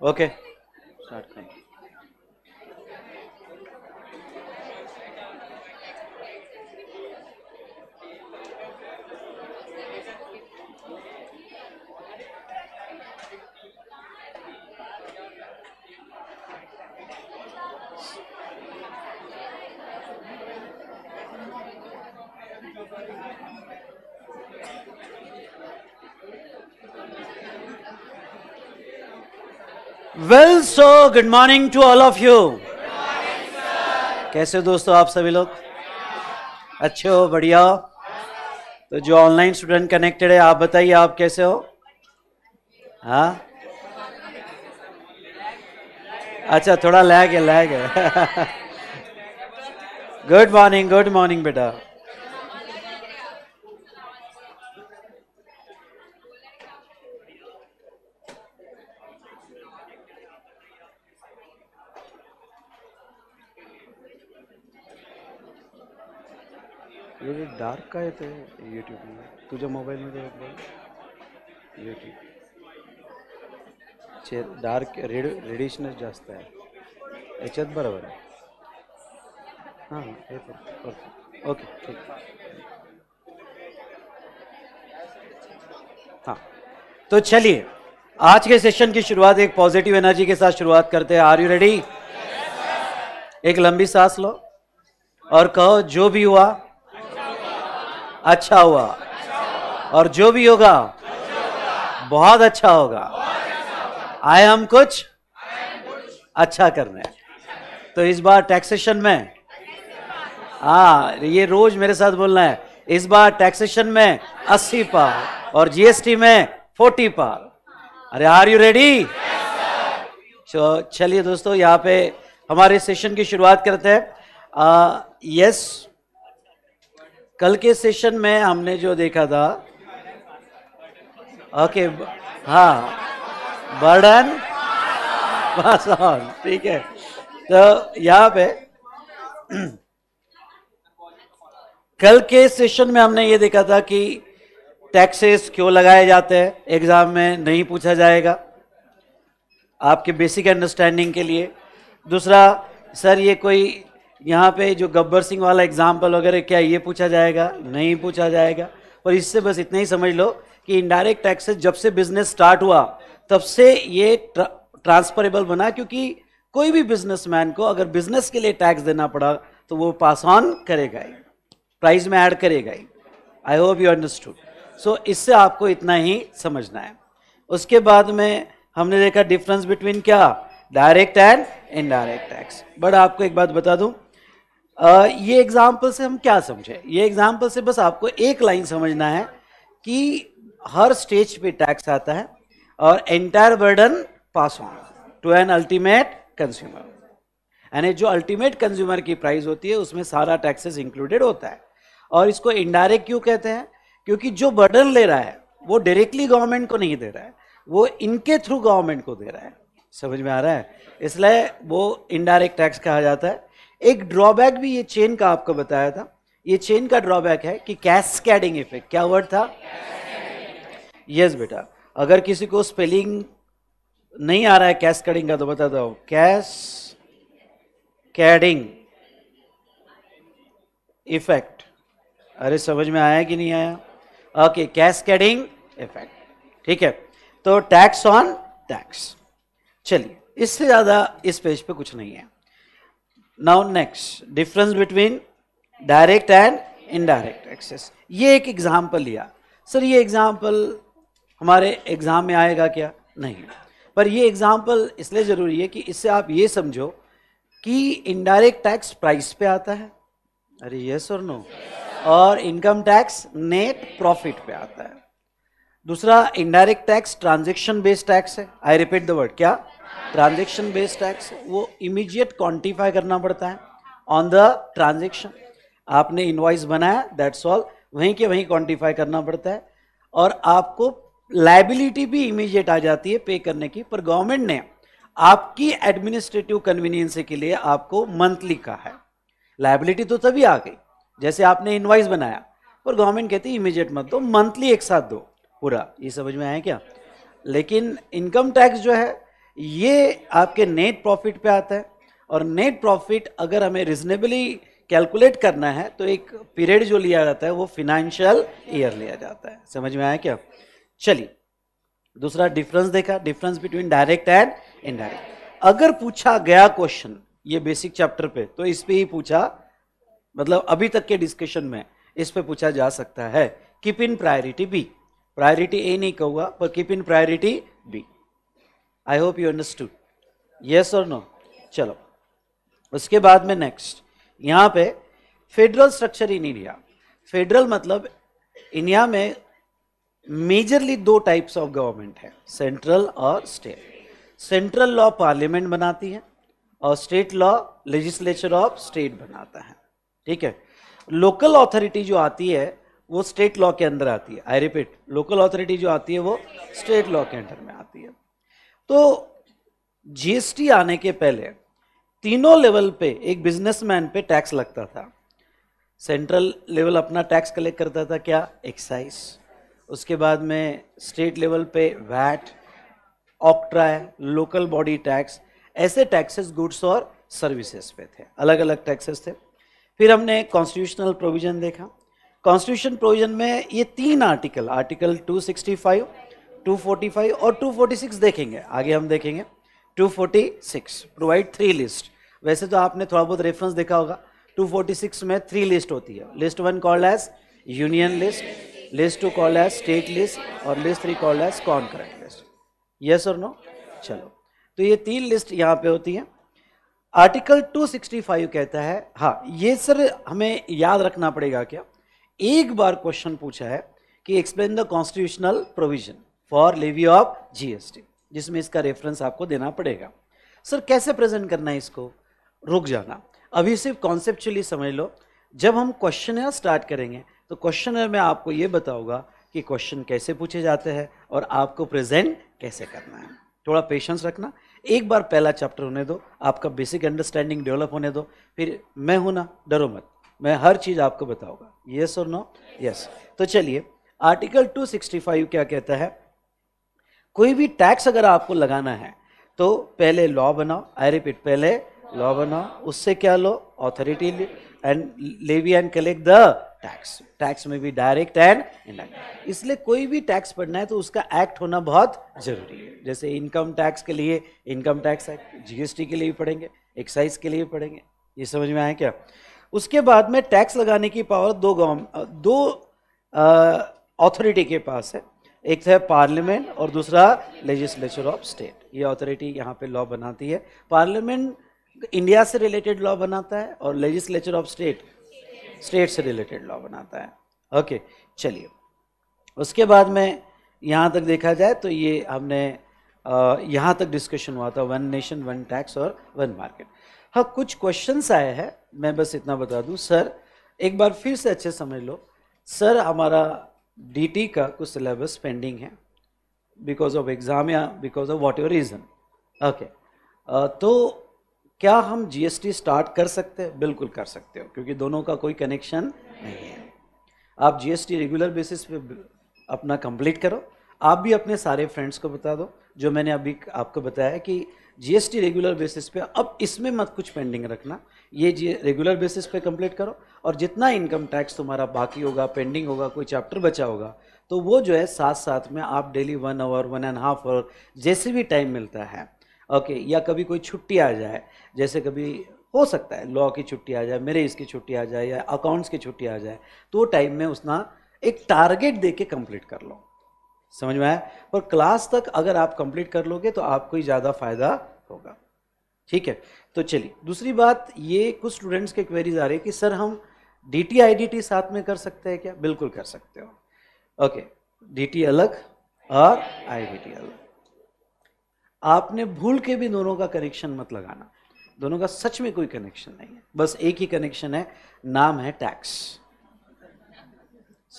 Okay. Good morning to all of you कैसे दोस्तों आप सभी लोग अच्छे हो बढ़िया हो तो जो ऑनलाइन स्टूडेंट कनेक्टेड है आप बताइए आप कैसे हो हाँ अच्छा थोड़ा लैग है लैग है गुड मॉर्निंग गुड मॉर्निंग बेटा डार्क का ते यूट्यूब तुझ्या मोबाईलमध्ये बघ यूट्यूब चे डार्क रेड रेडिशनच जास्त आहे याच्यात बरोबर आहे हां हे परफेक्ट ओके ठीक हाँ तो चलिए आज के सेशन की शुरुआत एक पॉजिटिव एनर्जी के साथ शुरुआत करते हैं आर यू रेडी एक लंबी सांस लो और कहो जो भी हुआ अच्छा हुआ और जो भी होगा बहुत अच्छा होगा आए हम कुछ अच्छा करने तो इस बार टैक्सेशन में हाँ ये रोज मेरे साथ बोलना है इस बार टैक्सेशन में अस्सी पार और जीएसटी में फोर्टी पार अरे आर यू रेडी तो चलिए दोस्तों यहाँ पे हमारे सेशन की शुरुआत करते हैं यस uh, कल के सेशन में हमने जो देखा था ओके हाँ बर्डन पास ऑन ठीक है तो यहाँ पे कल के सेशन में हमने ये देखा था कि टैक्सेस क्यों लगाए जाते हैं एग्जाम में नहीं पूछा जाएगा आपके बेसिक अंडरस्टैंडिंग के लिए दूसरा सर ये कोई यहाँ पे जो गब्बर सिंह वाला एग्जाम्पल वगैरह क्या ये पूछा जाएगा नहीं पूछा जाएगा और इससे बस इतना ही समझ लो कि इनडायरेक्ट टैक्सेस जब से बिजनेस स्टार्ट हुआ तब से ये ट्रांसफरेबल बना क्योंकि कोई भी बिजनेसमैन को अगर बिजनेस के लिए टैक्स देना पड़ा तो वो पास ऑन करेगा ही प्राइस में ऐड करेगा ही I hope you understood so इससे आपको इतना ही समझना है उसके बाद में हमने देखा डिफरेंस बिटवीन क्या direct and indirect tax but आपको एक बात बता दूं आ, ये एग्जाम्पल से हम क्या समझे ये एग्जाम्पल से बस आपको एक लाइन समझना है कि हर स्टेज पे टैक्स आता है और entire burden pass on to an ultimate consumer यानी जो अल्टीमेट कंज्यूमर की प्राइस होती है उसमें सारा टैक्सेस इंक्लूडेड होता है और इसको इनडायरेक्ट क्यों कहते हैं क्योंकि जो बर्डन ले रहा है वो डायरेक्टली गवर्नमेंट को नहीं दे रहा है वो इनके थ्रू गवर्नमेंट को दे रहा है समझ में आ रहा है इसलिए वो इनडायरेक्ट टैक्स कहा जाता है एक ड्रॉबैक भी ये चेन का आपको बताया था ये चेन का ड्रॉबैक है कि कैस्कैडिंग इफेक्ट क्या वर्ड था यस yes, बेटा अगर किसी को स्पेलिंग नहीं आ रहा है कैडिंग का तो बता दो कैस कैडिंग इफेक्ट अरे समझ में आया कि नहीं आया ओके कैस्केडिंग इफेक्ट ठीक है तो टैक्स ऑन टैक्स चलिए इससे ज़्यादा इस पेज पे कुछ नहीं है now next difference between direct and indirect excess ये एक एग्जाम्पल लिया सर ये एग्जाम्पल हमारे एग्जाम में आएगा क्या नहीं पर ये एग्जाम्पल इसलिए ज़रूरी है कि इससे आप ये समझो कि इनडायरेक्ट टैक्स प्राइस पे आता है अरे यस और नो और इनकम टैक्स नेट प्रॉफिट पे आता है दूसरा indirect tax transaction based tax है आई रिपीट द वर्ड क्या ट्रांजेक्शन बेस्ड टैक्स वो इमीडिएट क्वांटिफाई करना पड़ता है ऑन द ट्रांजेक्शन आपने इन्वाइस बनाया दैट्स ऑल वहीं के वहीं क्वांटिफाई करना पड़ता है और आपको लाइबिलिटी भी इमीडिएट आ जाती है पे करने की पर गवर्नमेंट ने आपकी एडमिनिस्ट्रेटिव कन्वीनियंस के लिए आपको मंथली का है लाइबिलिटी तो तभी आ गई जैसे आपने इनवाइस बनाया पर गवर्नमेंट कहती है इमीजिएट मत दो मंथली एक साथ दो पूरा ये समझ में आया क्या लेकिन इनकम टैक्स जो है ये आपके नेट प्रॉफिट पे आता है और नेट प्रॉफिट अगर हमें रिजनेबली कैलकुलेट करना है तो एक पीरियड जो लिया जाता है वो फिनेंशियल ईयर लिया जाता है समझ में आया क्या चलिए दूसरा डिफरेंस देखा difference between direct and indirect अगर पूछा गया क्वेश्चन ये बेसिक चैप्टर पे तो इस पर ही पूछा मतलब अभी तक के डिस्कशन में इस पर पूछा जा सकता है keep in priority B priority A नहीं कहूंगा पर keep in priority B I hope you understood yes और नो चलो उसके बाद में नेक्स्ट यहाँ पे federal structure in India federal मतलब इंडिया में मेजरली दो टाइप्स ऑफ गवर्नमेंट है सेंट्रल और स्टेट सेंट्रल लॉ पार्लियामेंट बनाती है और state law legislature of state बनाता है ठीक है लोकल अथॉरिटी जो आती है वो स्टेट लॉ के अंदर आती है आई रिपीट लोकल अथॉरिटी जो आती है वो स्टेट लॉ के अंडर में आती है तो जीएसटी आने के पहले तीनों लेवल पे एक बिजनेसमैन पे टैक्स लगता था सेंट्रल लेवल अपना टैक्स कलेक्ट करता था क्या एक्साइज उसके बाद में स्टेट लेवल पे VAT octroi local body tax ऐसे टैक्सेस गुड्स और सर्विसेज पे थे अलग अलग टैक्सेस थे फिर हमने कॉन्स्टिट्यूशनल प्रोविजन देखा कॉन्स्टिट्यूशन प्रोविजन में ये तीन आर्टिकल आर्टिकल 265 245 और 246 देखेंगे आगे हम देखेंगे 246 प्रोवाइड थ्री लिस्ट वैसे तो आपने थोड़ा बहुत रेफरेंस देखा होगा 246 में थ्री लिस्ट होती है list one called as union list list two called as state list और list three called as concurrent list yes और नो चलो तो ये तीन लिस्ट यहाँ पे होती हैं आर्टिकल 265 कहता है हाँ ये सर हमें याद रखना पड़ेगा क्या एक बार क्वेश्चन पूछा है कि explain the constitutional provision for levy of GST जिसमें इसका रेफरेंस आपको देना पड़ेगा सर कैसे प्रेजेंट करना है इसको रुक जाना अभी सिर्फ कॉन्सेप्चुअली समझ लो जब हम क्वेश्चन स्टार्ट करेंगे तो क्वेश्चन में आपको ये बताऊंगा कि क्वेश्चन कैसे पूछे जाते हैं और आपको प्रेजेंट कैसे करना है थोड़ा पेशेंस रखना एक बार पहला चैप्टर होने दो आपका बेसिक अंडरस्टैंडिंग डेवलप होने दो फिर मैं हूं ना डरो मत मैं हर चीज़ आपको बताऊंगा यस और नो यस तो चलिए आर्टिकल 265 क्या कहता है कोई भी टैक्स अगर आपको लगाना है तो पहले लॉ बनाओ आई रिपीट पहले लॉ बनाओ उससे क्या law authority and levy and collect the tax tax में भी डायरेक्ट एंड इनडायरेक्ट इसलिए कोई भी टैक्स पढ़ना है तो उसका एक्ट होना बहुत जरूरी है जैसे इनकम टैक्स के लिए इनकम टैक्स एक्ट जीएसटी के लिए भी पढ़ेंगे एक्साइज के लिए भी पढ़ेंगे ये समझ में आया क्या उसके बाद में टैक्स लगाने की पावर दो गवर्नमेंट दो ऑथोरिटी के पास है एक तो है पार्लियामेंट और दूसरा लेजिस्लेचर ऑफ स्टेट ये अथॉरिटी यहाँ पे लॉ बनाती है पार्लियामेंट इंडिया से रिलेटेड लॉ बनाता है और लेजिस्लेचर ऑफ स्टेट स्टेट से रिलेटेड लॉ बनाता है ओके चलिए उसके बाद में यहाँ तक देखा जाए तो ये हमने यहाँ तक डिस्कशन हुआ था वन नेशन वन टैक्स और वन मार्केट हाँ कुछ क्वेश्चंस आए हैं मैं बस इतना बता दूँ सर एक बार फिर से अच्छे समझ लो सर हमारा डीटी का कुछ सिलेबस पेंडिंग है बिकॉज ऑफ एग्ज़ाम या because of what your reason okay तो क्या हम जीएसटी स्टार्ट कर सकते हैं बिल्कुल कर सकते हो क्योंकि दोनों का कोई कनेक्शन नहीं है आप जीएसटी रेगुलर बेसिस पे अपना कंप्लीट करो आप भी अपने सारे फ्रेंड्स को बता दो जो मैंने अभी आपको बताया कि जीएसटी रेगुलर बेसिस पे अब इसमें मत कुछ पेंडिंग रखना ये जी रेगुलर बेसिस पे कंप्लीट करो और जितना इनकम टैक्स तुम्हारा बाकी होगा पेंडिंग होगा कोई चैप्टर बचा होगा तो वो जो है साथ साथ में आप daily one hour one and half hour जैसे भी टाइम मिलता है ओके या कभी कोई छुट्टी आ जाए जैसे कभी हो सकता है लॉ की छुट्टी आ जाए मेरे इसकी छुट्टी आ जाए या अकाउंट्स की छुट्टी आ जाए तो टाइम में उसना एक टारगेट दे के कम्प्लीट कर लो समझ में आया और क्लास तक अगर आप कंप्लीट कर लोगे तो आपको ही ज़्यादा फायदा होगा ठीक है तो चलिए दूसरी बात ये कुछ स्टूडेंट्स के क्वेरीज आ रही है कि सर हम D T I D T साथ में कर सकते हैं क्या बिल्कुल कर सकते हो ओके डी टी अलग और आई डी टी अलग आपने भूल के भी दोनों का कनेक्शन मत लगाना दोनों का सच में कोई कनेक्शन नहीं है बस एक ही कनेक्शन है नाम है टैक्स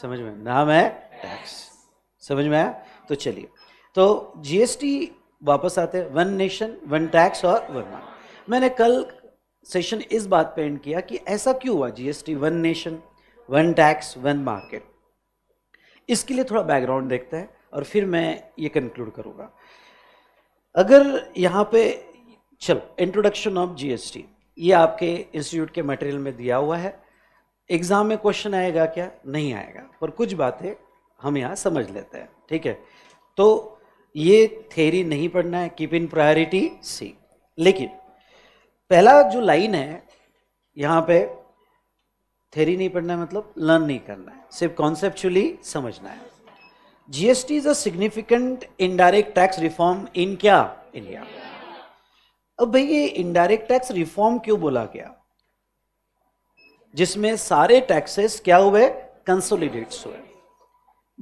समझ में नाम है टैक्स समझ में आया तो चलिए तो जीएसटी वापस आते हैं वन नेशन वन टैक्स और वन मार्क मैंने कल सेशन इस बात पे एंड किया कि ऐसा क्यों हुआ GST one nation one tax one market इसके लिए थोड़ा बैकग्राउंड देखते हैं और फिर मैं ये कंक्लूड करूँगा अगर यहाँ पे चलो इंट्रोडक्शन ऑफ जीएसटी ये आपके इंस्टीट्यूट के मटेरियल में दिया हुआ है एग्ज़ाम में क्वेश्चन आएगा क्या नहीं आएगा पर कुछ बातें हम यहाँ समझ लेते हैं ठीक है तो ये थेरी नहीं पढ़ना है कीप इन प्रायोरिटी सी लेकिन पहला जो लाइन है यहाँ पे थेरी नहीं पढ़ना है मतलब लर्न नहीं करना है सिर्फ कॉन्सेप्चुअली समझना है GST is a significant indirect tax reform in क्या इंडिया अब भाई ये इनडायरेक्ट टैक्स रिफॉर्म क्यों बोला गया जिसमें सारे टैक्सेस क्या हुए कंसोलिडेट्स हुए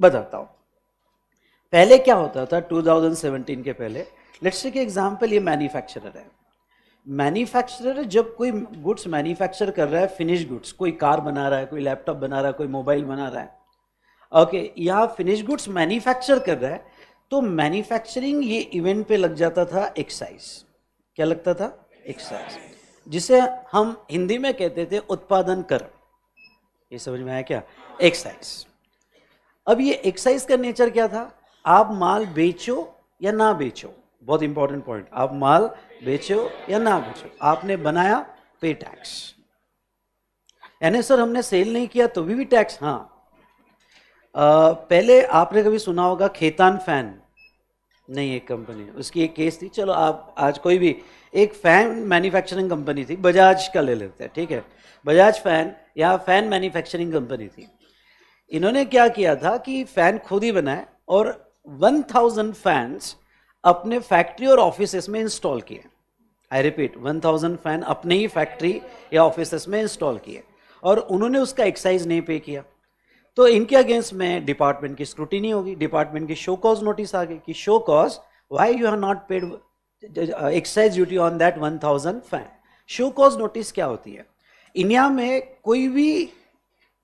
बताता हूँ पहले क्या होता था 2017 के पहले लेट्स के एग्जाम्पल ये मैन्युफैक्चरर है मैन्युफैक्चरर जब कोई गुड्स मैन्युफैक्चर कर रहा है फिनिश गुड्स कोई कार बना रहा है कोई लैपटॉप बना रहा है कोई मोबाइल बना रहा है ओके okay, यहाँ फिनिश गुड्स मैन्युफैक्चर कर रहा है तो मैन्युफैक्चरिंग ये इवेंट पे लग जाता था एक्साइज क्या लगता था एक्साइज जिसे हम हिंदी में कहते थे उत्पादन कर ये समझ में आया क्या एक्साइज अब ये एक्साइज का नेचर क्या था आप माल बेचो या ना बेचो बहुत इंपॉर्टेंट पॉइंट आप माल बेचो या ना बेचो आपने बनाया पे टैक्स यानी सर हमने सेल नहीं किया तो भी, भी टैक्स हाँ आ, पहले आपने कभी सुना होगा खेतान फैन नहीं एक कंपनी उसकी एक केस थी चलो आप आज कोई भी एक फैन मैन्युफैक्चरिंग कंपनी थी बजाज का ले लेते हैं ठीक है बजाज फैन या फैन मैन्युफैक्चरिंग कंपनी थी इन्होंने क्या किया था कि फैन खुद ही बनाए और 1000 फैंस अपने फैक्ट्री और ऑफिस में इंस्टॉल किए आई रिपीट 1000 फैन अपने ही फैक्ट्री या ऑफिस में इंस्टॉल किए और उन्होंने उसका एक्साइज नहीं पे किया तो इनके अगेंस्ट में डिपार्टमेंट की स्क्रूटिनी होगी डिपार्टमेंट की शो कॉज नोटिस आ गई कि show cause why you have not paid excise duty on that one thousand fan show cause notice क्या होती है इंडिया में कोई भी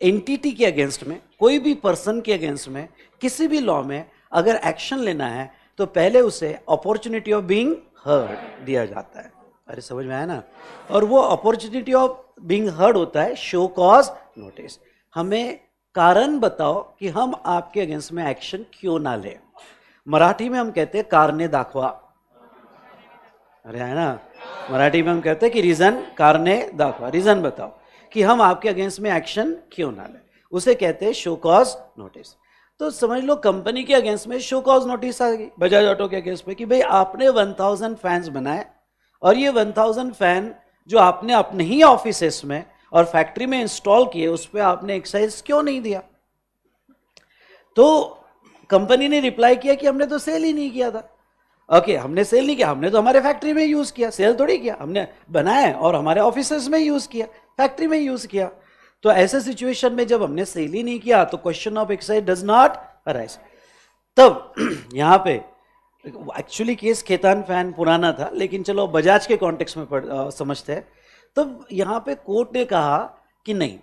एंटिटी के अगेंस्ट में कोई भी पर्सन के अगेंस्ट में किसी भी लॉ में अगर एक्शन लेना है तो पहले उसे अपॉर्चुनिटी ऑफ बीइंग हर्ड दिया जाता है अरे समझ में आया ना और वो अपॉर्चुनिटी ऑफ बीइंग हर्ड होता है शो कॉज नोटिस हमें कारण बताओ कि हम आपके अगेंस्ट में एक्शन क्यों ना लें मराठी में हम कहते हैं कारने दाखवा अरे है ना मराठी में हम कहते हैं कि रीजन कारने दाखवा रीजन बताओ कि हम आपके अगेंस्ट में एक्शन क्यों ना लें उसे कहते हैं शो कॉज नोटिस तो समझ लो कंपनी के अगेंस्ट में शो कॉज नोटिस आ गई बजाज ऑटो के अगेंस्ट में कि भाई आपने 1000 फैंस बनाए और ये 1000 फैन जो आपने अपने ही ऑफिस में और फैक्ट्री में इंस्टॉल किए उस पर आपने एक्साइज क्यों नहीं दिया तो कंपनी ने रिप्लाई किया कि हमने तो सेल ही नहीं किया था ओके okay, हमने सेल नहीं किया हमने तो हमारे फैक्ट्री में यूज़ किया सेल थोड़ी किया हमने बनाया और हमारे ऑफिस में यूज़ किया फैक्ट्री में यूज़ किया तो ऐसे सिचुएशन में जब हमने सेल ही नहीं किया तो question of excise does not arise तब यहाँ पे एक्चुअली केस खेतान फैन पुराना था लेकिन चलो बजाज के कॉन्टेक्स्ट में पढ़, आ, समझते हैं तब यहाँ पे कोर्ट ने कहा कि नहीं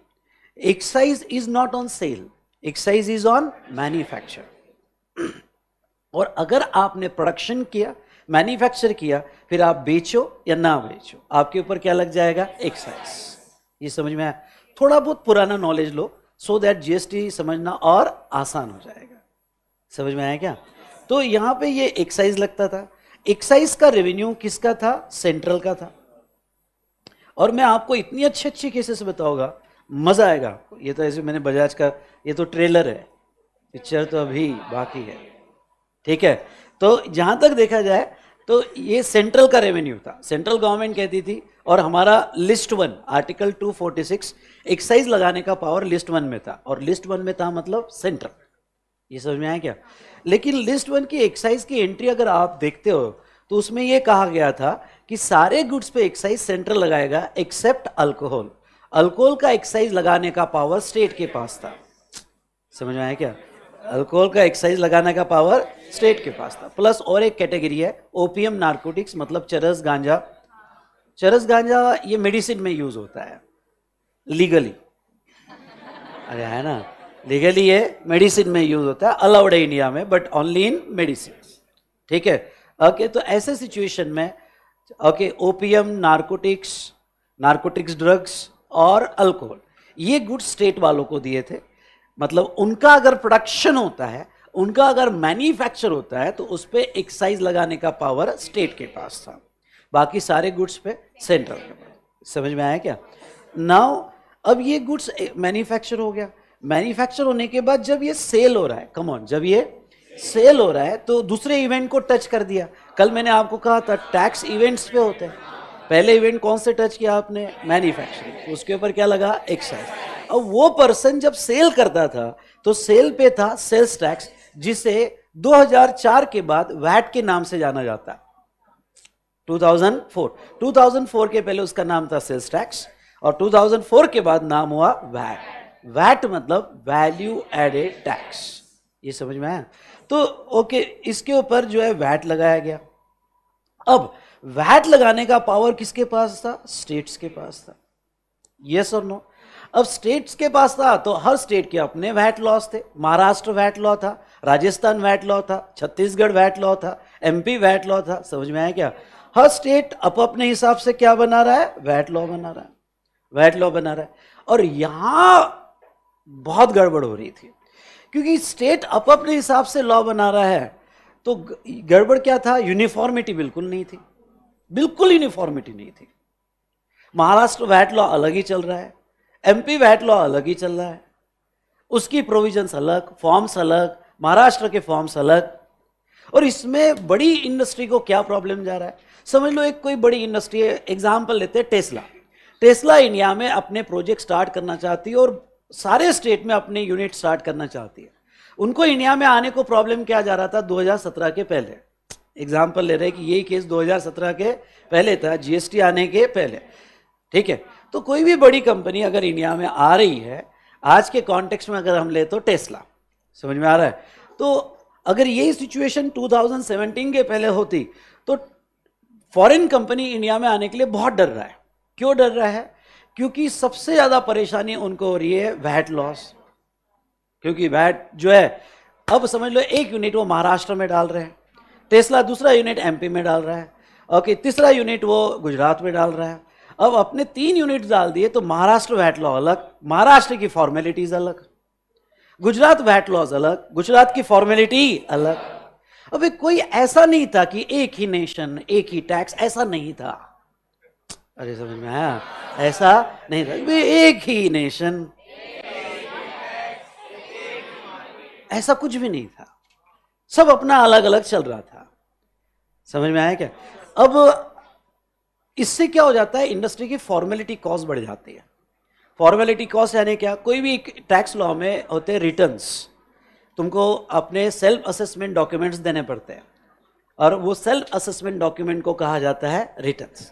excise is not on sale excise is on manufacture और अगर आपने प्रोडक्शन किया मैन्युफैक्चर किया फिर आप बेचो या ना बेचो आपके ऊपर क्या लग जाएगा एक्साइज ये समझ में आया थोड़ा बहुत पुराना नॉलेज लो सो दैट जीएसटी समझना और आसान हो जाएगा समझ में आया क्या तो यहाँ पे ये एक्साइज लगता था एक्साइज का रेवेन्यू किसका था सेंट्रल का था और मैं आपको इतनी अच्छी अच्छी केसेस बताऊंगा मजा आएगा आपको ये तो ऐसे मैंने बजाज का ये तो ट्रेलर है पिक्चर तो अभी बाकी है ठीक है तो जहां तक देखा जाए तो ये सेंट्रल का रेवेन्यू था सेंट्रल गवर्नमेंट कहती थी और हमारा लिस्ट वन आर्टिकल 246 एक्साइज लगाने का पावर लिस्ट वन में था और लिस्ट वन में था मतलब सेंट्रल ये समझ में आया क्या लेकिन लिस्ट वन की एक्साइज की एंट्री अगर आप देखते हो तो उसमें यह कहा गया था कि सारे गुड्स पे एक्साइज सेंट्रल लगाएगा एक्सेप्ट अल्कोहल अल्कोहल का एक्साइज लगाने का पावर स्टेट के पास था समझ में आया क्या अल्कोहल का एक्साइज लगाने का पावर स्टेट के पास था प्लस और एक कैटेगरी है ओपीएम नार्कोटिक्स मतलब चरस गांजा चरस गांजा ये मेडिसिन में यूज होता है लीगली अरे है ना लीगली ये मेडिसिन में यूज होता है अलाउड है इंडिया में बट ओनली इन मेडिसिन ठीक है ओके तो ऐसे सिचुएशन में okay OPM narcotics narcotics drugs और अल्कोहल ये गुड स्टेट वालों को दिए थे मतलब उनका अगर प्रोडक्शन होता है उनका अगर मैन्युफैक्चर होता है तो उस पर एक्साइज लगाने का पावर स्टेट के पास था बाकी सारे गुड्स पे सेंट्रल के पास समझ में आया क्या नाउ अब ये गुड्स मैन्युफैक्चर हो गया मैन्युफैक्चर होने के बाद जब ये सेल हो रहा है ऑन जब ये सेल हो रहा है तो दूसरे इवेंट को टच कर दिया कल मैंने आपको कहा था टैक्स इवेंट्स पे होते हैं पहले इवेंट कौन से टच किया आपने मैन्युफैक्चरिंग उसके ऊपर क्या लगा एक्साइज अब वो पर्सन जब सेल करता था तो सेल पे था सेल्स टैक्स जिसे 2004 के बाद वैट के नाम से जाना जाता है 2004 2004 के पहले उसका नाम था सेल्स टैक्स और 2004 के बाद नाम हुआ वैट वैट मतलब वैल्यू एडेड टैक्स ये समझ में आया तो ओके इसके ऊपर जो है वैट लगाया गया अब वैट लगाने का पावर किसके पास था स्टेट्स के पास था यस और नो अब स्टेट्स के पास था तो हर स्टेट के अपने वैट लॉस थे महाराष्ट्र वैट लॉ था राजस्थान वैट लॉ था छत्तीसगढ़ वैट लॉ था एमपी वैट लॉ था समझ में आया क्या हर स्टेट अप अपने हिसाब से क्या बना रहा है वैट लॉ बना रहा है वैट लॉ बना रहा है और यहाँ बहुत गड़बड़ हो रही थी क्योंकि स्टेट अप अपने हिसाब से लॉ बना रहा है तो गड़बड़ क्या था यूनिफॉर्मिटी बिल्कुल नहीं थी बिल्कुल यूनिफॉर्मिटी नहीं थी महाराष्ट्र वैट लॉ अलग ही चल रहा है एमपी वैट लॉ अलग ही चल रहा है उसकी प्रोविजंस अलग फॉर्म्स अलग महाराष्ट्र के फॉर्म्स अलग और इसमें बड़ी इंडस्ट्री को क्या प्रॉब्लम जा रहा है समझ लो एक कोई बड़ी इंडस्ट्री है एग्जाम्पल लेते हैं टेस्ला टेस्ला इंडिया में अपने प्रोजेक्ट स्टार्ट करना चाहती है और सारे स्टेट में अपने यूनिट स्टार्ट करना चाहती है उनको इंडिया में आने को प्रॉब्लम क्या जा रहा था 2017 के पहले एग्जाम्पल ले रहे हैं कि यही केस 2017 के पहले था जीएसटी आने के पहले ठीक है तो कोई भी बड़ी कंपनी अगर इंडिया में आ रही है आज के कॉन्टेक्स्ट में अगर हम ले तो टेस्ला समझ में आ रहा है तो अगर यही सिचुएशन 2017 के पहले होती तो फॉरेन कंपनी इंडिया में आने के लिए बहुत डर रहा है क्यों डर रहा है क्योंकि सबसे ज़्यादा परेशानी उनको हो रही है वैट लॉस क्योंकि वैट जो है अब समझ लो एक यूनिट वो महाराष्ट्र में डाल रहे हैं टेस्ला दूसरा यूनिट एमपी में डाल रहा है ओके तीसरा यूनिट वो गुजरात में डाल रहा है अब अपने तीन यूनिट डाल दिए तो महाराष्ट्र वैट लॉ अलग महाराष्ट्र की फॉर्मेलिटीज अलग गुजरात वैट लॉज अलग गुजरात की फॉर्मेलिटी अलग अब कोई ऐसा नहीं था कि एक ही नेशन एक ही टैक्स ऐसा नहीं था अरे समझ में आया ऐसा नहीं था भी एक ही नेशन ऐसा कुछ भी नहीं था सब अपना अलग अलग चल रहा था समझ में आया क्या अब इससे क्या हो जाता है इंडस्ट्री की फॉर्मेलिटी कॉस्ट बढ़ जाती है फॉर्मेलिटी कॉस्ट यानी क्या कोई भी टैक्स लॉ में होते हैं रिटर्न्स तुमको अपने सेल्फ असेसमेंट डॉक्यूमेंट्स देने पड़ते हैं और वो सेल्फ असेसमेंट डॉक्यूमेंट को कहा जाता है रिटर्न्स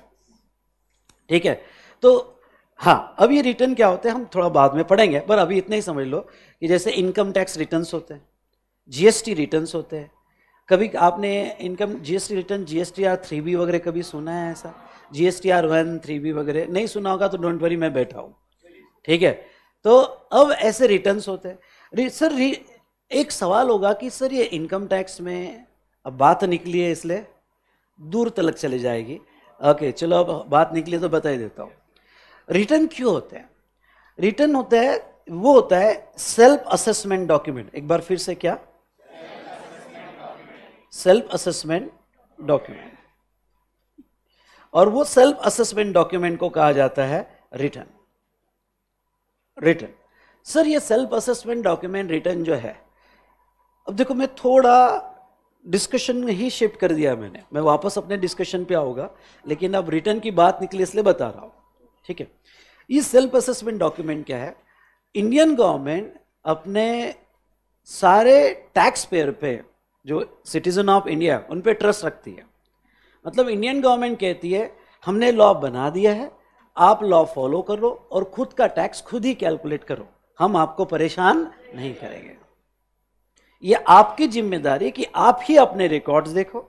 ठीक है तो हाँ अब ये रिटर्न क्या होते हैं हम थोड़ा बाद में पढ़ेंगे पर अभी इतना ही समझ लो कि जैसे इनकम टैक्स रिटर्न्स होते हैं जीएसटी रिटर्न्स होते हैं कभी आपने income GST return GST R three B वगैरह कभी सुना है ऐसा G S T R one three B वगैरह नहीं सुना होगा तो डोंट वरी मैं बैठा हूँ ठीक है तो अब ऐसे रिटर्न्स होते हैं सर री, एक सवाल होगा कि सर ये इनकम टैक्स में अब बात निकली है इसलिए दूर तलक चले जाएगी ओके चलो अब बात निकली तो बता ही देता हूँ रिटर्न क्यों होते हैं रिटर्न होता है वो होता है सेल्फ असेसमेंट डॉक्यूमेंट एक बार फिर से क्या सेल्फ असेसमेंट डॉक्यूमेंट और वो सेल्फ असेसमेंट डॉक्यूमेंट को कहा जाता है रिटर्न रिटर्न सर ये सेल्फ असेसमेंट डॉक्यूमेंट रिटर्न जो है अब देखो मैं थोड़ा डिस्कशन में ही शिफ्ट कर दिया मैंने मैं वापस अपने डिस्कशन पे आऊंगा लेकिन अब रिटर्न की बात निकली इसलिए बता रहा हूं ठीक है ये सेल्फ असेसमेंट डॉक्यूमेंट क्या है इंडियन गवर्नमेंट अपने सारे टैक्स पेयर पे जो सिटीजन ऑफ इंडिया उन पर ट्रस्ट रखती है मतलब इंडियन गवर्नमेंट कहती है हमने लॉ बना दिया है आप लॉ फॉलो करो और खुद का टैक्स खुद ही कैलकुलेट करो हम आपको परेशान नहीं करेंगे ये आपकी जिम्मेदारी कि आप ही अपने रिकॉर्ड्स देखो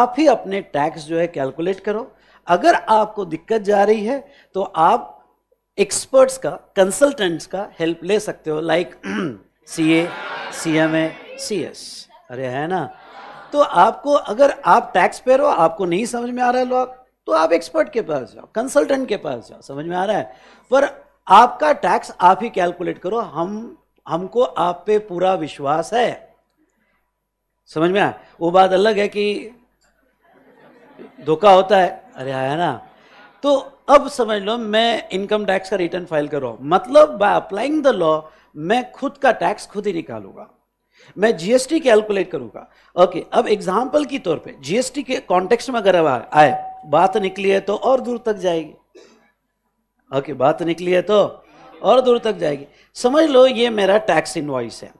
आप ही अपने टैक्स जो है कैलकुलेट करो अगर आपको दिक्कत जा रही है तो आप एक्सपर्ट्स का कंसल्टेंट्स का हेल्प ले सकते हो like C A C M A C S अरे है ना तो आपको अगर आप टैक्स पेयर हो आपको नहीं समझ में आ रहा है लॉ तो आप एक्सपर्ट के पास जाओ कंसल्टेंट के पास जाओ समझ में आ रहा है पर आपका टैक्स आप ही कैलकुलेट करो हम हमको आप पे पूरा विश्वास है समझ में आया वो बात अलग है कि धोखा होता है अरे आया हाँ, ना तो अब समझ लो मैं इनकम टैक्स का रिटर्न फाइल कर रहा मतलब बाय अप्लाइंग द लॉ मैं खुद का टैक्स खुद ही निकालूंगा मैं जीएसटी कैलकुलेट करूंगा ओके अब एग्जाम्पल की तौर पे जीएसटी के कॉन्टेक्स्ट में अगर आए बात निकली है तो और दूर तक जाएगी ओके बात निकली है तो और दूर तक जाएगी समझ लो ये मेरा टैक्स इनवाइस है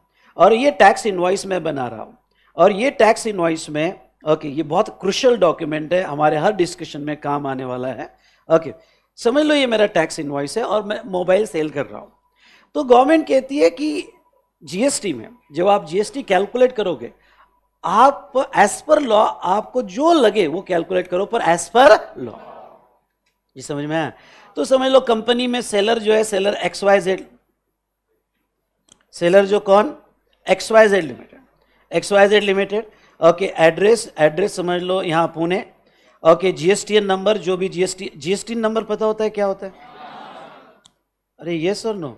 और ये टैक्स इनवाइस मैं बना रहा हूँ और ये टैक्स इनवाइस में ओके ये बहुत क्रुशल डॉक्यूमेंट है हमारे हर डिस्कशन में काम आने वाला है ओके समझ लो ये मेरा टैक्स इनवाइस है और मैं मोबाइल सेल कर रहा हूँ तो गवर्नमेंट कहती है कि जीएसटी में जब आप जीएसटी कैलकुलेट करोगे आप एज पर लॉ आपको जो लगे वो कैलकुलेट करो पर एज पर लॉ ये समझ में आया तो समझ लो कंपनी में सेलर जो है seller X Y Z seller जो कौन X Y Z limited X Y Z limited okay address address समझ लो यहां पुणे ओके जीएसटी नंबर जो भी जीएसटी जीएसटी नंबर पता होता है क्या होता है अरे यस और नो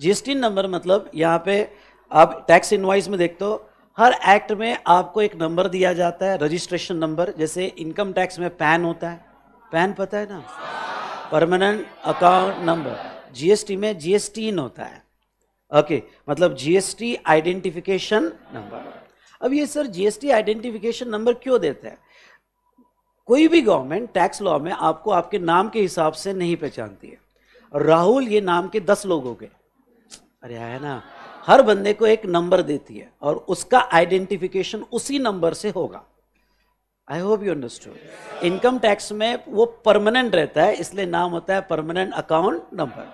जीएसटी नंबर मतलब यहाँ पे आप टैक्स इनवाइस में देखते हो हर एक्ट में आपको एक नंबर दिया जाता है रजिस्ट्रेशन नंबर जैसे इनकम टैक्स में पैन होता है पैन पता है ना परमानेंट अकाउंट नंबर जीएसटी में जीएसटी इन होता है ओके मतलब जीएसटी आइडेंटिफिकेशन नंबर अब ये सर जीएसटी आइडेंटिफिकेशन नंबर क्यों देते हैं कोई भी गवर्नमेंट टैक्स लॉ में आपको आपके नाम के हिसाब से नहीं पहचानती है राहुल ये नाम के दस लोगों के अरे है ना हर बंदे को एक नंबर देती है और उसका आइडेंटिफिकेशन उसी नंबर से होगा I hope you understood income tax में वो परमानेंट रहता है इसलिए नाम होता है परमानेंट अकाउंट नंबर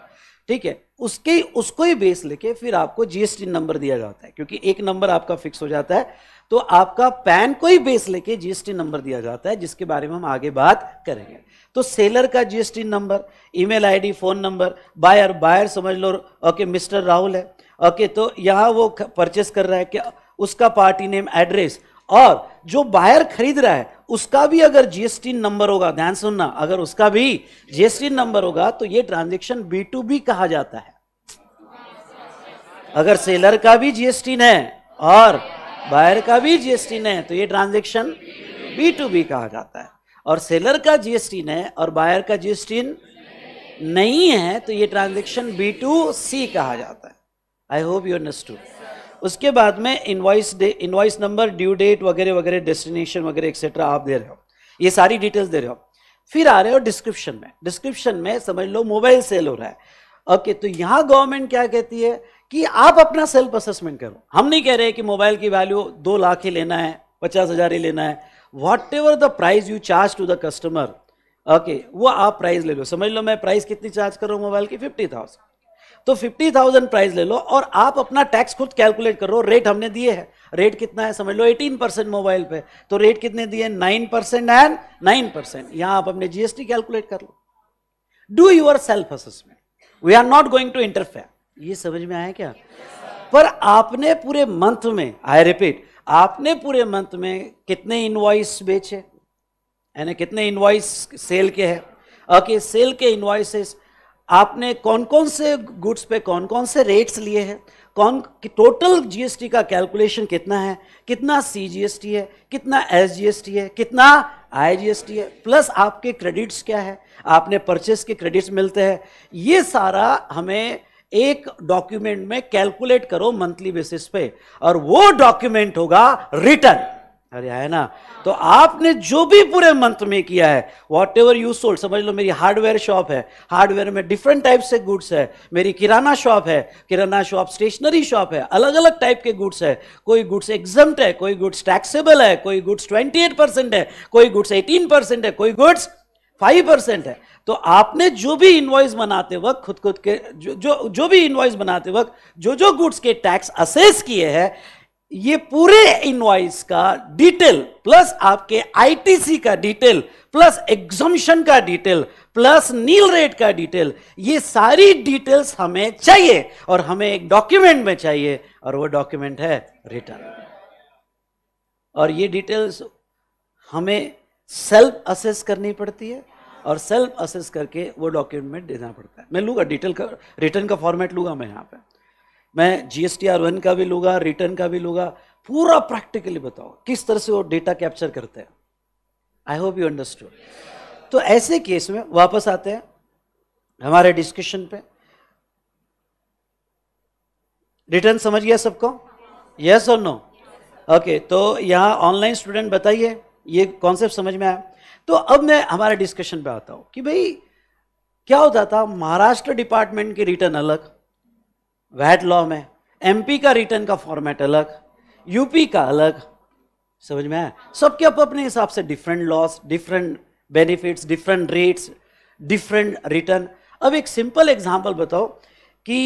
ठीक है उसके उसको ही बेस लेके फिर आपको जीएसटी नंबर दिया जाता है क्योंकि एक नंबर आपका फिक्स हो जाता है तो आपका पैन को ही बेस लेके जीएसटी नंबर दिया जाता है जिसके बारे में हम आगे बात करेंगे तो सेलर का GST number email ID phone number buyer buyer समझ लो ओके मिस्टर राहुल है ओके तो यहाँ वो परचेस कर रहा है क्या उसका पार्टी नेम एड्रेस और जो बायर खरीद रहा है उसका भी अगर जीएसटी नंबर होगा ध्यान सुनना अगर उसका भी जीएसटी नंबर होगा तो ये ट्रांजेक्शन बी टू बी कहा जाता है अगर सेलर का भी जीएसटी है और बायर का भी जीएसटी है तो ये ट्रांजेक्शन बी टू बी कहा जाता है और सेलर का जीएसटी है और बायर का जीएसटी नहीं है तो ये ट्रांजेक्शन बी टू सी कहा जाता है आई होप यू अंडरस्टूड उसके बाद में invoice day number due date वगैरह वगैरह डेस्टिनेशन वगैरह एक्सेट्रा आप दे रहे हो ये सारी डिटेल्स दे रहे हो फिर आ रहे हो डिस्क्रिप्शन में डिस्क्रिप्शन में समझ लो मोबाइल सेल हो रहा है ओके okay, तो यहां गवर्नमेंट क्या कहती है कि आप अपना सेल्फ असेसमेंट करो हम नहीं कह रहे कि मोबाइल की वैल्यू दो लाख ही लेना है पचास हजार ही लेना है whatever the price you charge to the customer okay वो आप प्राइस ले लो समझ लो मैं प्राइस कितनी चार्ज कर रहा हूँ मोबाइल की फिफ्टी थाउजेंड तो फिफ्टी थाउजेंड प्राइस ले लो और आप अपना टैक्स खुद कैलकुलेट करो रेट हमने दिए हैं रेट कितना है समझ लो एटीन परसेंट मोबाइल पे तो रेट कितने दिए nine percent and nine percent यहाँ आप अपने जीएसटी कैलकुलेट कर लो do your self assessment we are not going to interfere ये समझ में आया क्या yes, पर आपने पूरे मंथ में आई रिपीट आपने पूरे मंथ में कितने इनवाइस बेचे यानी कितने इनवाइस सेल के हैं ओके सेल के इनवाइसेस आपने कौन कौन से गुड्स पे कौन कौन से रेट्स लिए हैं कौन टोटल जीएसटी का कैलकुलेशन कितना है कितना सीजीएसटी है कितना एसजीएसटी है कितना आईजीएसटी है प्लस आपके क्रेडिट्स क्या है आपने परचेस के क्रेडिट्स मिलते हैं ये सारा हमें एक डॉक्यूमेंट में कैलकुलेट करो मंथली बेसिस पे और वो डॉक्यूमेंट होगा रिटर्न अरे है ना तो आपने जो भी पूरे मंथ में किया है वॉट एवर यू सोल्ड समझ लो मेरी हार्डवेयर शॉप है हार्डवेयर में डिफरेंट टाइप से गुड्स है मेरी किराना शॉप है किराना शॉप स्टेशनरी शॉप है अलग अलग टाइप के गुड्स है कोई गुड्स एग्जम्ट है कोई गुड्स टैक्सेबल है कोई गुड्स ट्वेंटी एट परसेंट है कोई गुड्स एटीन परसेंट है कोई गुड्स फाइव परसेंट है तो आपने जो भी इन्वॉइस बनाते वक्त खुद खुद के जो जो जो भी इन्वॉइस बनाते वक्त जो जो गुड्स के टैक्स असेस किए हैं ये पूरे इनवॉइस का डिटेल प्लस आपके आईटीसी का डिटेल प्लस एग्जम्पन का डिटेल प्लस नील रेट का डिटेल ये सारी डिटेल्स हमें चाहिए और हमें एक डॉक्यूमेंट में चाहिए और वो डॉक्यूमेंट है रिटर्न और ये डिटेल्स हमें सेल्फ असेस करनी पड़ती है और सेल्फ असेस करके वो डॉक्यूमेंट देना पड़ता है मैं लूँगा डिटेल का रिटर्न का फॉर्मेट लूँगा मैं यहाँ पर मैं G S T R one का भी लूँगा रिटर्न का भी लूँगा पूरा प्रैक्टिकली बताओ किस तरह से वो डेटा कैप्चर करते हैं आई होप यू अंडरस्टूड तो ऐसे केस में वापस आते हैं हमारे डिस्कशन पे रिटर्न समझ गया सबको यस और नो ओके तो यहाँ ऑनलाइन स्टूडेंट बताइए ये कॉन्सेप्ट समझ में आया तो अब मैं हमारे डिस्कशन पे आता हूँ कि भाई क्या होता था महाराष्ट्र डिपार्टमेंट की रिटर्न अलग वैट लॉ में एमपी का रिटर्न का फॉर्मेट अलग यूपी का अलग समझ में आया सबके अपने अपने हिसाब से different laws different benefits different rates different return अब एक सिंपल एग्जांपल बताओ कि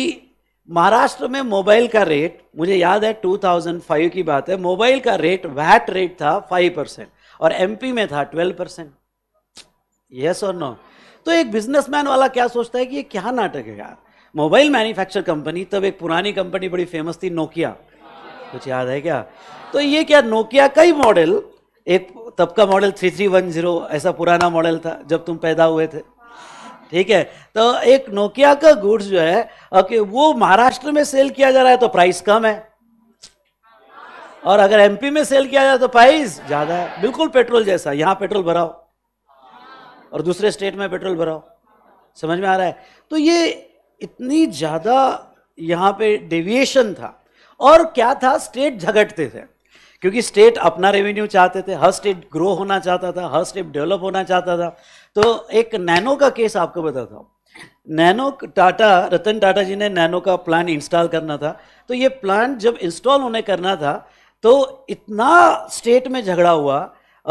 महाराष्ट्र में मोबाइल का रेट मुझे याद है 2005 की बात है मोबाइल का रेट वैट रेट था 5 परसेंट और एमपी में था ट्वेल्व परसेंट यस और नो तो एक बिजनेसमैन वाला क्या सोचता है कि ये क्या नाटक है यार मोबाइल मैन्युफैक्चर कंपनी तब एक पुरानी कंपनी बड़ी फेमस थी नोकिया कुछ याद है क्या तो ये क्या नोकिया का ही मॉडल एक तब का model three three one zero ऐसा पुराना मॉडल था जब तुम पैदा हुए थे ठीक है तो एक नोकिया का गुड्स जो है ओके वो महाराष्ट्र में सेल किया जा रहा है तो प्राइस कम है और अगर एमपी में सेल किया जाए तो प्राइस ज्यादा है बिल्कुल पेट्रोल जैसा यहाँ पेट्रोल भराओ और दूसरे स्टेट में पेट्रोल भराओ समझ में आ रहा है तो ये इतनी ज्यादा यहाँ पे डेविएशन था और क्या था स्टेट झगड़ते थे क्योंकि स्टेट अपना रेवेन्यू चाहते थे हर स्टेट ग्रो होना चाहता था हर स्टेट डेवलप होना चाहता था तो एक नैनो का केस आपको बताता हूँ नैनो टाटा रतन टाटा जी ने नैनो का प्लान इंस्टॉल करना था तो ये प्लान जब इंस्टॉल होने करना था तो इतना स्टेट में झगड़ा हुआ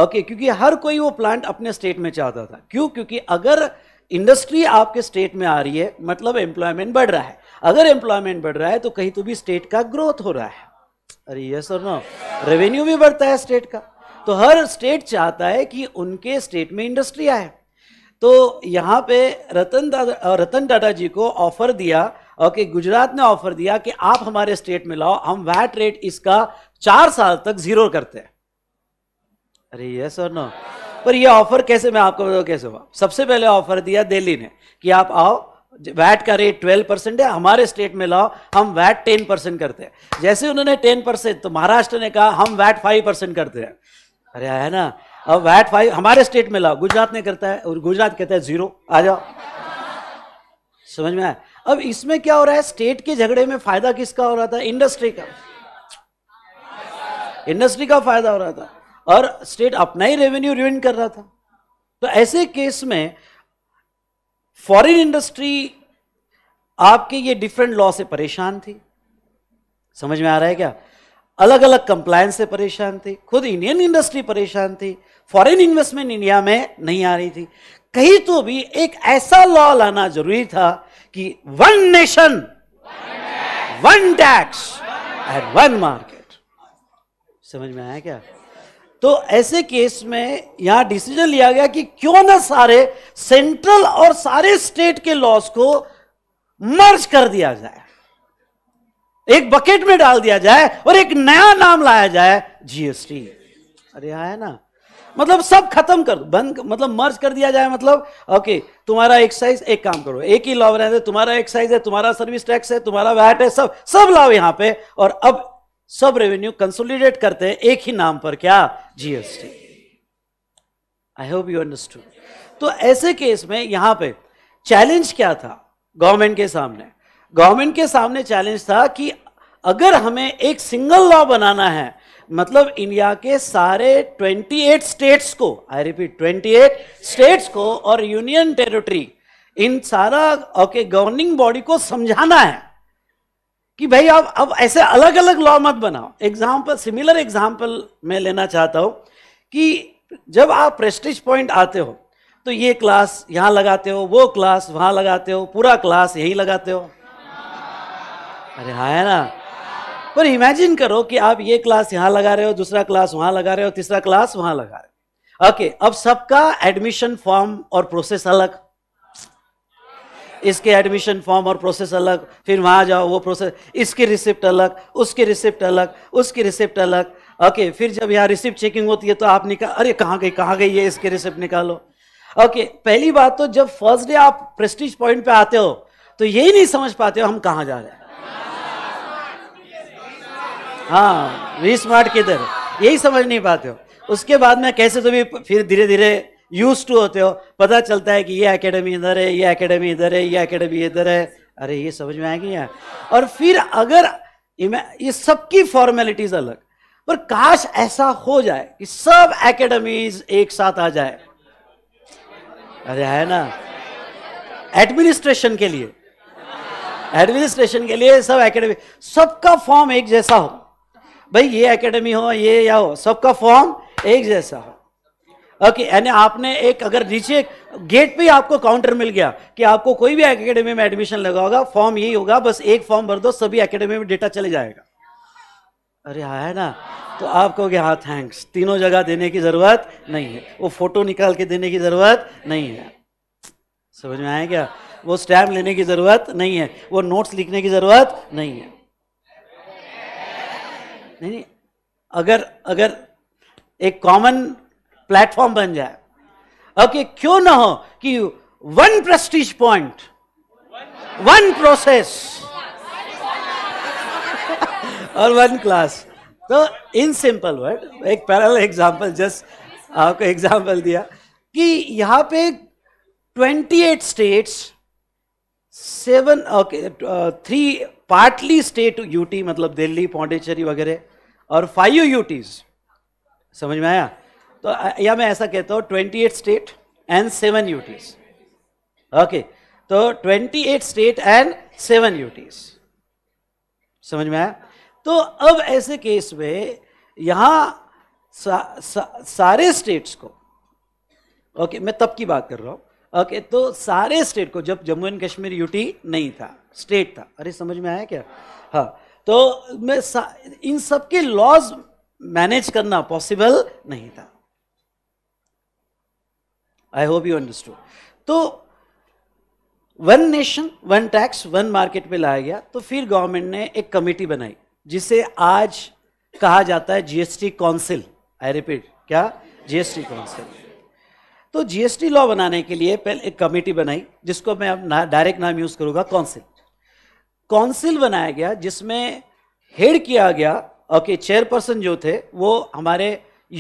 ओके क्योंकि हर कोई वो प्लांट अपने स्टेट में चाहता था क्यों क्योंकि अगर इंडस्ट्री आपके स्टेट में आ रही है मतलब एम्प्लॉयमेंट बढ़ रहा है अगर एम्प्लॉयमेंट बढ़ रहा है तो कहीं तो भी स्टेट का ग्रोथ हो रहा है अरे यस और नो रेवेन्यू भी बढ़ता है स्टेट का तो हर स्टेट चाहता है कि उनके स्टेट में इंडस्ट्री आए तो यहाँ पे रतन दादा रतन टाटा जी को ऑफर दिया ओके गुजरात ने ऑफर दिया कि आप हमारे स्टेट में लाओ हम वैट रेट इसका चार साल तक जीरो करते हैं अरे यस और नो पर ये ऑफर कैसे मैं आपको बताऊँ कैसे हुआ सबसे पहले ऑफर दिया दिल्ली ने कि आप आओ वैट का रेट ट्वेल्व परसेंट है हमारे स्टेट में लाओ हम वैट टेन परसेंट करते हैं जैसे उन्होंने टेन परसेंट तो महाराष्ट्र ने कहा हम वैट फाइव परसेंट करते हैं अरे है ना अब वैट फाइव हमारे स्टेट में लाओ गुजरात ने करता है और गुजरात कहता है जीरो आ जाओ समझ में आया अब इसमें क्या हो रहा है स्टेट के झगड़े में फायदा किसका हो रहा था इंडस्ट्री का इंडस्ट्री का फायदा हो रहा था और स्टेट अपना ही रेवेन्यू रिवेंट कर रहा था तो ऐसे केस में फॉरेन इंडस्ट्री आपके ये डिफरेंट लॉ से परेशान थी समझ में आ रहा है क्या अलग अलग कंप्लायंस से परेशान थी खुद इंडियन इंडस्ट्री परेशान थी फॉरेन इन्वेस्टमेंट इंडिया में नहीं आ रही थी कहीं तो भी एक ऐसा लॉ लाना जरूरी था कि one nation one tax and one market समझ में आया क्या तो ऐसे केस में यहां डिसीजन लिया गया कि क्यों ना सारे सेंट्रल और सारे स्टेट के लॉस को मर्ज कर दिया जाए एक बकेट में डाल दिया जाए और एक नया नाम लाया जाए जीएसटी अरे आया हाँ ना मतलब सब खत्म कर बंद मतलब मर्ज कर दिया जाए मतलब ओके तुम्हारा एक्साइज एक काम करो एक ही लॉ है तुम्हारा एक्साइज है तुम्हारा सर्विस टैक्स है तुम्हारा वैट है सब सब लाओ यहां पे और अब सब रेवेन्यू कंसोलिडेट करते हैं एक ही नाम पर क्या GST I hope you understood तो ऐसे केस में यहां पे चैलेंज क्या था गवर्नमेंट के सामने गवर्नमेंट के सामने चैलेंज था कि अगर हमें एक सिंगल लॉ बनाना है मतलब इंडिया के सारे 28 स्टेट्स को आई रिपीट 28 स्टेट्स को और यूनियन टेरिटरी इन सारा ओके गवर्निंग बॉडी को समझाना है कि भाई आप अब ऐसे अलग अलग लॉ मत बनाओ एग्जाम्पल सिमिलर एग्जाम्पल मैं लेना चाहता हूँ कि जब आप प्रेस्टिज पॉइंट आते हो तो ये क्लास यहाँ लगाते हो वो क्लास वहाँ लगाते हो पूरा क्लास यहीं लगाते हो अरे हाँ है ना पर इमेजिन करो कि आप ये क्लास यहां लगा रहे हो दूसरा क्लास वहां लगा रहे हो तीसरा क्लास वहां लगा रहे हो ओके अब सबका एडमिशन फॉर्म और प्रोसेस अलग इसके एडमिशन फॉर्म और प्रोसेस अलग फिर वहां जाओ वो प्रोसेस इसकी रिसिप्ट अलग उसकी रिसिप्ट अलग उसकी रिसिप्ट अलग ओके फिर जब यहाँ रिसिप्ट चेकिंग होती है तो आप निकाल अरे कहाँ गई कहाँ गई ये इसकी रिसिप्ट निकालो ओके पहली बात तो जब फर्स्ट डे आप प्रेस्टीज पॉइंट पे आते हो तो यही नहीं समझ पाते हो हम कहाँ जा रहे हैं हाँ वी स्मार्ट किधर यही समझ नहीं पाते हो उसके बाद में कैसे तो भी फिर धीरे धीरे यूज टू होते हो पता चलता है कि ये एकेडमी इधर है ये एकेडमी इधर है ये एकेडमी इधर है अरे ये समझ में आएगी यार और फिर अगर ये सबकी फॉर्मेलिटीज अलग पर काश ऐसा हो जाए कि सब एकेडमीज एक साथ आ जाए अरे है ना एडमिनिस्ट्रेशन के लिए एडमिनिस्ट्रेशन के लिए सब एकेडमी सबका फॉर्म एक जैसा हो भाई ये एकेडमी हो ये या हो सबका फॉर्म एक जैसा हो ओके यानी आपने एक अगर नीचे गेट पे ही आपको काउंटर मिल गया कि आपको कोई भी एकेडमी में एडमिशन लगा होगा फॉर्म यही होगा बस एक फॉर्म भर दो सभी एकेडमी में डेटा चले जाएगा अरे हाँ है ना तो आप कहोगे हाँ थैंक्स तीनों जगह देने की जरूरत नहीं है वो फोटो निकाल के देने की जरूरत नहीं है समझ में आया क्या वो स्टैम्प लेने की जरूरत नहीं है वो नोट्स लिखने की जरूरत नहीं है नहीं नहीं अगर अगर एक कॉमन प्लेटफॉर्म बन जाए ओके okay, क्यों ना हो कि one Prestige Point one process और वन क्लास तो इन सिंपल वर्ड एक पैरल एग्जांपल जस्ट आपको एग्जांपल दिया कि यहां पे 28 states seven okay three partly state UT मतलब दिल्ली पौंडेचेरी वगैरह और फाइव यूटीज समझ में आया तो या मैं ऐसा कहता हूँ twenty eight state and seven UTs okay तो twenty eight state and seven UTs समझ में आया तो अब ऐसे केस में यहां सा, सा, सारे स्टेट्स को ओके मैं तब की बात कर रहा हूं ओके okay, तो सारे स्टेट को जब जम्मू एंड कश्मीर यूटी नहीं था स्टेट था अरे समझ में आया क्या हाँ तो मैं इन सब के लॉज मैनेज करना पॉसिबल नहीं था आई होप यू अंडरस्टूड तो one nation one tax one market में लाया गया तो फिर गवर्नमेंट ने एक कमेटी बनाई जिसे आज कहा जाता है जीएसटी काउंसिल आई रिपीट क्या जीएसटी काउंसिल तो जीएसटी लॉ बनाने के लिए पहले एक कमेटी बनाई जिसको मैं अब ना, डायरेक्ट नाम यूज करूंगा काउंसिल काउंसिल बनाया गया जिसमें हेड किया गया ओके चेयरपर्सन जो थे वो हमारे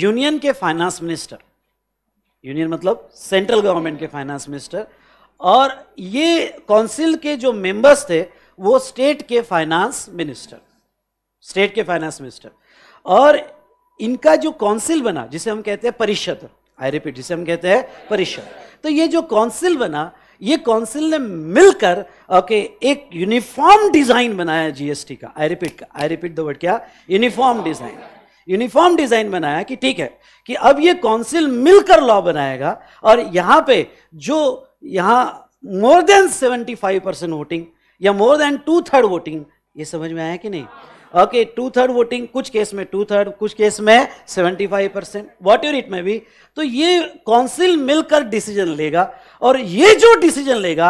यूनियन के फाइनेंस मिनिस्टर यूनियन मतलब सेंट्रल गवर्नमेंट के फाइनेंस मिनिस्टर और ये काउंसिल के जो मेंबर्स थे वो स्टेट के फाइनेंस मिनिस्टर स्टेट के फाइनेंस मिनिस्टर और इनका जो काउंसिल बना जिसे हम कहते हैं परिषद आई रिपीट जिसे हम कहते हैं परिषद तो ये जो काउंसिल बना ये काउंसिल ने मिलकर ओके एक यूनिफॉर्म डिजाइन बनाया जीएसटी का आई रिपीट का आई रिपीट दर्ड वर्ड क्या यूनिफॉर्म डिजाइन यूनिफॉर्म डिजाइन बनाया कि ठीक है कि अब ये काउंसिल मिलकर लॉ बनाएगा और यहां पे जो यहां मोर देन 75 परसेंट वोटिंग या more than two third voting ये समझ में आया कि नहीं ओके टू थर्ड वोटिंग कुछ केस में टू थर्ड कुछ केस में 75 परसेंट वॉट यूर इट में भी तो ये काउंसिल मिलकर डिसीजन लेगा और ये जो डिसीजन लेगा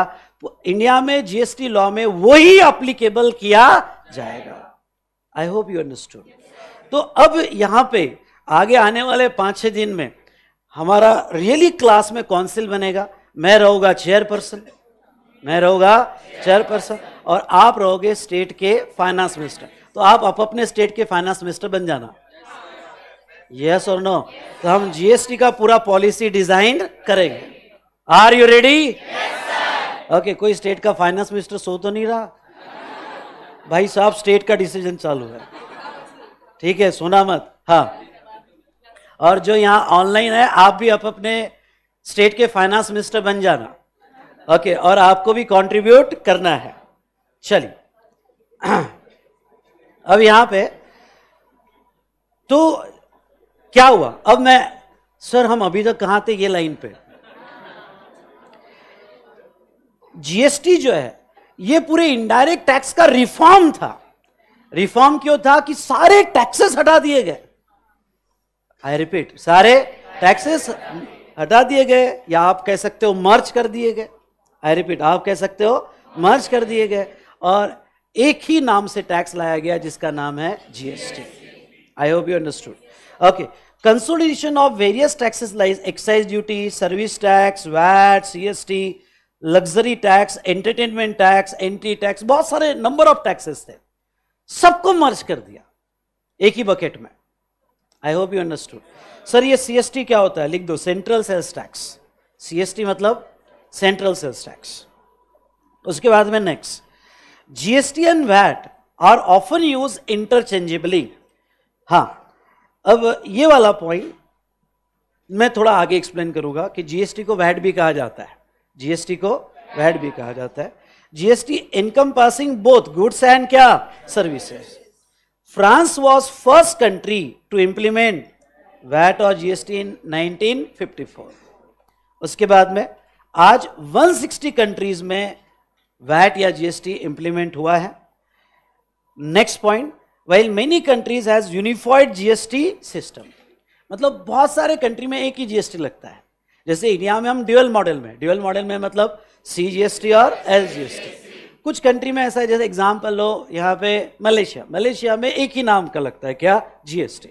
इंडिया में जीएसटी लॉ में वही अप्लीकेबल किया जाएगा आई होप यू अंडरस्टूड तो अब यहां पे आगे आने वाले पांच छह दिन में हमारा रियली क्लास में काउंसिल बनेगा मैं रहूंगा चेयरपर्सन मैं रहूंगा चेयरपर्सन और आप रहोगे स्टेट के फाइनेंस मिनिस्टर तो आप अप अपने स्टेट के फाइनेंस मिनिस्टर बन जाना यस और नो तो हम जीएसटी का पूरा पॉलिसी डिजाइन करेंगे आर यू रेडी ओके कोई स्टेट का फाइनेंस मिनिस्टर सो तो नहीं रहा भाई साहब स्टेट का डिसीजन चालू है ठीक है सुना मत हाँ और जो यहाँ ऑनलाइन है आप भी आप अपने स्टेट के फाइनेंस मिनिस्टर बन जाना ओके और आपको भी कंट्रीब्यूट करना है चलिए अब यहाँ पे तो क्या हुआ अब मैं सर हम अभी तक कहाँ थे ये लाइन पे जीएसटी जो है ये पूरे इनडायरेक्ट टैक्स का रिफॉर्म था रिफॉर्म क्यों था कि सारे टैक्सेस हटा दिए गए आई रिपीट सारे टैक्सेस हटा दिए गए या आप कह सकते हो मर्ज कर दिए गए आई रिपीट आप कह सकते हो मर्ज कर दिए गए और एक ही नाम से टैक्स लाया गया जिसका नाम है GST I hope you understood okay consolidation of various taxes like excise duty service tax VAT CST, luxury tax entertainment tax entry tax बहुत सारे नंबर ऑफ टैक्सेस थे सबको मर्ज कर दिया एक ही बकेट में I hope you understood sir ये सीएसटी क्या होता है लिख दो सेंट्रल सेल्स टैक्स सीएसटी मतलब सेंट्रल सेल्स टैक्स उसके बाद में next GST and VAT are often use interchangeably हाँ अब ये वाला पॉइंट मैं थोड़ा आगे एक्सप्लेन करूंगा कि जीएसटी को वैट भी कहा जाता है जीएसटी को वैट भी कहा जाता है GST encompassing both goods and क्या services France was first country to implement VAT और जीएसटी इन 1954 उसके बाद में आज 160 कंट्रीज में वैट या जीएसटी इंप्लीमेंट हुआ है next point well many countries has unified GST system मतलब बहुत सारे कंट्री में एक ही जीएसटी लगता है जैसे इंडिया में हम ड्यूअल मॉडल में ड्यूअल मॉडल में मतलब सी जी एस टी और एस जी एस टी कुछ कंट्री में ऐसा है जैसे एग्जाम्पल लो यहाँ पे मलेशिया मलेशिया में एक ही नाम का लगता है क्या GST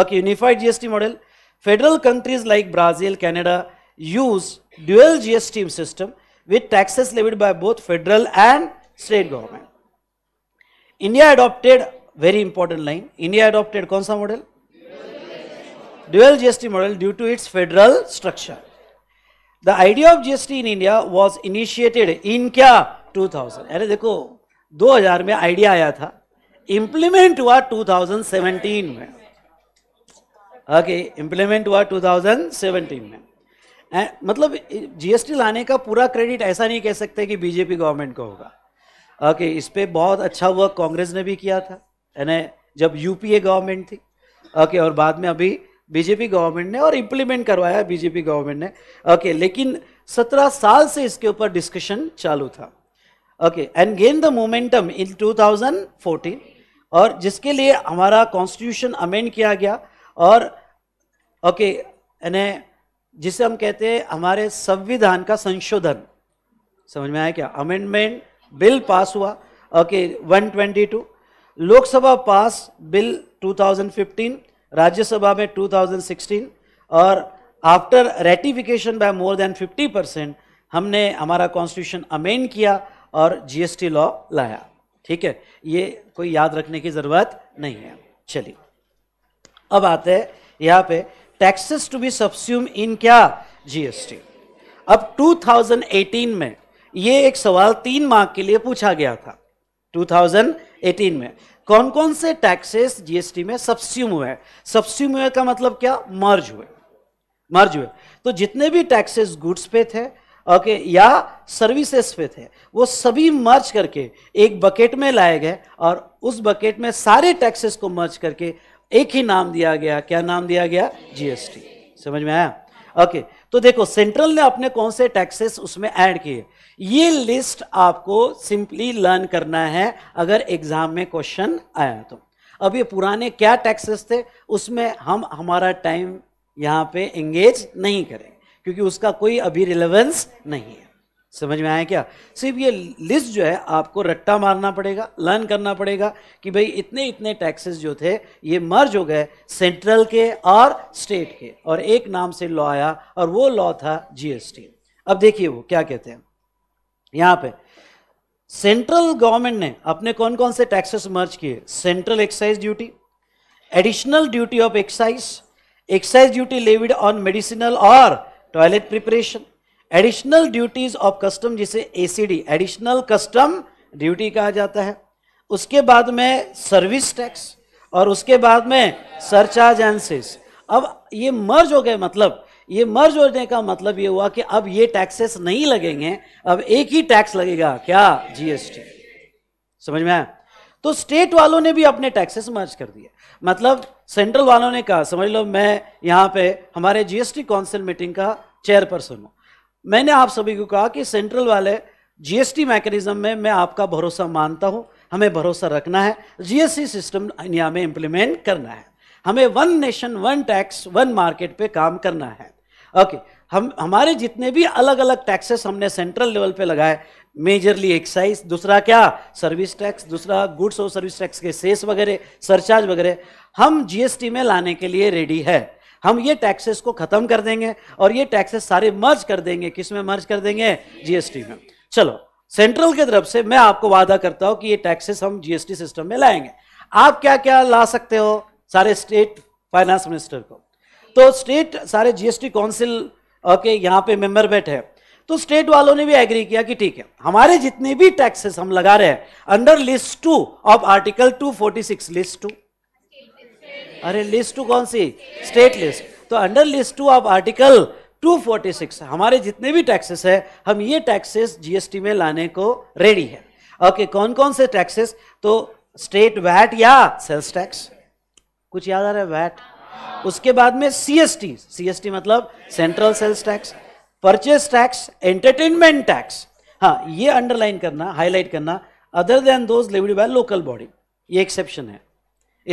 okay unified GST model federal countries like Brazil Canada use dual GST system with taxes levied by both federal and state government India adopted very important line India adopted कौन सा मॉडल dual GST model due to its federal structure. The idea of GST in India was initiated in kya 2000 अरे देखो 2000 में idea आया था Implement हुआ 2017 में Okay, implement हुआ 2017 में मतलब जीएसटी लाने का पूरा क्रेडिट ऐसा नहीं कह सकते कि बीजेपी गवर्नमेंट को होगा ओके इस पर बहुत अच्छा वर्क कांग्रेस ने भी किया था यानी जब यूपीए गवर्नमेंट थी ओके और बाद में अभी बीजेपी गवर्नमेंट ने और इम्प्लीमेंट करवाया बीजेपी गवर्नमेंट ने ओके लेकिन सत्रह साल से इसके ऊपर डिस्कशन चालू था okay and gain the momentum in 2014 और जिसके लिए हमारा कॉन्स्टिट्यूशन अमेंड किया गया और ओके okay, यानी जिसे हम कहते हैं हमारे संविधान का संशोधन समझ में आया क्या अमेंडमेंट बिल पास हुआ okay okay, 122 Lok Sabha pass bill 2015 Rajya Sabha में 2016 और after ratification by more than 50 percent हमने हमारा कॉन्स्टिट्यूशन अमेंड किया और जीएसटी लॉ लाया ठीक है ये कोई याद रखने की ज़रूरत नहीं है चलिए अब आते हैं यहाँ पे taxes to be subsume in क्या जीएसटी अब 2018 में ये एक सवाल तीन मार्क के लिए पूछा गया था 2018 में कौन कौन से टैक्सेस जीएसटी में सब्स्यूम हुए हैं सब्स्यूम हुए का मतलब क्या मर्ज हुए मर्ज हुए तो जितने भी टैक्सेस गुड्स पे थे ओके या सर्विसेज पे थे वो सभी मर्ज करके एक बकेट में लाए गए और उस बकेट में सारे टैक्सेस को मर्ज करके एक ही नाम दिया गया क्या नाम दिया गया जीएसटी समझ में आया ओके तो देखो सेंट्रल ने अपने कौन से टैक्सेस उसमें ऐड किए ये लिस्ट आपको सिंपली लर्न करना है अगर एग्जाम में क्वेश्चन आया तो अब ये पुराने क्या टैक्सेस थे उसमें हम हमारा टाइम यहाँ पे एंगेज नहीं करें क्योंकि उसका कोई अभी रिलेवेंस नहीं है समझ में आया क्या सिर्फ ये लिस्ट जो है आपको रट्टा मारना पड़ेगा लर्न करना पड़ेगा कि भाई इतने इतने टैक्सेस जो थे ये मर्ज हो गए सेंट्रल के और स्टेट के और एक नाम से लॉ आया और वो लॉ था जीएसटी अब देखिए वो क्या कहते हैं यहाँ पे सेंट्रल गवर्नमेंट ने अपने कौन कौन से टैक्सेस मर्ज किए central excise duty additional duty of excise excise duty levied on medicinal और toilet preparation additional duties of custom जिसे एसीडी एडिशनल कस्टम ड्यूटी कहा जाता है उसके बाद में सर्विस टैक्स और उसके बाद में सरचार्ज एंसिस अब ये मर्ज हो गए मतलब ये मर्ज होने का मतलब ये हुआ कि अब ये टैक्सेस नहीं लगेंगे अब एक ही टैक्स लगेगा क्या जीएसटी समझ में आया तो स्टेट वालों ने भी अपने टैक्सेस मर्ज कर दिए मतलब सेंट्रल वालों ने कहा समझ लो मैं यहाँ पे हमारे जीएसटी काउंसिल मीटिंग का चेयरपर्सन हूँ मैंने आप सभी को कहा कि सेंट्रल वाले जीएसटी मैकेनिज्म में मैं आपका भरोसा मानता हूं हमें भरोसा रखना है जीएसटी सिस्टम इंडिया में इंप्लीमेंट करना है हमें one nation one tax one market पे काम करना है ओके हम हमारे जितने भी अलग अलग टैक्सेस हमने सेंट्रल लेवल पे लगाए मेजरली एक्साइज दूसरा क्या सर्विस टैक्स दूसरा गुड्स और सर्विस टैक्स के सेस वगैरह सरचार्ज वगैरह हम जीएसटी में लाने के लिए रेडी है हम ये टैक्सेस को खत्म कर देंगे और ये टैक्सेस सारे मर्ज कर देंगे किस में मर्ज कर देंगे जीएसटी में चलो सेंट्रल की तरफ से मैं आपको वादा करता हूं कि ये टैक्सेस हम जीएसटी सिस्टम में लाएंगे आप क्या क्या ला सकते हो सारे स्टेट फाइनेंस मिनिस्टर को तो स्टेट सारे जीएसटी काउंसिल ओके यहाँ पे मेंबर बैठे तो स्टेट वालों ने भी एग्री किया कि ठीक है हमारे जितने भी टैक्सेस हम लगा रहे हैं under list two of article 246 list two अरे लिस्ट टू कौन सी स्टेट लिस्ट तो under list two of article 246 हमारे जितने भी टैक्सेस है हम ये टैक्सेस जीएसटी में लाने को रेडी है ओके कौन कौन से टैक्सेस तो स्टेट वैट या सेल्स टैक्स कुछ याद आ रहा है वैट उसके बाद में सीएसटी सीएसटी मतलब central sales tax purchase tax entertainment tax हाँ ये अंडरलाइन करना हाईलाइट करना other than those levied by local body ये एक्सेप्शन है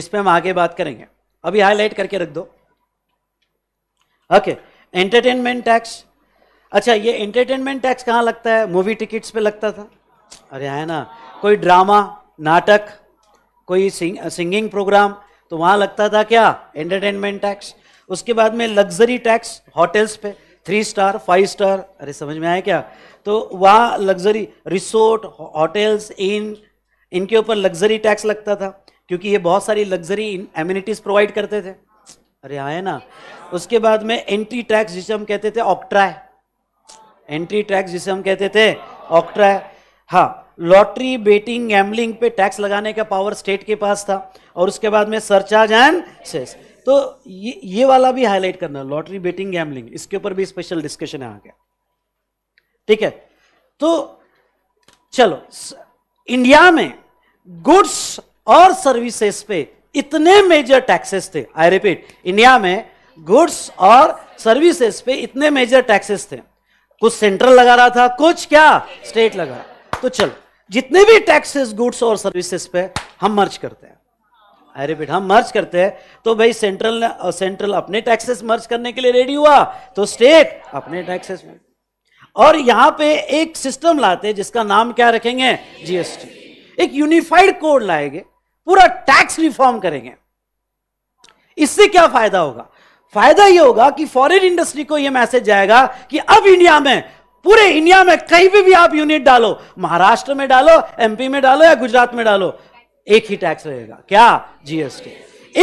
इस पर हम आगे बात करेंगे अभी हाईलाइट करके रख दो ओके एंटरटेनमेंट टैक्स अच्छा ये एंटरटेनमेंट टैक्स कहाँ लगता है मूवी टिकट्स पे लगता था अरे है ना कोई ड्रामा नाटक कोई सिंग, सिंगिंग प्रोग्राम तो वहां लगता था क्या एंटरटेनमेंट टैक्स उसके बाद में लग्जरी टैक्स होटल्स पे थ्री स्टार फाइव स्टार अरे समझ में आया क्या तो वहां लग्जरी रिसोर्ट होटल्स इन इनके ऊपर लग्जरी टैक्स लगता था क्योंकि ये बहुत सारी लग्जरी एम्यूनिटीज प्रोवाइड करते थे अरे आए ना उसके बाद में एंट्री टैक्स जिसे हम कहते थे ऑक्ट्राय एंट्री टैक्स जिसे हम कहते थे ऑक्ट्राय हाँ लॉटरी बेटिंग गैम्बलिंग पे टैक्स लगाने का पावर स्टेट के पास था और उसके बाद में सरचार्ज एंड सेस तो ये ये वाला भी हाईलाइट करना लॉटरी बेटिंग गैम्बलिंग इसके ऊपर भी स्पेशल डिस्कशन है गया ठीक है तो चलो इंडिया में गुड्स और सर्विसेज पे इतने मेजर टैक्सेस थे आई रिपीट इंडिया में गुड्स और सर्विसेज पे इतने मेजर टैक्सेस थे कुछ सेंट्रल लगा रहा था कुछ क्या स्टेट लगा रहा तो चलो जितने भी टैक्सेस गुड्स और सर्विसेज पे हम मर्ज करते हैं आई रिपीट हम मर्ज करते हैं तो भाई सेंट्रल ने सेंट्रल अपने टैक्सेस मर्ज करने के लिए रेडी हुआ तो स्टेट अपने टैक्सेस में और यहां पे एक सिस्टम लाते जिसका नाम क्या रखेंगे जीएसटी एक यूनिफाइड कोड लाएंगे पूरा टैक्स रिफॉर्म करेंगे इससे क्या फायदा होगा फायदा यह होगा कि फॉरेन इंडस्ट्री को यह मैसेज जाएगा कि अब इंडिया में पूरे इंडिया में कहीं भी, भी आप यूनिट डालो महाराष्ट्र में डालो एमपी में डालो या गुजरात में डालो एक ही टैक्स रहेगा क्या जीएसटी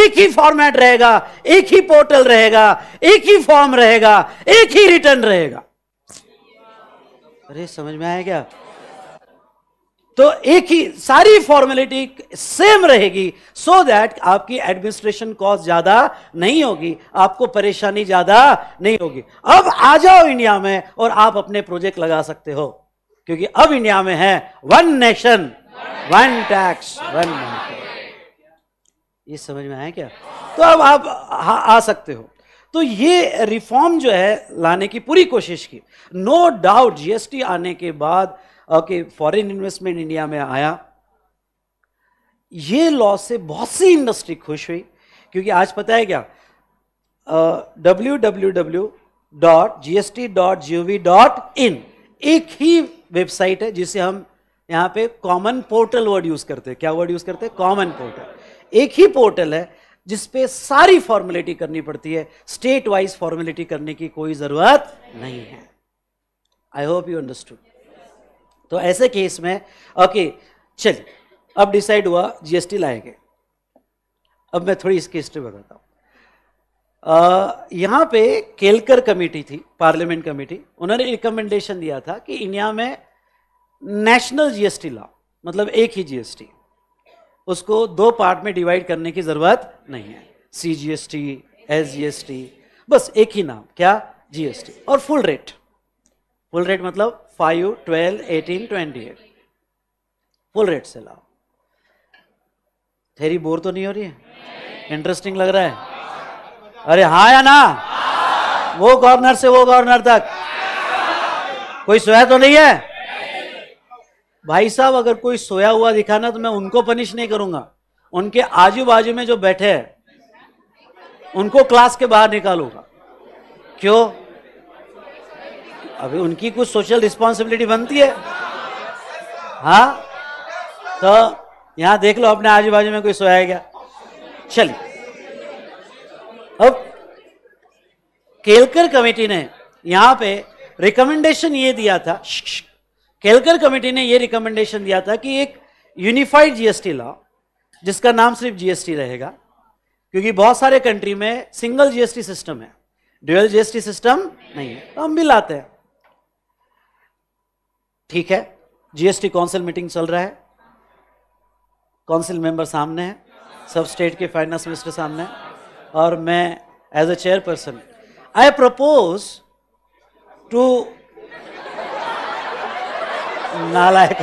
एक ही फॉर्मेट रहेगा एक ही पोर्टल रहेगा एक ही फॉर्म रहेगा एक ही रिटर्न रहेगा अरे समझ में आया क्या तो एक ही सारी फॉर्मेलिटी सेम रहेगी सो so दैट आपकी एडमिनिस्ट्रेशन कॉस्ट ज़्यादा नहीं होगी आपको परेशानी ज़्यादा नहीं होगी अब आ जाओ इंडिया में और आप अपने प्रोजेक्ट लगा सकते हो क्योंकि अब इंडिया में है one nation one tax one ये समझ में आया क्या तो अब आप आ, आ सकते हो तो ये रिफॉर्म जो है लाने की पूरी कोशिश की नो डाउट जीएसटी आने के बाद कि फॉरेन इन्वेस्टमेंट इंडिया में आया ये लॉ से बहुत सी इंडस्ट्री खुश हुई क्योंकि आज पता है क्या W W W dot dot G O V dot in एक ही वेबसाइट है जिसे हम यहाँ पे कॉमन पोर्टल वर्ड यूज करते हैं क्या वर्ड यूज करते हैं कॉमन पोर्टल एक ही पोर्टल है जिसपे सारी फॉर्मेलिटी करनी पड़ती है स्टेट वाइज फॉर्मेलिटी करने की कोई जरूरत नहीं है आई होप यू अंडरस्टूड तो ऐसे केस में ओके चलिए अब डिसाइड हुआ जीएसटी लाएंगे अब मैं थोड़ी इसकी हिस्ट्री बताता हूँ यहाँ पे केलकर कमेटी थी पार्लियामेंट कमेटी उन्होंने रिकमेंडेशन दिया था कि इंडिया में नेशनल जीएसटी लॉ मतलब एक ही जीएसटी उसको दो पार्ट में डिवाइड करने की ज़रूरत नहीं है C G S T S G S T बस एक ही नाम क्या जीएसटी और फुल रेट फुल रेट मतलब five twelve eighteen twenty eight full rate से लाओ थेरी बोर तो नहीं हो रही है इंटरेस्टिंग लग रहा है अरे हाँ या ना वो गवर्नर से वो गवर्नर तक कोई सोया तो नहीं है भाई साहब अगर कोई सोया हुआ दिखाना तो मैं उनको पनिश नहीं करूंगा उनके आजू बाजू में जो बैठे हैं उनको क्लास के बाहर निकालूंगा क्यों अभी उनकी कुछ सोशल रिस्पॉन्सिबिलिटी बनती है हाँ तो यहां देख लो अपने आजू बाजू में कोई सोया गया चलिए अब केलकर कमेटी ने यहां पे रिकमेंडेशन ये दिया था केलकर कमेटी ने ये रिकमेंडेशन दिया था कि एक यूनिफाइड जीएसटी लॉ जिसका नाम सिर्फ जीएसटी रहेगा क्योंकि बहुत सारे कंट्री में सिंगल जीएसटी सिस्टम है ड्यूअल जीएसटी सिस्टम नहीं है तो हम भी लाते हैं ठीक है जीएसटी काउंसिल मीटिंग चल रहा है काउंसिल मेंबर सामने हैं सब स्टेट के फाइनेंस मिनिस्टर सामने हैं और मैं as a chairperson I propose to नालायक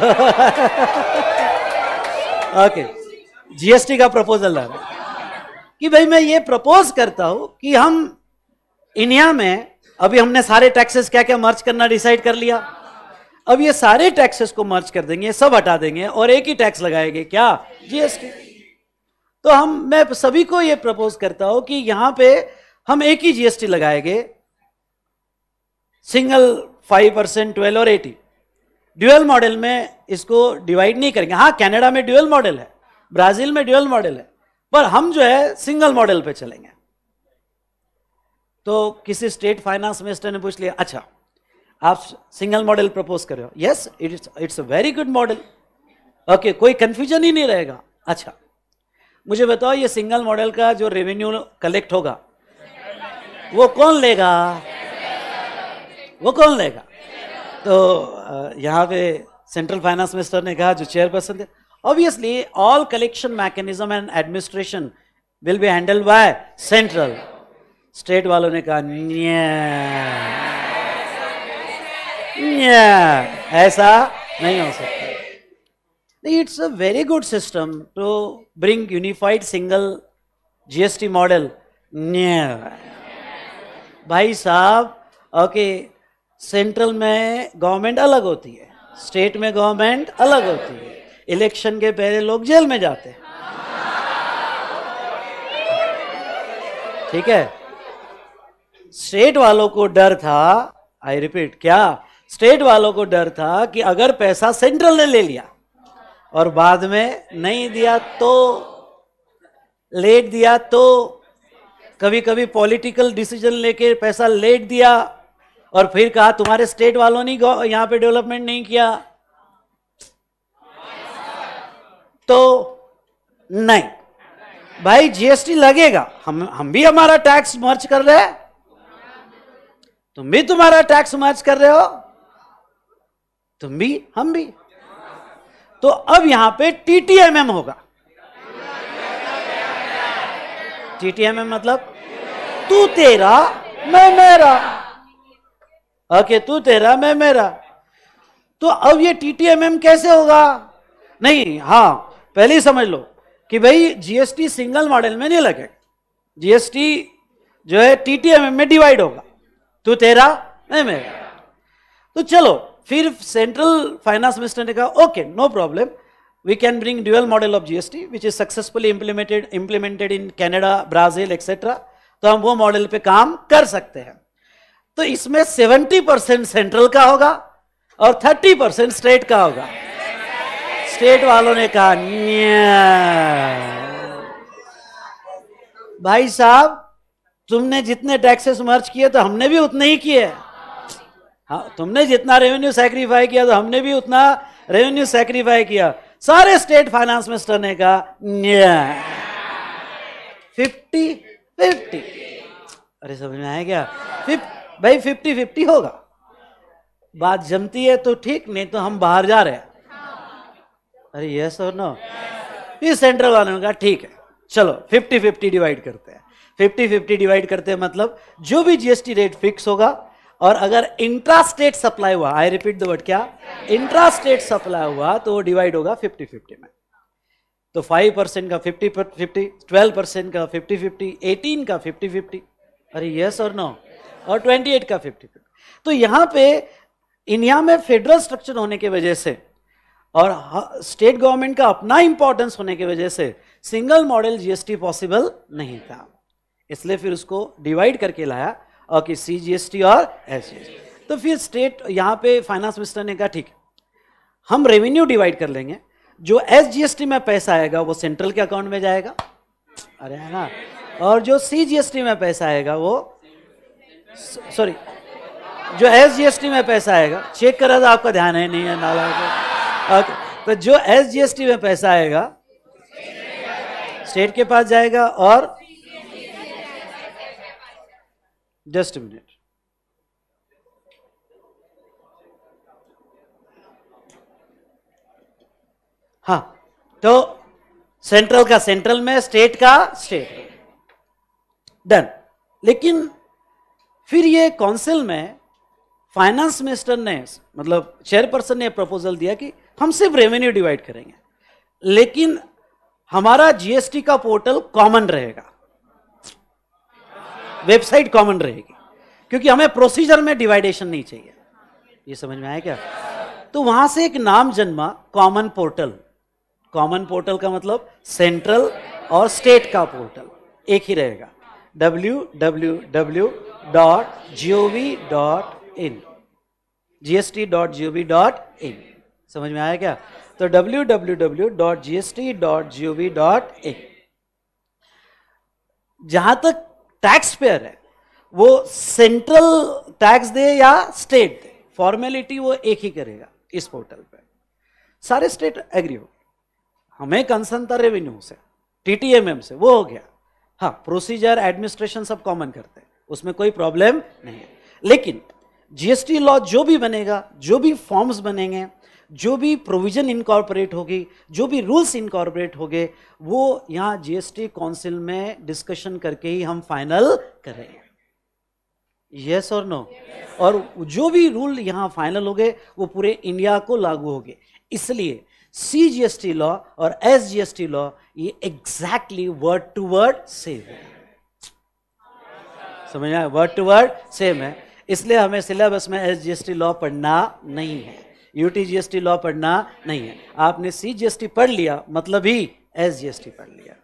ओके जीएसटी का प्रपोजल है कि भाई मैं ये प्रपोज करता हूं कि हम इंडिया में अभी हमने सारे टैक्सेस क्या क्या मर्ज करना डिसाइड कर लिया अब ये सारे टैक्सेस को मर्ज कर देंगे सब हटा देंगे और एक ही टैक्स लगाएंगे क्या जीएसटी तो हम मैं सभी को ये प्रपोज करता हूं कि यहां पे हम एक ही जीएसटी लगाएंगे सिंगल फाइव परसेंट ट्वेल्व और एटी ड्यूअल मॉडल में इसको डिवाइड नहीं करेंगे हाँ कनाडा में ड्यूअल मॉडल है ब्राजील में ड्यूअल मॉडल है पर हम जो है सिंगल मॉडल पे चलेंगे तो किसी स्टेट फाइनेंस मिनिस्टर ने पूछ लिया अच्छा आप सिंगल मॉडल प्रपोज कर रहे हो yes it's it's a very good model okay कोई कंफ्यूजन ही नहीं रहेगा अच्छा मुझे बताओ ये सिंगल मॉडल का जो रेवेन्यू कलेक्ट होगा वो कौन लेगा वो कौन लेगा तो यहाँ पे सेंट्रल फाइनेंस मिनिस्टर ने कहा जो चेयरपर्सन थे obviously all collection mechanism and administration will be handled by central state वालों ने कहा ऐसा नहीं हो सकता it's a very good system to bring unified single GST model भाई साहब ओके सेंट्रल में गवर्नमेंट अलग होती है स्टेट में गवर्नमेंट अलग होती है इलेक्शन के पहले लोग जेल में जाते हैं ठीक है स्टेट वालों को डर था आई रिपीट क्या स्टेट वालों को डर था कि अगर पैसा सेंट्रल ने ले लिया और बाद में नहीं दिया तो लेट दिया तो कभी कभी पॉलिटिकल डिसीजन लेके पैसा लेट दिया और फिर कहा तुम्हारे स्टेट वालों ने यहां पे डेवलपमेंट नहीं किया तो नहीं भाई जीएसटी लगेगा हम हम भी हमारा टैक्स मर्च कर रहे हैं तुम भी तुम्हारा टैक्स मर्च कर रहे हो तुम भी हम भी तो अब यहां पे टीटीएमएम होगा टीटीएमएम मतलब तू तेरा मैं मेरा ओके तू तेरा मैं मेरा तो अब ये टीटीएमएम कैसे होगा नहीं हां पहले ही समझ लो कि भाई जीएसटी सिंगल मॉडल में नहीं लगेगा जीएसटी जो है टीटीएमएम में डिवाइड होगा तू तेरा मैं मेरा तो चलो फिर सेंट्रल फाइनेंस मिनिस्टर ने कहा okay no problem we can bring dual model of GST which is successfully implemented implemented in Canada Brazil etcetera तो हम वो मॉडल पे काम कर सकते हैं तो इसमें 70 परसेंट सेंट्रल का होगा और 30 परसेंट स्टेट का होगा स्टेट वालों ने कहा भाई साहब तुमने जितने टैक्सेस मर्ज किए तो हमने भी उतने ही किए हैं हाँ तुमने जितना रेवेन्यू सेक्रीफाई किया तो हमने भी उतना रेवेन्यू सेक्रीफाई किया सारे स्टेट फाइनेंस मिनिस्टर ने कहा फिफ्टी फिफ्टी अरे समझ में आया क्या भाई फिफ्टी फिफ्टी होगा बात जमती है तो ठीक नहीं तो हम बाहर जा रहे हैं अरे यस और नो फिर सेंट्रल वालों ने कहा ठीक है चलो फिफ्टी फिफ्टी डिवाइड करते हैं फिफ्टी फिफ्टी डिवाइड करते हैं मतलब जो भी जीएसटी रेट फिक्स होगा और अगर इंट्रा स्टेट सप्लाई हुआ आई रिपीट दर्ड वर्ड क्या इंट्रा स्टेट सप्लाई हुआ तो वो डिवाइड होगा फिफ्टी फिफ्टी में तो फाइव परसेंट का फिफ्टी फिफ्टी ट्वेल्व परसेंट का फिफ्टी फिफ्टी एटीन का फिफ्टी फिफ्टी अरे यस और नो और ट्वेंटी एट का फिफ्टी फिफ्टी तो यहां पे इंडिया में फेडरल स्ट्रक्चर होने की वजह से और स्टेट गवर्नमेंट का अपना इंपॉर्टेंस होने की वजह से सिंगल मॉडल जीएसटी पॉसिबल नहीं था इसलिए फिर उसको डिवाइड करके लाया okay C G S T और एस जी एस टी तो फिर स्टेट यहाँ पे फाइनेंस मिनिस्टर ने कहा ठीक हम रेवेन्यू डिवाइड कर लेंगे जो एस जी एस टी में पैसा आएगा वो सेंट्रल के अकाउंट में जाएगा अरे है हाँ, ना और जो सी जी एस टी में पैसा आएगा वो सॉरी जो एस जी एस टी में पैसा आएगा चेक करा था आपका ध्यान है नहीं है नाला ओके तो।, तो जो एस जी एस टी में पैसा आएगा स्टेट के पास जाएगा और जस्ट मिनट हाँ तो सेंट्रल का सेंट्रल में स्टेट का स्टेट डन लेकिन फिर ये काउंसिल में फाइनेंस मिनिस्टर ने मतलब चेयरपर्सन ने प्रपोजल दिया कि हम सिर्फ रेवेन्यू डिवाइड करेंगे लेकिन हमारा जीएसटी का पोर्टल कॉमन रहेगा वेबसाइट कॉमन रहेगी क्योंकि हमें प्रोसीजर में डिवाइडेशन नहीं चाहिए ये समझ में आया क्या तो वहां से एक नाम जन्मा कॉमन पोर्टल कॉमन पोर्टल का मतलब सेंट्रल और स्टेट का पोर्टल एक ही रहेगा W W W dot G O V dot in G S T dot G O V dot in समझ में आया क्या तो W W W dot G S T dot G O V dot in जहां तक tax payer है वो central tax दे या स्टेट दे फॉर्मेलिटी वो एक ही करेगा इस पोर्टल पे सारे स्टेट एग्री हो हमें कंसर्न था रेवेन्यू से टीटीएमएम से वो हो गया हाँ प्रोसीजर एडमिनिस्ट्रेशन सब कॉमन करते हैं उसमें कोई प्रॉब्लम नहीं है लेकिन जीएसटी लॉ जो भी बनेगा जो भी फॉर्म्स बनेंगे जो भी प्रोविज़न इनकॉर्पोरेट होगी जो भी रूल्स इनकॉर्पोरेट हो वो यहाँ जीएसटी काउंसिल में डिस्कशन करके ही हम फाइनल करेंगे यस और नो और जो भी रूल यहाँ फाइनल हो गए वो पूरे इंडिया को लागू हो गए इसलिए C G S T law और S G S T law ये exactly word to word same है समझ में वर्ड टू वर्ड सेम है इसलिए हमें सिलेबस में S G S T law पढ़ना नहीं है यू टी लॉ पढ़ना नहीं है आपने सी जी पढ़ लिया मतलब ही एस जी पढ़ लिया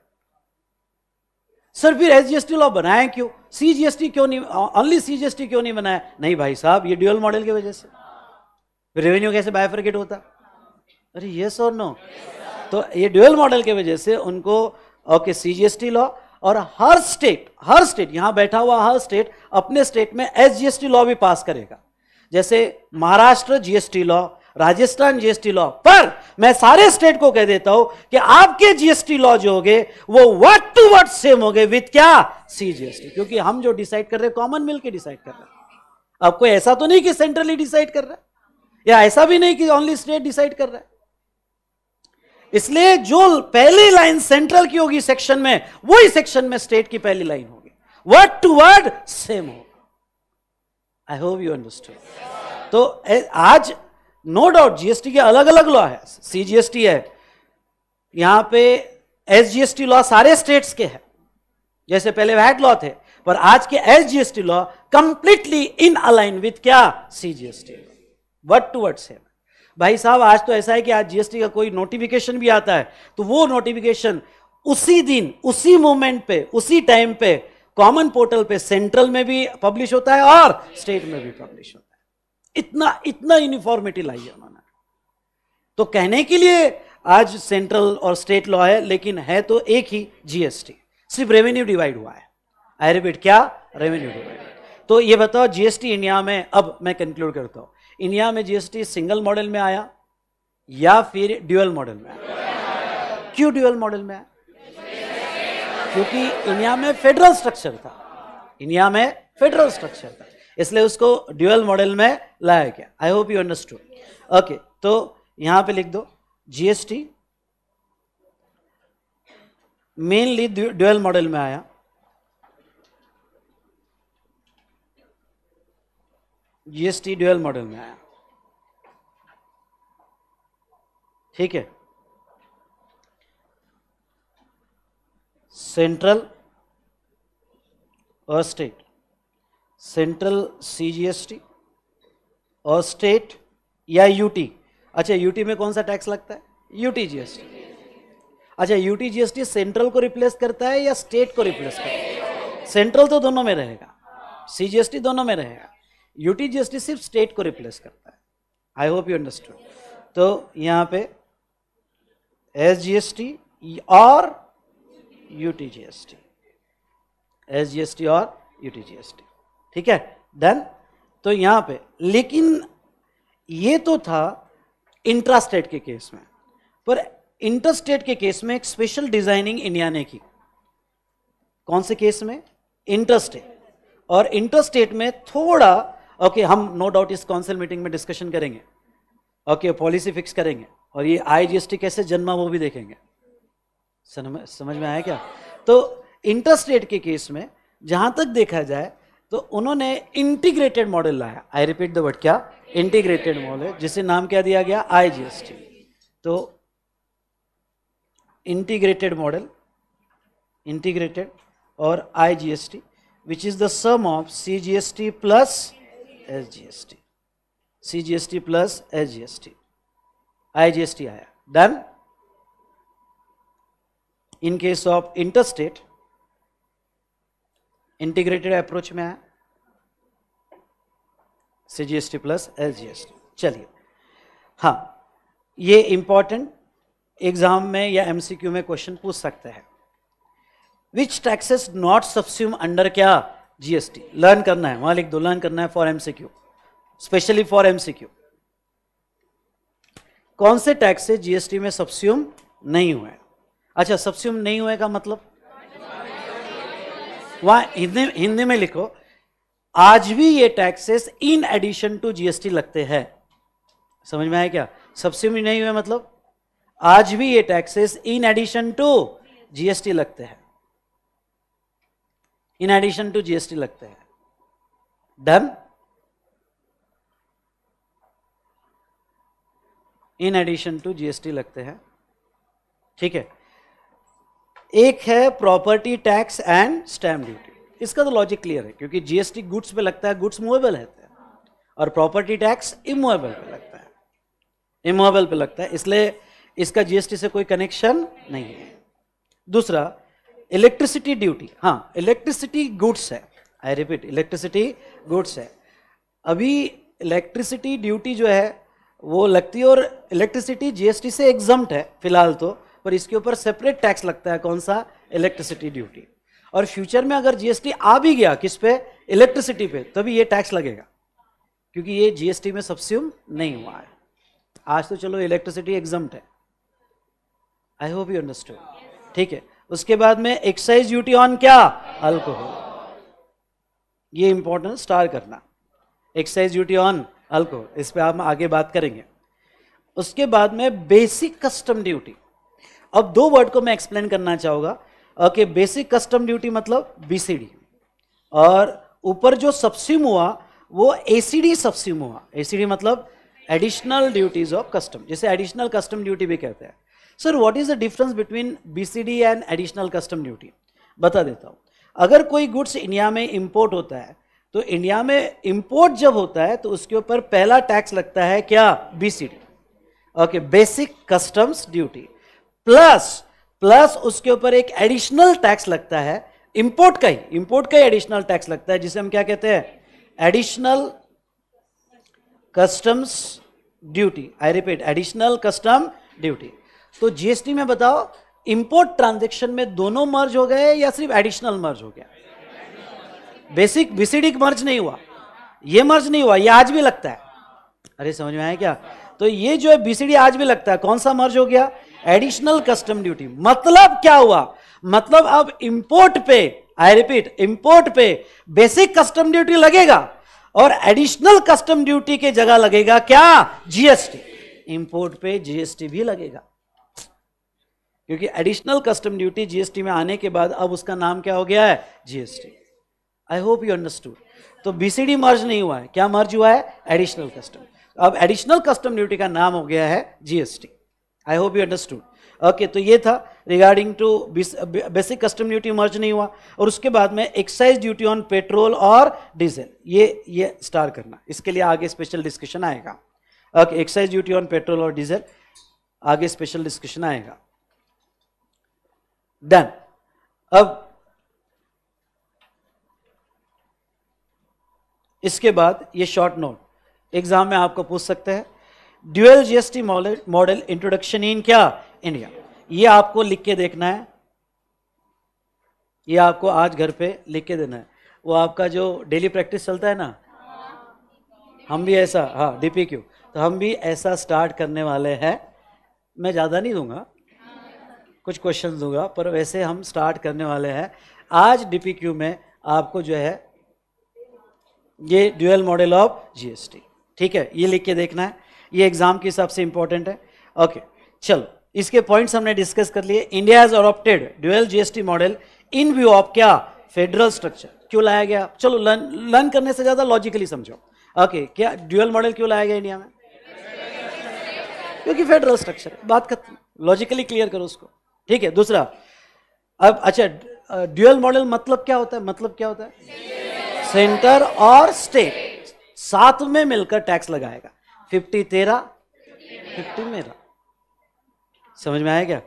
सर फिर एस जी लॉ बनाए क्यों सी जी क्यों नहीं ओनली सी जी क्यों नहीं बनाया नहीं भाई साहब ये ड्यूअल मॉडल की वजह से रेवेन्यू कैसे बायफर्केट होता अरे ये और नो तो ये ड्यूअल मॉडल की वजह से उनको ओके सी जी लॉ और हर स्टेट हर स्टेट यहां बैठा हुआ हर स्टेट अपने स्टेट में एस लॉ भी पास करेगा जैसे Maharashtra GST law Rajasthan GST law पर मैं सारे स्टेट को कह देता हूं कि आपके जीएसटी लॉ जो हो गए वो वर्ड टू वर्ड सेम हो गए विथ क्या सी जीएसटी क्योंकि हम जो डिसाइड कर रहे हैं कॉमन मिल के डिसाइड कर रहे हैं आपको ऐसा तो नहीं कि सेंट्रली डिसाइड कर रहा है या ऐसा भी नहीं कि ओनली स्टेट डिसाइड कर रहा है इसलिए जो पहली लाइन सेंट्रल की होगी सेक्शन में वही सेक्शन में स्टेट की पहली लाइन होगी वर्ड टू वर्ड सेम होगा आई होप यू अंडरस्टैंड तो आज नो डाउट जीएसटी के अलग अलग लॉ है सी जीएसटी है यहां पे एस जीएसटी लॉ सारे स्टेट्स के हैं जैसे पहले वैट लॉ थे पर आज के S GST law completely in align with क्या C GST word to word से भाई साहब आज तो ऐसा है कि आज जीएसटी का कोई नोटिफिकेशन भी आता है तो वो नोटिफिकेशन उसी दिन उसी मोमेंट पे उसी टाइम पे कॉमन पोर्टल पे सेंट्रल में भी पब्लिश होता है और स्टेट में भी पब्लिश होता है इतना इतना यूनिफॉर्मिटी लाई है उन्होंने तो कहने के लिए आज सेंट्रल और स्टेट लॉ है लेकिन है तो एक ही जीएसटी सिर्फ रेवेन्यू डिवाइड हुआ है आई रिपीट क्या रेवेन्यू डिवाइड तो ये बताओ जीएसटी इंडिया में अब मैं कंक्लूड करता हूं इंडिया में जीएसटी सिंगल मॉडल में आया या फिर ड्यूअल मॉडल में आया क्यों ड्यूअल मॉडल में आया क्योंकि इंडिया में फेडरल स्ट्रक्चर था इंडिया में फेडरल स्ट्रक्चर था इसलिए उसको ड्यूअल मॉडल में लाया गया I hope you understood okay तो यहां पे लिख दो जीएसटी मेनली ड्यूअल मॉडल में आया जीएसटी ड्यूअल मॉडल में आया ठीक है सेंट्रल और स्टेट सेंट्रल सीजीएसटी और स्टेट या यूटी अच्छा यूटी में कौन सा टैक्स लगता है यूटी जीएसटी अच्छा यूटी जीएसटी सेंट्रल को रिप्लेस करता है या स्टेट को रिप्लेस करता है सेंट्रल तो दोनों में रहेगा सीजीएसटी दोनों में रहेगा यूटी जीएसटी सिर्फ स्टेट को रिप्लेस करता है आई होप यू अंडरस्टूड तो यहां पे एस जीएसटी और यूटी जीएसटी एस जीएसटी और यूटी जीएसटी ठीक है देन तो यहां पे लेकिन ये तो था इंट्रास्टेट के केस में पर इंटरस्टेट के केस में एक स्पेशल डिजाइनिंग इंडिया ने की कौन से केस में इंटरस्टेट और इंटरस्टेट में थोड़ा ओके okay, हम नो डाउट इस काउंसिल मीटिंग में डिस्कशन करेंगे ओके okay, पॉलिसी फिक्स करेंगे और ये आईजीएसटी कैसे जन्मा वो भी देखेंगे समझ में आया क्या तो इंटरस्टेट के केस में जहां तक देखा जाए तो उन्होंने इंटीग्रेटेड मॉडल लाया आई रिपीट द वर्ड क्या इंटीग्रेटेड मॉडल जिसे नाम क्या दिया गया आई तो इंटीग्रेटेड मॉडल इंटीग्रेटेड और IGST G S T plus S G S T I G S T आया. Done in case of interstate integrated approach में है C G S T plus S G S T चलिए हाँ ये important exam में या MCQ में question पूछ सकते हैं which taxes not subsume under क्या जीएसटी लर्न करना है वहां लिख दो लर्न करना है for MCQ specially for MCQ कौन से टैक्सेस जीएसटी में सब्स्यूम नहीं हुए अच्छा सब्स्यूम नहीं हुए का मतलब वहां हिंदी हिंदी में लिखो आज भी ये taxes in addition to GST लगते हैं समझ में आया क्या सबसे भी नहीं हुआ मतलब आज भी ये taxes in addition to GST लगते हैं इन एडिशन टू जीएसटी लगते हैं done in addition to GST लगते हैं ठीक है एक है property tax and stamp duty इसका तो लॉजिक क्लियर है क्योंकि जीएसटी गुड्स पे लगता है गुड्स मूवेबल है और प्रॉपर्टी टैक्स इमूवेबल पे लगता है इमूवेबल पे लगता है इसलिए इसका जीएसटी से कोई कनेक्शन नहीं है दूसरा इलेक्ट्रिसिटी ड्यूटी हाँ इलेक्ट्रिसिटी गुड्स है आई रिपीट इलेक्ट्रिसिटी गुड्स है अभी इलेक्ट्रिसिटी ड्यूटी जो है वो लगती है और इलेक्ट्रिसिटी जीएसटी से एग्जम्प्ट है फिलहाल तो पर इसके ऊपर सेपरेट टैक्स लगता है कौन सा इलेक्ट्रिसिटी ड्यूटी और फ्यूचर में अगर जीएसटी आ भी गया किस पे इलेक्ट्रिसिटी पे तभी ये टैक्स लगेगा क्योंकि ये जीएसटी में सब्स्यूम नहीं हुआ है आज तो चलो इलेक्ट्रिसिटी एग्जाम्ट है आई होप यू अंडरस्टूड ठीक है उसके बाद में एक्साइज ड्यूटी ऑन क्या अल्कोहल ये इंपॉर्टेंट स्टार करना एक्साइज ड्यूटी ऑन अल्कोहल इस पर हम आगे बात करेंगे उसके बाद में बेसिक कस्टम ड्यूटी अब दो वर्ड को मैं एक्सप्लेन करना चाहूंगा कि बेसिक कस्टम ड्यूटी मतलब बीसीडी और ऊपर जो सब्सिम हुआ वो एसीडी सब्सिम हुआ एसीडी मतलब एडिशनल ड्यूटीज ऑफ कस्टम जिसे एडिशनल कस्टम ड्यूटी भी कहते हैं sir what is the difference between BCD and additional custom duty बता देता हूँ अगर कोई गुड्स इंडिया में इम्पोर्ट होता है तो इंडिया में इम्पोर्ट जब होता है तो उसके ऊपर पहला टैक्स लगता है क्या B okay basic customs duty plus plus उसके ऊपर एक एडिशनल टैक्स लगता है इंपोर्ट का ही इंपोर्ट का ही एडिशनल टैक्स लगता है जिसे हम क्या कहते हैं additional customs duty I repeat additional custom duty तो जीएसटी में बताओ इंपोर्ट ट्रांजेक्शन में दोनों मर्ज हो गए या सिर्फ एडिशनल मर्ज हो गया बेसिक बीसीडी मर्ज नहीं हुआ ये मर्ज नहीं हुआ ये आज भी लगता है अरे समझ में आया क्या तो ये जो है बीसीडी आज भी लगता है कौन सा मर्ज हो गया एडिशनल कस्टम ड्यूटी मतलब क्या हुआ मतलब अब इंपोर्ट पे आई रिपीट इंपोर्ट पे बेसिक कस्टम ड्यूटी लगेगा और एडिशनल कस्टम ड्यूटी के जगह लगेगा क्या जीएसटी इंपोर्ट पे जीएसटी भी लगेगा क्योंकि एडिशनल कस्टम ड्यूटी जीएसटी में आने के बाद अब उसका नाम क्या हो गया है GST I hope you understood तो बीसीडी मर्ज नहीं हुआ है क्या मर्ज हुआ है एडिशनल कस्टम अब एडिशनल कस्टम ड्यूटी का नाम हो गया है GST I hope you understood okay तो ये था regarding to basic custom duty merge नहीं हुआ और उसके बाद में एक्साइज ड्यूटी ऑन पेट्रोल और डीजल ये ये स्टार करना इसके लिए आगे स्पेशल डिस्कशन आएगा okay excise duty on petrol और डीजल आगे स्पेशल डिस्कशन आएगा डन अब इसके बाद ये शॉर्ट नोट एग्जाम में आपको पूछ सकते हैं dual GST model introduction in क्या इंडिया ये आपको लिख के देखना है ये आपको आज घर पे लिख के देना है वो आपका जो डेली प्रैक्टिस चलता है ना हम भी ऐसा हाँ डीपी क्यू तो हम भी ऐसा स्टार्ट करने वाले हैं मैं ज़्यादा नहीं दूंगा कुछ क्वेश्चन दूंगा पर वैसे हम स्टार्ट करने वाले हैं आज डीपी क्यू में आपको जो है ये ड्यूएल मॉडल ऑफ जीएसटी ठीक है ये लिख के देखना है ये एग्जाम के हिसाब से इंपॉर्टेंट है ओके okay, चलो इसके पॉइंट्स हमने डिस्कस कर लिए India has adopted dual GST model in view of क्या फेडरल स्ट्रक्चर क्यों लाया गया चलो लर्न लर्न करने से ज्यादा लॉजिकली समझो ओके okay, क्या ड्यूएल मॉडल क्यों लाया गया इंडिया में क्योंकि फेडरल स्ट्रक्चर बात कर लॉजिकली क्लियर करो उसको ठीक है दूसरा अब अच्छा ड्यूएल मॉडल मतलब क्या होता है मतलब क्या होता है सेंटर और स्टेट साथ में मिलकर टैक्स लगाएगा फिफ्टी तेरा फिफ्टी मेरा समझ में आया क्या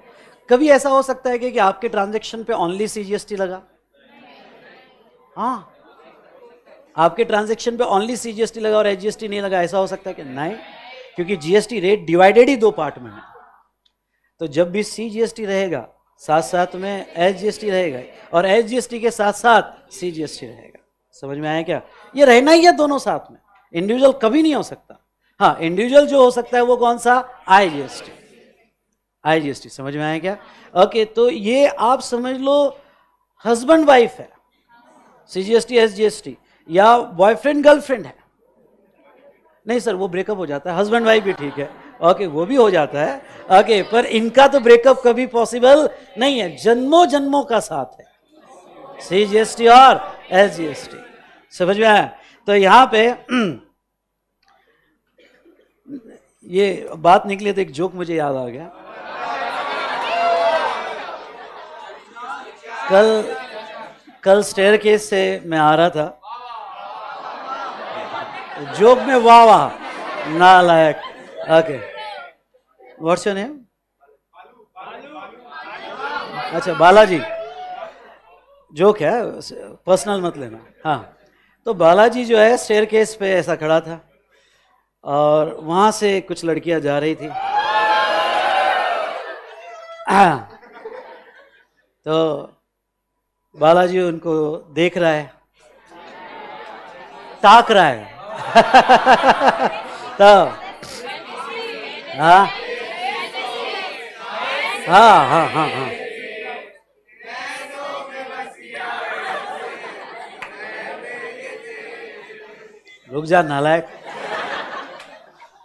कभी ऐसा हो सकता है कि आपके ट्रांजेक्शन पे ओनली सीजीएसटी लगा हाँ आपके ट्रांजेक्शन पे ओनली सीजीएसटी लगा और एजीएसटी नहीं लगा ऐसा हो सकता है कि नहीं क्योंकि जीएसटी रेट डिवाइडेड ही दो पार्ट में है तो जब भी सीजीएसटी रहेगा साथ साथ में एचजीएसटी रहेगा और एचजीएसटी के साथ साथ सीजीएसटी रहेगा समझ में आया क्या ये रहना ही है दोनों साथ में इंडिविजुअल कभी नहीं हो सकता हाँ इंडिविजुअल जो हो सकता है वो कौन सा आईजीएसटी आईजीएसटी समझ में आया क्या ओके तो ये आप समझ लो हस्बैंड वाइफ है सीजीएसटी एसजीएसटी या बॉयफ्रेंड गर्लफ्रेंड है नहीं सर वो ब्रेकअप हो जाता है हस्बैंड वाइफ भी ठीक है ओके वो भी हो जाता है ओके पर इनका तो ब्रेकअप कभी पॉसिबल नहीं है जन्मों जन्मों का साथ है सीजीएसटी और एसजीएसटी समझ में आया तो यहाँ पे ये बात निकली तो एक जोक मुझे याद आ गया कल कल स्टेयर केस से मैं आ रहा था जोक में वाह वाह ना लायक ओके व्हाट्स योर नेम अच्छा बालाजी जोक है पर्सनल मत लेना हाँ तो बालाजी जो है स्टेयर केस पे ऐसा खड़ा था और वहां से कुछ लड़कियां जा रही थी तो बालाजी उनको देख रहा है ताक रहा है तो हाँ हाँ हाँ हाँ हाँ रुक जा नालायक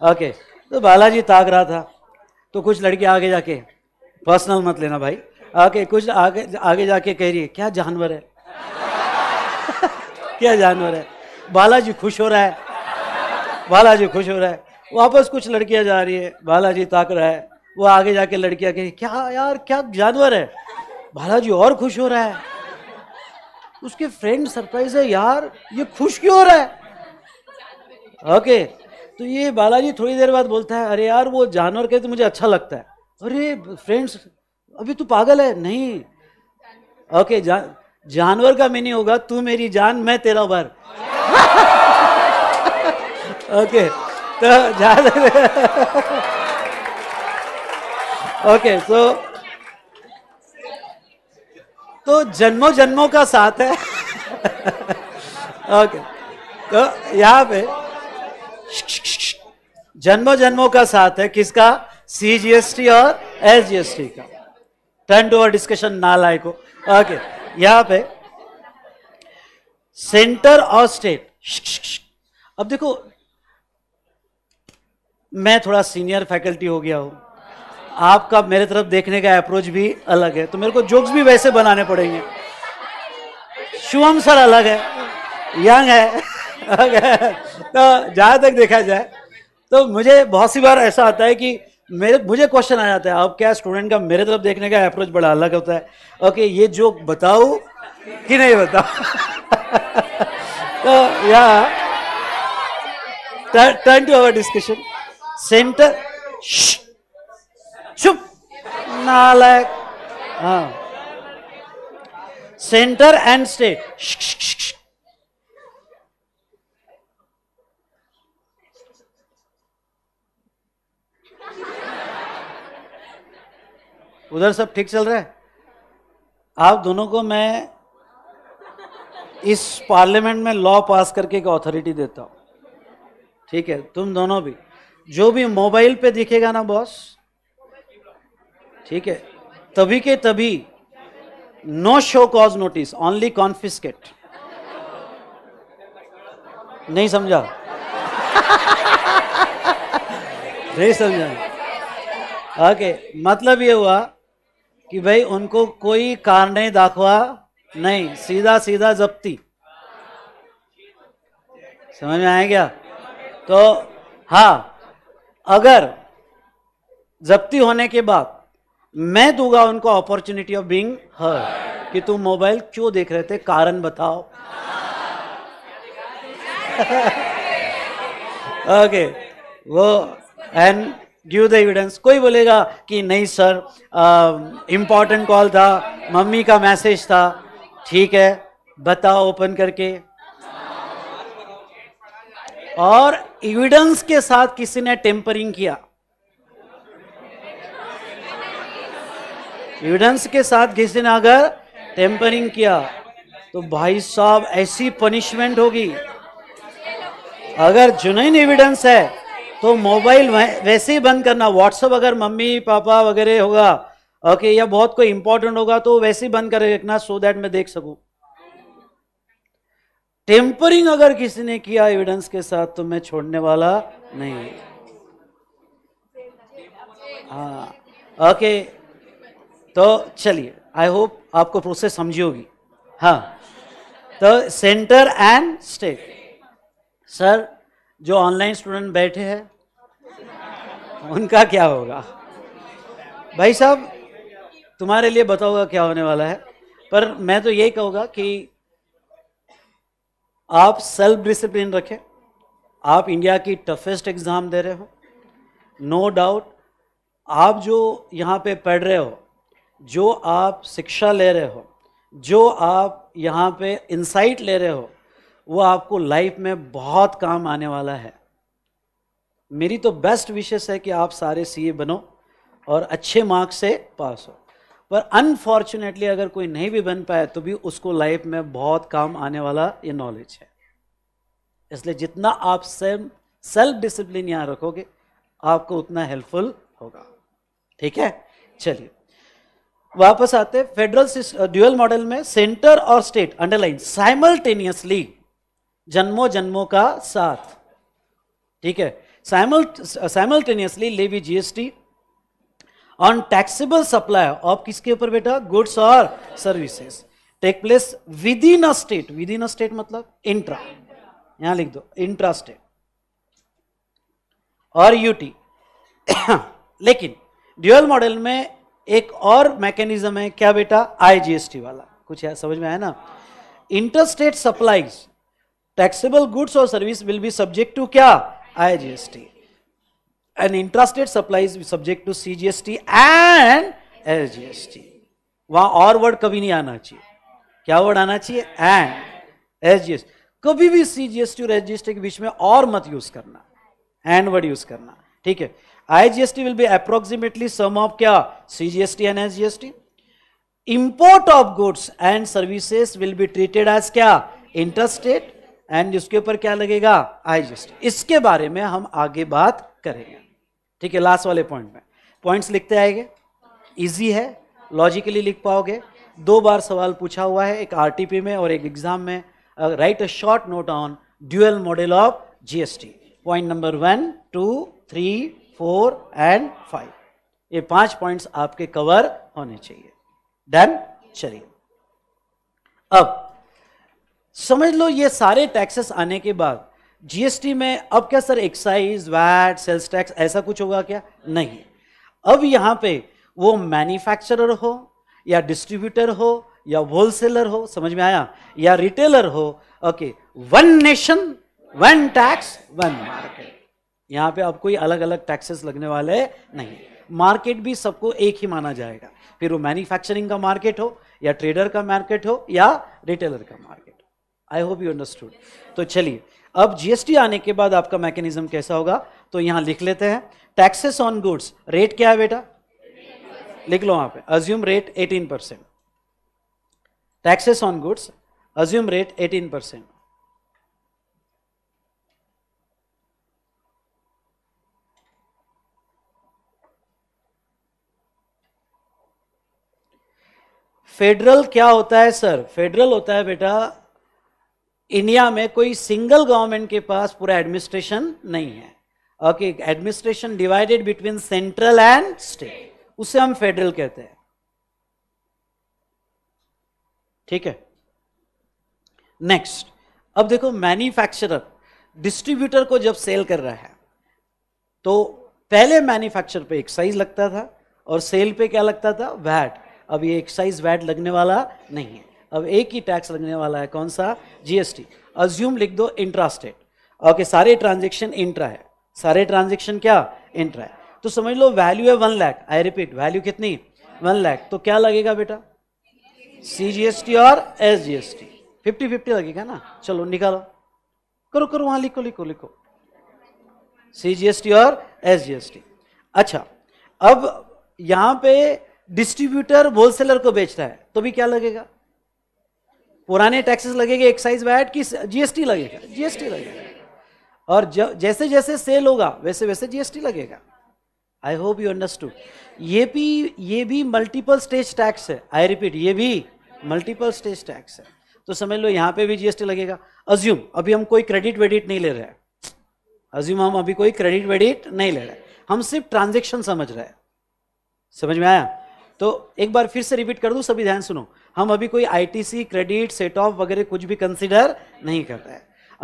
ओके तो बालाजी ताक रहा था तो कुछ लड़के आगे जाके पर्सनल मत लेना भाई ओके कुछ आगे आगे जाके कह रही है क्या जानवर है क्या जानवर है बालाजी खुश हो रहा है बालाजी खुश हो रहा है वापस कुछ लड़कियां जा रही है बालाजी ताक रहा है वो आगे जाके लड़कियां कह रही क्या यार क्या जानवर है बालाजी और खुश हो रहा है उसके फ्रेंड सरप्राइज है यार ये खुश क्यों हो रहा है ओके okay. तो ये बालाजी थोड़ी देर बाद बोलता है अरे यार वो जानवर कहते तो मुझे अच्छा लगता है अरे फ्रेंड्स अभी तू पागल है नहीं ओके जा, जानवर का मैं नहीं होगा तू मेरी जान मैं तेरा भर ओके तो ओके सो तो जन्मों जन्मों का साथ है ओके okay, तो यहाँ पे जन्मों जन्मों का साथ है किसका सीजीएसटी और एसजीएसटी का टर्न टू डिस्कशन ना लाए को ओके यहां पे सेंटर और स्टेट अब देखो मैं थोड़ा सीनियर फैकल्टी हो गया हूं आपका मेरे तरफ देखने का अप्रोच भी अलग है तो मेरे को जोक्स भी वैसे बनाने पड़ेंगे शुभम सर अलग है यंग है तो जहाँ तक देखा जाए तो मुझे बहुत सी बार ऐसा आता है कि मेरे मुझे क्वेश्चन आ जाता है अब क्या स्टूडेंट का मेरे तरफ देखने का अप्रोच बड़ा अलग होता है ओके ये जो बताओ कि नहीं बताओ तो या turn to our discussion center चुप नालायक हाँ सेंटर एंड स्टेट उधर सब ठीक चल रहा है आप दोनों को मैं इस पार्लियामेंट में लॉ पास करके एक अथॉरिटी देता हूं ठीक है तुम दोनों भी जो भी मोबाइल पे दिखेगा ना बॉस ठीक है तभी के तभी no show cause notice only confiscate नहीं समझा नहीं समझा ओके okay, मतलब ये हुआ कि भाई उनको कोई कारण दाखवा नहीं सीधा सीधा जब्ती समझ में आया क्या तो हा अगर जब्ती होने के बाद मैं दूंगा उनको अपॉर्चुनिटी ऑफ बीइंग हर कि तुम मोबाइल क्यों देख रहे थे कारण बताओ ओके okay, वो एंड गिव द एविडेंस कोई बोलेगा कि नहीं सर इम्पॉर्टेंट कॉल था मम्मी का मैसेज था ठीक है बताओ ओपन करके और एविडेंस के साथ किसी ने टेम्परिंग किया एविडेंस के साथ किसी ने अगर टेम्परिंग किया तो भाई साहब ऐसी पनिशमेंट होगी अगर जुनैन एविडेंस है तो मोबाइल वैसे ही बंद करना व्हाट्सअप अगर मम्मी पापा वगैरह होगा ओके okay, या बहुत कोई इंपॉर्टेंट होगा तो वैसे ही बंद कर रखना सो दैट मैं देख सकूं टेम्परिंग अगर किसी ने किया एविडेंस के साथ तो मैं छोड़ने वाला नहीं हाँ ओके तो चलिए आई होप आपको प्रोसेस समझी होगी हाँ तो सेंटर एंड स्टेट सर जो ऑनलाइन स्टूडेंट बैठे हैं उनका क्या होगा भाई साहब तुम्हारे लिए बताऊंगा क्या होने वाला है पर मैं तो यही कहूँगा कि आप सेल्फ डिसिप्लिन रखें आप इंडिया की टफेस्ट एग्ज़ाम दे रहे हो नो डाउट आप जो यहाँ पे पढ़ रहे हो जो आप शिक्षा ले रहे हो जो आप यहाँ पे इंसाइट ले रहे हो वो आपको लाइफ में बहुत काम आने वाला है मेरी तो बेस्ट विशेष है कि आप सारे सीए बनो और अच्छे मार्क्स से पास हो पर अनफॉर्चुनेटली अगर कोई नहीं भी बन पाए तो भी उसको लाइफ में बहुत काम आने वाला ये नॉलेज है इसलिए जितना आप सेम सेल्फ डिसिप्लिन यहाँ रखोगे आपको उतना हेल्पफुल होगा ठीक है चलिए वापस आते फेडरल ड्यूअल मॉडल में सेंटर और स्टेट अंडरलाइन साइमल्टेनियसली जन्मों जन्मों का साथ ठीक है simultaneously levy GST on taxable supply of किसके ऊपर बेटा गुड्स और services take place within a state within a state मतलब इंट्रा यहां लिख दो इंट्रा स्टेट और यूटी लेकिन ड्यूअल मॉडल में एक और मैकेनिज्म है क्या बेटा आईजीएसटी वाला कुछ समझ में आया ना interstate supplies taxable goods or service will be subject to kya igst and intrastate supplies will subject to cgst as sgst वहां और वर्ड कभी नहीं आना चाहिए क्या वर्ड आना चाहिए एंड एसजीएसटी कभी भी सी जी एस टी और एसजीएसटी के बीच में और मत यूज करना एंड वर्ड यूज करना ठीक है IGST will be approximately sum of क्या CGST and T import of goods and services will be treated as क्या इंटरस्टेट एंड इसके ऊपर क्या लगेगा आई जस्ट इसके बारे में हम आगे बात करेंगे ठीक है लास्ट वाले पॉइंट में पॉइंट्स लिखते आएंगे इजी है लॉजिकली लिख पाओगे दो बार सवाल पूछा हुआ है एक आरटीपी में और एक एग्जाम में write a short note on dual model of GST point number one two three four and five ये पांच पॉइंट्स आपके कवर होने चाहिए डन चलिए अब समझ लो ये सारे टैक्सेस आने के बाद जीएसटी में अब क्या sir excise VAT sales tax ऐसा कुछ होगा क्या नहीं अब यहां पे वो मैन्युफैक्चरर हो या डिस्ट्रीब्यूटर हो या होलसेलर हो समझ में आया या रिटेलर हो okay one nation one tax one market यहां पे अब कोई अलग अलग टैक्सेस लगने वाले नहीं मार्केट भी सबको एक ही माना जाएगा फिर वो मैन्युफैक्चरिंग का मार्केट हो या ट्रेडर का मार्केट हो या रिटेलर का market I hope you understood तो चलिए अब जीएसटी आने के बाद आपका मैकेनिज्म कैसा होगा तो यहां लिख लेते हैं टैक्सेस ऑन गुड्स रेट क्या है बेटा लिख लो वहां पे assume rate 18 percent taxes on goods assume rate 18 percent federal क्या होता है सर फेडरल होता है बेटा इंडिया में कोई सिंगल गवर्नमेंट के पास पूरा एडमिनिस्ट्रेशन नहीं है okay administration divided between central and state उसे हम फेडरल कहते हैं ठीक है नेक्स्ट अब देखो मैन्युफैक्चरर डिस्ट्रीब्यूटर को जब सेल कर रहा है तो पहले मैन्युफैक्चर पे एक्साइज लगता था और सेल पे क्या लगता था वैट अब ये एक्साइज वैट लगने वाला नहीं है अब एक ही टैक्स लगने वाला है कौन सा जीएसटी अज्यूम लिख दो इंट्रा स्टेट ओके सारे ट्रांजेक्शन इंट्रा है सारे ट्रांजेक्शन क्या इंट्रा है तो समझ लो वैल्यू है one lakh I repeat value कितनी वन लैख तो क्या लगेगा बेटा सी जी एस टी और S G S T fifty fifty लगेगा ना चलो निकालो करो करो वहां लिखो लिखो लिखो सी जी एस टी और एस जी एस टी अच्छा अब यहां पे डिस्ट्रीब्यूटर होलसेलर को बेचता है तो भी क्या लगेगा पुराने टैक्सेस लगेंगे एक्साइज वैट की जीएसटी लगेगा जीएसटी लगेगा और जैसे जैसे सेल होगा वैसे वैसे जीएसटी लगेगा आई होप यू अंडरस्टूड ये भी ये भी मल्टीपल स्टेज टैक्स है आई रिपीट ये भी मल्टीपल स्टेज टैक्स है तो समझ लो यहाँ पे भी जीएसटी लगेगा अज्यूम अभी हम कोई क्रेडिट वेडिट नहीं ले रहे हैं अज्यूम हम अभी कोई क्रेडिट वेडिट नहीं ले रहे हम सिर्फ ट्रांजेक्शन समझ रहे हैं समझ में आया तो एक बार फिर से रिपीट कर दूं सभी ध्यान सुनो हम अभी कोई आईटीसी क्रेडिट सेट ऑफ वगैरह कुछ भी कंसिडर नहीं कर रहे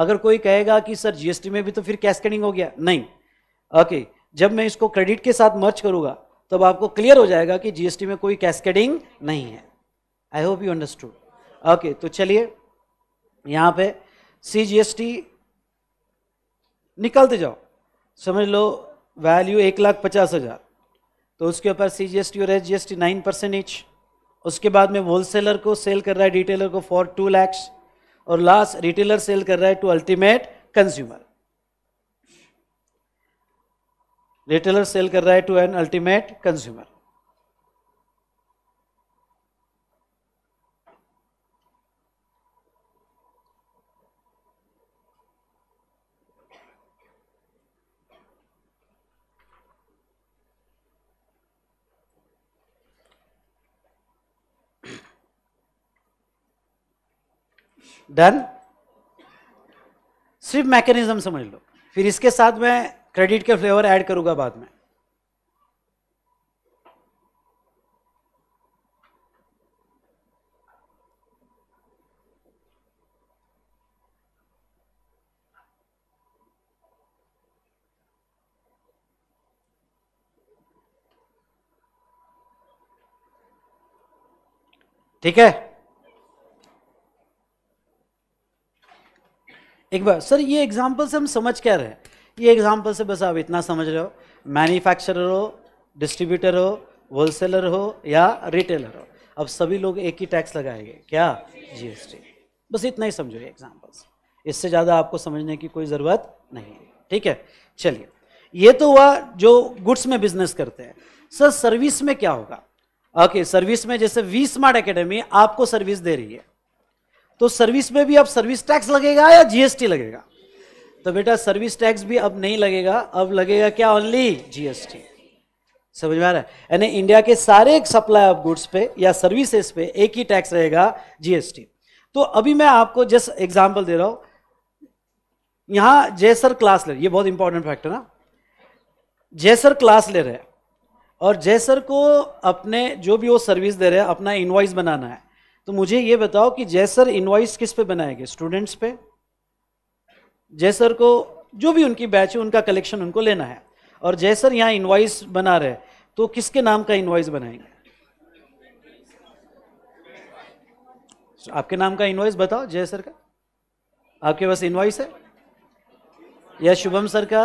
अगर कोई कहेगा कि सर जीएसटी में भी तो फिर कैस्केडिंग हो गया नहीं ओके जब मैं इसको क्रेडिट के साथ मर्च करूंगा तब आपको क्लियर हो जाएगा कि जीएसटी में कोई कैस्केडिंग नहीं है I hope you understood okay तो चलिए यहां पे सी निकालते जाओ समझ लो वैल्यू एक लाख पचास हजार तो उसके ऊपर सी जी एस टी और S G S T nine percent each उसके बाद में होलसेलर को सेल कर रहा है रिटेलर को फॉर टू लैक्स और लास्ट रिटेलर सेल कर रहा है to ultimate consumer retailer sale कर रहा है to an ultimate consumer done सिर्फ मैकेनिज्म समझ लो फिर इसके साथ मैं क्रेडिट के फ्लेवर ऐड करूंगा बाद में ठीक है एक बार सर ये एग्जाम्पल से हम समझ क्या रहे हैं ये एग्जाम्पल से बस आप इतना समझ रहे हो मैन्युफैक्चरर हो डिस्ट्रीब्यूटर हो होलसेलर हो या रिटेलर हो अब सभी लोग एक ही टैक्स लगाएंगे क्या जीएसटी बस इतना ही समझो ये एग्जाम्पल से इससे ज़्यादा आपको समझने की कोई ज़रूरत नहीं है ठीक है चलिए ये तो हुआ जो गुड्स में बिजनेस करते हैं सर सर्विस में क्या होगा ओके सर्विस में जैसे वी स्मार्ट एकेडमी आपको सर्विस दे रही है तो सर्विस में भी अब सर्विस टैक्स लगेगा या जीएसटी लगेगा तो बेटा सर्विस टैक्स भी अब नहीं लगेगा अब लगेगा क्या ओनली जीएसटी समझ में आ रहा है यानी इंडिया के सारे सप्लाई ऑफ गुड्स पे या सर्विसेज पे एक ही टैक्स रहेगा जीएसटी तो अभी मैं आपको जस्ट एग्जाम्पल दे रहा हूं यहां जयसर क्लास ले ये बहुत इंपॉर्टेंट फैक्टर ना जयसर क्लास ले रहे और जयसर को अपने जो भी वो सर्विस दे रहे हैं अपना इन्वाइस बनाना है तो मुझे ये बताओ कि जैसर इनवॉइस किस पे बनाएंगे स्टूडेंट्स पे जैसर को जो भी उनकी बैच है उनका कलेक्शन उनको लेना है और जैसर यहाँ इन्वाइस बना रहे तो किसके नाम का इनवॉइस बनाएंगे आपके नाम का इन्वाइस बताओ जयसर का आपके पास इन्वाइस है या शुभम सर का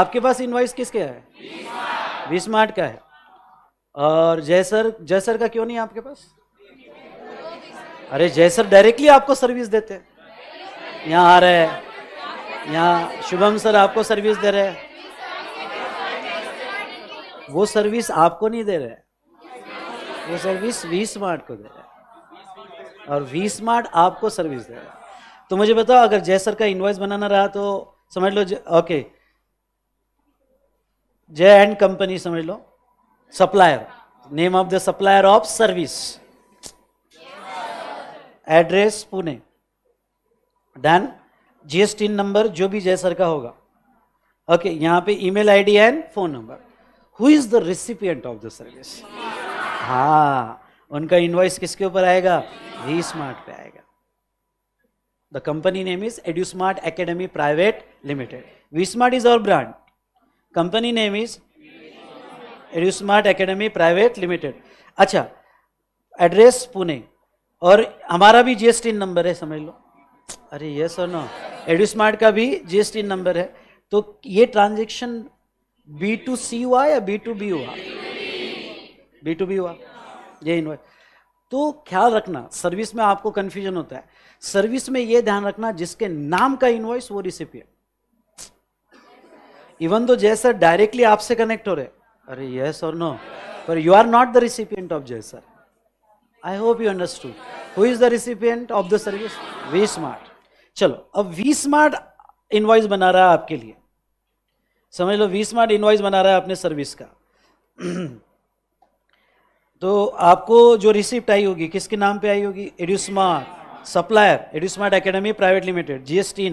आपके पास इन्वाइस किसके है बीस मार्ट का है और जयसर जयसर का क्यों नहीं आपके पास अरे जयसर डायरेक्टली आपको सर्विस देते हैं यहाँ आ रहे हैं यहाँ शुभम सर आपको सर्विस दे रहे हैं वो सर्विस आपको नहीं दे रहे वो सर्विस वी स्मार्ट को दे रहे और वी स्मार्ट आपको सर्विस दे रहा है तो मुझे बताओ अगर जय सर का इन्वॉइस बनाना रहा तो समझ लो ओके जय एंड कंपनी समझ लो supplier name of the supplier of service address Pune done GST number जो भी जय सर का होगा ओके okay, यहाँ पे email ID and phone number who is the recipient of the service हा उनका इनवॉइस किसके ऊपर आएगा वी स्मार्ट पे आएगा the company name is Edu Smart Academy Private Limited V Smart is our brand company name is Smart Academy Private Limited अच्छा address Pune और हमारा भी जीएसटी नंबर है समझ लो अरे यस और नो एडुस्मार्ट का भी जीएसटी नंबर है तो ये ट्रांजेक्शन बी टू सी हुआ या बी टू बी हुआ बी टू बी हुआ ये इन्वाइस तो ख्याल रखना सर्विस में आपको कन्फ्यूजन होता है सर्विस में ये ध्यान रखना जिसके नाम का इन्वॉइस वो रिसिपियंट इवन तो जैसा डायरेक्टली आपसे कनेक्ट हो रहे अरे यस और नो पर you are not the recipient of Jay sir I hope you understood who is the recipient of the service V Smart चलो अब वी स्मार्ट इनवाइस बना रहा है आपके लिए समझ लो वी स्मार्ट इनवाइस बना रहा है अपने सर्विस का तो आपको जो रिसिप्ट आई होगी किसके नाम पे आई होगी Edu Smart supplier Edu Smart Academy Private Limited GST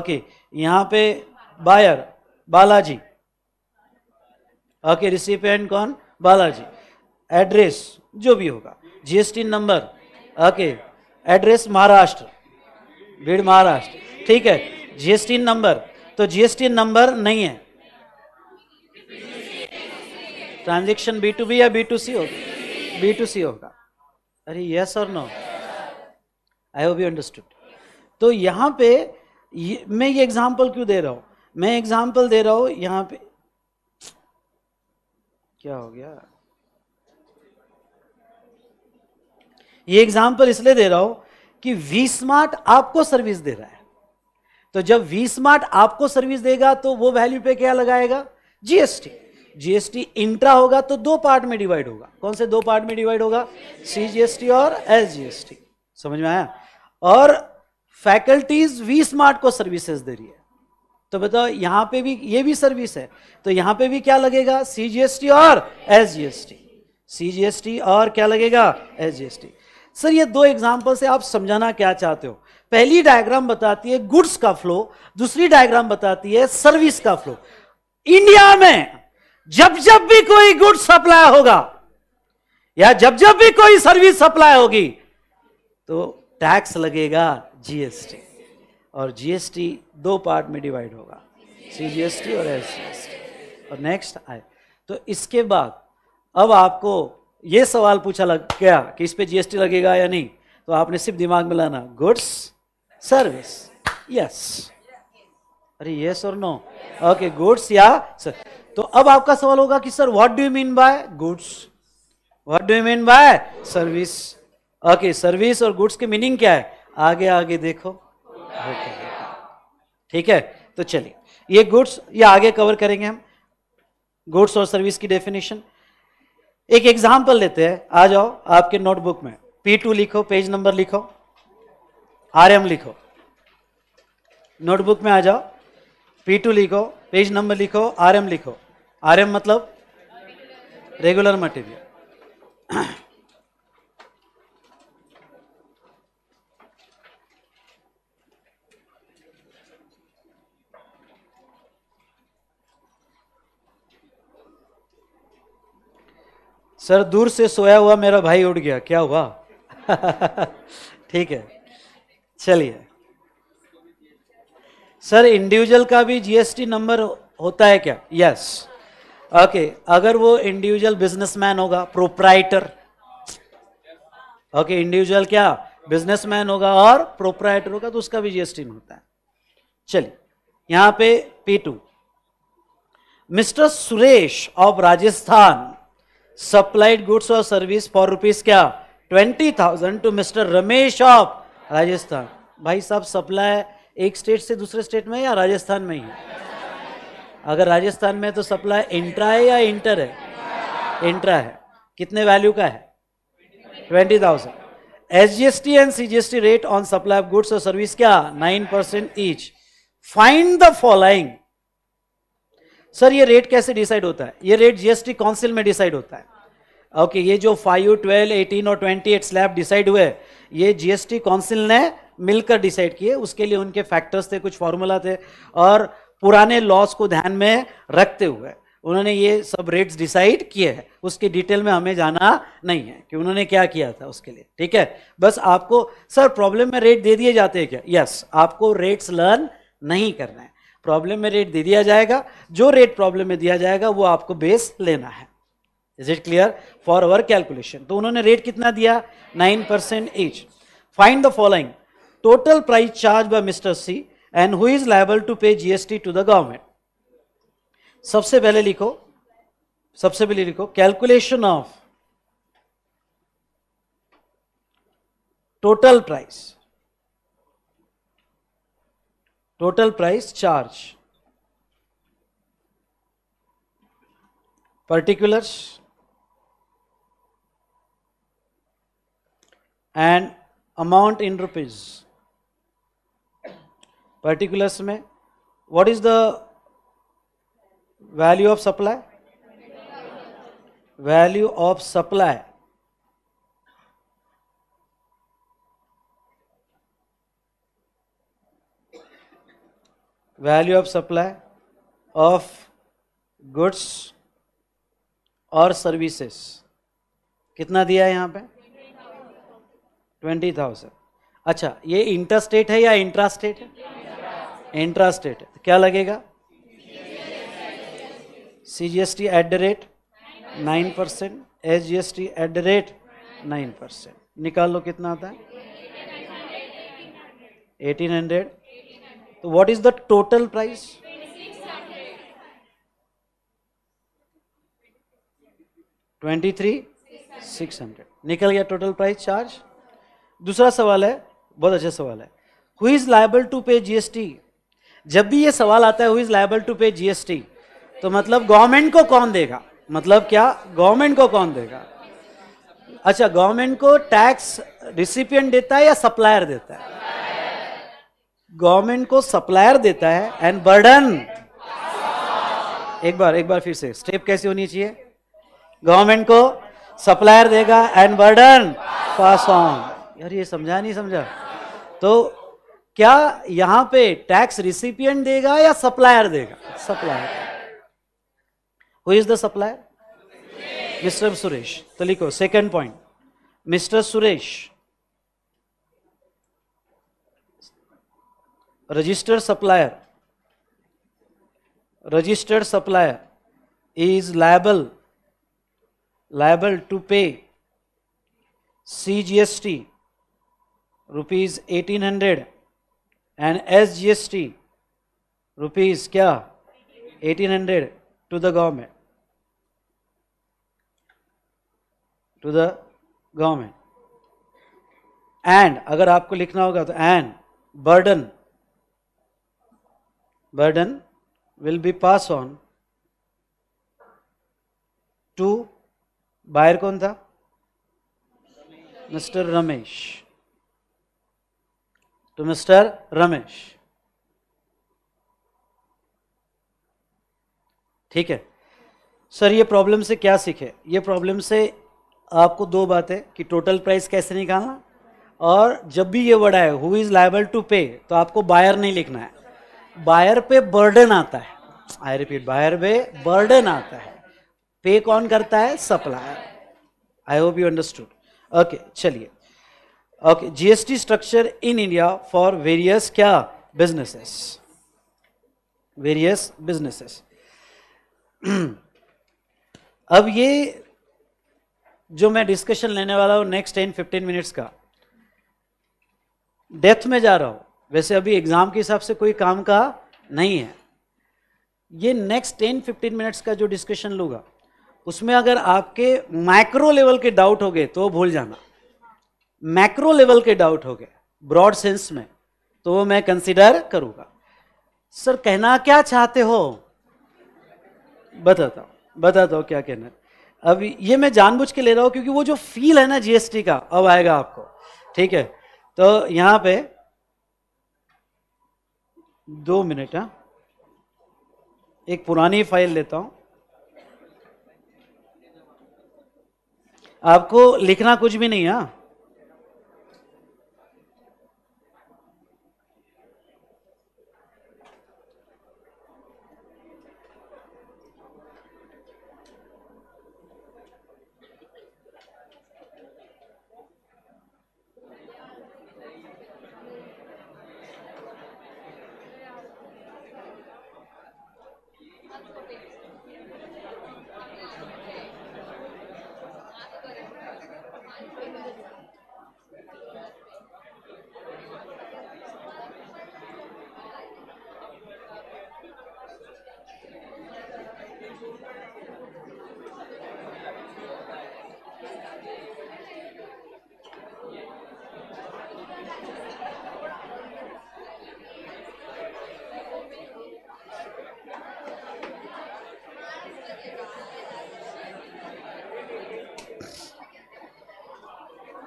okay यहाँ पे बायर बालाजी ओके रिसिपेंट कौन बालाजी एड्रेस जो भी होगा GST number okay address Maharashtra भीड़ महाराष्ट्र ठीक है जीएसटी नंबर तो जीएसटी नंबर नहीं है ट्रांजेक्शन बी टू बी या बी टू सी होगा बी टू सी होगा अरे यस और no I hope you understood तो यहां पे ये, मैं ये एग्जाम्पल क्यों दे रहा हूं मैं एग्जाम्पल दे रहा हूँ यहां पे क्या हो गया ये एग्जाम्पल इसलिए दे रहा हूं कि वी स्मार्ट आपको सर्विस दे रहा है तो जब वी स्मार्ट आपको सर्विस देगा तो वो वैल्यू पे क्या लगाएगा जीएसटी जीएसटी इंट्रा होगा तो दो पार्ट में डिवाइड होगा कौन से दो पार्ट में डिवाइड होगा सी जीएसटी और एस जीएसटी समझ में आया और फैकल्टीज वी स्मार्ट को सर्विसेज दे रही है तो बताओ यहां पे भी ये भी सर्विस है तो यहां पे भी क्या लगेगा सी जी एस टी और एस सीजीएसटी सी और क्या लगेगा एस सर ये दो एग्जाम्पल से आप समझाना क्या चाहते हो पहली डायग्राम बताती है गुड्स का फ्लो दूसरी डायग्राम बताती है सर्विस का फ्लो इंडिया में जब जब भी कोई गुड्स सप्लाई होगा या जब जब भी कोई सर्विस सप्लाई होगी तो टैक्स लगेगा जीएसटी और जीएसटी दो पार्ट में डिवाइड होगा सी और एस और नेक्स्ट आए तो इसके बाद अब आपको ये सवाल पूछा लग गया कि इस पे जीएसटी लगेगा या नहीं तो आपने सिर्फ दिमाग में लाना गुड्स सर्विस यस अरे यस और नो ओके गुड्स या सर तो अब आपका सवाल होगा कि sir what do you mean by goods what do you mean by service okay service और गुड्स के मीनिंग क्या है आगे आगे देखो ठीक है तो चलिए ये गुड्स ये आगे कवर करेंगे हम गुड्स और सर्विस की डेफिनेशन एक एग्जाम्पल लेते हैं आ जाओ आपके नोटबुक में पी टू लिखो पेज नंबर लिखो आर एम लिखो नोटबुक में आ जाओ पी टू लिखो पेज नंबर लिखो आर एम लिखो आर एम मतलब रेगुलर मटेरियल सर दूर से सोया हुआ मेरा भाई उठ गया क्या हुआ ठीक है चलिए सर इंडिविजुअल का भी जीएसटी नंबर होता है क्या यस yes. ओके okay, अगर वो इंडिविजुअल बिजनेसमैन होगा प्रोप्राइटर ओके इंडिविजुअल क्या बिजनेसमैन होगा और प्रोप्राइटर होगा तो उसका भी जीएसटी में होता है चलिए यहां पे P two mister Suresh of Rajasthan supplied goods और सर्विस फॉर रुपीज क्या twenty thousand to mister Ramesh of Rajasthan भाई साहब सप्लाई एक स्टेट से दूसरे स्टेट में या राजस्थान में ही अगर राजस्थान में तो सप्लाई इंट्रा है या इंटर है इंट्रा है कितने वैल्यू का है twenty thousand S G S T and C G S T rate on supply of goods और सर्विस क्या nine percent each find the following sir ये रेट कैसे डिसाइड होता है ये रेट जीएसटी काउंसिल में डिसाइड होता है ओके okay, ये जो फाइव ट्वेल्व एटीन और ट्वेंटी एट स्लैब डिसाइड हुए ये जीएसटी काउंसिल ने मिलकर डिसाइड किए उसके लिए उनके फैक्टर्स थे कुछ फॉर्मूला थे और पुराने लॉस को ध्यान में रखते हुए उन्होंने ये सब रेट्स डिसाइड किए हैं उसके डिटेल में हमें जाना नहीं है कि उन्होंने क्या किया था उसके लिए ठीक है बस आपको सर प्रॉब्लम में रेट दे दिए जाते हैं क्या यस आपको रेट्स लर्न नहीं करना है प्रॉब्लम में रेट दे दिया जाएगा जो रेट प्रॉब्लम में दिया जाएगा वो आपको बेस लेना है is it clear for our calculation तो उन्होंने रेट कितना दिया nine percent each find the following total price charge by mister C and who is liable to pay GST to the government सबसे पहले लिखो सबसे पहले लिखो calculation of total price total price charge. Particulars and amount in rupees. Particulars में what is the value of supply? Value of supply. value of supply of goods और services कितना दिया है यहाँ पे ट्वेंटी थाउजेंड अच्छा ये इंटरस्टेट है या इंट्रास्टेट है इंट्रास्टेट है क्या लगेगा C G S T at the rate nine percent S G S T at the rate nine percent निकाल लो कितना आता है एटीन हंड्रेड तो what is the total price twenty three six hundred निकल गया टोटल प्राइस चार्ज दूसरा सवाल है बहुत अच्छा सवाल है who is liable to pay GST जब भी ये सवाल आता है who is liable to pay GST तो मतलब गवर्नमेंट को कौन देगा मतलब क्या गवर्नमेंट को कौन देगा अच्छा गवर्नमेंट को टैक्स रिसिपियंट देता है या सप्लायर देता है गवर्नमेंट को सप्लायर देता है एंड बर्डन एक बार एक बार फिर से स्टेप कैसे होनी चाहिए गवर्नमेंट को सप्लायर देगा एंड बर्डन पास ऑन यार ये समझा नहीं समझा तो क्या यहां पे टैक्स रिसिपियंट देगा या सप्लायर देगा supplier who is the supplier mister Suresh तो लिखो second point mister Suresh registered supplier registered supplier is liable liable to pay CGST rupees 1800 and SGST rupees क्या 1800 to the government to the government and अगर आपको लिखना होगा तो and burden burden will be passed on to buyer कौन था mister Ramesh to mister Ramesh ठीक है सर ये प्रॉब्लम से क्या सीखे ये प्रॉब्लम से आपको दो बातें कि टोटल प्राइस कैसे निकालना और जब भी ये वर्ड आए हु इज़ लाइबल टू पे तो आपको बायर नहीं लिखना है बायर पे बर्डन आता है आई रिपीट बायर पे बर्डन आता है पे कौन करता है supplier I hope you understood okay चलिए okay GST structure in India for various क्या बिजनेसेस वेरियस बिजनेसेस अब ये जो मैं डिस्कशन लेने वाला हूं नेक्स्ट टेन फिफ्टीन मिनट्स का डेथ में जा रहा हूं वैसे अभी एग्ज़ाम के हिसाब से कोई काम का नहीं है ये नेक्स्ट टेन फिफ्टीन मिनट्स का जो डिस्कशन लूंगा उसमें अगर आपके माइक्रो लेवल के डाउट हो गए तो भूल जाना मैक्रो लेवल के डाउट हो गए ब्रॉड सेंस में तो वो मैं कंसिडर करूँगा सर कहना क्या चाहते हो बताता हूँ बताता हूँ क्या कहना अब ये मैं जानबूझ के ले रहा हूँ क्योंकि वो जो फील है ना जीएसटी का अब आएगा आपको ठीक है तो यहाँ पे दो मिनट है हाँ। एक पुरानी फाइल लेता हूं आपको लिखना कुछ भी नहीं है हाँ।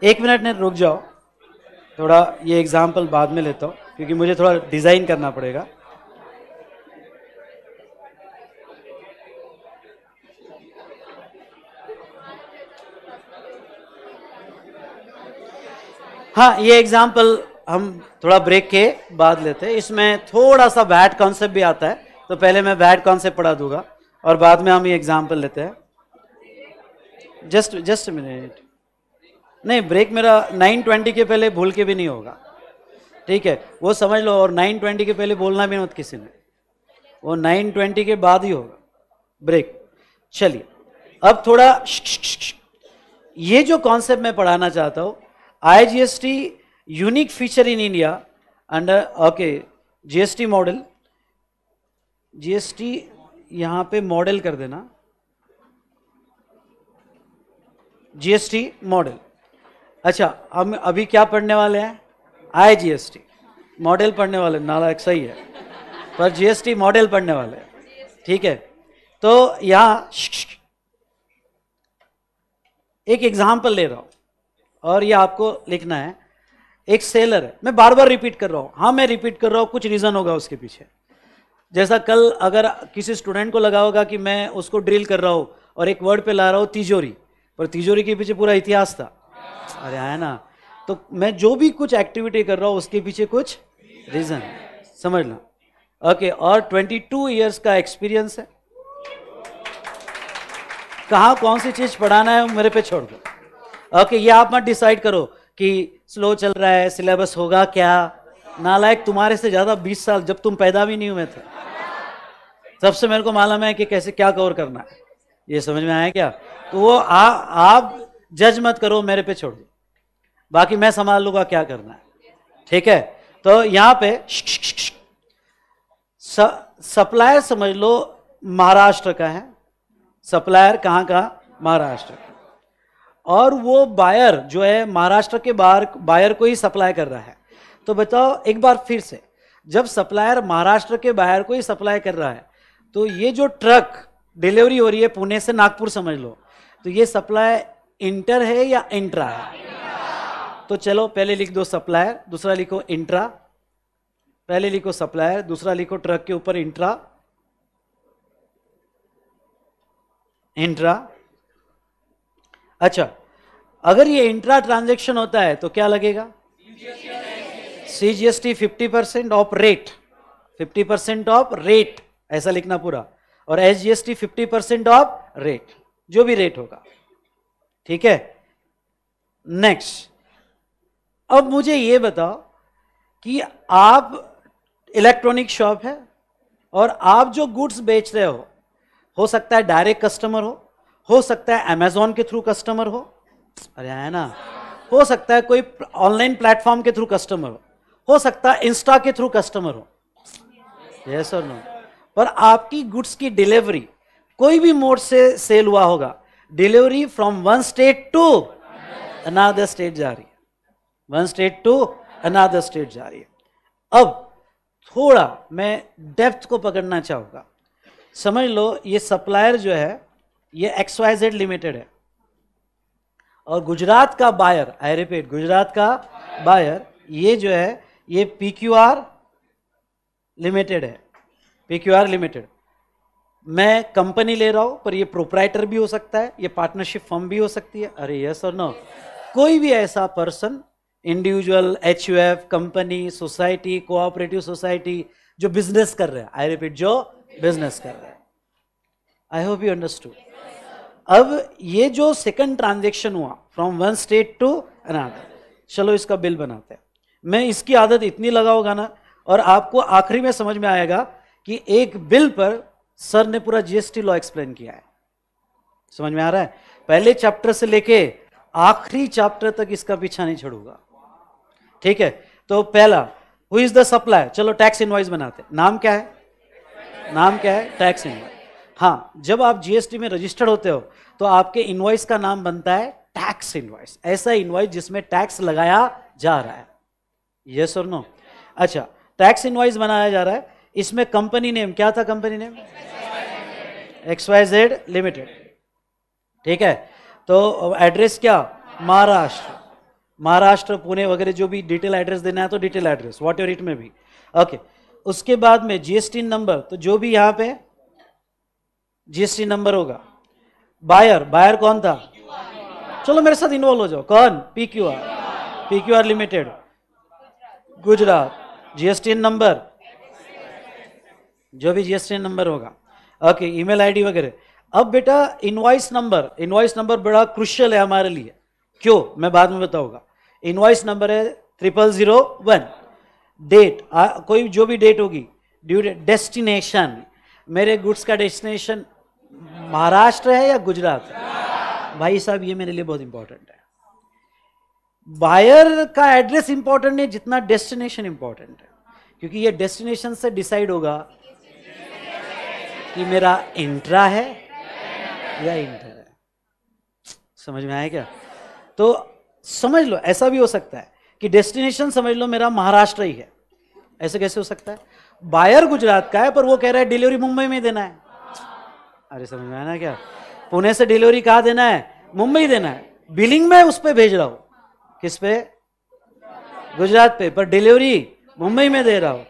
एक मिनट नहीं रुक जाओ थोड़ा ये एग्जाम्पल बाद में लेता हूँ क्योंकि मुझे थोड़ा डिज़ाइन करना पड़ेगा हाँ ये एग्जाम्पल हम थोड़ा ब्रेक के बाद लेते हैं इसमें थोड़ा सा बैड कॉन्सेप्ट भी आता है तो पहले मैं बैड कॉन्सेप्ट पढ़ा दूंगा और बाद में हम ये एग्जाम्पल लेते हैं जस्ट जस्ट मिनट नहीं ब्रेक मेरा नाइन ट्वेंटी के पहले भूल के भी नहीं होगा ठीक है वो समझ लो और नाइन ट्वेंटी के पहले बोलना भी मत किसी ने वो नाइन ट्वेंटी के बाद ही होगा ब्रेक चलिए अब थोड़ा ये जो कॉन्सेप्ट मैं पढ़ाना चाहता हूँ I G S T unique feature in India under okay G S T model G S T यहाँ पे मॉडल कर देना जी एस टी मॉडल अच्छा हम अभी क्या पढ़ने वाले हैं आई जीएसटी मॉडल पढ़ने वाले नालायक सही है पर जीएसटी मॉडल पढ़ने वाले हैं ठीक है तो यहाँ एक एग्जाम्पल ले रहा हूँ और ये आपको लिखना है एक सेलर है मैं बार बार रिपीट कर रहा हूँ हाँ मैं रिपीट कर रहा हूँ कुछ रीज़न होगा उसके पीछे जैसा कल अगर किसी स्टूडेंट को लगा होगा कि मैं उसको ड्रिल कर रहा हूँ और एक वर्ड पे ला रहा हूँ तिजोरी पर तिजोरी के पीछे पूरा इतिहास था अरे है ना तो मैं जो भी कुछ एक्टिविटी कर रहा हूँ उसके पीछे कुछ रीजन समझ लो ओके और 22 इयर्स का एक्सपीरियंस है कहा कौन सी चीज पढ़ाना है मेरे पे छोड़ दो ओके ये आप मत डिसाइड करो कि स्लो चल रहा है सिलेबस होगा क्या नालायक तुम्हारे से ज्यादा 20 साल जब तुम पैदा भी नहीं हुए थे सबसे मेरे को मालूम है कि कैसे क्या कवर करना है ये समझ में आया क्या तो वो आ, आप जज मत करो मेरे पे छोड़ दो बाकी मैं संभाल लूंगा क्या करना है ठीक है तो यहां पे सप्लायर समझ लो महाराष्ट्र का है सप्लायर कहाँ का महाराष्ट्र का और वो बायर जो है महाराष्ट्र के बाहर बायर को ही सप्लाई कर रहा है तो बताओ एक बार फिर से जब सप्लायर महाराष्ट्र के बाहर को ही सप्लाई कर रहा है तो ये जो ट्रक डिलीवरी हो रही है पुणे से नागपुर समझ लो तो ये सप्लाई इंटर है या इंट्रा है तो चलो पहले लिख दो सप्लायर दूसरा लिखो इंट्रा पहले लिखो सप्लायर दूसरा लिखो ट्रक के ऊपर इंट्रा इंट्रा अच्छा अगर ये इंट्रा ट्रांजेक्शन होता है तो क्या लगेगा C 50% fifty percent of rate fifty percent of rate ऐसा लिखना पूरा और SGST 50% fifty percent of rate जो भी रेट होगा ठीक है नेक्स्ट अब मुझे ये बताओ कि आप इलेक्ट्रॉनिक शॉप है और आप जो गुड्स बेच रहे हो हो सकता है डायरेक्ट कस्टमर हो हो सकता है अमेजोन के थ्रू कस्टमर हो अरे है ना हो सकता है कोई ऑनलाइन प्लेटफॉर्म के थ्रू कस्टमर हो हो सकता है इंस्टा के थ्रू कस्टमर हो यस और नो पर आपकी गुड्स की डिलीवरी कोई भी मोड से सेल हुआ होगा delivery from one state to another state जा रही है one state to another state जा रही है अब थोड़ा मैं डेप्थ को पकड़ना चाहूँगा समझ लो ये सप्लायर जो है ये एक्स वाई जेड लिमिटेड है और गुजरात का बायर आई रिपीट गुजरात का बायर ये जो है ये पी क्यू आर लिमिटेड है पी क्यू आर लिमिटेड मैं कंपनी ले रहा हूं पर ये प्रोपराइटर भी हो सकता है ये पार्टनरशिप फर्म भी हो सकती है अरे यस और नो कोई भी ऐसा person individual H company society cooperative society जो बिजनेस कर रहे हैं आई रिपीट जो बिजनेस कर रहे हैं आई होप यू अंडरस्टूड अब ये जो सेकंड ट्रांजेक्शन हुआ from one state to another चलो इसका बिल बनाते हैं मैं इसकी आदत इतनी लगाऊंगा ना और आपको आखिरी में समझ में आएगा कि एक बिल पर सर ने पूरा जीएसटी लॉ एक्सप्लेन किया है समझ में आ रहा है पहले चैप्टर से लेके आखिरी चैप्टर तक इसका पीछा नहीं छोड़ूंगा ठीक है तो पहला हु इज द सप्लायर चलो टैक्स इनवॉइस बनाते नाम क्या है नाम क्या है टैक्स इनवॉइस हाँ जब आप जीएसटी में रजिस्टर्ड होते हो तो आपके इनवाइस का नाम बनता है टैक्स इनवाइस ऐसा इनवाइस जिसमें टैक्स लगाया जा रहा है यस और नो अच्छा टैक्स इनवाइस बनाया जा रहा है इसमें कंपनी नेम क्या था company name X Y Z limited ठीक है तो एड्रेस क्या महाराष्ट्र महाराष्ट्र पुणे वगैरह जो भी डिटेल एड्रेस देना है तो detail address whatever it में भी ओके okay. उसके बाद में जीएसटी नंबर तो जो भी यहां पे जीएसटी नंबर होगा बायर बायर कौन था चलो मेरे साथ इन्वॉल्व हो जाओ कौन P Q R P Q R limited Gujarat GST number जो भी जीएसटी नंबर होगा ओके ईमेल आईडी वगैरह अब बेटा इनवाइस नंबर इनवाइस नंबर बड़ा क्रुशियल है हमारे लिए क्यों मैं बाद में बताऊंगा इनवाइस नंबर है ट्रिपल जीरो वन डेट कोई जो भी डेट होगी ड्यू डेस्टिनेशन मेरे गुड्स का डेस्टिनेशन महाराष्ट्र है या गुजरात है भाई साहब ये मेरे लिए बहुत इंपॉर्टेंट है बायर का एड्रेस इंपॉर्टेंट है जितना डेस्टिनेशन इंपॉर्टेंट है क्योंकि ये डेस्टिनेशन से डिसाइड होगा कि मेरा इंट्रा है या इंटर है समझ में आया क्या तो समझ लो ऐसा भी हो सकता है कि डेस्टिनेशन समझ लो मेरा महाराष्ट्र ही है ऐसे कैसे हो सकता है बायर गुजरात का है पर वो कह रहा है डिलीवरी मुंबई में देना है अरे समझ में आया ना क्या पुणे से डिलीवरी कहा देना है मुंबई देना है बिलिंग में उस पर भेज रहा हूं किस पे गुजरात पे पर डिलीवरी मुंबई में दे रहा हूं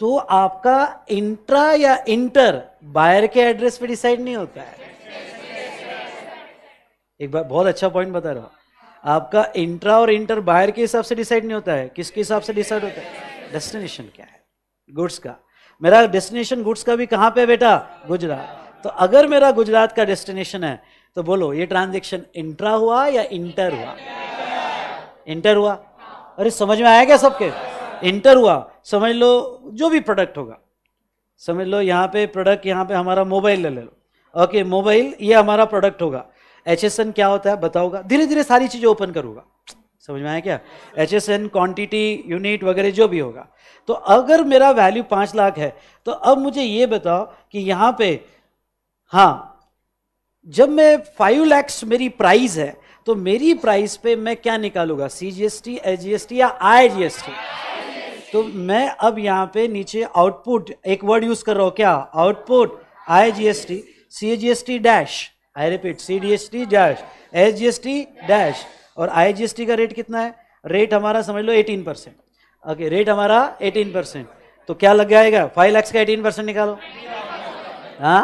तो आपका इंट्रा या इंटर बायर के एड्रेस पे डिसाइड नहीं होता है एक बार बहुत अच्छा पॉइंट बता रहा हूं आपका इंट्रा और इंटर बाहर के हिसाब से डिसाइड नहीं होता है किसके हिसाब से डिसाइड होता है डेस्टिनेशन क्या है गुड्स का मेरा डेस्टिनेशन गुड्स का भी कहां पे बेटा गुजरात तो अगर मेरा गुजरात का डेस्टिनेशन है तो बोलो ये ट्रांजेक्शन इंट्रा हुआ या इंटर हुआ इंटर हुआ अरे समझ में आया क्या सबके इंटर हुआ समझ लो जो भी प्रोडक्ट होगा समझ लो यहाँ पे प्रोडक्ट यहाँ पे हमारा मोबाइल ले लो ओके मोबाइल ये हमारा प्रोडक्ट होगा एच क्या होता है बताओगा धीरे धीरे सारी चीज़ें ओपन करूँगा समझ में आया क्या H S N quantity unit वगैरह जो भी होगा तो अगर मेरा वैल्यू पाँच लाख है तो अब मुझे ये बताओ कि यहाँ पे हाँ जब मैं फाइव लैक्स मेरी प्राइस है तो मेरी प्राइस पे मैं क्या निकालूंगा C G S T H G S T या आई जी एस टी तो मैं अब यहाँ पे नीचे आउटपुट एक वर्ड यूज कर रहा हूँ क्या output I G S T C G S T dash I repeat C D S T dash S G S T dash और आई जी एस टी का रेट कितना है रेट हमारा समझ लो एटीन परसेंट ओके रेट हमारा eighteen percent तो क्या लग जाएगा फाइव लैक्स का एटीन परसेंट निकालो हाँ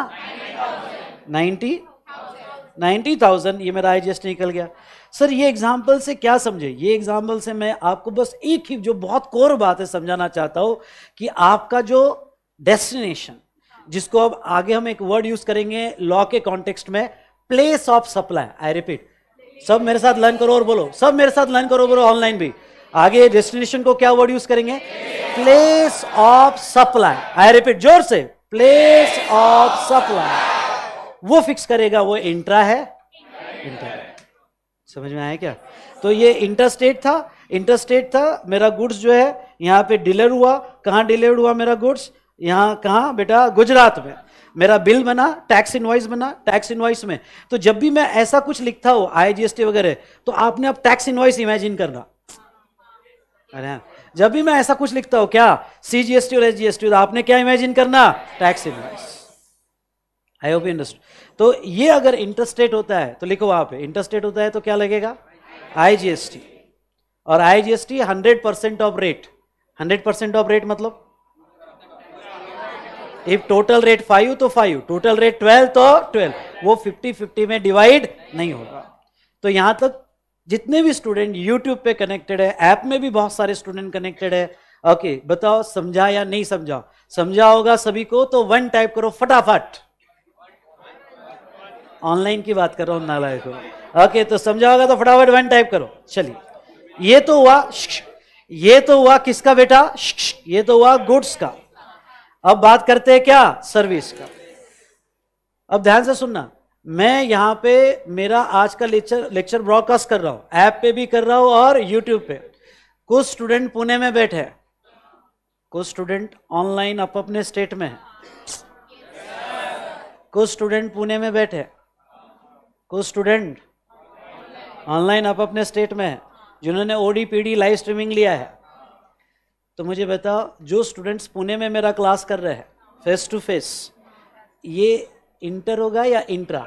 नाइन्टी नाइन्टी थाउजेंड ये मेरा आई जी एस टी निकल गया सर ये एग्जाम्पल से क्या समझे ये एग्जाम्पल से मैं आपको बस एक ही जो बहुत कोर बात है समझाना चाहता हूँ कि आपका जो डेस्टिनेशन जिसको अब आगे हम एक वर्ड यूज करेंगे लॉ के कॉन्टेक्स्ट में place of supply I repeat सब मेरे साथ लर्न करो और बोलो सब मेरे साथ लर्न करो बोलो ऑनलाइन भी आगे डेस्टिनेशन को क्या वर्ड यूज करेंगे place of supply I repeat जोर से प्लेस ऑफ सप्लाई वो फिक्स करेगा वो इंट्रा है इंट्रा समझ में आया क्या तो ये इंटरस्टेट था इंटरस्टेट था मेरा गुड्स जो है यहाँ पे डिलर हुआ कहाँ डिलीवर हुआ मेरा गुड्स यहाँ कहाँ बेटा गुजरात में मेरा बिल बना टैक्स इनवाइस बना टैक्स इनवाइस में तो जब भी मैं ऐसा कुछ लिखता हूँ आई जीएसटी वगैरह तो आपने अब टैक्स इनवाइस इमेजिन करना अरे हाँ। जब भी मैं ऐसा कुछ लिखता हूँ क्या सी जी एस टी और एस जी एस टी आपने क्या इमेजिन करना tax invoice I hope industry तो ये अगर इंटरस्टेट होता है तो लिखो वहां पे होता है तो क्या लगेगा आईजीएसटी और IGST 100 percent of rate 100 percent of rate मतलब इफ टोटल रेट फाइव तो फाइव टोटल रेट ट्वेल्व तो ट्वेल्व वो फिफ्टी फिफ्टी में डिवाइड नहीं होगा तो यहां तक जितने भी स्टूडेंट यूट्यूब पे कनेक्टेड है ऐप में भी बहुत सारे स्टूडेंट कनेक्टेड है ओके okay, बताओ समझा या नहीं समझा समझा होगा सभी को तो वन टाइप करो फटाफट ऑनलाइन की बात कर रहा हूँ नालायक को ओके तो समझा होगा तो फटाफट वन टाइप करो चलिए ये तो हुआ ये तो हुआ किसका बेटा ये तो हुआ गुड्स का अब बात करते हैं क्या सर्विस का अब ध्यान से सुनना मैं यहां पे मेरा आज का लेक्चर लेक्चर ब्रॉडकास्ट कर रहा हूं ऐप पे भी कर रहा हूं और यूट्यूब पे कुछ स्टूडेंट पुणे में बैठे हैं कुछ स्टूडेंट ऑनलाइन अप अपने स्टेट में है कुछ स्टूडेंट पुणे में बैठे हैं कुछ स्टूडेंट ऑनलाइन आप अपने स्टेट में है जिन्होंने ओ डी लाइव स्ट्रीमिंग लिया है तो मुझे बताओ जो स्टूडेंट्स पुणे में मेरा क्लास कर रहे हैं फेस टू फेस ये इंटर होगा या इंट्रा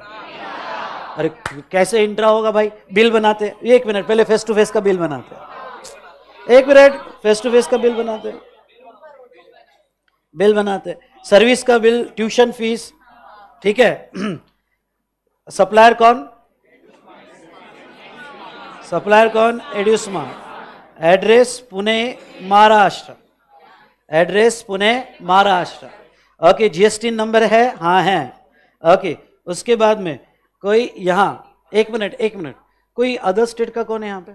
अरे कैसे इंट्रा होगा भाई बिल बनाते एक मिनट पहले फेस टू फेस का बिल बनाते एक मिनट फेस टू फेस का बिल बनाते बिल बनाते सर्विस का बिल ट्यूशन फीस ठीक है सप्लायर कौन सप्लायर कौन एड्यूसमा address Pune Maharashtra address Pune Maharashtra okay GST number है हाँ है ओके उसके बाद में कोई यहाँ एक मिनट एक मिनट कोई अदर स्टेट का कौन है यहाँ पे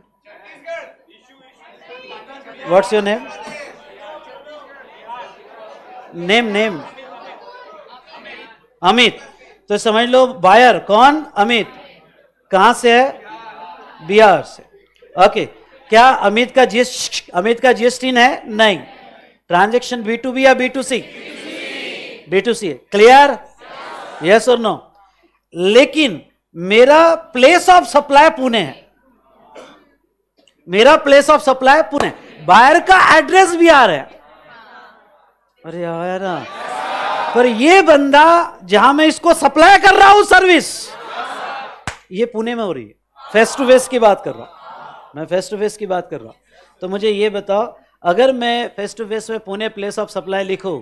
what's your name name name Amit तो समझ लो बायर कौन अमित कहा से है बिहार से ओके क्या अमित का जीएस अमित का जीएसटी है नहीं ट्रांजेक्शन बी टू बी या B to C B to C clear yes और नो लेकिन मेरा प्लेस ऑफ सप्लाई पुणे है मेरा place of supply Pune buyer का एड्रेस बिहार है अरे यार पर ये बंदा जहां मैं इसको सप्लाई कर रहा हूं सर्विस ये पुणे में हो रही है फेस टू फेस की बात कर रहा हूं मैं फेस टू फेस की बात कर रहा हूं तो मुझे ये बताओ अगर मैं फेस टू फेस में पुणे प्लेस ऑफ सप्लाई लिखो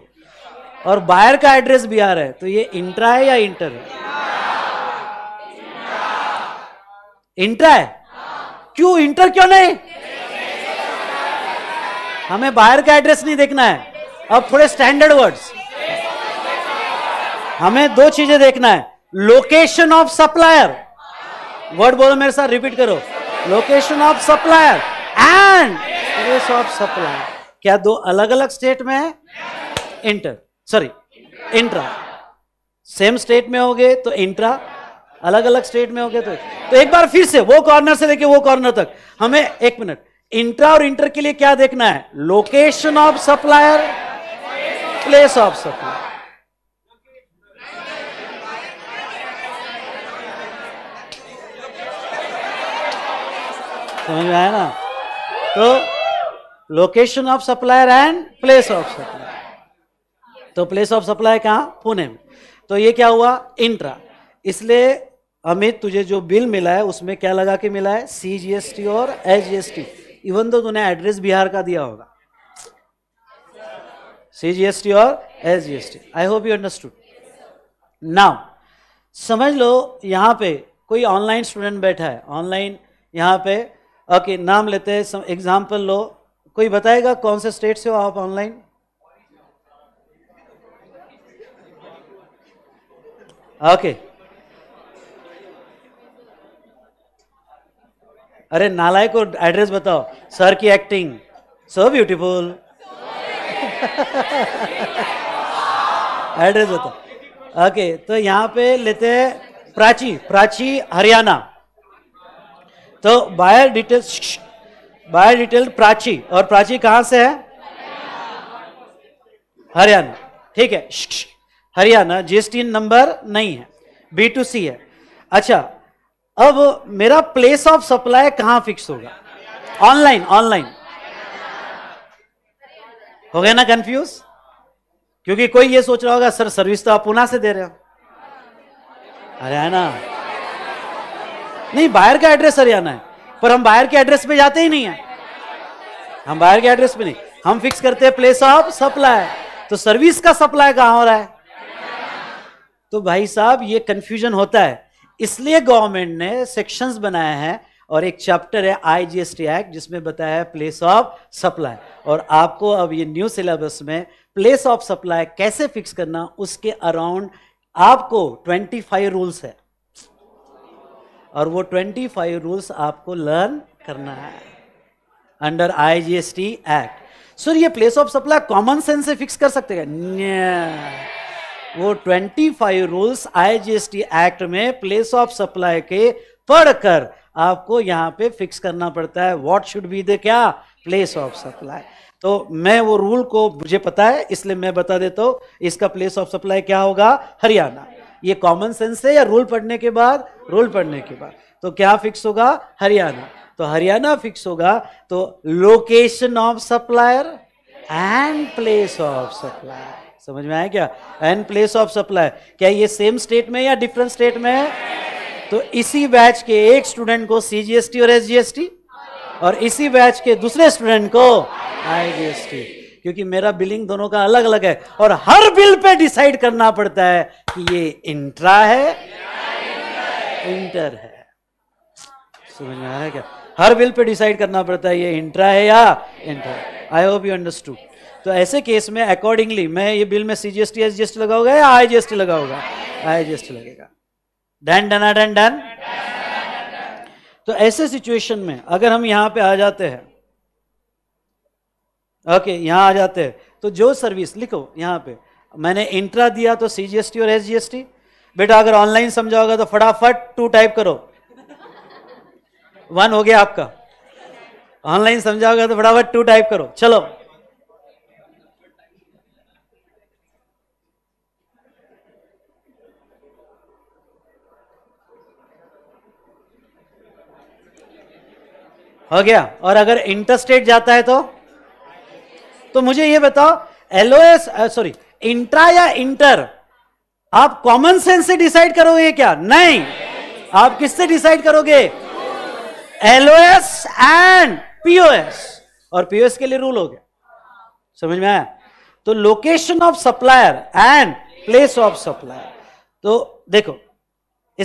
और बाहर का एड्रेस भी आ रहा है तो ये इंट्रा है या इंटर है इंट्रा है क्यों इंटर क्यों नहीं हमें बाहर का एड्रेस नहीं देखना है अब थोड़े स्टैंडर्ड वर्ड्स हमें दो चीजें देखना है लोकेशन ऑफ सप्लायर वर्ड बोलो मेरे साथ रिपीट करो location of supplier and place of supplier क्या दो अलग अलग स्टेट में है inter sorry intra same state में हो गए तो इंट्रा अलग अलग स्टेट में हो गए तो तो एक बार फिर से वो कॉर्नर से लेके वो कॉर्नर तक हमें एक मिनट इंट्रा और इंटर के लिए क्या देखना है location of supplier place of supplier समझ में आया ना तो location of supplier and place of supplier तो प्लेस ऑफ सप्लाई कहाँ पुणे में तो ये क्या हुआ इंट्रा इसलिए अमित तुझे जो बिल मिला है उसमें क्या लगा के मिला है सी जी एस टी और H G S T even तो तूने एड्रेस बिहार का दिया होगा सी जी एस टी और H G S T I hope you understood now समझ लो यहाँ पे कोई ऑनलाइन स्टूडेंट बैठा है ऑनलाइन यहाँ पे ओके okay, नाम लेते हैं एग्जाम्पल लो कोई बताएगा कौन से स्टेट से हो आप ऑनलाइन ओके okay. अरे नालाय को एड्रेस बताओ सर की एक्टिंग सो ब्यूटीफुल एड्रेस बताओ ओके okay, तो यहाँ पे लेते हैं प्राची प्राची हरियाणा तो buyer detail buyer detail Prachi और प्राची कहां से है हरियाणा ठीक है हरियाणा जीएसटी नंबर नहीं है बी टू सी है अच्छा अब मेरा प्लेस ऑफ सप्लाई कहां फिक्स होगा ऑनलाइन ऑनलाइन हो गया ना कंफ्यूज क्योंकि कोई ये सोच रहा होगा सर सर्विस तो आप पुणे से दे रहे हो हरियाणा नहीं बाहर का एड्रेस हरियाणा है पर हम बाहर के एड्रेस पे जाते ही नहीं है हम बाहर के एड्रेस पे नहीं हम फिक्स करते हैं प्लेस ऑफ सप्लाई तो सर्विस का सप्लाई कहां हो रहा है तो भाई साहब ये कंफ्यूजन होता है इसलिए गवर्नमेंट ने सेक्शंस बनाए हैं और एक चैप्टर है आईजीएसटी एक्ट जिसमें बताया है प्लेस ऑफ सप्लाई और आपको अब ये न्यू सिलेबस में प्लेस ऑफ सप्लाई कैसे फिक्स करना उसके अराउंड आपको 25 रूल्स है और वो 25 रूल्स आपको लर्न करना है अंडर आईजीएसटी एक्ट सर ये place of supply common sense से फिक्स कर सकते हैं वो 25 रूल्स आईजीएसटी एक्ट में प्लेस ऑफ सप्लाई के पढ़कर आपको यहां पे फिक्स करना पड़ता है व्हाट शुड बी द क्या प्लेस ऑफ सप्लाई तो मैं वो रूल को मुझे पता है इसलिए मैं बता देता हूं इसका प्लेस ऑफ सप्लाई क्या होगा हरियाणा ये कॉमन सेंस है या रूल पढ़ने के बाद रूल पढ़ने के बाद तो क्या फिक्स होगा हरियाणा तो हरियाणा फिक्स होगा तो location of supplier and place of supplier समझ में आया क्या एंड प्लेस ऑफ सप्लायर क्या ये सेम स्टेट में या डिफरेंट स्टेट में है तो इसी बैच के एक स्टूडेंट को सीजीएसटी और एसजीएसटी और इसी बैच के दूसरे स्टूडेंट को आईजीएसटी क्योंकि मेरा बिलिंग दोनों का अलग अलग है और हर बिल पे डिसाइड करना पड़ता है कि ये इंट्रा है इंटर है समझ में आया क्या हर बिल पे डिसाइड करना पड़ता है ये इंट्रा है या inter I hope you understood तो ऐसे केस में अकॉर्डिंगली मैं ये बिल में सीजीएसटी एसजीएसटी लगा होगा या आईजीएसटी लगाऊंगा होगा आईजीएसटी लगेगा डन डन डन डन तो ऐसे सिचुएशन में अगर हम यहां पे आ जाते हैं ओके यहाँ आ जाते हैं तो जो सर्विस लिखो यहाँ पे मैंने इंट्रा दिया तो सी और एस जी एस टी बेटा अगर ऑनलाइन समझाओगे तो फटाफट टू टाइप करो वन हो गया आपका ऑनलाइन समझाओगे तो फटाफट टू टाइप करो चलो हो गया और अगर इंटरस्टेट जाता है तो तो मुझे ये बताओ एलओएस सॉरी इंट्रा या इंटर आप कॉमन सेंस से डिसाइड करोगे क्या नहीं आप किससे डिसाइड करोगे एलओएस एंड पीओएस और पीओएस के लिए रूल हो गया समझ में आया तो location of supplier and place of supplier तो देखो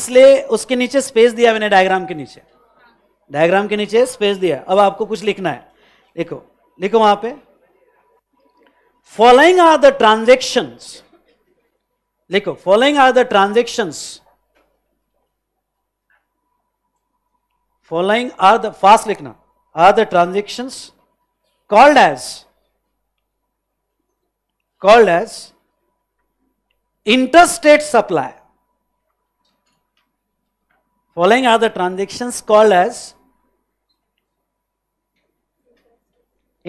इसलिए उसके नीचे स्पेस दिया मैंने डायग्राम के नीचे डायग्राम के नीचे स्पेस दिया अब आपको कुछ लिखना है देखो लिखो वहां पे following are the transactions like following are the transactions following are the fast likna are the transactions called as called as interstate supply following are the transactions called as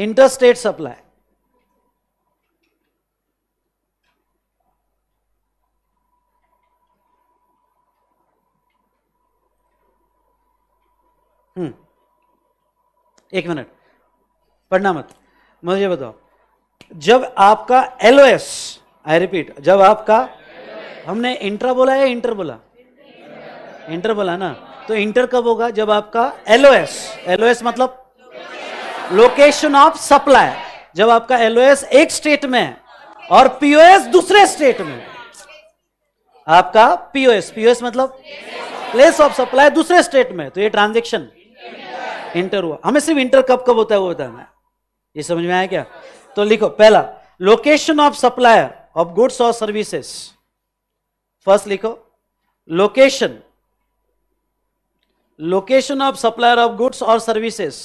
interstate supply एक minute पढ़ना मत मुझे बताओ जब आपका L I repeat जब आपका हमने इंट्रा बोला या इंटर बोला इंटर बोला ना तो इंटर कब होगा जब आपका एलओएस एलओएस मतलब लोकेशन ऑफ सप्लाई जब आपका एलओएस एक स्टेट में है और पीओएस दूसरे स्टेट में आपका पीओएस पीओएस मतलब प्लेस ऑफ सप्लाई दूसरे स्टेट में तो ये ट्रांजेक्शन इंटर हुआ हमें सिर्फ इंटर कब कब होता है वो बताना है ये समझ में आया क्या तो लिखो पहला location of supplier of goods और सर्विसेस फर्स्ट लिखो location location of supplier of goods और सर्विसेस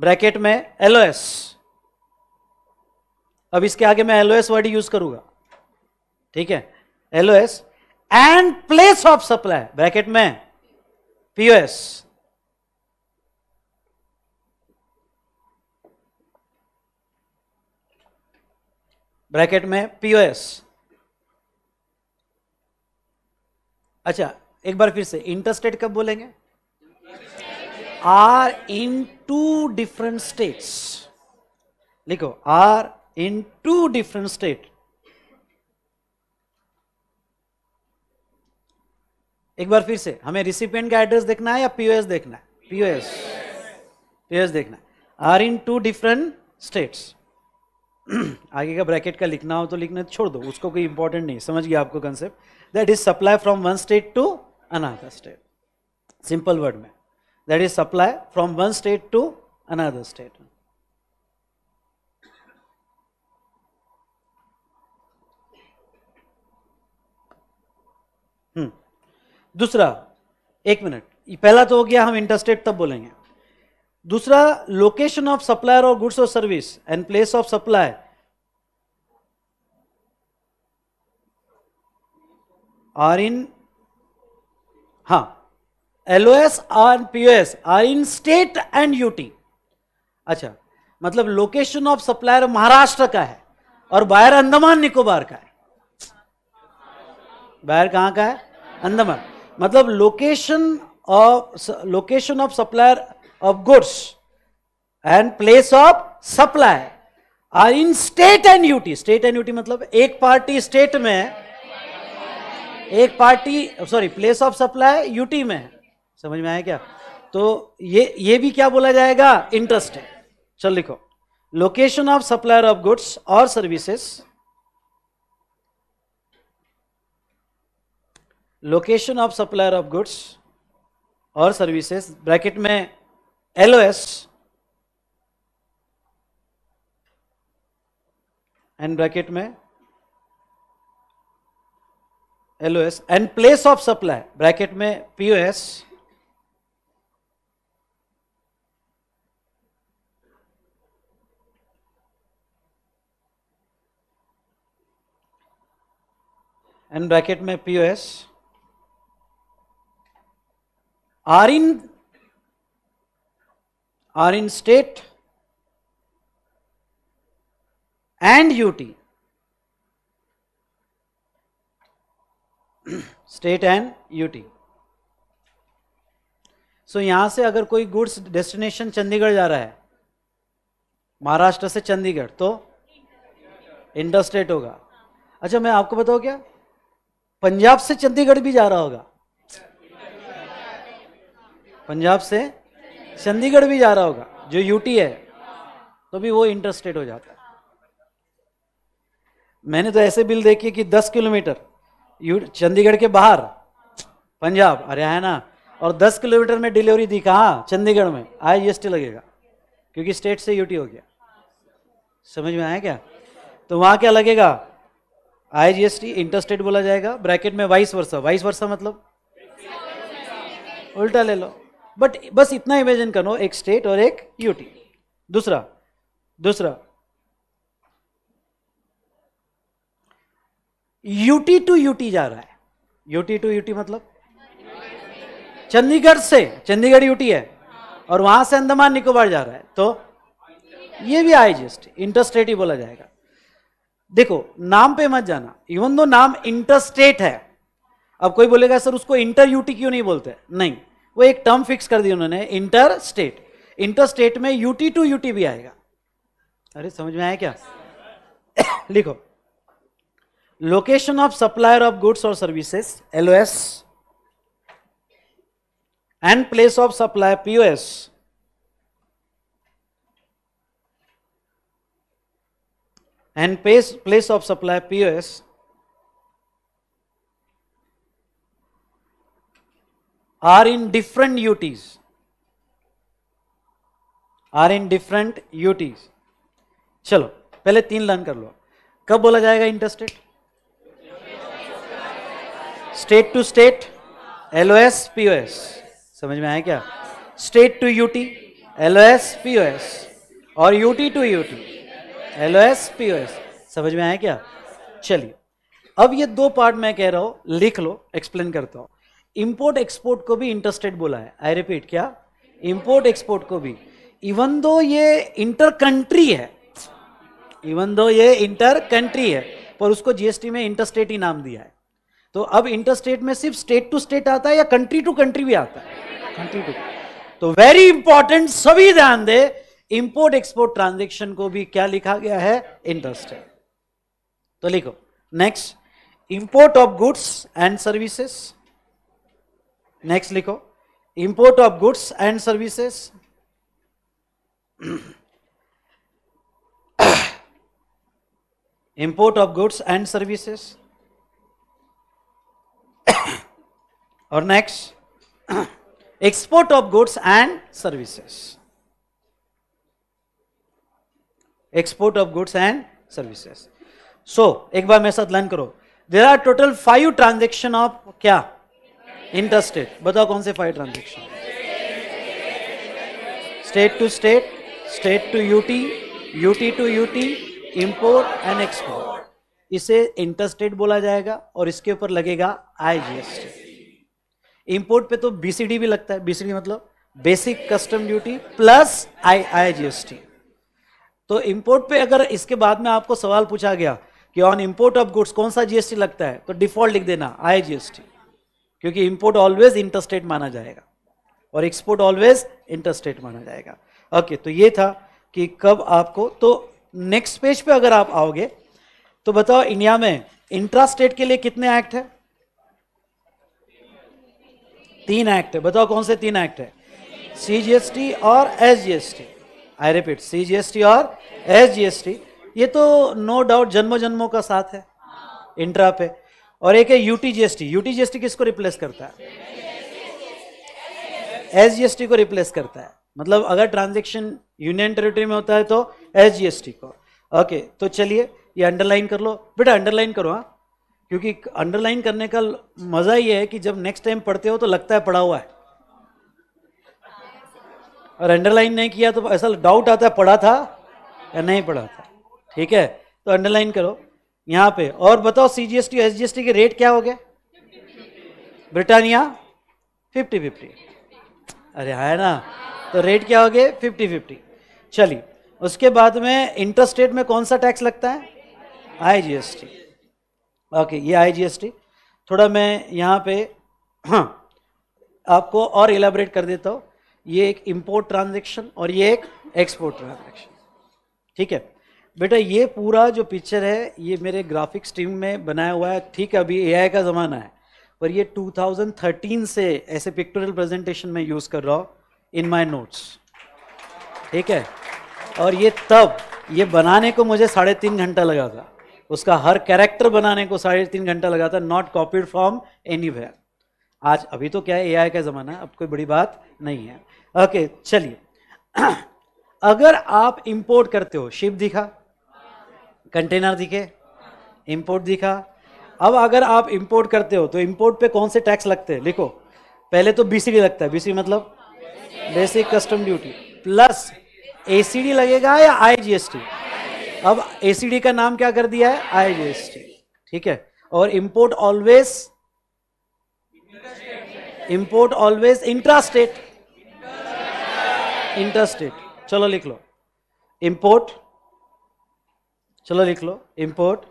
ब्रैकेट में एलओएस अब इसके आगे मैं एलओएस वर्ड यूज करूंगा ठीक है LOS and place of supply bracket में पीओएस ब्रैकेट में पीओएस अच्छा एक बार फिर से इंटरस्टेट कब बोलेंगे are in two different states लिखो are in two different state एक बार फिर से हमें रिसिपियंट का एड्रेस देखना है या पीओएस देखना है पीओएस पीओएस देखना है are in two different states आगे का ब्रैकेट का लिखना हो तो लिखना छोड़ दो उसको कोई इंपॉर्टेंट नहीं समझ गया आपको concept that is supply from one state to another state simple word में that is supply from one state to another state दूसरा एक मिनट पहला तो हो गया हम इंटरस्टेट तब बोलेंगे दूसरा लोकेशन ऑफ सप्लायर और गुड्स और service and place of supply are in L O LOS are POS are in state and UT अच्छा मतलब लोकेशन ऑफ सप्लायर महाराष्ट्र का है और बाहर अंदमान निकोबार का है बाहर कहां का है अंदमान मतलब location of location of supplier of goods and place of supply are in state annuity. State annuity मतलब एक पार्टी स्टेट में एक party sorry place of supply UT में समझ में आया क्या तो ये ये भी क्या बोला जाएगा इंटरेस्ट है चल लिखो location of supplier of goods और services location of supplier of goods और सर्विसेज ब्रैकेट में LOS एंड ब्रैकेट में LOS and place of supply bracket में पीओएस एंड ब्रैकेट में POS are in are in state and duty state and UT so यहां से अगर कोई goods destination Chandigarh जा रहा है महाराष्ट्र से चंडीगढ़ तो इंटरस्टेट होगा अच्छा मैं आपको बताऊं क्या पंजाब से चंडीगढ़ भी जा रहा होगा पंजाब से चंडीगढ़ भी जा रहा होगा जो यूटी है तो भी वो इंटरेस्टेड हो जाता है मैंने तो ऐसे बिल देखे कि 10 किलोमीटर चंडीगढ़ के बाहर पंजाब हरियाणा और 10 किलोमीटर में डिलीवरी दी कहा चंडीगढ़ में आई लगेगा क्योंकि स्टेट से यूटी हो गया समझ में आया क्या तो वहां क्या लगेगा I G S T interstate बोला जाएगा ब्रैकेट में वाइस वर्षा वाइस वर्षा मतलब उल्टा ले लो बट बस इतना इमेजिन करो एक स्टेट और एक यूटी दूसरा दूसरा यूटी टू यूटी जा रहा है यूटी टू यूटी मतलब चंडीगढ़ से चंडीगढ़ यूटी है और वहां से अंदमान निकोबार जा रहा है तो ये भी आई जस्ट इंटरस्टेट ही बोला जाएगा देखो नाम पे मत जाना इवन दो नाम इंटरस्टेट है अब कोई बोलेगा सर उसको इंटर यूटी क्यों नहीं बोलते नहीं वो एक टर्म फिक्स कर दी उन्होंने इंटर स्टेट इंटर स्टेट में यूटी टू यूटी भी आएगा अरे समझ में आया क्या लिखो location of supplier of goods और services LOS and place of supply POS and place of supplier P O S are in different UTs are in different UTs चलो पहले तीन लर्न कर लो कब बोला जाएगा interstate state to state LOS S समझ में आया क्या state to UT L LOS S और UT to UT LOS S समझ में आया क्या चलिए अब ये दो पार्ट मैं कह रहा हूं लिख लो एक्सप्लेन करता हूं इंपोर्ट एक्सपोर्ट को भी इंटरस्टेट बोला है आई रिपीट क्या इंपोर्ट एक्सपोर्ट को भी इवन दो ये इंटर कंट्री है इवन दो ये इंटर कंट्री है पर उसको जीएसटी में इंटरस्टेट ही नाम दिया है तो अब इंटरस्टेट में सिर्फ स्टेट टू स्टेट आता है या कंट्री टू कंट्री भी आता है कंट्री टू तो वेरी इंपॉर्टेंट सभी ध्यान दे इंपोर्ट एक्सपोर्ट ट्रांजेक्शन को भी क्या लिखा गया है इंटरस्टेट तो लिखो next import of goods and services next लिखो import of goods and services import of goods and services और next export of goods and services export of goods and services so एक बार मेरे साथ लर्न करो there are total five transaction of क्या interstate बताओ कौन से five transaction state to state state to UT UT to UT import and export इसे इंटरस्टेट बोला जाएगा और इसके ऊपर लगेगा आईजीएसटी इंपोर्ट पे तो बीसीडी भी लगता है बीसीडी मतलब basic custom duty plus I IGST तो इंपोर्ट पे अगर इसके बाद में आपको सवाल पूछा गया कि ऑन इंपोर्ट ऑफ गुड्स कौन सा जीएसटी लगता है तो डिफॉल्ट लिख देना आईजीएसटी क्योंकि इंपोर्ट ऑलवेज इंटरस्टेट माना जाएगा और एक्सपोर्ट ऑलवेज इंटरस्टेट माना जाएगा ओके okay, तो ये था कि कब आपको तो नेक्स्ट पेज पे अगर आप आओगे तो बताओ इंडिया में इंट्रास्टेट के लिए कितने एक्ट है तीन एक्ट है बताओ कौन से तीन एक्ट है सीजीएसटी और एसजीएसटी आई रिपीट सीजीएसटी और एसजीएसटी ये तो नो डाउट जन्मों जन्मों का साथ है इंट्रा पे और एक है यूटीजीएसटी यूटीजीएसटी किसको रिप्लेस करता है एसजीएसटी को रिप्लेस करता है मतलब अगर ट्रांजेक्शन यूनियन टेरिटरी में होता है तो एसजीएसटी को ओके तो चलिए ये अंडरलाइन कर लो बेटा अंडरलाइन करो हाँ क्योंकि अंडरलाइन करने का मजा ये है कि जब नेक्स्ट टाइम पढ़ते हो तो लगता है पढ़ा हुआ है और अंडरलाइन नहीं किया तो ऐसा डाउट आता है पढ़ा था या नहीं पढ़ा था ठीक है तो अंडरलाइन करो यहाँ पे और बताओ C G S T S G S T के रेट क्या हो गए ब्रिटानिया फिफ्टी फिफ्टी अरे है हाँ ना तो रेट क्या हो गए फिफ्टी फिफ्टी चलिए उसके बाद में इंटरस्टेट में कौन सा टैक्स लगता है आईजीएसटी ओके ये आईजीएसटी थोड़ा मैं यहाँ पे हाँ आपको और एलाबरेट कर देता हूँ ये एक इंपोर्ट ट्रांजेक्शन और ये एक एक्सपोर्ट ट्रांजेक्शन ठीक है बेटा ये पूरा जो पिक्चर है ये मेरे ग्राफिक्स टीम में बनाया हुआ है ठीक है अभी एआई का ज़माना है पर ये 2013 से ऐसे पिक्टोरियल प्रेजेंटेशन में यूज़ कर रहा हूँ इन माय नोट्स ठीक है और ये तब ये बनाने को मुझे साढ़े तीन घंटा लगा था उसका हर कैरेक्टर बनाने को साढ़े तीन घंटा लगा था नॉट कॉपीड फ्रॉम एनी आज अभी तो क्या है ए का ज़माना है अब कोई बड़ी बात नहीं है ओके चलिए अगर आप इंपोर्ट करते हो शिप दिखा कंटेनर दिखे इंपोर्ट दिखा अब अगर आप इंपोर्ट करते हो तो इंपोर्ट पे कौन से टैक्स लगते हैं लिखो पहले तो बीसीडी लगता है बीसीडी मतलब basic custom duty plus ACD लगेगा या आईजीएसटी अब एसीडी का नाम क्या कर दिया है आईजीएसटी ठीक है और import always import always intrastate interstate चलो लिख लो इंपोर्ट चलो लिख लो इम्पोर्ट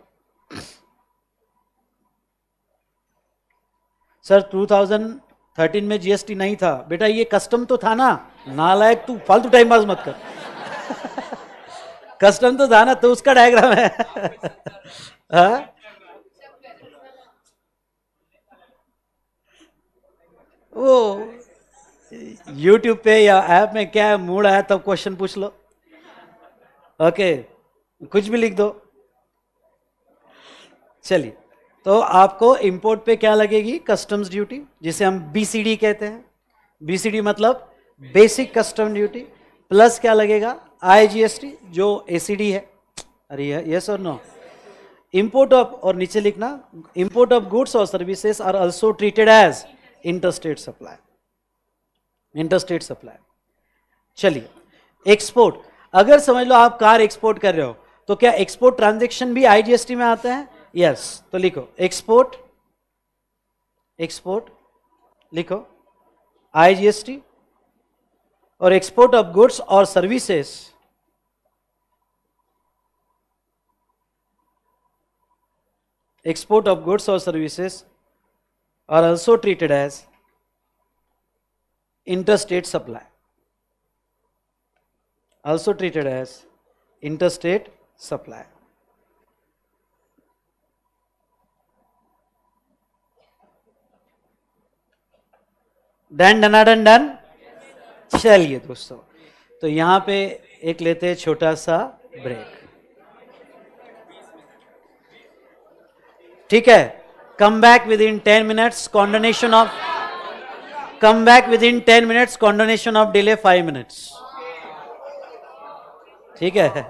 सर 2013 में जीएसटी नहीं था बेटा ये कस्टम तो था ना नालायक तू फालतू टाइम पास मत कर कस्टम तो था ना तो उसका डायग्राम है हाँ? वो यूट्यूब पे या ऐप में क्या मूड आया तब क्वेश्चन पूछ लो ओके okay. कुछ भी लिख दो चलिए तो आपको इंपोर्ट पे क्या लगेगी कस्टम्स ड्यूटी जिसे हम बीसीडी कहते हैं बीसीडी मतलब बेसिक कस्टम ड्यूटी प्लस क्या लगेगा आईजीएसटी जो एसीडी है अरे यस और नो इंपोर्ट ऑफ और नीचे लिखना इंपोर्ट ऑफ गुड्स और services are also treated as interstate supply interstate supply चलिए एक्सपोर्ट अगर समझ लो आप कार एक्सपोर्ट कर रहे हो तो क्या एक्सपोर्ट ट्रांजेक्शन भी आईजीएसटी में आता है यस yes. तो लिखो एक्सपोर्ट एक्सपोर्ट लिखो आईजीएसटी और एक्सपोर्ट ऑफ गुड्स और सर्विसेस एक्सपोर्ट ऑफ गुड्स और services are also treated as interstate supply also treated as interstate supply. Done डना डन डन चलिए दोस्तों तो यहां पे एक लेते हैं छोटा सा ब्रेक ठीक है come back within ten minutes condonation of come back within ten minutes condonation of delay five minutes ठीक है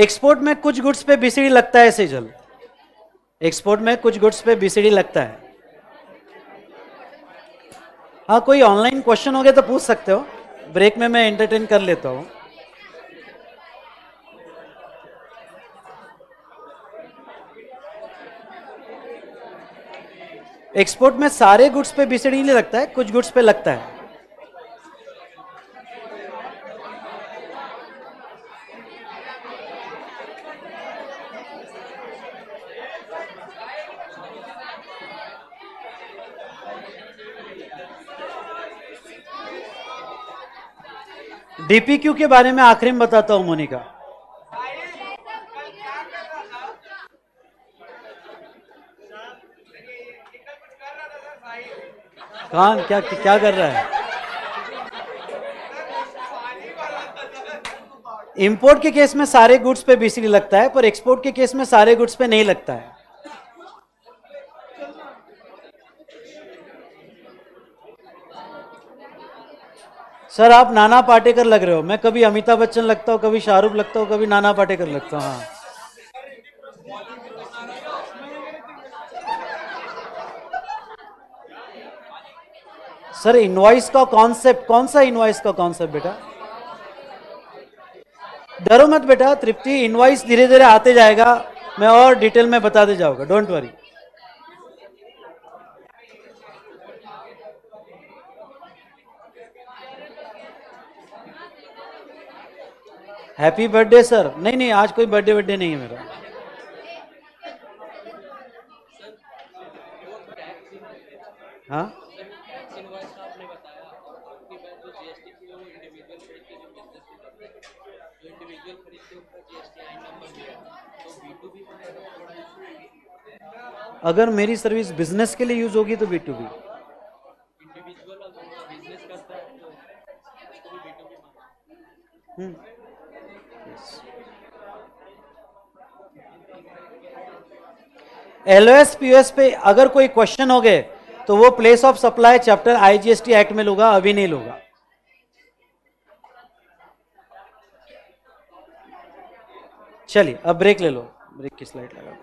एक्सपोर्ट में कुछ गुड्स पे बीसीडी लगता है सीजल एक्सपोर्ट में कुछ गुड्स पे बीसीडी लगता है हाँ कोई ऑनलाइन क्वेश्चन हो गया तो पूछ सकते हो ब्रेक में मैं एंटरटेन कर लेता हूँ एक्सपोर्ट में सारे गुड्स पे बीसीडी नहीं लगता है कुछ गुड्स पे लगता है डीपीक्यू के बारे में आखिरी में बताता हूं मोनिका कान क्या क्या कर रहा है इंपोर्ट के केस में सारे गुड्स पे बीसीडी लगता है पर एक्सपोर्ट के केस में सारे गुड्स पे नहीं लगता है सर आप नाना पाटेकर लग रहे हो मैं कभी अमिताभ बच्चन लगता हूँ कभी शाहरुख लगता हूँ कभी नाना पाटेकर लगता हूँ हाँ सर इनवाइस का कॉन्सेप्ट कौन सा इनवाइस का कॉन्सेप्ट बेटा डरो मत बेटा तृप्ति इनवाइस धीरे धीरे आते जाएगा मैं और डिटेल में बताते जाऊंगा don't worry happy birthday sir नहीं नहीं आज कोई बर्थडे बर्थडे नहीं है मेरा हाँ अगर मेरी सर्विस बिजनेस के लिए यूज होगी तो B to B hmm L POS पे अगर कोई क्वेश्चन हो गए तो वो place of supply chapter IGST act में लूंगा अभी नहीं लूंगा चलिए अब ब्रेक ले लो ब्रेक की स्लाइड लगा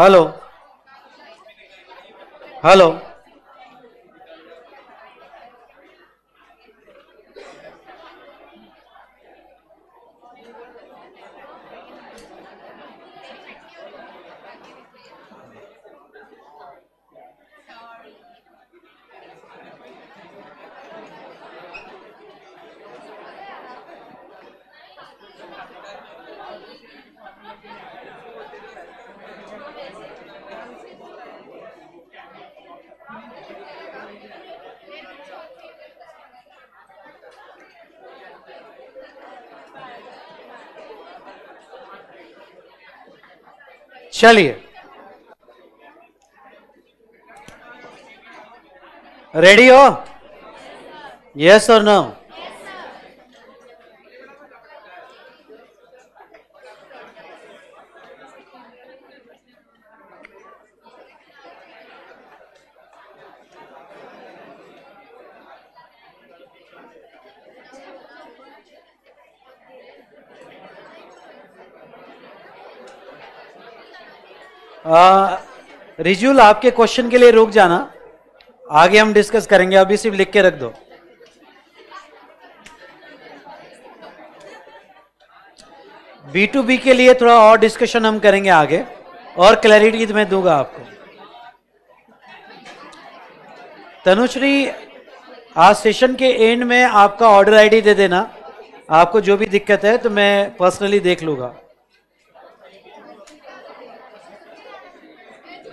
हेलो हेलो चलिए रेडी हो यस और नो रिजुल आपके क्वेश्चन के लिए रुक जाना आगे हम डिस्कस करेंगे अभी सिर्फ लिख के रख दो बी टू बी के लिए थोड़ा और डिस्कशन हम करेंगे आगे और क्लैरिटी मैं दूंगा आपको तनुश्री आज सेशन के एंड में आपका ऑर्डर आईडी दे देना आपको जो भी दिक्कत है तो मैं पर्सनली देख लूंगा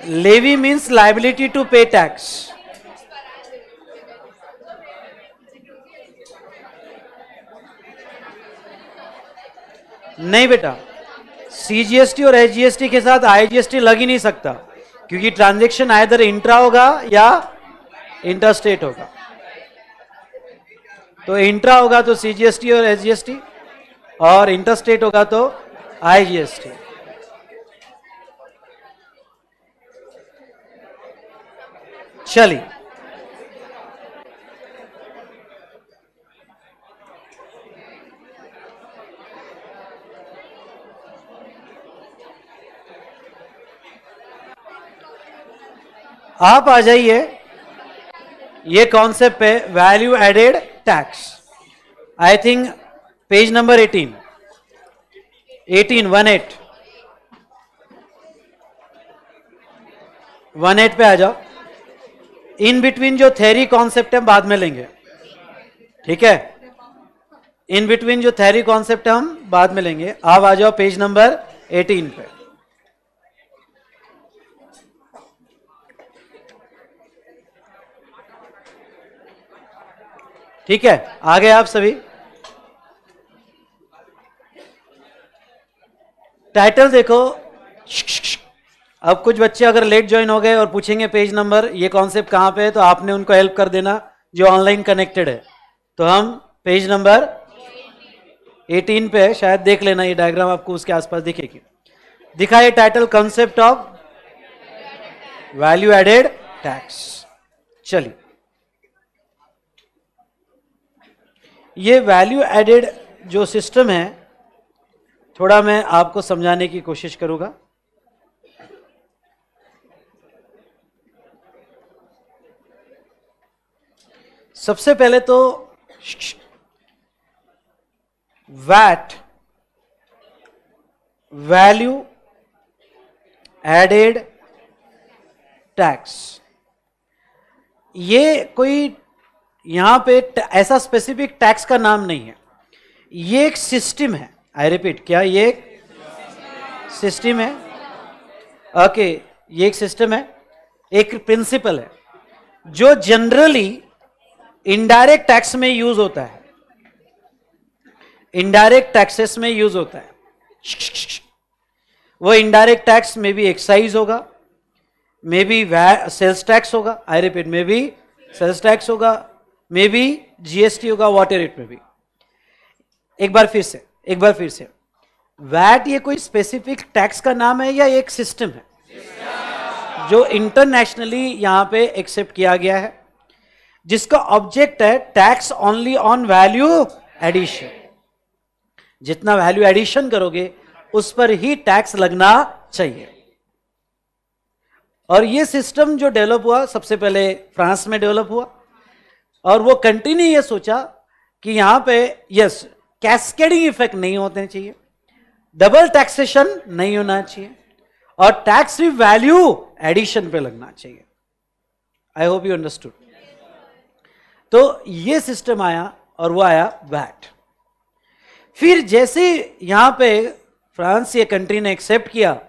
levy means liability to pay tax नहीं बेटा सीजीएसटी और एसजीएसटी के साथ आईजीएसटी लग ही नहीं सकता क्योंकि ट्रांजेक्शन आयदर इंट्रा होगा या इंटरस्टेट होगा तो इंट्रा होगा तो सीजीएसटी और एसजीएसटी और इंटरस्टेट होगा तो आईजीएसटी चलिए आप आ जाइए ये कॉन्सेप्ट है value added tax I think page number 18 18 one eight one eight पे आ जाओ इन बिटवीन जो थेरी कॉन्सेप्ट है बाद में लेंगे ठीक है इन बिटवीन जो थेरी कॉन्सेप्ट हम बाद में लेंगे आप आ जाओ पेज नंबर 18 पे ठीक है आ गए आप सभी टाइटल देखो श्क श्क श्क। अब कुछ बच्चे अगर लेट ज्वाइन हो गए और पूछेंगे पेज नंबर ये कॉन्सेप्ट कहाँ पे है तो आपने उनको हेल्प कर देना जो ऑनलाइन कनेक्टेड है तो हम पेज नंबर 18 पे शायद देख लेना ये डायग्राम आपको उसके आसपास दिखेगी दिखा ये title concept of value added tax चलिए ये वैल्यू एडेड जो सिस्टम है थोड़ा मैं आपको समझाने की कोशिश करूंगा सबसे पहले तो वैट वैल्यू एडेड टैक्स ये कोई यहां पे ऐसा स्पेसिफिक टैक्स का नाम नहीं है ये एक सिस्टम है आई रिपीट क्या ये एक सिस्टम है ओके okay, ये एक सिस्टम है एक प्रिंसिपल है जो जनरली इनडायरेक्ट टैक्स में यूज होता है इनडायरेक्ट टैक्सेस में यूज होता है वो इनडायरेक्ट टैक्स में भी एक्साइज होगा मे बी सेल्स टैक्स होगा I repeat may be sales tax होगा मे बी जीएसटी होगा वाटर रेट में भी एक बार फिर से एक बार फिर से वैट ये कोई स्पेसिफिक टैक्स का नाम है या एक सिस्टम है जो इंटरनेशनली यहां पे एक्सेप्ट किया गया है जिसका ऑब्जेक्ट है tax only on value addition जितना वैल्यू एडिशन करोगे उस पर ही टैक्स लगना चाहिए और ये सिस्टम जो डेवलप हुआ सबसे पहले फ्रांस में डेवलप हुआ और वो कंट्री ने ये सोचा कि यहां पे यस कैस्केडिंग इफेक्ट नहीं होने चाहिए डबल टैक्सेशन नहीं होना चाहिए और टैक्स भी वैल्यू एडिशन पे लगना चाहिए आई होप यू अंडरस्टूड तो ये सिस्टम आया और वो आया वैट फिर जैसे यहां पे फ्रांस ये कंट्री ने एक्सेप्ट किया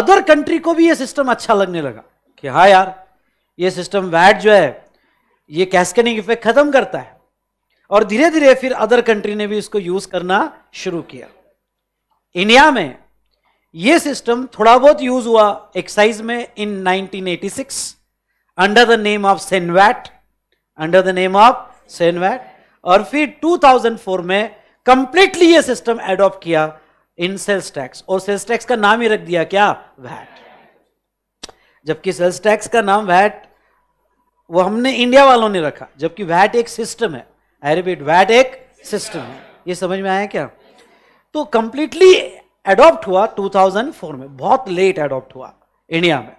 अदर कंट्री को भी ये सिस्टम अच्छा लगने लगा कि हाँ यार ये सिस्टम वैट जो है ये कैस्कनिंग इफेक्ट खत्म करता है और धीरे धीरे फिर अदर कंट्री ने भी इसको यूज करना शुरू किया इंडिया में ये सिस्टम थोड़ा बहुत यूज हुआ एक्साइज में in 1986 under the name of CENVAT under the name of CENVAT और फिर 2004 में कंप्लीटली ये सिस्टम एडॉप्ट किया इन सेल्स टैक्स और सेल्स टैक्स का नाम ही रख दिया क्या वैट जबकि सेल्स टैक्स का नाम वैट वो हमने इंडिया वालों ने रखा जबकि वैट एक सिस्टम है आई रिपीट वैट एक सिस्टम है ये समझ में आया क्या तो कंप्लीटली एडॉप्ट हुआ 2004 में बहुत लेट एडॉप्ट हुआ इंडिया में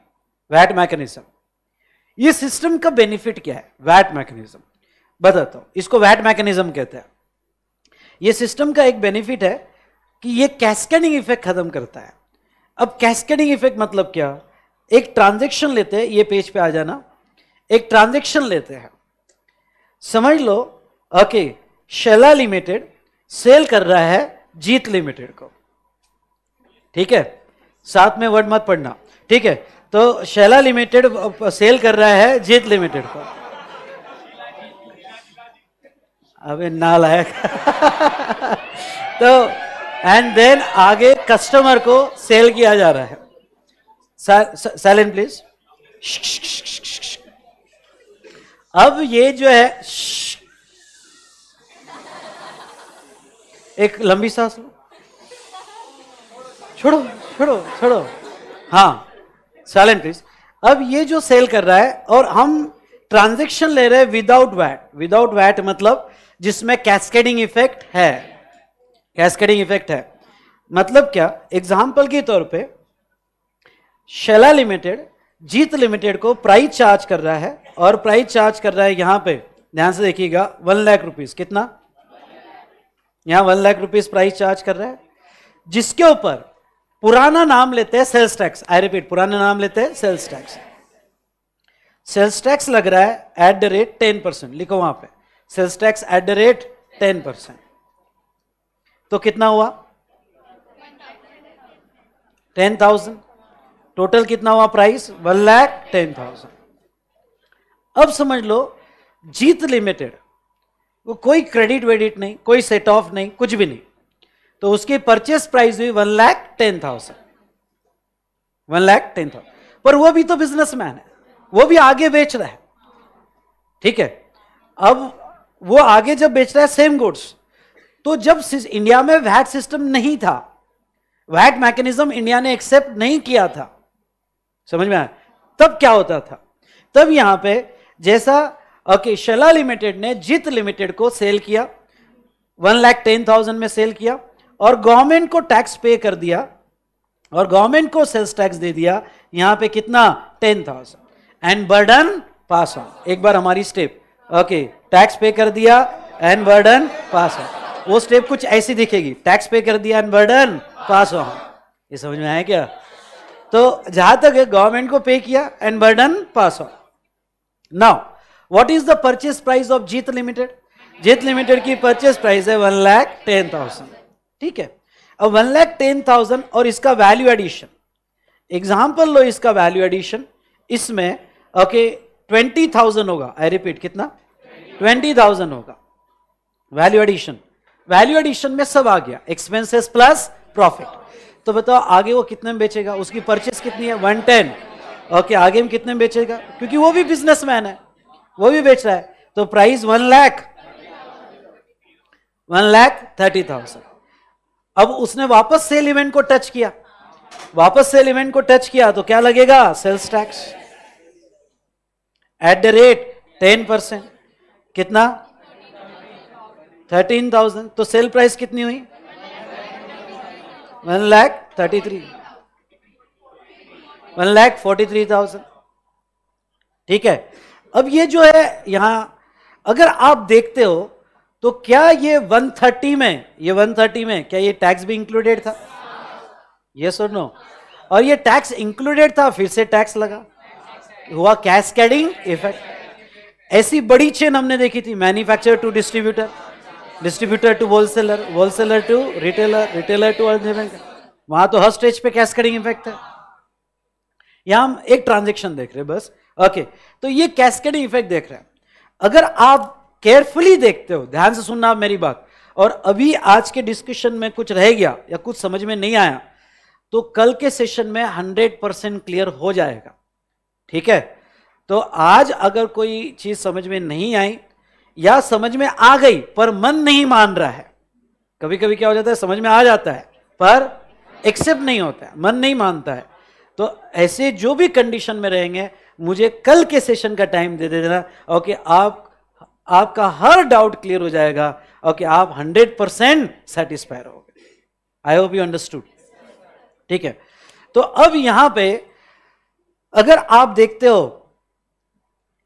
वैट मैकेनिज्म ये सिस्टम का बेनिफिट क्या है वैट मैकेनिज्म बताता हूं इसको वैट मैकेनिज्म कहते हैं ये सिस्टम का एक बेनिफिट है कि ये कैस्केडिंग इफेक्ट खत्म करता है अब कैस्केडिंग इफेक्ट मतलब क्या एक ट्रांजेक्शन लेते हैं ये पेज पे आ जाना एक ट्रांजेक्शन लेते हैं समझ लो ओके शेला लिमिटेड सेल कर रहा है जीत लिमिटेड को ठीक है साथ में वर्ड मत पढ़ना ठीक है तो शैला लिमिटेड सेल कर रहा है जीत लिमिटेड को अबे ना लायक तो एंड देन आगे कस्टमर को सेल किया जा रहा है साइलेंट प्लीज अब ये जो है एक लंबी सांस लो छोड़ो छोड़ो छोड़ो हाँ साइलेंट प्लीज अब ये जो सेल कर रहा है और हम ट्रांजेक्शन ले रहे हैं विदाउट वैट विदाउट वैट मतलब जिसमें कैस्केडिंग इफेक्ट है कैस्केडिंग इफेक्ट है मतलब क्या एग्जाम्पल के तौर पे शेला लिमिटेड जीत लिमिटेड को प्राइस चार्ज कर रहा है और प्राइस चार्ज कर रहा है यहां पे ध्यान से देखिएगा वन लाख रुपीज कितना यहां one lakh rupees price charge कर रहा है जिसके ऊपर पुराना नाम लेते हैं सेल्स टैक्स आई रिपीट पुराना नाम लेते हैं सेल्स टैक्स सेल्स टैक्स लग रहा है at the rate ten percent लिखो वहां पे sales tax at the rate ten percent तो कितना हुआ टेन थाउजेंड टोटल कितना हुआ price one lakh ten thousand अब समझ लो जीत लिमिटेड वो कोई क्रेडिट वेडिट नहीं कोई सेट ऑफ नहीं कुछ भी नहीं तो उसकी परचेस प्राइस हुई one lakh ten thousand one lakh ten thousand पर वो भी तो बिजनेसमैन है वो भी आगे बेच रहा है ठीक है अब वो आगे जब बेच रहा है सेम गुड्स तो जब इंडिया में वैट सिस्टम नहीं था वैट मैकेनिज्म इंडिया ने एक्सेप्ट नहीं किया था समझ में आया तब क्या होता था तब यहां पे जैसा ओके शला लिमिटेड ने जीत लिमिटेड को सेल किया वन लाख टेन थाउजेंड में सेल किया और गवर्नमेंट को टैक्स पे कर दिया और गवर्नमेंट को सेल्स टैक्स दे दिया यहां पे कितना ten thousand and burden pass on एक बार हमारी स्टेप ओके टैक्स पे कर दिया एंड बर्डन पास ऑन वो स्टेप कुछ ऐसी दिखेगी टैक्स पे कर दिया एंड बर्डन पास ऑन ये समझ में आया क्या तो जहां तक है गवर्नमेंट को पे किया and burden pass on now what is the purchase price of Jeet limited Jeet limited की परचेस प्राइस है वन लैख टेन थाउजेंड ठीक है अब वन लैख टेन थाउजेंड और इसका वैल्यू एडिशन एग्जाम्पल लो इसका वैल्यू एडिशन इसमें ओके ट्वेंटी थाउजेंड होगा आई रिपीट कितना ट्वेंटी थाउजेंड होगा वैल्यू एडिशन वैल्यू एडिशन में सब आ गया एक्सपेंसेस प्लस प्रॉफिट तो बताओ आगे वो कितने में बेचेगा उसकी परचेस कितनी है वन टेन ओके आगे में कितने में बेचेगा क्योंकि वो भी मैन है वो भी बेच रहा है तो price one lakh one lakh thirty thousand अब उसने वापस सेल इवेंट को टच किया वापस सेल इवेंट को टच किया तो क्या लगेगा sales tax at the rate ten percent कितना थर्टीन थाउजेंड तो सेल प्राइस कितनी हुई one lakh thirty three one lakh forty three thousand ठीक है अब ये जो है यहां अगर आप देखते हो तो क्या ये 130 में ये 130 में क्या ये टैक्स भी इंक्लूडेड था यस सुनो no? और ये टैक्स इंक्लूडेड था फिर से टैक्स लगा हुआ कैस्केडिंग इफेक्ट ऐसी बड़ी चेन हमने देखी थी manufacturer to distributor distributor to wholesaler wholesaler to retailer retailer to वहां तो हर स्टेज पे कैस्केडिंग इफेक्ट है यहां हम एक ट्रांजेक्शन देख रहे हैं बस ओके okay, तो ये कैस्केडिंग इफेक्ट देख रहे हैं अगर आप केयरफुली देखते हो ध्यान से सुनना आप मेरी बात और अभी आज के डिस्कशन में कुछ रह गया या कुछ समझ में नहीं आया तो कल के सेशन में हंड्रेड परसेंट क्लियर हो जाएगा ठीक है तो आज अगर कोई चीज समझ में नहीं आई या समझ में आ गई पर मन नहीं मान रहा है कभी कभी क्या हो जाता है समझ में आ जाता है पर एक्सेप्ट नहीं होता है मन नहीं मानता है तो ऐसे जो भी कंडीशन में रहेंगे मुझे कल के सेशन का टाइम दे दे देना ओके आप आपका हर डाउट क्लियर हो जाएगा और कि आप 100 परसेंट सेटिस्फाई रहोगे आई होप यू अंडरस्टूड ठीक है तो अब यहां पे अगर आप देखते हो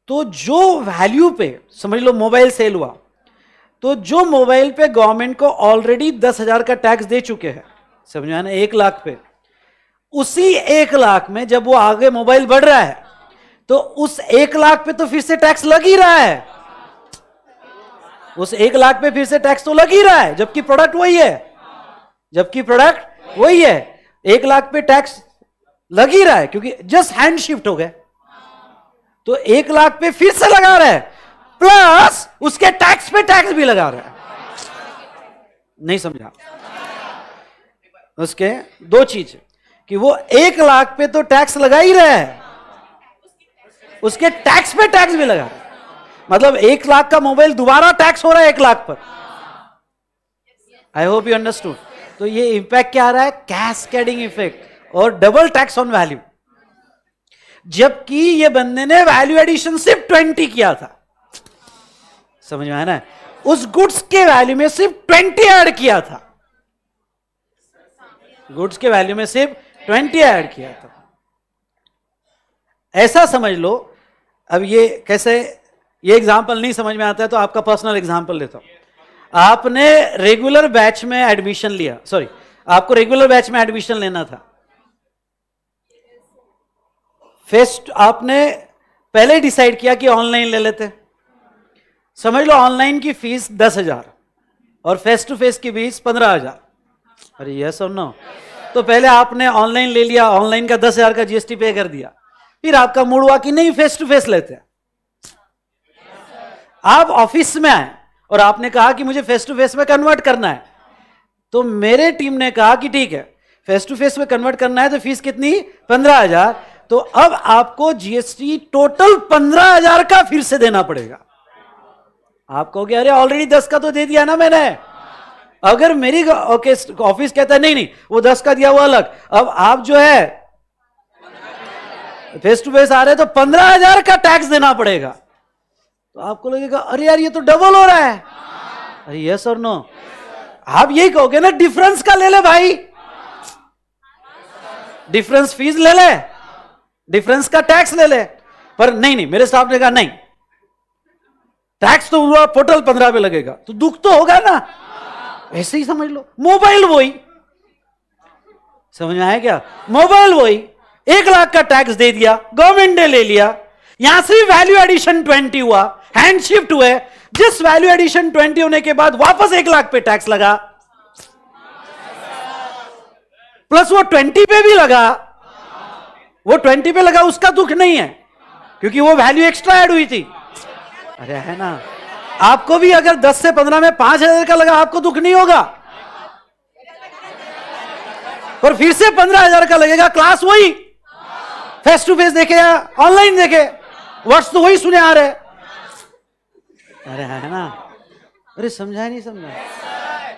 तो जो वैल्यू पे समझ लो मोबाइल सेल हुआ तो जो मोबाइल पे गवर्नमेंट को ऑलरेडी दस हजार का टैक्स दे चुके हैं समझो ना एक लाख पे उसी एक लाख में जब वो आगे मोबाइल बढ़ रहा है तो उस एक लाख पे तो फिर से टैक्स लग ही रहा है उस एक लाख पे फिर से टैक्स तो लग ही रहा है जबकि प्रोडक्ट वही है जबकि प्रोडक्ट वही है एक लाख पे टैक्स लग ही रहा है क्योंकि जस्ट हैंड शिफ्ट हो गए तो एक लाख पे फिर से लगा रहा है प्लस उसके टैक्स पे टैक्स भी लगा रहा है नहीं समझा उसके दो चीज कि वो एक लाख पे तो टैक्स लगा ही रहा है उसके टैक्स पे टैक्स भी लगा रहा है मतलब एक लाख का मोबाइल दोबारा टैक्स हो रहा है एक लाख पर आई होप यू अंडरस्टूड तो ये इंपैक्ट क्या आ रहा है कैस्केडिंग इफेक्ट और डबल टैक्स ऑन वैल्यू जबकि ये बंदे ने वैल्यू एडिशन सिर्फ ट्वेंटी किया था समझ में आया ना उस गुड्स के वैल्यू में सिर्फ ट्वेंटी ऐड किया था गुड्स के वैल्यू में सिर्फ ट्वेंटी ऐड किया था ऐसा समझ लो अब ये कैसे ये एग्जाम्पल नहीं समझ में आता है तो आपका पर्सनल एग्जाम्पल लेता हूँ आपने रेगुलर बैच में एडमिशन लिया सॉरी आपको रेगुलर बैच में एडमिशन लेना था फेस्ट आपने पहले डिसाइड किया कि ऑनलाइन ले लेते समझ लो ऑनलाइन की फीस दस हजार और फेस टू फेस की फीस पंद्रह हजार अरे यस और नो तो पहले आपने ऑनलाइन ले लिया ऑनलाइन का दस हजार का जीएसटी पे कर दिया फिर आपका मूड हुआ कि नहीं फेस टू फेस लेते हैं आप ऑफिस में आए और आपने कहा कि मुझे फेस टू फेस में कन्वर्ट करना है तो मेरे टीम ने कहा कि ठीक है फेस टू फेस में कन्वर्ट करना है तो फीस कितनी पंद्रह हजार तो अब आपको जीएसटी टोटल पंद्रह हजार का फिर से देना पड़ेगा आप कहोगे अरे ऑलरेडी दस का तो दे दिया ना मैंने अगर मेरी ऑफिस कहता है नहीं नहीं वो दस का दिया वो अलग अब आप जो है फेस टू फेस आ रहे तो पंद्रह हजार का टैक्स देना पड़ेगा तो आपको लगेगा अरे यार ये तो डबल हो रहा है अरे यस और नो आप यही कहोगे ना डिफरेंस का ले ले भाई डिफरेंस फीस ले ले डिफरेंस का टैक्स ले ले पर नहीं नहीं मेरे साहब ने कहा नहीं टैक्स तो हुआ पोर्टल पंद्रह पे लगेगा तो दुख तो होगा ना ऐसे ही समझ लो मोबाइल वही समझ में आया क्या मोबाइल वही एक लाख का टैक्स दे दिया गवर्नमेंट ने ले लिया यहां से वैल्यू एडिशन ट्वेंटी हुआ हैंड शिफ्ट हुए जिस वैल्यू एडिशन ट्वेंटी होने के बाद वापस एक लाख पे टैक्स लगा प्लस वो ट्वेंटी पे भी लगा वो ट्वेंटी पे लगा उसका दुख नहीं है क्योंकि वो वैल्यू एक्स्ट्रा ऐड हुई थी अरे है ना आपको भी अगर दस से पंद्रह में पांच हजार का लगा आपको दुख नहीं होगा पर फिर से पंद्रह हजार का लगेगा क्लास वही फेस टू फेस देखे या ऑनलाइन देखे वर्ड्स तो वही सुने आ रहे अरे है ना अरे समझा नहीं समझा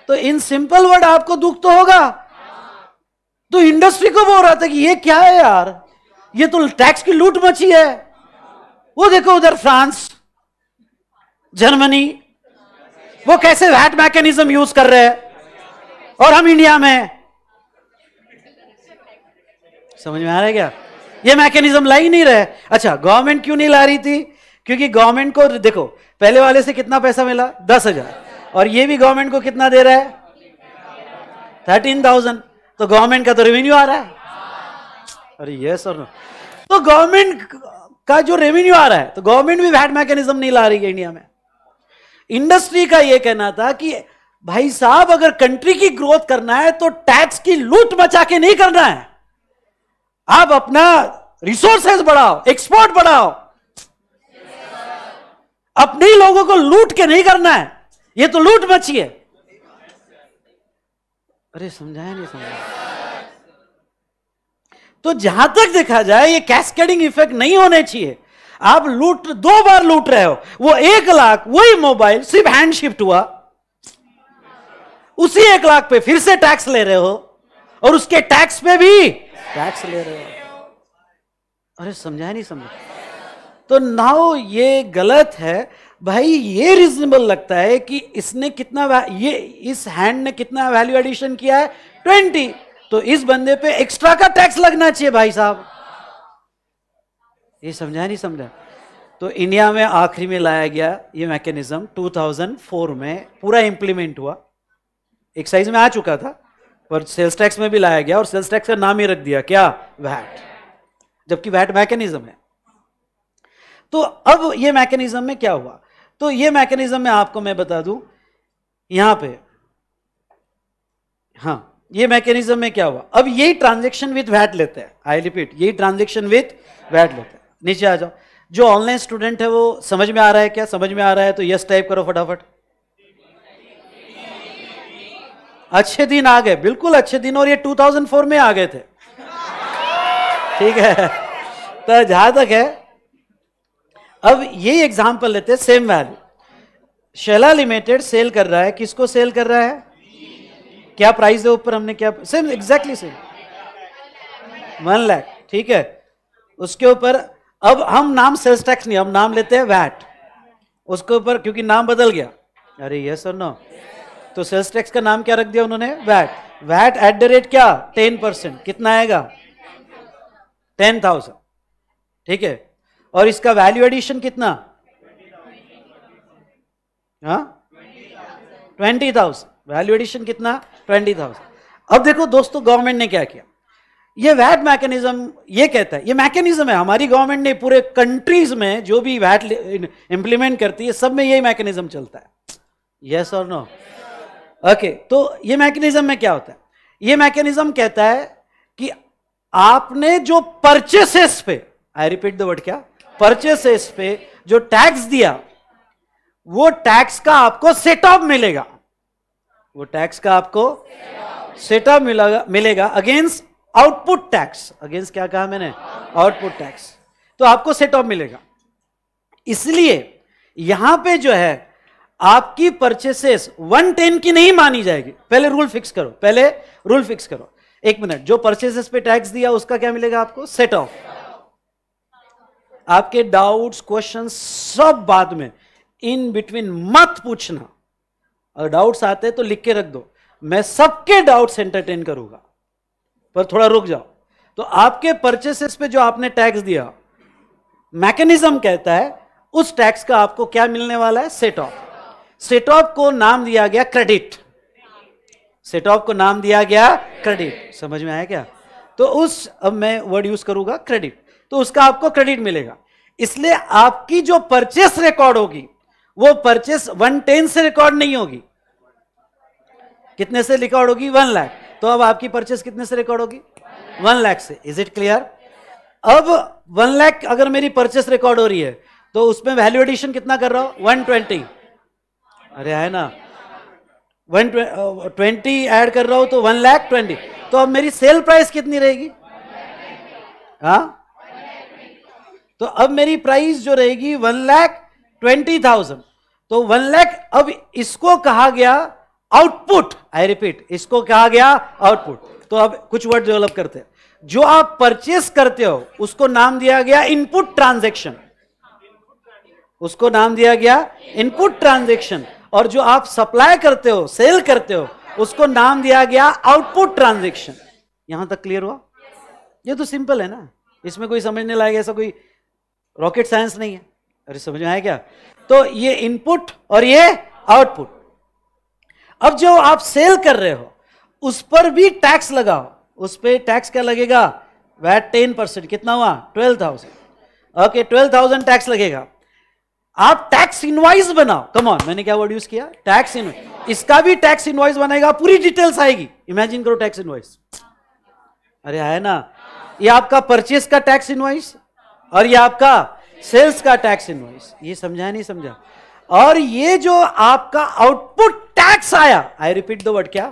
तो इन सिंपल वर्ड आपको दुख तो होगा तो इंडस्ट्री को बोल रहा था कि ये क्या है यार ये तो टैक्स की लूट मची है वो देखो उधर फ्रांस जर्मनी वो कैसे वैट मैकेनिज्म यूज कर रहे हैं और हम इंडिया में समझ में आ रहा है क्या ये मैकेनिज्म ला ही नहीं रहे अच्छा गवर्नमेंट क्यों नहीं ला रही थी क्योंकि गवर्नमेंट को देखो पहले वाले से कितना पैसा मिला दस हजार और ये भी गवर्नमेंट को कितना दे रहा है थर्टीन थाउजेंड तो गवर्नमेंट का तो रेवेन्यू आ रहा है अरे यस और नो तो गवर्नमेंट का जो रेवेन्यू आ रहा है तो गवर्नमेंट भी वैट मैकेनिज्म नहीं ला रही है इंडिया में इंडस्ट्री का यह कहना था कि भाई साहब अगर कंट्री की ग्रोथ करना है तो टैक्स की लूट मचा के नहीं करना है आप अपना रिसोर्सेस बढ़ाओ एक्सपोर्ट बढ़ाओ अपने ही लोगों को लूट के नहीं करना है ये तो लूट मची है अरे समझाया नहीं समझाया तो जहां तक देखा जाए ये कैस्केडिंग इफेक्ट नहीं होने चाहिए आप लूट दो बार लूट रहे हो वो एक लाख वही मोबाइल सिर्फ हैंड शिफ्ट हुआ उसी एक लाख पे फिर से टैक्स ले रहे हो और उसके टैक्स पे भी टैक्स ले रहे हो अरे समझाया नहीं समझा तो नाउ ये गलत है भाई ये रिजनेबल लगता है कि इसने कितना ये इस हैंड ने कितना वैल्यू एडिशन किया है ट्वेंटी तो इस बंदे पे एक्स्ट्रा का टैक्स लगना चाहिए भाई साहब ये समझा नहीं समझा तो इंडिया में आखिरी में लाया गया ये मैकेनिज्म 2004 में पूरा इंप्लीमेंट हुआ एक्साइज में आ चुका था पर सेल्स टैक्स में भी लाया गया और सेल्स टैक्स का नाम ही रख दिया क्या वैट जबकि वैट मैकेनिज्म है तो अब ये मैकेनिज्म में क्या हुआ तो ये मैकेनिज्म में आपको मैं बता दूं यहां पे हाँ ये मैकेनिज्म में क्या हुआ अब यही ट्रांजेक्शन विथ वैट लेते हैं आई रिपीट यही ट्रांजेक्शन विथ वैट लेते हैं नीचे आ जाओ जो ऑनलाइन स्टूडेंट है वो समझ में आ रहा है क्या समझ में आ रहा है तो यस टाइप करो फटाफट अच्छे दिन आ गए बिल्कुल अच्छे दिन और ये 2004 में आ गए थे ठीक है तो जहां तक है अब ये एग्जाम्पल लेते हैं same value Shela limited sale कर रहा है किसको सेल कर रहा है क्या प्राइस है ऊपर हमने क्या same exactly same one lakh ठीक है उसके ऊपर अब हम नाम सेल्स टैक्स नहीं हम नाम लेते हैं वैट उसके ऊपर क्योंकि नाम बदल गया अरे यस और नो तो सेल्स टैक्स का नाम क्या रख दिया उन्होंने VAT VAT at the rate क्या टेन परसेंट कितना आएगा टेन थाउजेंड ठीक है और इसका वैल्यू एडिशन कितना ट्वेंटी थाउजेंड वैल्यू एडिशन कितना ट्वेंटी थाउजेंड अब देखो दोस्तों गवर्नमेंट ने क्या किया ये वैट मैकेनिज्म ये कहता है ये मैकेनिज्म है हमारी गवर्नमेंट ने पूरे कंट्रीज में जो भी वैट इंप्लीमेंट करती है सब में यही मैकेनिज्म चलता है यस और नो ओके तो ये मैकेनिज्म में क्या होता है ये मैकेनिज्म कहता है कि आपने जो परचेसेस पे आई रिपीट द वर्ड क्या परचेसेस पे जो टैक्स दिया वो टैक्स का आपको सेटअप मिलेगा वो टैक्स का आपको सेटअप मिलेगा मिलेगा अगेंस्ट आउटपुट टैक्स अगेंस्ट क्या कहा मैंने आउटपुट टैक्स तो आपको सेटअप मिलेगा इसलिए यहां पे जो है आपकी परचेसेस 110 की नहीं मानी जाएगी पहले रूल फिक्स करो पहले रूल फिक्स करो एक मिनट जो परचेसेस पे टैक्स दिया उसका क्या मिलेगा आपको सेट ऑफ आपके डाउट्स क्वेश्चन सब बाद में इन बिटवीन मत पूछना अगर डाउट्स आते हैं तो लिख के रख दो मैं सबके डाउट्स एंटरटेन करूंगा पर थोड़ा रुक जाओ तो आपके परचेसेस पे जो आपने टैक्स दिया मैकेनिज्म कहता है उस टैक्स का आपको क्या मिलने वाला है सेट ऑफ सेट ऑफ को नाम दिया गया क्रेडिट सेट ऑफ को नाम दिया गया क्रेडिट समझ में आया क्या तो उस अब मैं वर्ड यूज करूंगा क्रेडिट तो उसका आपको क्रेडिट मिलेगा इसलिए आपकी जो परचेस रिकॉर्ड होगी वो परचेस वन टेन से रिकॉर्ड नहीं होगी कितने से रिकॉर्ड होगी वन लाख तो अब आपकी परचेस कितने से रिकॉर्ड होगी वन लाख से इज इट क्लियर अब वन लाख अगर मेरी परचेस रिकॉर्ड हो रही है तो उसमें वैल्यू एडिशन कितना कर रहा हूं वन ट्वेंटी अरे है ना वन ट्वेंटी एड कर रहा हूं तो वन लाख ट्वेंटी तो अब मेरी सेल प्राइस कितनी रहेगी हाँ तो अब मेरी प्राइस जो रहेगी वन लैख ट्वेंटी थाउजेंड तो वन लैख अब इसको कहा गया आउटपुट आई रिपीट इसको कहा गया आउटपुट तो अब कुछ वर्ड डेवलप करते हैं जो आप परचेस करते हो उसको नाम दिया गया इनपुट ट्रांजेक्शन उसको नाम दिया गया इनपुट ट्रांजेक्शन और जो आप सप्लाई करते हो सेल करते हो उसको नाम दिया गया आउटपुट ट्रांजेक्शन यहां तक क्लियर हुआ ये तो सिंपल है ना इसमें कोई समझने लायक ऐसा कोई रॉकेट साइंस नहीं है अरे समझ में आया क्या तो ये इनपुट और ये आउटपुट अब जो आप सेल कर रहे हो उस पर भी टैक्स लगाओ उस पर टैक्स क्या लगेगा वैट टेन परसेंट कितना हुआ twelve thousand okay twelve thousand tax लगेगा आप टैक्स इनवाइस बनाओ ऑन मैंने क्या वर्ड यूज किया टैक्स इनवाइस इसका भी टैक्स इनवाइस बनाएगा पूरी डिटेल्स आएगी इमेजिन करो टैक्स इनवाइस अरे है ना ये आपका परचेस का टैक्स इनवाइस और ये आपका सेल्स का टैक्स इनवॉइस ये समझा नहीं समझा और ये जो आपका आउटपुट टैक्स आया आई रिपीट दो वर्ड क्या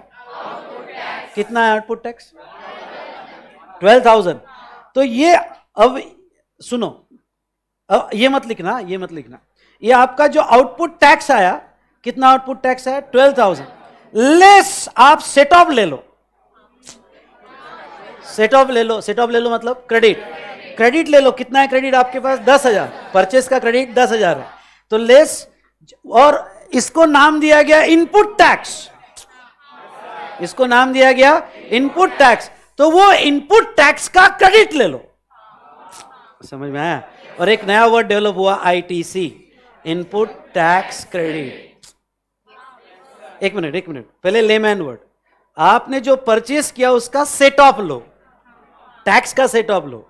कितना है आउटपुट टैक्स ट्वेल्व थाउजेंड तो ये अब सुनो अब ये मत लिखना ये मत लिखना ये आपका जो आउटपुट टैक्स आया कितना आउटपुट टैक्स आया ट्वेल्व थाउजेंड लेस आप सेट ऑफ ले लो सेट ऑफ ले लो सेट ऑफ ले लो मतलब क्रेडिट क्रेडिट ले लो कितना है क्रेडिट आपके पास दस हजार परचेस का क्रेडिट दस हजार है तो लेस और इसको नाम दिया गया इनपुट टैक्स इसको नाम दिया गया इनपुट टैक्स तो वो इनपुट टैक्स का क्रेडिट ले लो समझ में आया और एक नया वर्ड डेवलप हुआ आईटीसी इनपुट टैक्स क्रेडिट एक मिनट एक मिनट पहले लेमैन वर्ड आपने जो परचेस किया उसका सेट ऑफ लो टैक्स का सेट ऑफ लो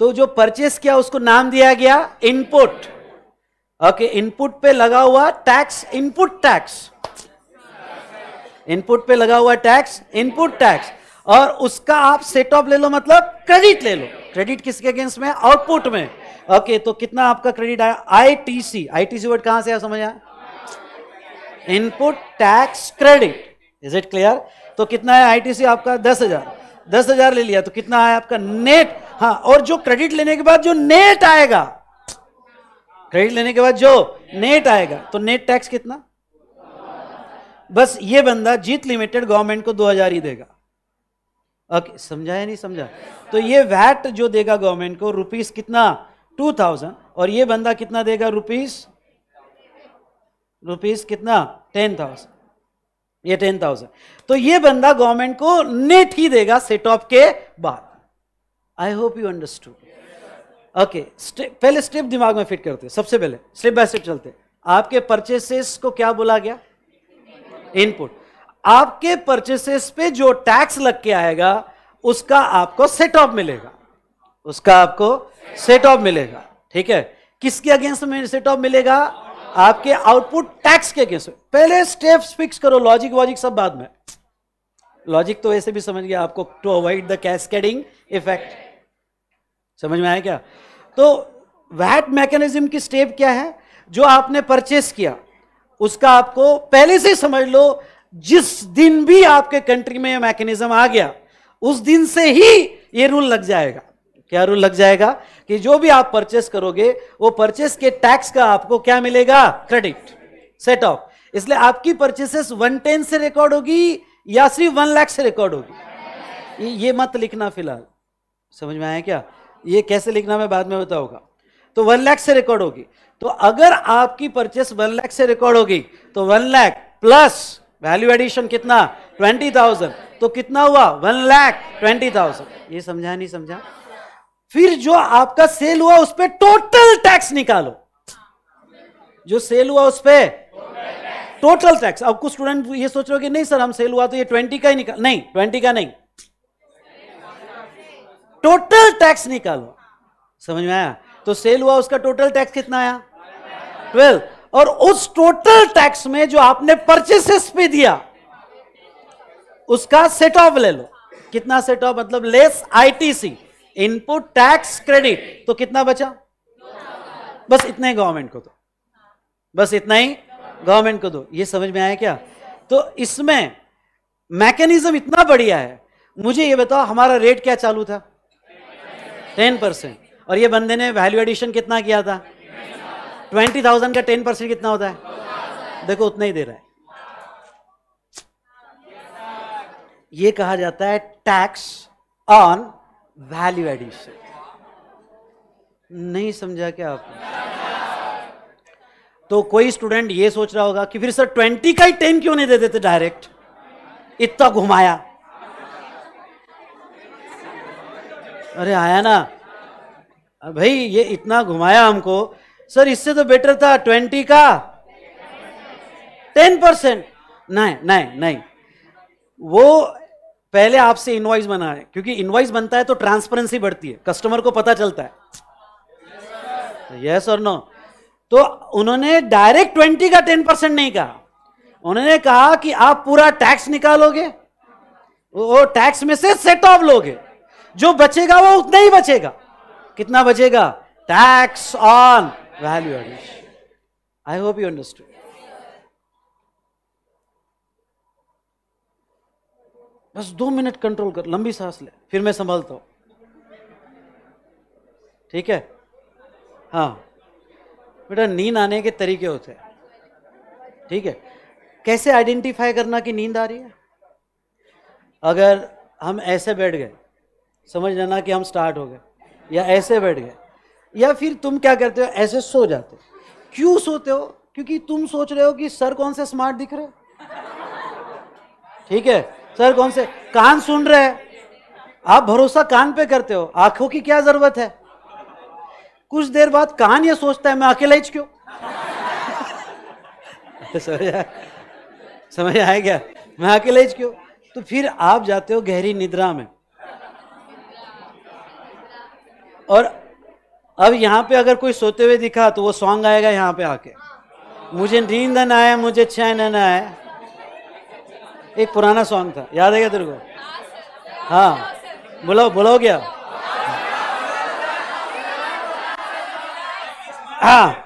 तो जो परचेस किया उसको नाम दिया गया इनपुट ओके इनपुट पे लगा हुआ टैक्स इनपुट टैक्स इनपुट पे लगा हुआ टैक्स इनपुट टैक्स और उसका आप सेट ऑफ ले लो मतलब क्रेडिट ले लो क्रेडिट किसके अगेंस्ट में आउटपुट में ओके okay, तो कितना आपका क्रेडिट आया आईटीसी आईटीसी वर्ड कहां से आया समझ आया input tax credit is it clear तो कितना है आईटीसी आपका दस हजार दस हजार ले लिया तो कितना है आपका नेट हाँ और जो क्रेडिट लेने के बाद जो नेट आएगा क्रेडिट लेने के बाद जो नेट आएगा तो नेट टैक्स कितना बस ये बंदा जीत लिमिटेड गवर्नमेंट को 2000 ही देगा ओके समझाया नहीं समझा तो ये वैट जो देगा गवर्नमेंट को रुपीस कितना 2000 और ये बंदा कितना देगा रुपीस रुपीस कितना 10000 ये 10000 तो ये बंदा गवर्नमेंट को नेट ही देगा सेट ऑफ के बाद I hope you understood okay पहले स्टेप दिमाग में फिट करते हैं सबसे पहले स्टेप बाय स्टेप चलते हैं आपके परचेसेस को क्या बोला गया इनपुट आपके परचेसेस पे जो टैक्स लग के आएगा उसका आपको सेट ऑफ मिलेगा उसका आपको सेट ऑफ मिलेगा ठीक है किसके अगेंस्ट में सेट ऑफ मिलेगा आपके आउटपुट टैक्स के अगेंस्ट पहले स्टेप्स फिक्स करो लॉजिक वॉजिक सब बाद में लॉजिक तो ऐसे भी समझ गया आपको to avoid the cascading effect समझ में आया क्या तो वैट मैकेनिज्म की स्टेप क्या है जो आपने परचेस किया उसका आपको पहले से समझ लो जिस दिन भी आपके कंट्री में मैकेनिज्म आ गया उस दिन से ही ये रूल लग जाएगा क्या रूल लग जाएगा कि जो भी आप परचेस करोगे वो परचेस के टैक्स का आपको क्या मिलेगा क्रेडिट सेट ऑफ इसलिए आपकी परचेसेस वन टेन से रिकॉर्ड होगी या सिर्फ वन लाख से रिकॉर्ड होगी ये मत लिखना फिलहाल समझ में आया क्या ये कैसे लिखना मैं बाद में बताऊंगा तो वन लाख से रिकॉर्ड होगी तो अगर आपकी परचेस वन लाख से रिकॉर्ड होगी तो one lakh plus value addition कितना ट्वेंटी थाउजेंड तो कितना हुआ वन लाख ट्वेंटी थाउजेंड ये समझा नहीं समझा फिर जो आपका सेल हुआ उस पर टोटल टैक्स निकालो जो सेल हुआ उस पर टोटल टैक्स अब कुछ स्टूडेंट ये सोच रहे हो कि नहीं सर हम सेल हुआ तो ये ट्वेंटी का ही निकाल नहीं ट्वेंटी का नहीं टोटल टैक्स निकालो समझ में आया तो सेल हुआ उसका टोटल टैक्स कितना आया ट्वेल्व और उस टोटल टैक्स में जो आपने परचेसेस पे दिया उसका सेट ऑफ ले लो कितना सेट ऑफ मतलब less ITC input tax credit तो कितना बचा बस इतना ही गवर्नमेंट को दो बस इतना ही गवर्नमेंट को दो ये समझ में आया क्या तो इसमें मैकेनिज्म इतना बढ़िया है मुझे ये बताओ हमारा रेट क्या चालू था टेन परसेंट और ये बंदे ने वैल्यू एडिशन कितना किया था ट्वेंटी थाउजेंड का टेन परसेंट कितना होता है देखो उतना ही दे रहा है ये कहा जाता है टैक्स ऑन वैल्यू एडिशन नहीं समझा क्या आपने तो कोई स्टूडेंट ये सोच रहा होगा कि फिर सर ट्वेंटी का ही टेन क्यों नहीं दे देते डायरेक्ट इतना घुमाया अरे आया ना भाई ये इतना घुमाया हमको सर इससे तो बेटर था ट्वेंटी का टेन परसेंट नहीं नहीं नहीं वो पहले आपसे इनवाइस बना है क्योंकि इनवाइस बनता है तो ट्रांसपेरेंसी बढ़ती है कस्टमर को पता चलता है यस और नो तो उन्होंने डायरेक्ट ट्वेंटी का टेन परसेंट नहीं कहा उन्होंने कहा कि आप पूरा टैक्स निकालोगे वो टैक्स में से सेट ऑफ लोगे जो बचेगा वो उतना ही बचेगा कितना बचेगा tax on value addition I hope you understood बस दो मिनट कंट्रोल कर लंबी सांस ले फिर मैं संभालता हूं ठीक है हाँ बेटा नींद आने के तरीके होते हैं ठीक है कैसे आइडेंटिफाई करना कि नींद आ रही है अगर हम ऐसे बैठ गए समझ लेना कि हम स्टार्ट हो गए या ऐसे बैठ गए या फिर तुम क्या करते हो ऐसे सो जाते हो क्यों सोते हो क्योंकि तुम सोच रहे हो कि सर कौन से स्मार्ट दिख रहे ठीक है सर कौन से कान सुन रहे हैं आप भरोसा कान पे करते हो आंखों की क्या जरूरत है कुछ देर बाद कान ये सोचता है मैं अकेला ही क्यों समझ समझ आया क्या मैं अकेला ही क्यों तो फिर आप जाते हो गहरी निद्रा में और अब यहाँ पे अगर कोई सोते हुए दिखा तो वो सॉन्ग आएगा यहाँ पे आके मुझे नींद न आए मुझे चैन न आए एक पुराना सॉन्ग था याद है क्या तेरे को हाँ बोलो बोलो क्या हाँ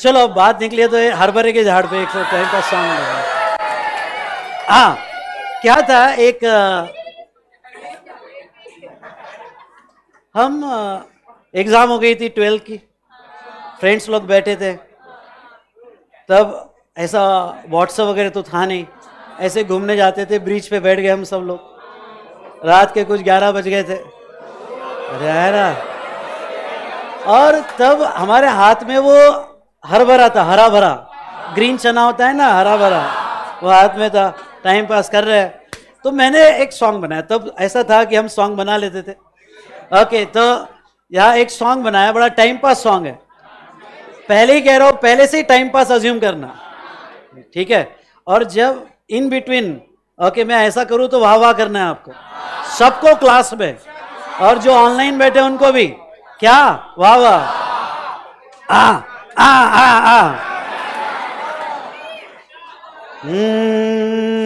चलो अब बात निकली है तो भरे के झाड़ पे एक कहीं का सॉन्ग हाँ क्या था एक हम एग्ज़ाम हो गई थी ट्वेल्थ की फ्रेंड्स लोग बैठे थे तब ऐसा व्हाट्सअप वगैरह तो था नहीं ऐसे घूमने जाते थे ब्रिज पे बैठ गए हम सब लोग रात के कुछ ग्यारह बज गए थे अरे और तब हमारे हाथ में वो हर भरा था हरा भरा ग्रीन चना होता है ना हरा भरा वो हाथ में था टाइम पास कर रहे हैं तो मैंने एक सॉन्ग बनाया तब ऐसा था कि हम सॉन्ग बना लेते थे ओके तो यहाँ एक सॉन्ग बनाया बड़ा टाइम पास सॉन्ग है पहले ही कह रहा हूँ पहले से ही टाइम पास अज्यूम करना ठीक है और जब इन बिटवीन ओके मैं ऐसा करूँ तो वाह वाह करना है आपको सबको क्लास में और जो ऑनलाइन बैठे उनको भी क्या वाह वाह आ आ आ आ हम्म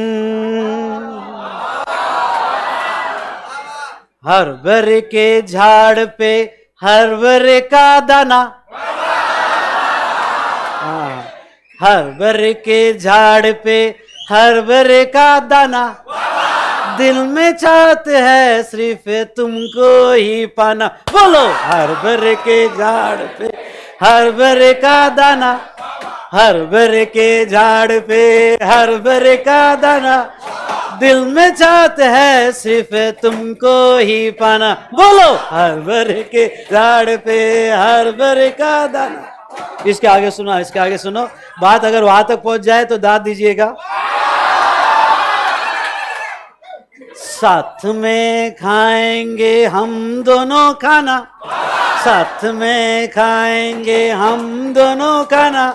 हर हरबर के झाड़ पे हर हरबर का दाना हाँ, हर हरबर के झाड़ पे हर हरबर का दाना दिल में चाहते है सिर्फ तुमको ही पाना बोलो हर हरबर के झाड़ पे हर हरबर का दाना हर भर के झाड़ पे हर भर का दाना दिल में चाहते है सिर्फ तुमको ही पाना बोलो हर भर के झाड़ पे हर भर का दाना इसके आगे सुनो इसके आगे सुनो बात अगर वहां तक पहुंच जाए तो दाद दीजिएगा साथ में खाएंगे हम दोनों खाना साथ में खाएंगे हम दोनों खाना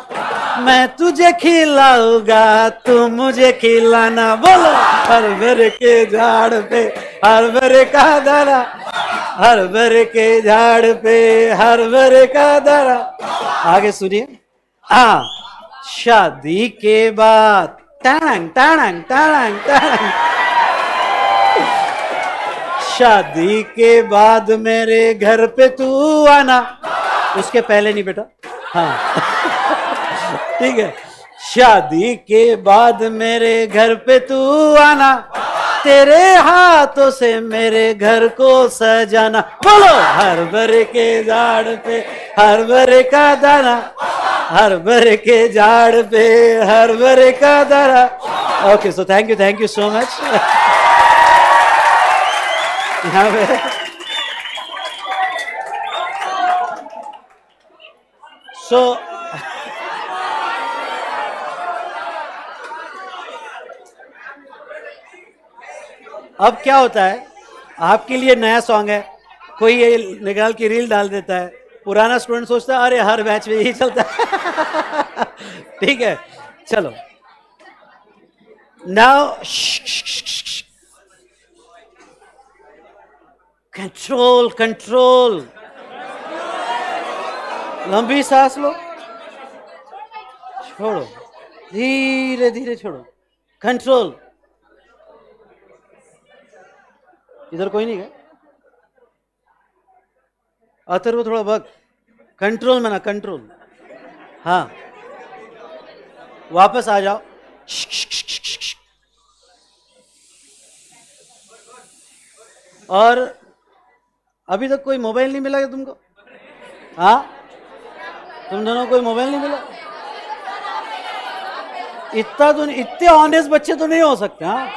मैं तुझे खिलाऊंगा तू मुझे खिलाना बोलो हर भर के झाड़ पे हर भर का दाना हर भर के झाड़ पे हर भर का दाना आगे सुनिए आ हाँ, शादी के बाद टांग टांग टांग टांग शादी के बाद मेरे घर पे तू आना उसके पहले नहीं बेटा हाँ ठीक है शादी के बाद मेरे घर पे तू आना तेरे हाथों से मेरे घर को सजाना बोलो हर भर के झाड़ पे हर भर का दाना हर भर के झाड़ पे हर भर का दाना okay so thank you thank you so much यहाँ पे सो अब क्या होता है आपके लिए नया सॉन्ग है कोई ये निकाल की रील डाल देता है पुराना स्टूडेंट सोचता है अरे हर मैच में यही चलता है ठीक है चलो नाउ कंट्रोल कंट्रोल लंबी सांस लो छोड़ो धीरे धीरे छोड़ो कंट्रोल इधर कोई नहीं गया वो थोड़ा वक्त कंट्रोल में ना कंट्रोल हाँ वापस आ जाओ और अभी तक कोई मोबाइल नहीं मिला क्या तुमको हाँ तुम दोनों कोई मोबाइल नहीं मिला इतना तो इतने ऑनेस्ट बच्चे तो नहीं हो सकते हाँ,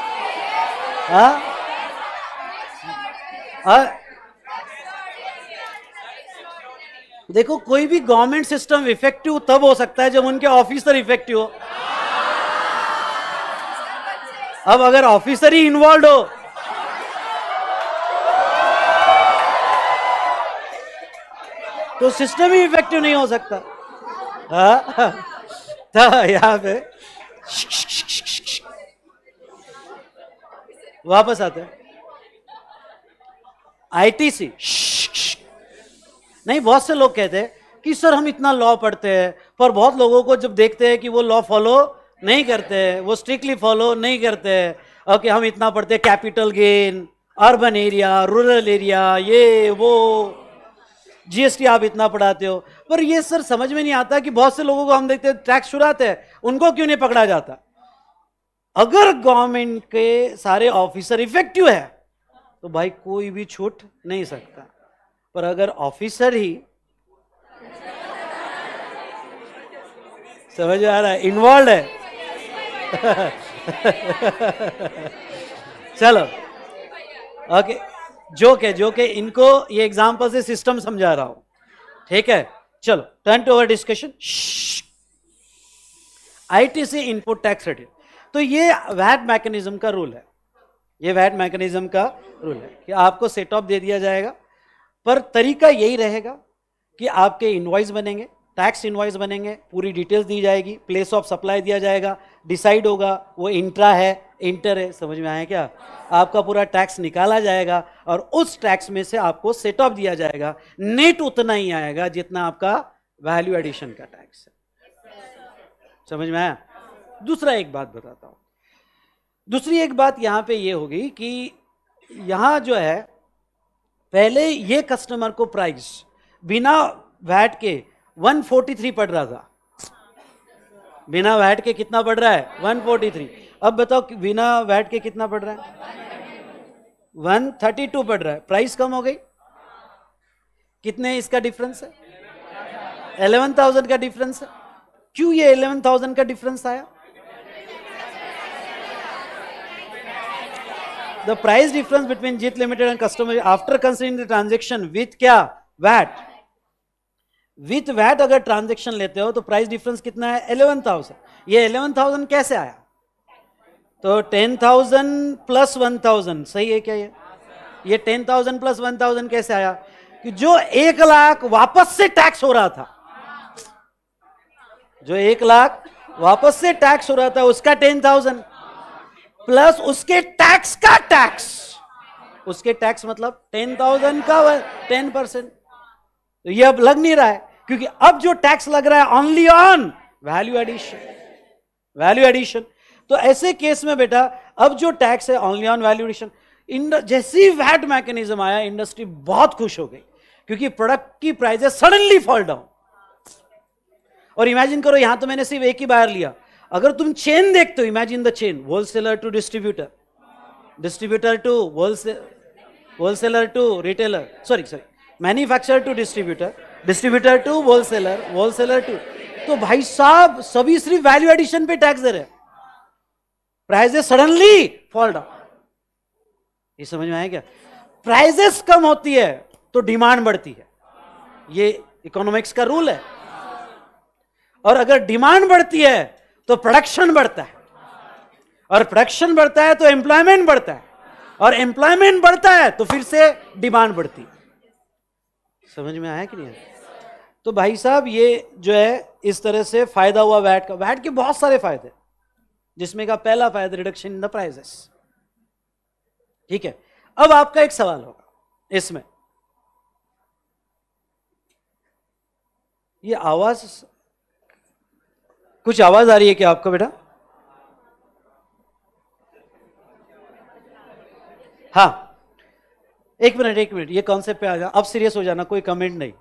हाँ? हाँ? देखो कोई भी गवर्नमेंट सिस्टम इफेक्टिव तब हो सकता है जब उनके ऑफिसर इफेक्टिव हो अब अगर ऑफिसर ही इन्वॉल्व हो तो सिस्टम ही इफेक्टिव नहीं हो सकता हाँ? हाँ, यहाँ पे वापस आते आईटीसी नहीं बहुत से लोग कहते हैं कि सर हम इतना लॉ पढ़ते हैं पर बहुत लोगों को जब देखते हैं कि वो लॉ फॉलो नहीं करते हैं वो स्ट्रिक्टली फॉलो नहीं करते हैं ओके हम इतना पढ़ते हैं capital gain urban area rural area ये वो जीएसटी आप इतना पढ़ाते हो पर ये सर समझ में नहीं आता कि बहुत से लोगों को हम देखते हैं टैक्स चुराते हैं उनको क्यों नहीं पकड़ा जाता अगर गवर्नमेंट के सारे ऑफिसर इफेक्टिव है तो भाई कोई भी छूट नहीं सकता पर अगर ऑफिसर ही समझ आ रहा है इन्वॉल्व है चलो ओके okay. जोक है जोक है इनको ये एग्जाम्पल से सिस्टम समझा रहा हूं ठीक है चलो turn to our discussion ITC input tax rate तो ये वैट मैकेनिज्म का रूल है ये वैट मैकेनिज्म का रूल है कि आपको सेट ऑफ दे दिया जाएगा पर तरीका यही रहेगा कि आपके इन्वॉइस बनेंगे टैक्स इन्वाइस बनेंगे पूरी डिटेल्स दी जाएगी प्लेस ऑफ सप्लाई दिया जाएगा डिसाइड होगा वो इंट्रा है इंटर है समझ में आए क्या आपका पूरा टैक्स निकाला जाएगा और उस टैक्स में से आपको सेट ऑफ दिया जाएगा नेट उतना ही आएगा जितना आपका वैल्यू एडिशन का टैक्स है समझ में आया दूसरा एक बात बताता हूं दूसरी एक बात यहां पे ये होगी कि यहां जो है पहले ये कस्टमर को प्राइस बिना वैट के 143 पढ़ रहा था बिना वैट के कितना पढ़ रहा है 143 अब बताओ बिना वैट के कितना पढ़ रहा है 132 पढ़ रहा है प्राइस कम हो गई कितने इसका डिफरेंस है 11,000 का डिफरेंस है क्यों ये 11,000 का डिफरेंस आया the price difference between Jeet limited and customer after considering the transaction with क्या वैट विथ वैट अगर ट्रांजेक्शन लेते हो तो प्राइस डिफरेंस कितना है एलेवन थाउजेंड ये एलेवन थाउजेंड कैसे आया तो ten thousand plus one thousand सही है क्या ये ये ten thousand plus one thousand कैसे आया कि जो एक लाख वापस से टैक्स हो रहा था जो एक लाख वापस से टैक्स हो रहा था उसका टेन थाउजेंड प्लस उसके टैक्स का टैक्स उसके टैक्स मतलब टेन थाउजेंड का टेन परसेंट तो ये अब लग नहीं रहा है क्योंकि अब जो टैक्स लग रहा है only on value addition value addition तो ऐसे केस में बेटा अब जो टैक्स है ऑनली ऑन वैल्यू एडिशन जैसे ही वैट मैकेनिज्म आया इंडस्ट्री बहुत खुश हो गई क्योंकि प्रोडक्ट की प्राइजेस सडनली फॉल डाउन और इमेजिन करो यहां तो मैंने सिर्फ एक ही बायर लिया अगर तुम चेन देखते हो imagine the chain wholesaler to distributor distributor to wholesaler wholesaler to retailer sorry sorry manufacturer to distributor distributor to wholesaler wholesaler to तो भाई साहब सभी सिर्फ वैल्यू एडिशन पे टैक्स दे रहे प्राइजेस सडनली फॉल डाउन ये समझ में आया क्या प्राइजेस कम होती है तो डिमांड बढ़ती है ये इकोनॉमिक्स का रूल है और अगर डिमांड बढ़ती है तो प्रोडक्शन बढ़ता है और प्रोडक्शन बढ़ता है तो एम्प्लॉयमेंट बढ़ता है और एम्प्लॉयमेंट बढ़ता है तो फिर से डिमांड बढ़ती है समझ में आया कि नहीं तो भाई साहब ये जो है इस तरह से फायदा हुआ वैट का वैट के बहुत सारे फायदे जिसमें का पहला फायदा रिडक्शन इन द प्राइजेस ठीक है अब आपका एक सवाल होगा इसमें ये आवाज कुछ आवाज आ रही है क्या आपका बेटा हाँ एक मिनट एक मिनट ये कॉन्सेप्ट पे आ जाना अब सीरियस हो जाना कोई कमेंट नहीं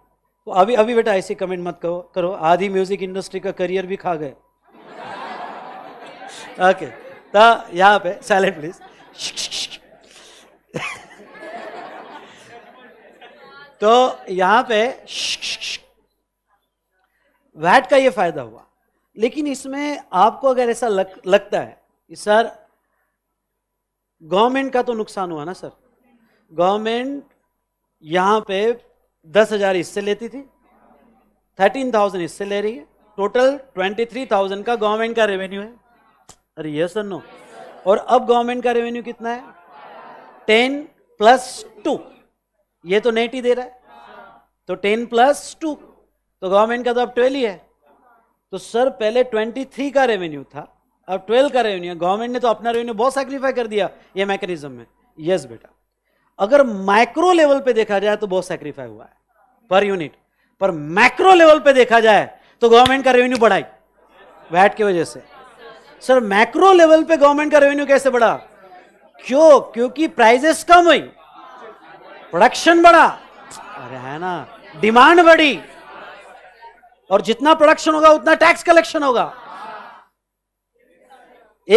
तो अभी अभी बेटा ऐसे कमेंट मत करो करो आधी म्यूजिक इंडस्ट्री का करियर भी खा गए ओके तो यहाँ पे साइलेंट प्लीज तो यहाँ पे वैट का ये फायदा हुआ लेकिन इसमें आपको अगर ऐसा लग, लगता है कि सर गवर्नमेंट का तो नुकसान हुआ ना सर गवर्नमेंट यहाँ पे दस हजार इससे लेती थी थर्टीन थाउजेंड इससे ले रही है टोटल ट्वेंटी थ्री थाउजेंड का गवर्नमेंट का रेवेन्यू है अरे यस सर नो और अब गवर्नमेंट का रेवेन्यू कितना है टेन प्लस टू ये तो नेट ही दे रहा है तो टेन प्लस टू तो गवर्नमेंट का तो अब ट्वेल्व ही है तो सर पहले ट्वेंटी थ्री का रेवेन्यू था अब ट्वेल्व का रेवेन्यू गवर्नमेंट ने तो अपना रेवेन्यू बहुत सेक्रीफाई कर दिया ये मैकेनिज्म में यस बेटा अगर माइक्रो लेवल पे देखा जाए तो बहुत सेक्रीफाई हुआ है पर यूनिट पर मैक्रो लेवल पे देखा जाए तो गवर्नमेंट का रेवेन्यू बढ़ाई वैट की वजह से सर मैक्रो लेवल पे गवर्नमेंट का रेवेन्यू कैसे बढ़ा क्यों क्योंकि प्राइजेस कम हुई प्रोडक्शन बढ़ा अरे है ना डिमांड बढ़ी और जितना प्रोडक्शन होगा उतना टैक्स कलेक्शन होगा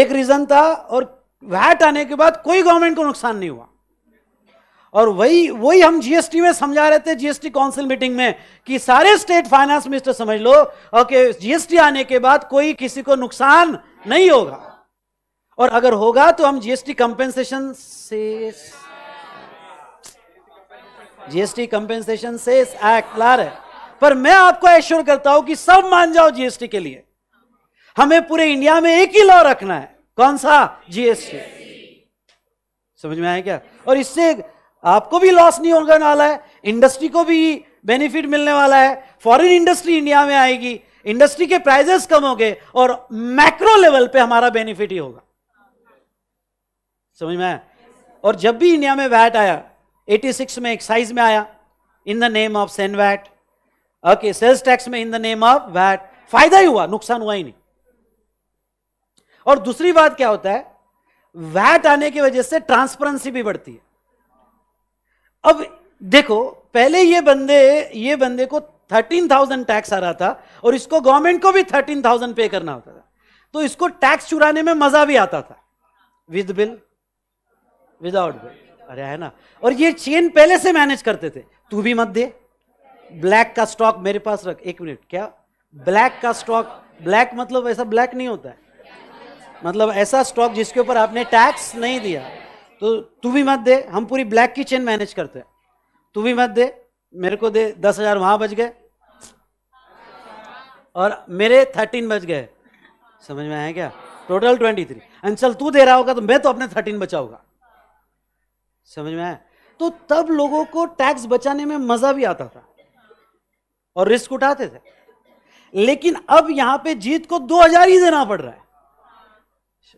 एक रीजन था और वैट आने के बाद कोई गवर्नमेंट को नुकसान नहीं हुआ और वही वही हम जीएसटी में समझा रहे थे जीएसटी काउंसिल मीटिंग में कि सारे स्टेट फाइनेंस मिनिस्टर समझ लो ओके कि जीएसटी आने के बाद कोई किसी को नुकसान नहीं होगा और अगर होगा तो हम जीएसटी कंपेंसेशन से जीएसटी कंपेंसेशन से एक्ट ला रहे पर मैं आपको एश्योर करता हूं कि सब मान जाओ जीएसटी के लिए हमें पूरे इंडिया में एक ही लॉ रखना है कौन सा जीएसटी समझ में आया क्या और इससे आपको भी लॉस नहीं होगा वाला है इंडस्ट्री को भी बेनिफिट मिलने वाला है फॉरेन इंडस्ट्री इंडिया में आएगी इंडस्ट्री के प्राइजेस कम हो गए और मैक्रो लेवल पे हमारा बेनिफिट ही होगा समझ में और जब भी इंडिया में वैट आया 86 में एक्साइज में आया in the name of CENVAT okay sales tax में in the name of VAT फायदा ही हुआ नुकसान हुआ ही नहीं और दूसरी बात क्या होता है वैट आने की वजह से ट्रांसपेरेंसी भी बढ़ती है अब देखो पहले ये बंदे ये बंदे को थर्टीन थाउजेंड टैक्स आ रहा था और इसको गवर्नमेंट को भी थर्टीन थाउजेंड पे करना होता था तो इसको टैक्स चुराने में मजा भी आता था विद बिल विदाउट बिल अरे है ना और ये चेन पहले से मैनेज करते थे तू भी मत दे ब्लैक का स्टॉक मेरे पास रख एक मिनट क्या ब्लैक का स्टॉक ब्लैक मतलब ऐसा ब्लैक नहीं होता है मतलब ऐसा स्टॉक जिसके ऊपर आपने टैक्स नहीं दिया तो तू भी मत दे हम पूरी ब्लैक की चेन मैनेज करते हैं तू भी मत दे मेरे को दे दस हजार वहां बच गए और मेरे थर्टीन बच गए समझ में आया क्या टोटल ट्वेंटी थ्री चल तू दे रहा होगा तो मैं तो अपने थर्टीन बचाऊंगा समझ में आया तो तब लोगों को टैक्स बचाने में मजा भी आता था और रिस्क उठाते थे लेकिन अब यहां पे जीत को दो हजार ही देना पड़ रहा है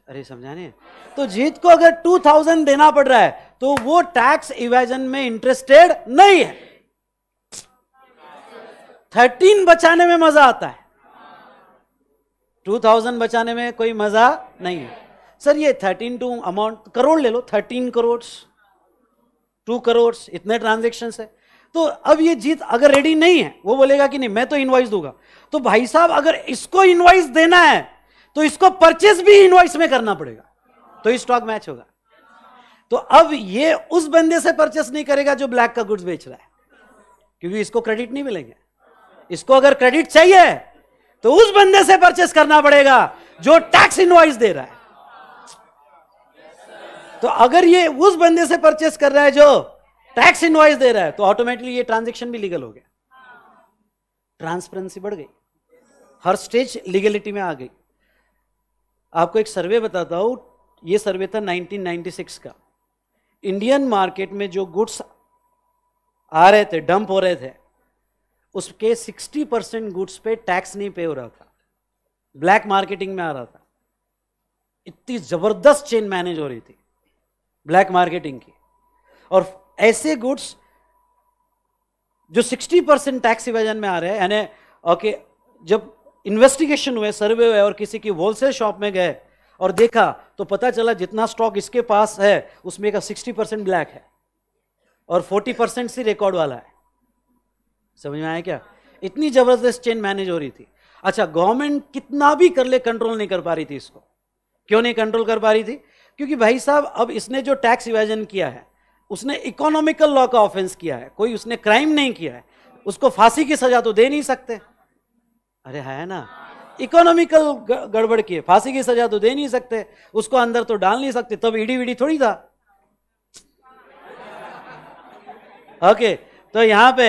अरे समझाने तो जीत को अगर टू थाउजेंड देना पड़ रहा है तो वो टैक्स इवेजन में इंटरेस्टेड नहीं है थर्टीन बचाने में मजा आता है टू थाउजेंड बचाने में कोई मजा नहीं है सर ये थर्टीन टू अमाउंट करोड़ ले लो थर्टीन करोड़ टू करोड़ इतने ट्रांजेक्शन है तो अब ये जीत अगर रेडी नहीं है वो बोलेगा कि नहीं मैं तो इनवाइस दूंगा तो भाई साहब अगर इसको इनवाइस देना है तो इसको परचेस भी इनवाइस में करना पड़ेगा तो स्टॉक मैच होगा तो अब ये उस बंदे से परचेस नहीं करेगा जो ब्लैक का गुड्स बेच रहा है क्योंकि इसको क्रेडिट नहीं मिलेंगे इसको अगर क्रेडिट चाहिए तो उस बंदे से परचेस करना पड़ेगा जो टैक्स इनवाइस दे रहा है तो अगर ये उस बंदे से परचेस कर रहा है जो टैक्स इनवाइस दे रहा है तो ऑटोमेटिकली ये ट्रांजेक्शन भी लीगल हो गया ट्रांसपेरेंसी बढ़ गई हर स्टेज लीगलिटी में आ गई आपको एक सर्वे बताता हूँ ये सर्वे था 1996 का इंडियन मार्केट में जो गुड्स आ रहे थे डंप हो रहे थे उसके 60 परसेंट गुड्स पे टैक्स नहीं पे हो रहा था ब्लैक मार्केटिंग में आ रहा था इतनी ज़बरदस्त चेन मैनेज हो रही थी ब्लैक मार्केटिंग की और ऐसे गुड्स जो 60 परसेंट टैक्स इवेजन में आ रहे हैं यानी ओके जब इन्वेस्टिगेशन हुए सर्वे हुए और किसी की होलसेल शॉप में गए और देखा तो पता चला जितना स्टॉक इसके पास है उसमें का सिक्सटी परसेंट ब्लैक है और फोर्टी परसेंट से रिकॉर्ड वाला है समझ में आया क्या इतनी जबरदस्त चेन मैनेज हो रही थी अच्छा गवर्नमेंट कितना भी कर ले कंट्रोल नहीं कर पा रही थी इसको क्यों नहीं कंट्रोल कर पा रही थी क्योंकि भाई साहब अब इसने जो टैक्स इवेजन किया है उसने इकोनॉमिकल लॉ का ऑफेंस किया है कोई उसने क्राइम नहीं किया है उसको फांसी की सजा तो दे नहीं सकते अरे है ना इकोनॉमिकल गड़बड़ की है फांसी की सजा तो दे नहीं सकते उसको अंदर तो डाल नहीं सकते तब ईडी वीडी थोड़ी था ओके तो यहां पे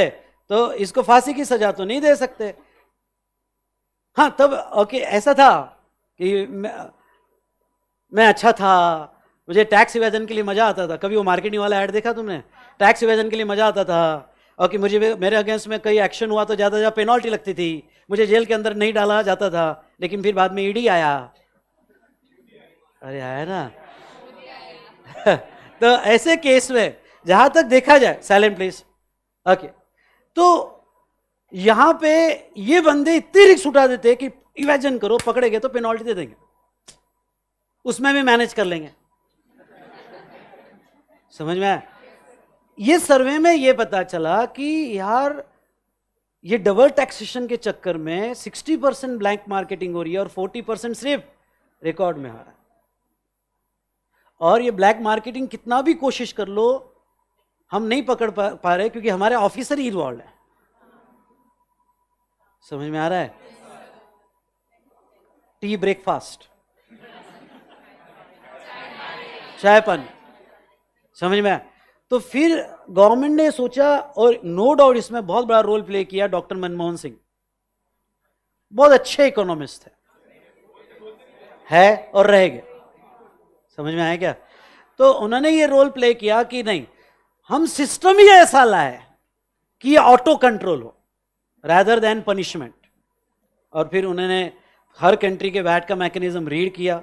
तो इसको फांसी की सजा तो नहीं दे सकते हाँ तब ओके ऐसा था कि मैं, मैं अच्छा था मुझे टैक्स इवेजन के लिए मजा आता था कभी वो मार्केटिंग वाला ऐड देखा तुमने टैक्स इवेजन के लिए मजा आता था और कि मुझे मेरे अगेंस्ट में कई एक्शन हुआ तो ज़्यादा ज़्यादा पेनल्टी लगती थी मुझे जेल के अंदर नहीं डाला जाता था लेकिन फिर बाद में ईडी e आया अरे आया ना तो ऐसे केस में जहां तक देखा जाए साइलेंट प्लीज ओके तो यहां पे ये बंदे इतनी रिक्स उठा देते कि इमेजिन करो पकड़े गए तो पेनल्टी दे देंगे उसमें भी मैनेज कर लेंगे समझ में आया ये सर्वे में ये पता चला कि यार ये डबल टैक्सेशन के चक्कर में 60 परसेंट ब्लैंक मार्केटिंग हो रही है और 40 परसेंट सिर्फ रिकॉर्ड में आ रहा है और ये ब्लैक मार्केटिंग कितना भी कोशिश कर लो हम नहीं पकड़ पा, पा रहे क्योंकि हमारे ऑफिसर ही इन्वॉल्व है समझ में आ रहा है टी ब्रेकफास्ट चाय पानी समझ में आया तो फिर गवर्नमेंट ने सोचा और नो डाउट इसमें बहुत बड़ा रोल प्ले किया डॉक्टर मनमोहन सिंह बहुत अच्छे इकोनॉमिस्ट है।, है और रह गए समझ में आया क्या तो उन्होंने ये रोल प्ले किया कि नहीं हम सिस्टम ही ऐसा लाए कि ये ऑटो कंट्रोल हो रैदर देन पनिशमेंट और फिर उन्होंने हर कंट्री के वैट का मैकेनिज्म रीड किया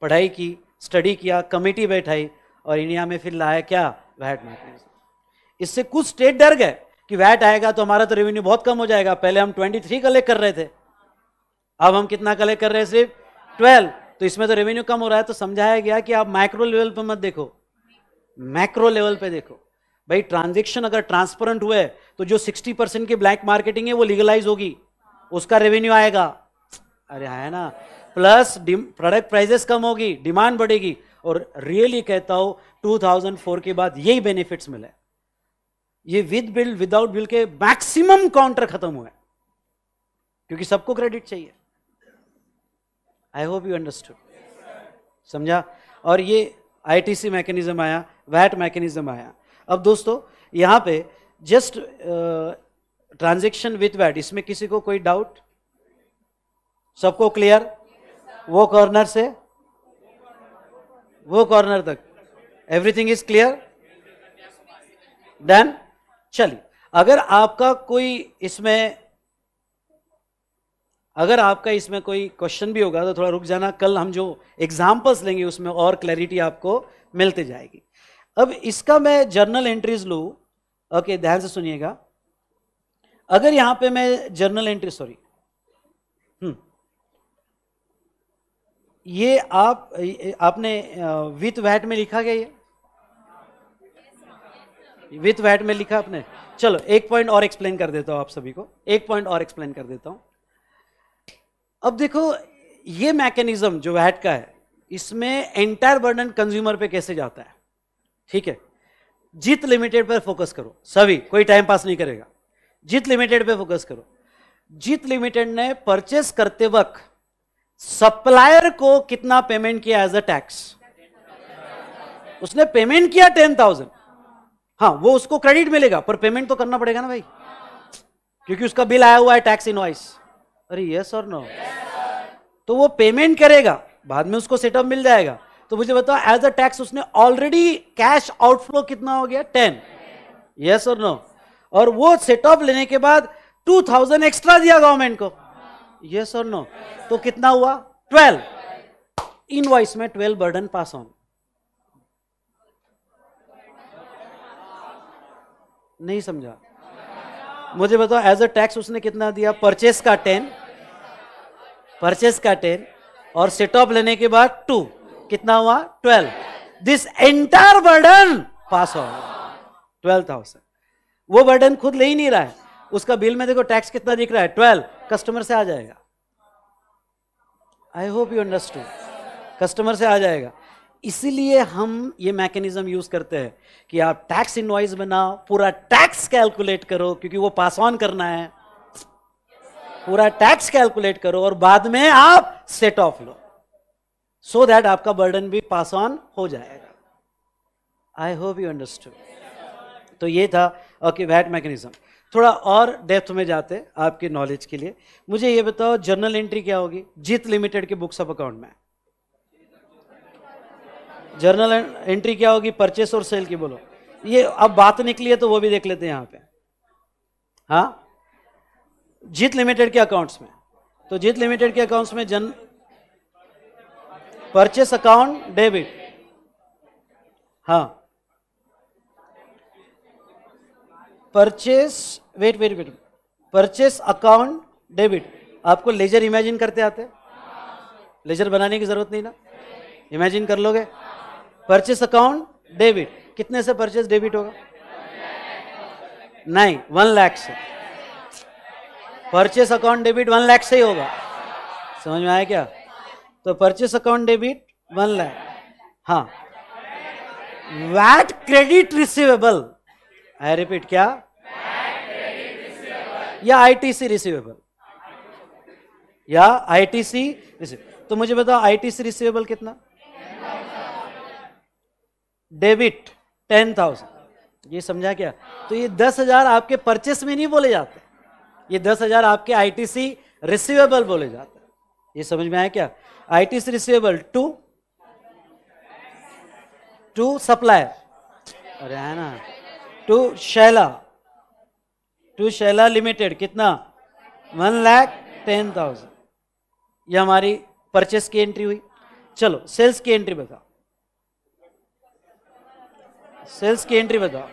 पढ़ाई की स्टडी किया कमेटी बैठाई और इंडिया में फिर लाया क्या वैट मैकेनिज्म इससे कुछ स्टेट डर गए कि वैट आएगा तो हमारा तो रेवेन्यू बहुत कम हो जाएगा पहले हम 23 कलेक्ट कर रहे थे अब हम कितना कलेक्ट कर रहे हैं सिर्फ 12 तो इसमें तो रेवेन्यू कम हो रहा है तो समझाया गया कि आप माइक्रो लेवल पर मत देखो मैक्रो लेवल पर देखो भाई ट्रांजेक्शन अगर ट्रांसपेरेंट हुए तो जो सिक्सटी परसेंट की ब्लैक मार्केटिंग है वो लीगलाइज होगी उसका रेवेन्यू आएगा अरे हाँ, है ना प्लस प्रोडक्ट प्राइजेस कम होगी डिमांड बढ़ेगी और रियली कहता हूं 2004 के बाद यही बेनिफिट्स मिले ये विद बिल विदाउट बिल के मैक्सिमम काउंटर खत्म हुए क्योंकि सबको क्रेडिट चाहिए आई होप यू अंडरस्टूड समझा और ये आईटीसी मैकेनिज्म आया वैट मैकेनिज्म आया अब दोस्तों यहां पे जस्ट ट्रांजेक्शन विथ वैट इसमें किसी को कोई डाउट सबको क्लियर वो कॉर्नर से वो कॉर्नर तक एवरीथिंग इज क्लियर देन चलिए अगर आपका कोई इसमें अगर आपका इसमें कोई क्वेश्चन भी होगा तो थोड़ा रुक जाना कल हम जो एग्जाम्पल्स लेंगे उसमें और क्लैरिटी आपको मिलते जाएगी अब इसका मैं जर्नल एंट्रीज लू ओके ध्यान से सुनिएगा अगर यहां पे मैं जर्नल एंट्री सॉरी ये आप आपने विथ वैट में लिखा गया ये विथ वैट में लिखा आपने चलो एक पॉइंट और एक्सप्लेन कर देता हूँ आप सभी को एक पॉइंट और एक्सप्लेन कर देता हूँ अब देखो ये मैकेनिज्म जो वैट का है इसमें एंटायर बर्डन कंज्यूमर पे कैसे जाता है ठीक है जीत लिमिटेड पर फोकस करो सभी कोई टाइम पास नहीं करेगा जीत लिमिटेड पे फोकस करो जीत लिमिटेड ने परचेस करते वक्त सप्लायर को कितना पेमेंट किया एज अ टैक्स उसने पेमेंट किया टेन थाउजेंड हाँ वो उसको क्रेडिट मिलेगा पर पेमेंट तो करना पड़ेगा ना भाई क्योंकि उसका बिल आया हुआ है टैक्स इनवॉइस अरे यस और नो तो वो पेमेंट करेगा बाद में उसको सेटअप मिल जाएगा तो मुझे बताओ एज अ टैक्स उसने ऑलरेडी कैश आउटफ्लो कितना हो गया टेन यस और नो और वो सेटअप लेने के बाद टू थाउजेंड एक्स्ट्रा दिया गवर्नमेंट को यस और नो तो कितना हुआ ट्वेल्व इनवॉइस में ट्वेल्व बर्डन पास ऑन नहीं समझा मुझे बताओ एज अ टैक्स उसने कितना दिया परचेस का टेन परचेस का टेन और सेट ऑफ लेने के बाद टू कितना हुआ twelve this entire burden pass हो ट्वेल्व थाउजेंड वो बर्डन खुद ले ही नहीं रहा है उसका बिल में देखो टैक्स कितना दिख रहा है ट्वेल्व कस्टमर से आ जाएगा I hope you understood customer से आ जाएगा इसीलिए हम ये मैकेनिज्म यूज करते हैं कि आप टैक्स इनवाइस बनाओ पूरा टैक्स कैलकुलेट करो क्योंकि वो पास ऑन करना है पूरा टैक्स कैलकुलेट करो और बाद में आप सेट ऑफ लो सो so दैट आपका बर्डन भी पास ऑन हो जाएगा आई होप यू अंडरस्टूड तो ये था ओके वैट मैकेनिज्म थोड़ा और डेप्थ में जाते आपके नॉलेज के लिए मुझे ये बताओ जर्नल एंट्री क्या होगी जीत लिमिटेड के बुक्स ऑफ अकाउंट में जर्नल एंट्री क्या होगी परचेस और सेल की बोलो ये अब बात निकली है तो वो भी देख लेते हैं यहां पे हाँ जीत लिमिटेड के अकाउंट्स में तो जीत लिमिटेड के अकाउंट्स में जन परचेस अकाउंट डेबिट हाँ purchase wait wait wait purchase account debit आपको लेजर इमेजिन करते आते लेजर बनाने की जरूरत नहीं ना इमेजिन कर लोगे परचेस अकाउंट डेबिट कितने से परचेस डेबिट होगा नहीं वन लैख से purchase account debit one lakh से ही होगा समझ में आया क्या तो purchase account debit one lakh हाँ VAT credit receivable I repeat क्या या आईटीसी रिसीवेबल या आईटीसी रिसीवेबल तो मुझे बताओ आईटीसी रिसीवेबल कितना डेबिट टेन थाउजेंड ये समझा क्या तो ये दस हजार आपके परचेस में नहीं बोले जाते ये दस हजार आपके आईटीसी रिसीवेबल बोले जाते ये समझ में आया क्या ITC receivable to to supplier अरे है ना to Shaila to Shaila limited कितना वन लैख टेन थाउजेंड ये हमारी परचेस की एंट्री हुई चलो सेल्स की एंट्री बताओ सेल्स की एंट्री बताओ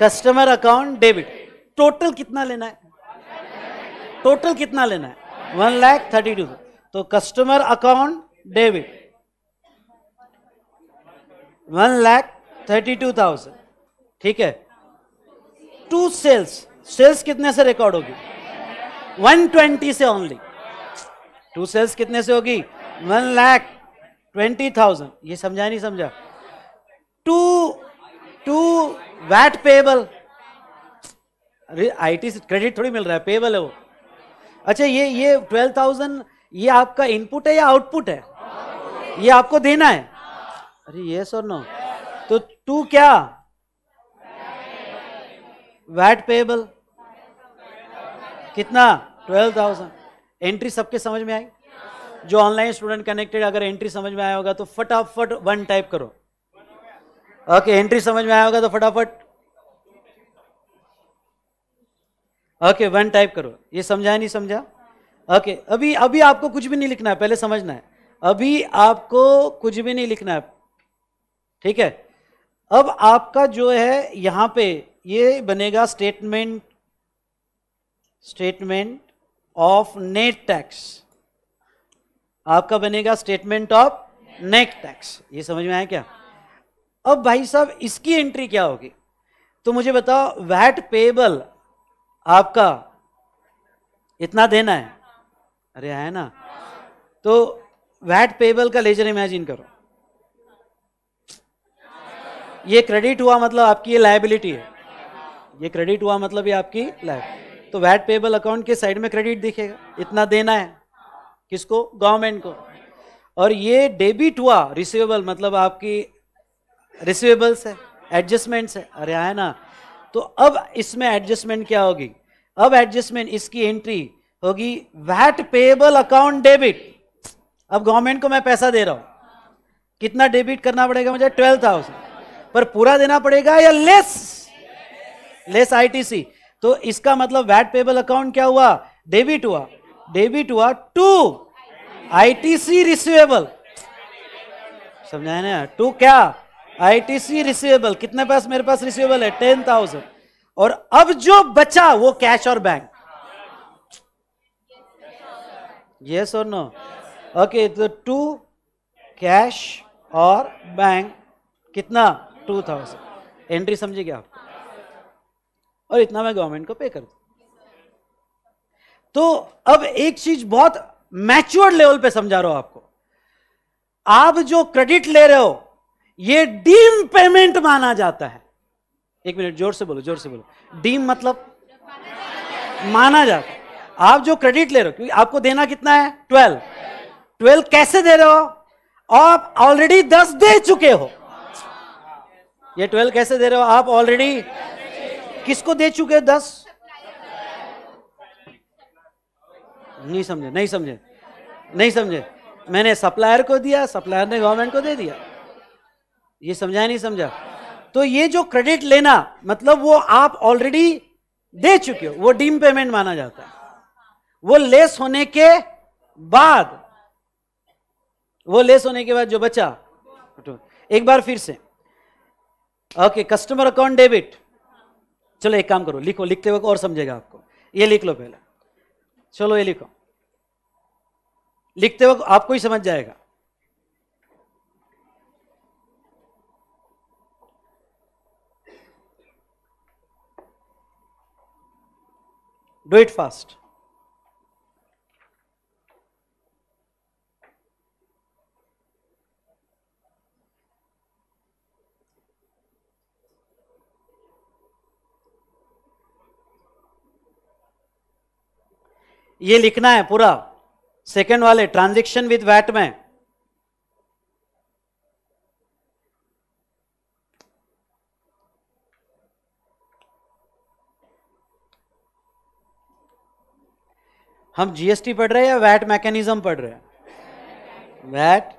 कस्टमर अकाउंट डेबिट टोटल कितना लेना है टोटल कितना लेना है वन लैख थर्टी टू तो customer account debit one lakh thirty two thousand ठीक है टू सेल्स सेल्स कितने से रिकॉर्ड होगी वन ट्वेंटी से ओनली टू सेल्स कितने से होगी वन लैख ट्वेंटी थाउजेंड ये समझा नहीं समझा टू टू वैट पेबल अरे टी से क्रेडिट थोड़ी मिल रहा है पेबल है वो अच्छा ये ये ट्वेल्व थाउजेंड ये आपका इनपुट है या आउटपुट है ये आपको देना है अरे ये सर नो तो टू क्या वैट पेबल कितना ट्वेल्व थाउजेंड एंट्री सबके समझ में आई जो ऑनलाइन स्टूडेंट कनेक्टेड अगर एंट्री समझ में आया होगा तो फटाफट वन टाइप करो ओके एंट्री समझ में आया होगा तो फटाफट ओके वन टाइप करो ये समझा नहीं समझा ओके अभी अभी आपको कुछ भी नहीं लिखना है पहले समझना है अभी आपको कुछ भी नहीं लिखना है ठीक है अब आपका जो है यहां पे ये बनेगा statement statement of net tax आपका बनेगा स्टेटमेंट ऑफ नेट टैक्स ये समझ में आया क्या अब भाई साहब इसकी एंट्री क्या होगी तो मुझे बताओ वैट पेबल आपका इतना देना है अरे है ना तो वैट पेबल का लेजर इमेजिन करो ये क्रेडिट हुआ मतलब आपकी ये लाइबिलिटी है ये क्रेडिट हुआ मतलब ये आपकी लाइफ तो वैट पेबल अकाउंट के साइड में क्रेडिट दिखेगा इतना देना है किसको गवर्नमेंट को और ये डेबिट हुआ रिसीवेबल मतलब आपकी रिसिवेबल्स है एडजस्टमेंट्स है अरे आया ना तो अब इसमें एडजस्टमेंट क्या होगी अब एडजस्टमेंट इसकी एंट्री होगी वैट पेबल अकाउंट डेबिट अब गवर्नमेंट को मैं पैसा दे रहा हूं कितना डेबिट करना पड़ेगा मुझे ट्वेल्व थाउजेंड पर पूरा देना पड़ेगा या लेस लेस आईटीसी तो इसका मतलब वैट पेबल अकाउंट क्या हुआ डेबिट हुआ डेबिट हुआ टू आईटीसी रिसीवेबल समझाए ना टू क्या आईटीसी रिसीवेबल कितने पास मेरे पास रिसीवेबल है टेन थाउजेंड और अब जो बचा वो कैश और बैंक यस तो और नो ओके तो टू कैश और बैंक कितना टू थाउजेंड एंट्री समझे क्या आपको और इतना मैं गवर्नमेंट को पे कर दू तो अब एक चीज बहुत मैच्योर लेवल पे समझा रहा हूं आपको आप जो क्रेडिट ले रहे हो ये डीम पेमेंट माना जाता है एक मिनट जोर से बोलो जोर से बोलो डीम मतलब माना जाता है आप जो क्रेडिट ले रहे हो क्योंकि आपको देना कितना है ट्वेल्व ट्वेल्व कैसे दे रहे हो आप ऑलरेडी दस दे चुके हो ये ट्वेल्व कैसे दे रहे हो आप ऑलरेडी किसको दे चुके हो दस नहीं समझे नहीं समझे नहीं समझे मैंने सप्लायर को दिया सप्लायर ने गवर्नमेंट को दे दिया ये समझा नहीं समझा तो ये जो क्रेडिट लेना मतलब वो आप ऑलरेडी दे चुके हो वो डीम पेमेंट माना जाता है वो लेस होने के बाद वो लेस होने के बाद जो बचा एक बार फिर से ओके कस्टमर अकाउंट डेबिट चलो एक काम करो लिखो लिखते वक्त और समझेगा आपको ये लिख लो पहले चलो ये लिखो लिखते वक्त आपको ही समझ जाएगा do it fast ये लिखना है पूरा सेकंड वाले ट्रांजैक्शन विद वैट में हम जीएसटी पढ़ रहे हैं या वैट मैकेनिज्म पढ़ रहे हैं वैट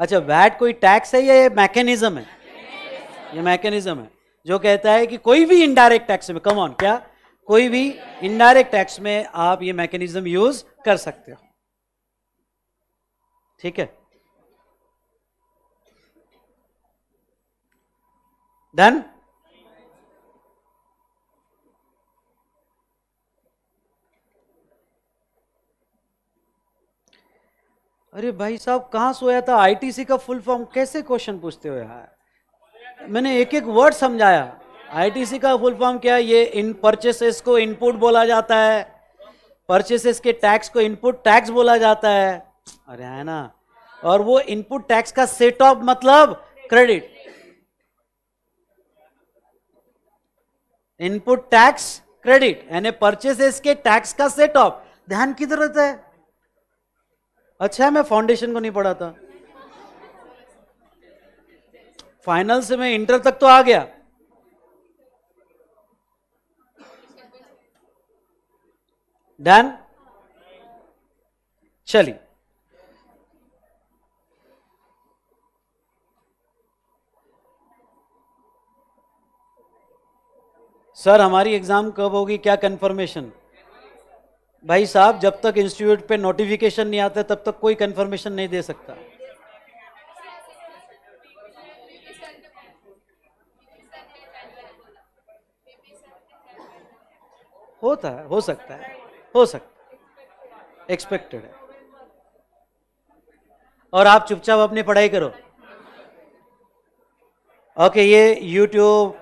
अच्छा वैट कोई टैक्स है या ये मैकेनिज्म है ये मैकेनिज्म है जो कहता है कि कोई भी इनडायरेक्ट टैक्स में कम ऑन क्या कोई भी इनडायरेक्ट टैक्स में आप ये मैकेनिज्म यूज कर सकते हो ठीक है डन अरे भाई साहब कहाँ सोया था आईटीसी का फुल फॉर्म कैसे क्वेश्चन पूछते हो यार मैंने एक एक वर्ड समझाया आईटीसी का फुल फॉर्म क्या है ये इन परचेसेस को इनपुट बोला जाता है परचेसेस के टैक्स को इनपुट टैक्स बोला जाता है अरे है ना और वो इनपुट टैक्स का सेट ऑफ मतलब क्रेडिट इनपुट टैक्स क्रेडिट यानी परचेसेस के टैक्स का सेट ऑफ ध्यान किधर रहता है अच्छा मैं फाउंडेशन को नहीं पढ़ा था फाइनल से मैं इंटर तक तो आ गया डन चलिए सर हमारी एग्जाम कब होगी क्या कंफर्मेशन भाई साहब जब तक इंस्टीट्यूट पे नोटिफिकेशन नहीं आता तब तक कोई कंफर्मेशन नहीं दे सकता होता है हो सकता है हो सकता एक्सपेक्टेड है और आप चुपचाप अपनी पढ़ाई करो ओके ये यूट्यूब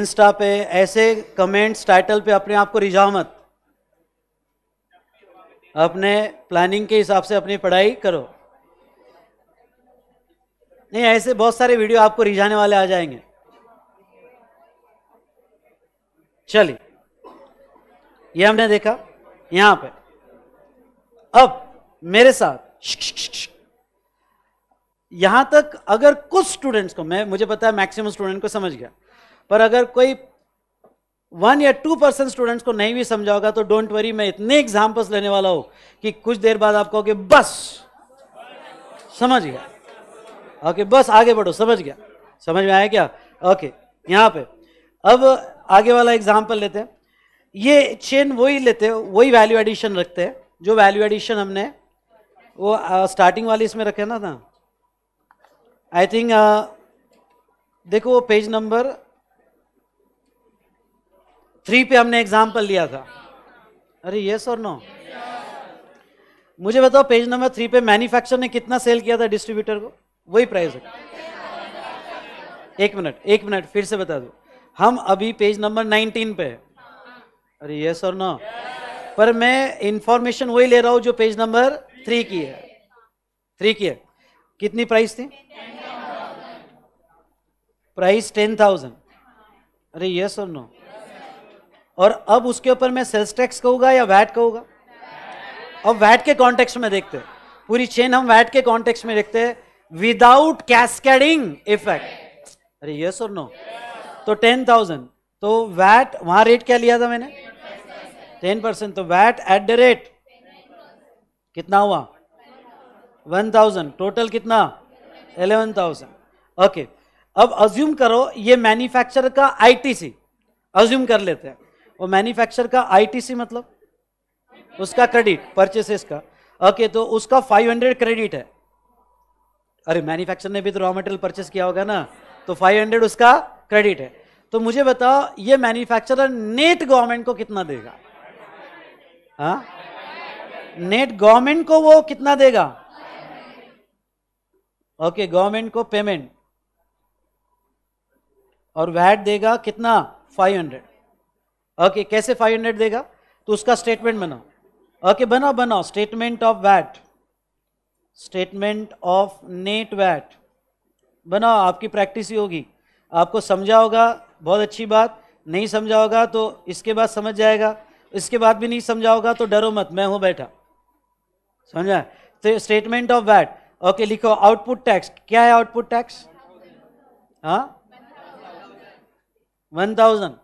इंस्टा पे ऐसे कमेंट्स टाइटल पे अपने आप को रिझाओ मत अपने प्लानिंग के हिसाब से अपनी पढ़ाई करो नहीं ऐसे बहुत सारे वीडियो आपको रिझाने वाले आ जाएंगे चलिए ये हमने देखा यहां पे अब मेरे साथ यहां तक अगर कुछ स्टूडेंट्स को मैं मुझे पता है मैक्सिमम स्टूडेंट को समझ गया पर अगर कोई वन या टू परसेंट स्टूडेंट्स को नहीं भी समझा होगा तो डोंट वरी मैं इतने एग्जाम्पल्स लेने वाला हूं कि कुछ देर बाद आप कहोगे बस समझ गया ओके okay, बस आगे बढ़ो समझ गया समझ में आया क्या ओके okay, यहां पे अब आगे वाला एग्जाम्पल लेते हैं ये चेन वही लेते हैं वही वैल्यू एडिशन रखते हैं जो वैल्यू एडिशन हमने वो आ, स्टार्टिंग वाली इसमें रखे ना था आई थिंक देखो वो पेज नंबर थ्री पे हमने एग्जाम्पल लिया था अरे यस और नो मुझे बताओ पेज नंबर थ्री पे मैन्युफैक्चर ने कितना सेल किया था डिस्ट्रीब्यूटर को वही प्राइस है एक मिनट एक मिनट फिर से बता दो हम अभी पेज नंबर नाइनटीन पे है अरे यस और नो पर मैं इंफॉर्मेशन वही ले रहा हूं जो पेज नंबर थ्री की है थ्री की है कितनी प्राइस थी प्राइस टेन थाउजेंड अरे यस और नो और अब उसके ऊपर मैं सेल्स टैक्स कहूंगा या वैट कहूंगा अब वैट के कॉन्टेक्स्ट में देखते हैं पूरी चेन हम वैट के कॉन्टेक्स्ट में देखते हैं विदाउट कैस्केडिंग इफेक्ट अरे यस और नो तो टेन थाउजेंड तो वैट वहां रेट क्या लिया था मैंने टेन परसेंट तो वैट एट द रेट कितना हुआ वन थाउजेंड टोटल कितना एलेवन थाउजेंड ओके अब अज्यूम करो ये मैन्युफैक्चर का आईटीसी अज्यूम कर लेते हैं वो मैन्युफैक्चर का आईटीसी मतलब उसका क्रेडिट परचेसेस का ओके तो उसका 500 क्रेडिट है अरे मैन्युफैक्चर ने भी तो रॉ मटेरियल परचेस किया होगा ना तो 500 उसका क्रेडिट है तो मुझे बताओ ये मैन्युफैक्चरर नेट गवर्नमेंट को कितना देगा हा? नेट गवर्नमेंट को वो कितना देगा ओके गवर्नमेंट को पेमेंट और वैट देगा कितना 500 ओके कैसे 500 देगा तो उसका स्टेटमेंट बनाओ ओके बनाओ बनाओ statement of VAT statement of net VAT बनाओ आपकी प्रैक्टिस ही होगी आपको समझा होगा बहुत अच्छी बात नहीं समझा होगा तो इसके बाद समझ जाएगा इसके बाद भी नहीं समझा होगा तो डरो मत मैं हूं बैठा समझा तो स्टेटमेंट ऑफ वैट ओके लिखो आउटपुट टैक्स क्या है आउटपुट टैक्स हाँ वन थाउजेंड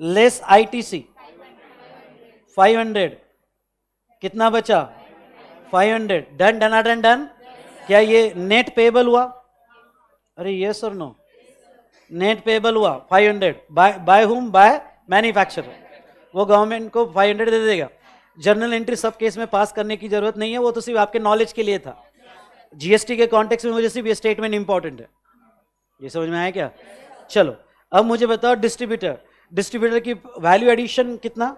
लेस आईटीसी 500 कितना बचा 500 डन डना डन डन क्या ये नेट पेबल हुआ अरे ये सर नो नेट पेबल हुआ 500 by by hmm by manufacturer वो गवर्नमेंट को 500 दे देगा जर्नल एंट्री सब केस में पास करने की जरूरत नहीं है वो तो सिर्फ आपके नॉलेज के लिए था जीएसटी के कॉन्टेक्स में मुझे सिर्फ ये स्टेटमेंट इंपॉर्टेंट है ये समझ में आया क्या चलो अब मुझे बताओ डिस्ट्रीब्यूटर डिस्ट्रीब्यूटर की वैल्यू एडिशन कितना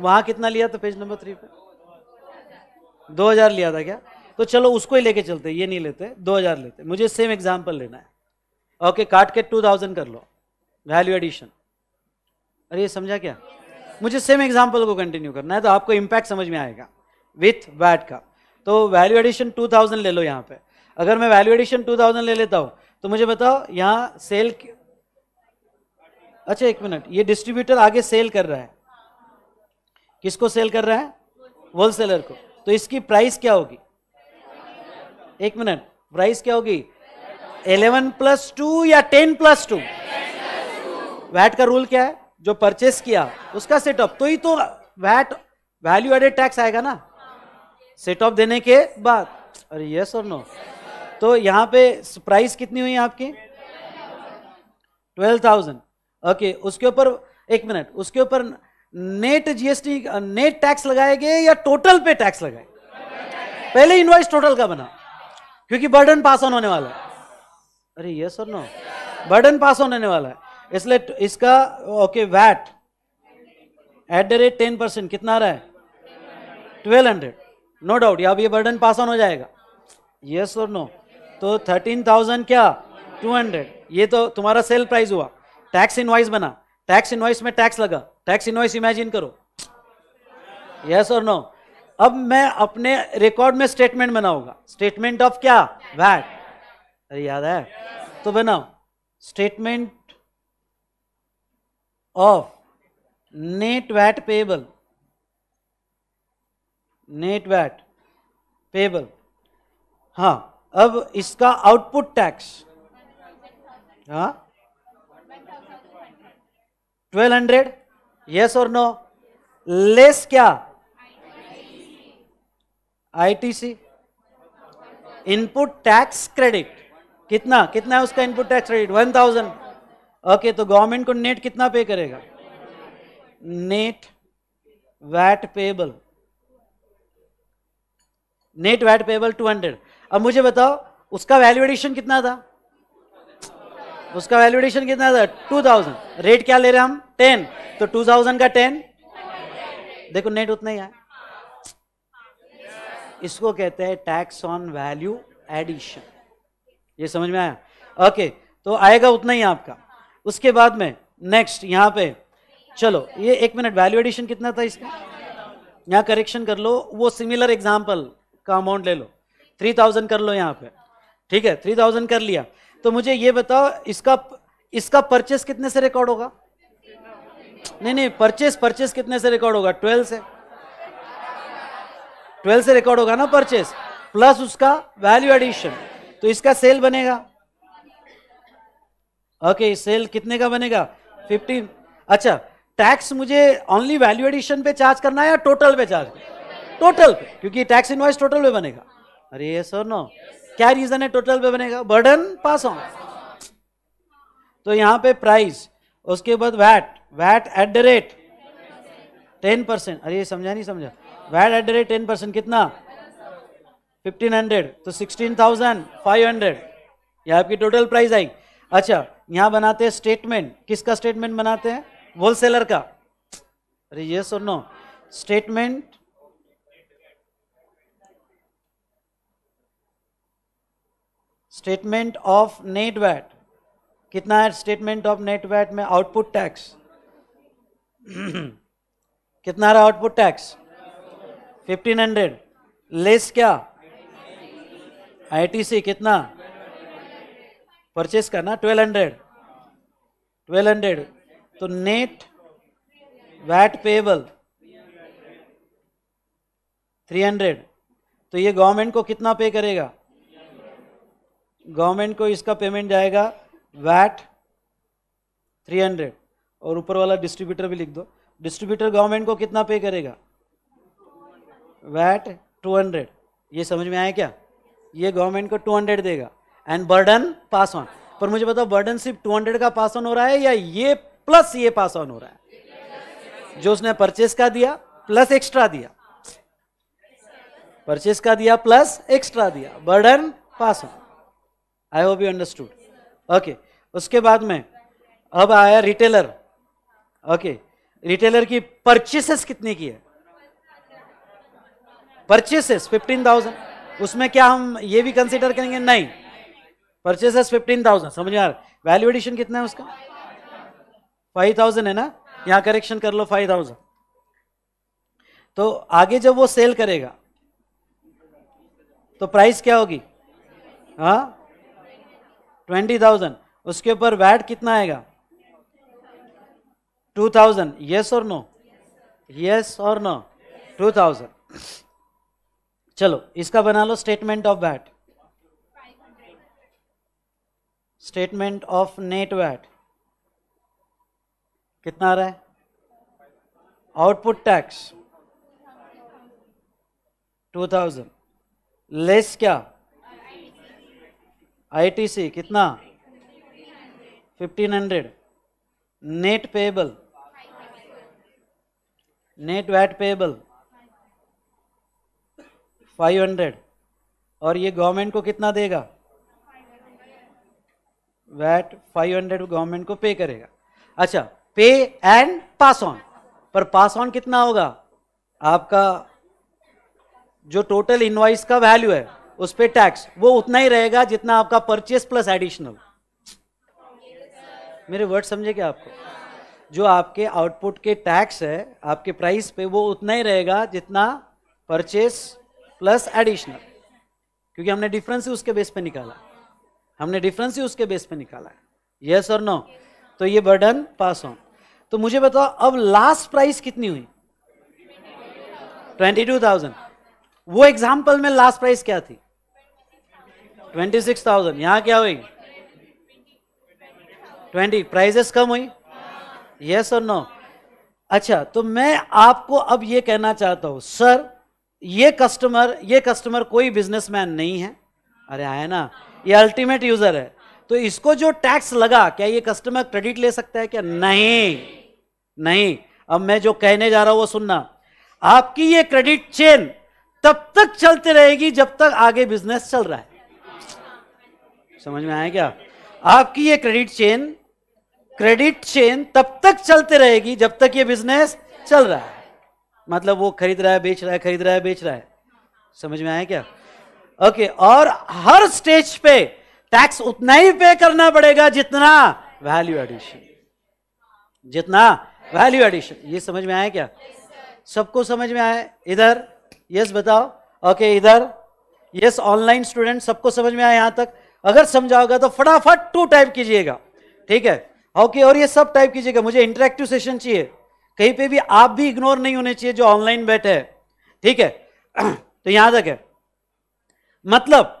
वहां कितना लिया था पेज नंबर थ्री पे दो हजार लिया था क्या तो चलो उसको ही लेके चलते ये नहीं लेते दो हजार लेते मुझे सेम एग्जाम्पल लेना है ओके काट के टू थाउजेंड कर लो वैल्यू एडिशन अरे ये समझा क्या मुझे सेम एग्जाम्पल को कंटिन्यू करना है तो आपको इम्पैक्ट समझ में आएगा विथ वैट का तो वैल्यू एडिशन टू थाउजेंड ले लो यहाँ पे अगर मैं वैल्यू एडिशन टू थाउजेंड ले लेता हूँ तो मुझे बताओ यहाँ सेल अच्छा एक मिनट ये डिस्ट्रीब्यूटर आगे सेल कर रहा है किसको सेल कर रहा है होलसेलर को तो इसकी प्राइस क्या होगी एक मिनट प्राइस क्या होगी एलेवन प्लस टू या टेन प्लस टू वैट का रूल क्या है जो परचेस किया उसका सेटअप तो ही तो वैट वैल्यू एडेड टैक्स आएगा ना सेटअप देने के बाद अरे यस और नो तो यहाँ पे प्राइस कितनी हुई आपकी ट्वेल्व थाउजेंड ओके उसके ऊपर एक मिनट उसके ऊपर नेट जीएसटी नेट टैक्स लगाए गए या टोटल पे टैक्स लगाए पहले इनवाइस टोटल का बना क्योंकि बर्डन पास ऑन होने वाला है अरे ये sir no burden pass on होने वाला है इसलिए इसका okay VAT at the rate ten percent कितना आ रहा है ट्वेल्व हंड्रेड नो डाउट अब ये बर्डन पास ऑन हो जाएगा यस और नो तो थर्टीन थाउजेंड क्या टू हंड्रेड ये तो तुम्हारा सेल प्राइस हुआ टैक्स इनवाइस बना टैक्स इनवाइस में टैक्स लगा टैक्स इनवाइस इमेजिन करो यस और नो अब मैं अपने रिकॉर्ड में स्टेटमेंट बनाऊंगा स्टेटमेंट ऑफ क्या वैट अरे याद है yes. तो बनाओ statement of net VAT payable net VAT payable हाँ अब इसका आउटपुट टैक्स हाँ ट्वेल्व हंड्रेड यस और नो लेस क्या आईटीसी इनपुट टैक्स क्रेडिट कितना कितना है उसका input tax credit one thousand okay तो गवर्नमेंट को नेट कितना पे करेगा net VAT payable net VAT payable two hundred अब मुझे बताओ उसका वैल्यू एडिशन कितना था उसका वैल्यूडेशन कितना था टू थाउजेंड रेट क्या ले रहे हम टेन तो टू थाउजेंड का टेन देखो नेट उतना ही है इसको कहते हैं टैक्स ऑन वैल्यू एडिशन ये समझ में आया ओके तो आएगा उतना ही आपका उसके बाद में नेक्स्ट यहां पे चलो ये एक मिनट वैल्यू एडिशन कितना था इसका यहाँ करेक्शन कर लो वो सिमिलर एग्जाम्पल का अमाउंट ले लो थ्री थाउजेंड कर लो यहां पे ठीक है थ्री थाउजेंड कर लिया तो मुझे ये बताओ इसका इसका परचेस कितने से रिकॉर्ड होगा नहीं नहीं परचेस परचेस कितने से रिकॉर्ड होगा ट्वेल्व से ट्वेल्व से रिकॉर्ड होगा ना परचेस प्लस उसका वैल्यू एडिशन तो इसका सेल बनेगा ओके okay, सेल कितने का बनेगा फिफ्टीन अच्छा टैक्स मुझे ओनली वैल्यू एडिशन पे चार्ज करना है या टोटल पे चार्ज टोटल पे क्योंकि टैक्स इनवॉइस टोटल पे बनेगा अरे ये सर नो yes. क्या रीजन है टोटल पे बनेगा बर्डन पास ऑन तो यहां पे प्राइस उसके बाद VAT VAT at the rate ten percent अरे समझा नहीं समझा VAT at the rate ten percent कितना फिफ्टीन हंड्रेड तो सिक्सटीन थाउजेंड फाइव हंड्रेड यह आपकी टोटल प्राइस आई अच्छा यहां बनाते हैं स्टेटमेंट किसका स्टेटमेंट बनाते हैं होलसेलर का अरे ये सुनो statement statement of net VAT कितना है स्टेटमेंट ऑफ नेट वैट में आउटपुट टैक्स कितना रहा आउटपुट टैक्स 1500 लेस क्या आईटीसी कितना परचेस करना 1200 1200 तो नेट वैट पेबल 300 तो ये गवर्नमेंट को कितना पे करेगा गवर्नमेंट को इसका पेमेंट जाएगा वैट 300 और ऊपर वाला डिस्ट्रीब्यूटर भी लिख दो डिस्ट्रीब्यूटर गवर्नमेंट को कितना पे करेगा वैट 200 ये समझ में आया क्या ये गवर्नमेंट को 200 देगा एंड बर्डन पास ऑन पर मुझे बताओ बर्डन सिर्फ 200 का पास ऑन हो रहा है या ये प्लस ये पास ऑन हो रहा है जो उसने परचेस का दिया प्लस एक्स्ट्रा दिया परचेस का दिया प्लस एक्स्ट्रा दिया burden pass on I hope you understood okay उसके बाद में अब आया रिटेलर ओके okay. रिटेलर की परचेसेस कितनी की है परचेसेस फिफ्टीन थाउजेंड उसमें क्या हम ये भी कंसिडर करेंगे नहीं परचेसेस फिफ्टीन थाउजेंड समझ में आ रहा वैल्यू एडिशन कितना है उसका फाइव थाउजेंड है ना यहाँ करेक्शन कर लो फाइव थाउजेंड तो आगे जब वो सेल करेगा तो प्राइस क्या होगी हाँ ट्वेंटी थाउजेंड उसके ऊपर वैट कितना आएगा टू थाउजेंड यस और नो यस और नो टू थाउजेंड चलो इसका बना लो statement of VAT statement of net VAT कितना आ रहा है output tax two thousand less क्या आईटीसी कितना 1500 net payable net VAT payable 500 और ये गवर्नमेंट को कितना देगा वैट 500 गवर्नमेंट को पे करेगा अच्छा पे एंड पास ऑन पर पास ऑन कितना होगा आपका जो टोटल इनवाइस का वैल्यू है उस पर टैक्स वो उतना ही रहेगा जितना आपका परचेस प्लस एडिशनल मेरे वर्ड समझे क्या आपको जो आपके आउटपुट के टैक्स है आपके प्राइस पे वो उतना ही रहेगा जितना परचेस प्लस एडिशनल क्योंकि हमने डिफरेंस ही उसके बेस पे निकाला हमने डिफरेंस ही उसके बेस पे निकाला यस और नो तो ये बर्डन पास ऑन तो मुझे बताओ अब लास्ट प्राइस कितनी हुई ट्वेंटी टू थाउजेंड वो एग्जाम्पल में लास्ट प्राइस क्या थी ट्वेंटी सिक्स थाउजेंड यहाँ क्या हुई ट्वेंटी प्राइजेस कम हुई यस और नो अच्छा तो मैं आपको अब ये कहना चाहता हूँ सर ये कस्टमर ये कस्टमर कोई बिजनेसमैन नहीं है अरे आए ना ये अल्टीमेट यूजर है तो इसको जो टैक्स लगा क्या ये कस्टमर क्रेडिट ले सकता है क्या नहीं नहीं अब मैं जो कहने जा रहा हूं वो सुनना आपकी ये क्रेडिट चेन तब तक चलती रहेगी जब तक आगे बिजनेस चल रहा है समझ में आया क्या आपकी ये क्रेडिट चेन क्रेडिट चेन तब तक चलते रहेगी जब तक ये बिजनेस चल रहा है मतलब वो खरीद रहा है बेच रहा है खरीद रहा है बेच रहा है समझ में आया क्या ओके और हर स्टेज पे टैक्स उतना ही पे करना पड़ेगा जितना वैल्यू एडिशन जितना वैल्यू एडिशन ये समझ में आया क्या सबको समझ में आया इधर यस बताओ ओके इधर यस ऑनलाइन स्टूडेंट सबको समझ में आया यहां तक अगर समझा होगा तो फटाफट टू टाइप कीजिएगा ठीक है ओके और ये सब टाइप कीजिएगा मुझे इंटरेक्टिव सेशन चाहिए कहीं पे भी आप भी इग्नोर नहीं होने चाहिए जो ऑनलाइन बैठे हैं ठीक है तो यहां तक है मतलब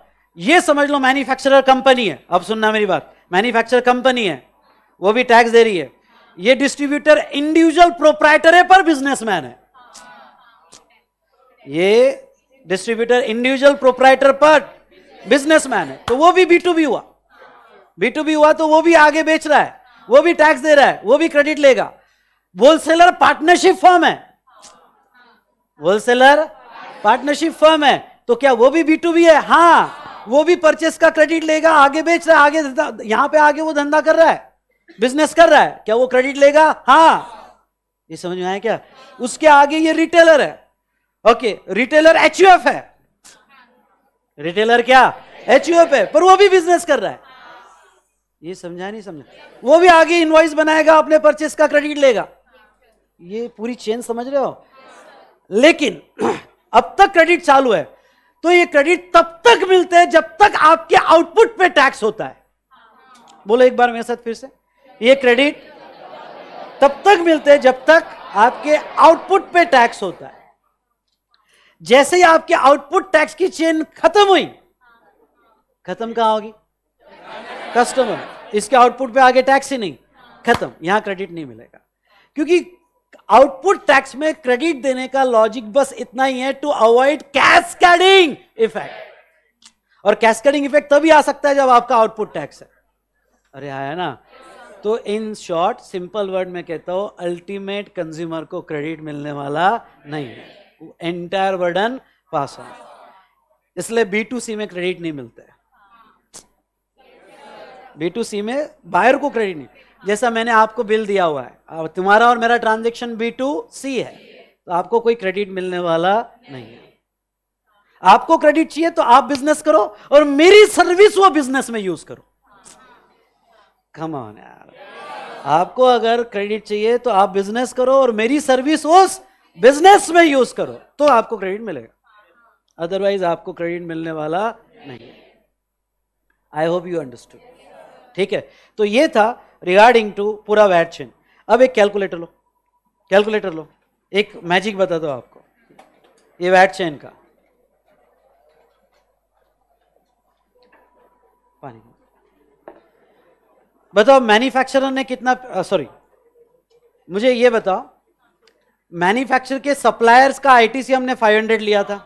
ये समझ लो मैन्युफैक्चरर कंपनी है अब सुनना मेरी बात मैन्युफैक्चरर कंपनी है वो भी टैक्स दे रही है ये डिस्ट्रीब्यूटर इंडिविजुअल प्रोप्राइटर है पर बिजनेसमैन है ये डिस्ट्रीब्यूटर इंडिविजुअल प्रोप्राइटर पर बिजनेसमैन है तो वो भी बी टू बी हुआ बी टू बी हुआ तो वो भी आगे बेच रहा है वो भी टैक्स दे रहा है वो भी क्रेडिट लेगा होलसेलर पार्टनरशिप फर्म है होलसेलर पार्टनरशिप फर्म है तो क्या वो भी बी टू बी है हाँ वो भी परचेस का क्रेडिट लेगा आगे बेच रहा है आगे यहां पे आगे वो धंधा कर रहा है बिजनेस कर रहा है क्या वो क्रेडिट लेगा हाँ ये समझ में आया क्या उसके आगे ये रिटेलर है ओके रिटेलर एच है रिटेलर क्या एच e पे पर वो भी बिजनेस कर रहा है ये समझा नहीं समझा वो भी आगे इनवाइस बनाएगा अपने परचेस का क्रेडिट लेगा ये पूरी चेन समझ रहे हो लेकिन अब तक क्रेडिट चालू है तो ये क्रेडिट तब तक मिलते हैं जब तक आपके आउटपुट पे टैक्स होता है बोलो एक बार मेरे साथ फिर से ये क्रेडिट तब तक मिलते हैं जब तक आपके आउटपुट पे टैक्स होता है जैसे ही आपके आउटपुट टैक्स की चेन खत्म हुई खत्म कहा होगी कस्टमर इसके आउटपुट पे आगे टैक्स ही नहीं खत्म यहां क्रेडिट नहीं मिलेगा क्योंकि आउटपुट टैक्स में क्रेडिट देने का लॉजिक बस इतना ही है टू अवॉइड कैस्केडिंग इफेक्ट और कैस्केडिंग इफेक्ट तभी आ सकता है जब आपका आउटपुट टैक्स है अरे आया हाँ, ना तो इन शॉर्ट सिंपल वर्ड में कहता हूं अल्टीमेट कंज्यूमर को क्रेडिट मिलने वाला नहीं है एंटायर वर्डन पास ऑन इसलिए बी टू सी में क्रेडिट नहीं मिलता है बी टू सी में बायर को क्रेडिट नहीं जैसा मैंने आपको बिल दिया हुआ है अब तुम्हारा और मेरा ट्रांजेक्शन बी टू सी है तो आपको कोई क्रेडिट मिलने वाला नहीं है आपको क्रेडिट चाहिए तो आप बिजनेस करो और मेरी सर्विस वो बिजनेस में यूज करो कम ऑन यार आपको अगर क्रेडिट चाहिए तो आप बिजनेस करो और मेरी सर्विस उस बिजनेस में यूज करो तो आपको क्रेडिट मिलेगा अदरवाइज आपको क्रेडिट मिलने वाला नहीं आई होप यू अंडरस्टूड ठीक है तो ये था रिगार्डिंग टू पूरा वैट चेन अब एक कैलकुलेटर लो कैलकुलेटर लो एक मैजिक बता दो आपको ये वैट चेन का पानी बताओ मैन्युफैक्चरर ने कितना सॉरी मुझे ये बताओ मैन्युफैक्चर के सप्लायर्स का आईटीसी हमने 500 लिया था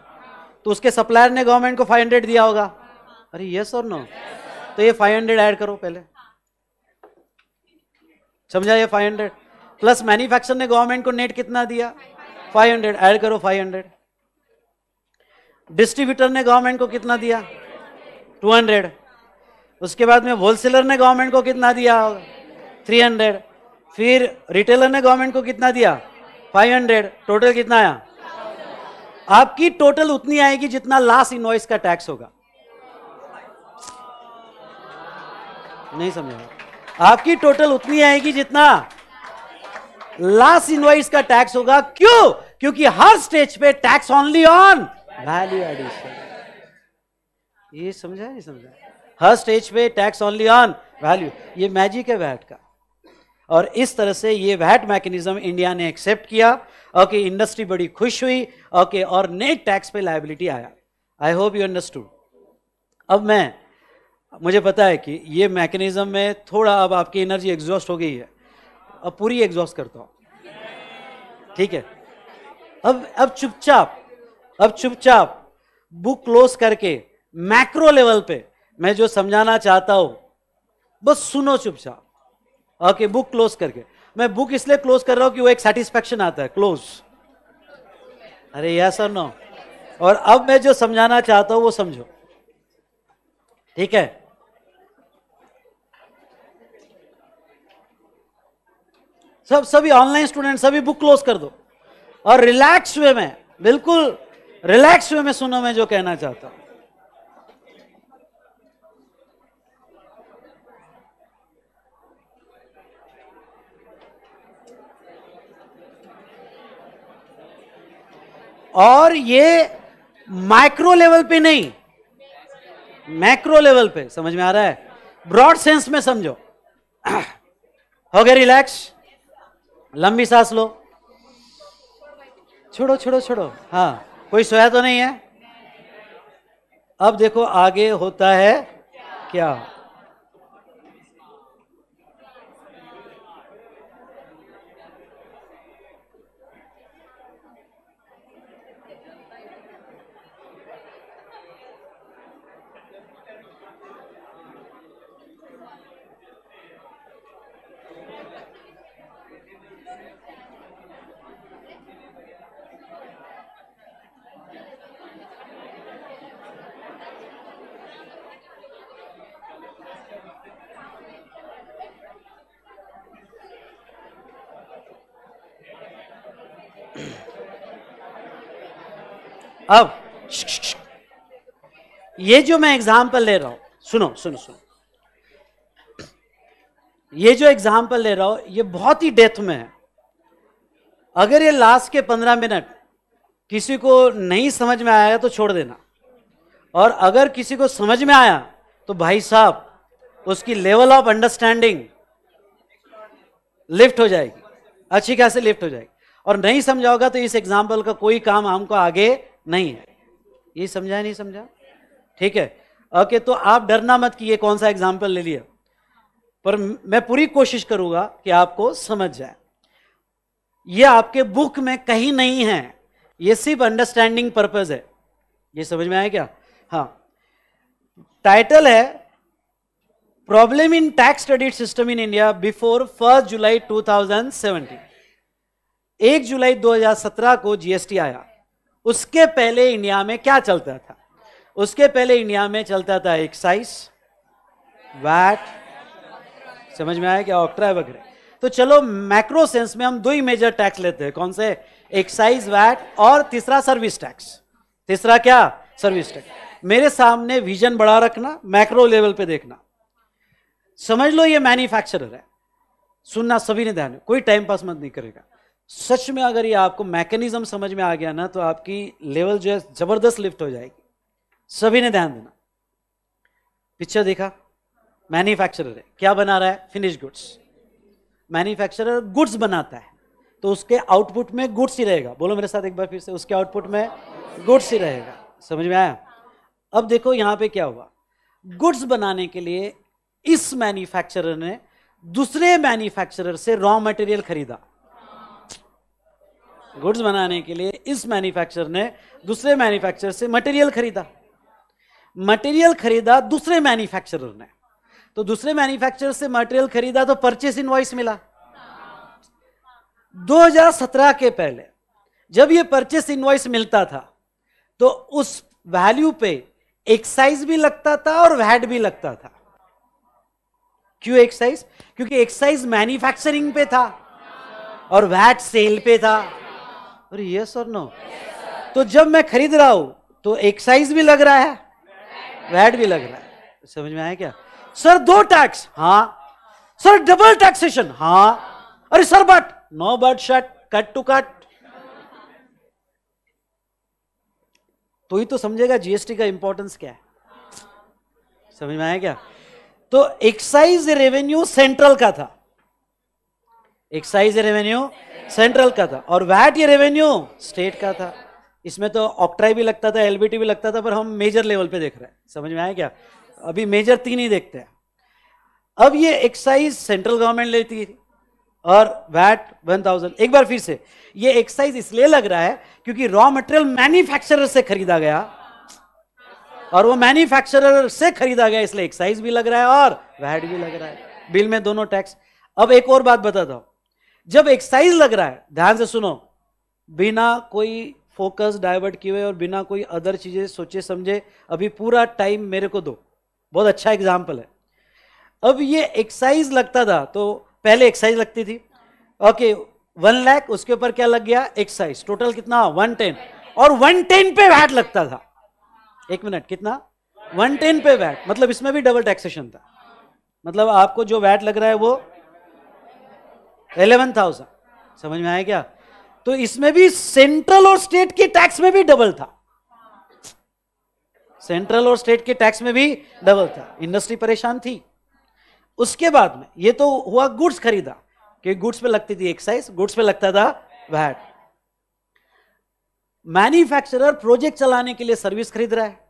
तो उसके सप्लायर ने गवर्नमेंट को 500 दिया होगा अरे यस और नो तो ये 500 ऐड करो पहले समझा ये 500 प्लस मैन्युफैक्चर ने गवर्नमेंट को नेट कितना दिया 500 ऐड करो 500 डिस्ट्रीब्यूटर ने गवर्नमेंट को कितना दिया 200 उसके बाद में होलसेलर ने गवर्नमेंट को कितना दिया थ्री फिर रिटेलर ने गवर्नमेंट को कितना दिया 500 टोटल कितना आया आपकी टोटल उतनी आएगी जितना लास्ट इनवॉइस का टैक्स होगा नहीं समझा आपकी टोटल उतनी आएगी जितना लास्ट इनवॉइस का टैक्स होगा क्यों क्योंकि हर स्टेज पे tax only on value addition ये समझा नहीं समझा हर स्टेज पे टैक्स ऑनली ऑन वैल्यू ये मैजिक है वैट का और इस तरह से ये वैट मैकेनिज्म इंडिया ने एक्सेप्ट किया ओके इंडस्ट्री बड़ी खुश हुई ओके और नेट टैक्स पे लाइबिलिटी आया आई होप यू अंडरस्टूड अब मैं मुझे पता है कि ये मैकेनिज्म में थोड़ा अब आपकी एनर्जी एग्जॉस्ट हो गई है अब पूरी एग्जॉस्ट करता हूँ ठीक है अब अब चुपचाप अब चुपचाप बुक क्लोज करके मैक्रो लेवल पे मैं जो समझाना चाहता हूं बस सुनो चुपचाप ओके बुक क्लोज करके मैं बुक इसलिए क्लोज कर रहा हूं कि वो एक सेटिस्फेक्शन आता है क्लोज अरे यस सर नो और अब मैं जो समझाना चाहता हूं वो समझो ठीक है सब सभी ऑनलाइन स्टूडेंट सभी बुक क्लोज कर दो और रिलैक्स वे में बिल्कुल रिलैक्स वे में सुनो मैं जो कहना चाहता हूं और ये माइक्रो लेवल पे नहीं मैक्रो लेवल पे समझ में आ रहा है ब्रॉड सेंस में समझो हो गया रिलैक्स लंबी सांस लो छोड़ो छोड़ो छोड़ो हाँ कोई सोया तो नहीं है अब देखो आगे होता है क्या अब ये जो मैं एग्जाम्पल ले रहा हूं सुनो सुनो सुनो ये जो एग्जाम्पल ले रहा हूं ये बहुत ही डेथ में है अगर ये लास्ट के पंद्रह मिनट किसी को नहीं समझ में आया तो छोड़ देना और अगर किसी को समझ में आया तो भाई साहब उसकी लेवल ऑफ अंडरस्टैंडिंग लिफ्ट हो जाएगी अच्छी कैसे लिफ्ट हो जाएगी और नहीं समझा होगा तो इस एग्जाम्पल का कोई काम हमको आगे नहीं है ये समझा नहीं समझा ठीक है ओके तो आप डरना मत कि ये कौन सा एग्जाम्पल ले लिया पर मैं पूरी कोशिश करूंगा कि आपको समझ जाए ये आपके बुक में कहीं नहीं है ये सिर्फ अंडरस्टैंडिंग पर्पज है ये समझ में आया क्या हाँ टाइटल है problem in tax credit system in India before first July 2017 एक जुलाई 2017 को जीएसटी आया उसके पहले इंडिया में क्या चलता था उसके पहले इंडिया में चलता था एक्साइज वैट समझ में आया क्या ऑक्ट्रा वगैरह तो चलो मैक्रो सेंस में हम दो ही मेजर टैक्स लेते हैं कौन से एक्साइज वैट और तीसरा सर्विस टैक्स तीसरा क्या सर्विस टैक्स मेरे सामने विजन बड़ा रखना मैक्रो लेवल पे देखना समझ लो ये मैन्युफैक्चरर है सुनना सभी ने ध्यान कोई टाइम पास मत नहीं करेगा सच में अगर ये आपको मैकेनिज्म समझ में आ गया ना तो आपकी लेवल जो है जबरदस्त लिफ्ट हो जाएगी सभी ने ध्यान देना पिक्चर देखा मैन्युफैक्चरर है क्या बना रहा है फिनिश गुड्स मैन्युफैक्चरर गुड्स बनाता है तो उसके आउटपुट में गुड्स ही रहेगा बोलो मेरे साथ एक बार फिर से उसके आउटपुट में गुड्स ही रहेगा समझ में आया अब देखो यहां पे क्या हुआ गुड्स बनाने के लिए इस मैन्युफैक्चरर ने दूसरे मैन्युफैक्चरर से रॉ मटेरियल खरीदा गुड्स बनाने के लिए इस मैन्युफैक्चर ने दूसरे मैन्युफैक्चर से मटेरियल खरीदा मटेरियल खरीदा दूसरे मैन्युफैक्चरर ने तो दूसरे मैन्युफैक्चरर से मटेरियल खरीदा तो परचेस इनवॉइस मिला 2017 के पहले जब ये परचेस इनवॉइस मिलता था तो उस वैल्यू पे एक्साइज भी लगता था और वैट भी लगता था क्यों एक्साइज क्योंकि एक्साइज मैन्युफैक्चरिंग पे था और वैट सेल पे था अरे यस और नो तो जब मैं खरीद रहा हूं तो एक्साइज भी लग रहा है वैट भी लग रहा है समझ में आया क्या सर दो टैक्स हाँ सर डबल टैक्सेशन हाँ अरे sir but no but shut cut to cut तो ही तो समझेगा जीएसटी का इंपॉर्टेंस क्या है समझ में आया क्या तो एक्साइज रेवेन्यू सेंट्रल का था एक्साइज रेवेन्यू सेंट्रल का था और वैट ये रेवेन्यू स्टेट का था इसमें तो ऑक्ट्राई भी लगता था एलबीटी भी लगता था पर हम मेजर लेवल पे देख रहे हैं समझ में आया क्या अभी मेजर तीन ही देखते हैं अब ये एक्साइज सेंट्रल गवर्नमेंट लेती थी और वैट वन थाउजेंड एक बार फिर से ये एक्साइज इसलिए लग रहा है क्योंकि रॉ मटेरियल मैन्युफैक्चरर से खरीदा गया और वो मैन्युफैक्चरर से खरीदा गया इसलिए एक्साइज भी लग रहा है और वैट भी लग रहा है बिल में दोनों टैक्स अब एक और बात बता दो जब एक्सरसाइज लग रहा है ध्यान से सुनो बिना कोई फोकस डाइवर्ट किए और बिना कोई अदर चीज़ें सोचे समझे अभी पूरा टाइम मेरे को दो बहुत अच्छा एग्जाम्पल है अब ये एक्सरसाइज लगता था तो पहले एक्सरसाइज लगती थी ओके वन लैख उसके ऊपर क्या लग गया एक्सरसाइज टोटल कितना वन टेन और वन टेन पे वैट लगता था एक मिनट कितना वन टेन पे वैट मतलब इसमें भी डबल टैक्सेशन था मतलब आपको जो वैट लग रहा है वो एलेवन थाउजेंड समझ में आया क्या तो इसमें भी सेंट्रल और स्टेट के टैक्स में भी डबल था सेंट्रल और स्टेट के टैक्स में भी डबल था इंडस्ट्री परेशान थी उसके बाद में ये तो हुआ गुड्स खरीदा कि गुड्स पे लगती थी एक्साइज गुड्स पे लगता था वैट मैन्युफैक्चरर प्रोजेक्ट चलाने के लिए सर्विस खरीद रहा है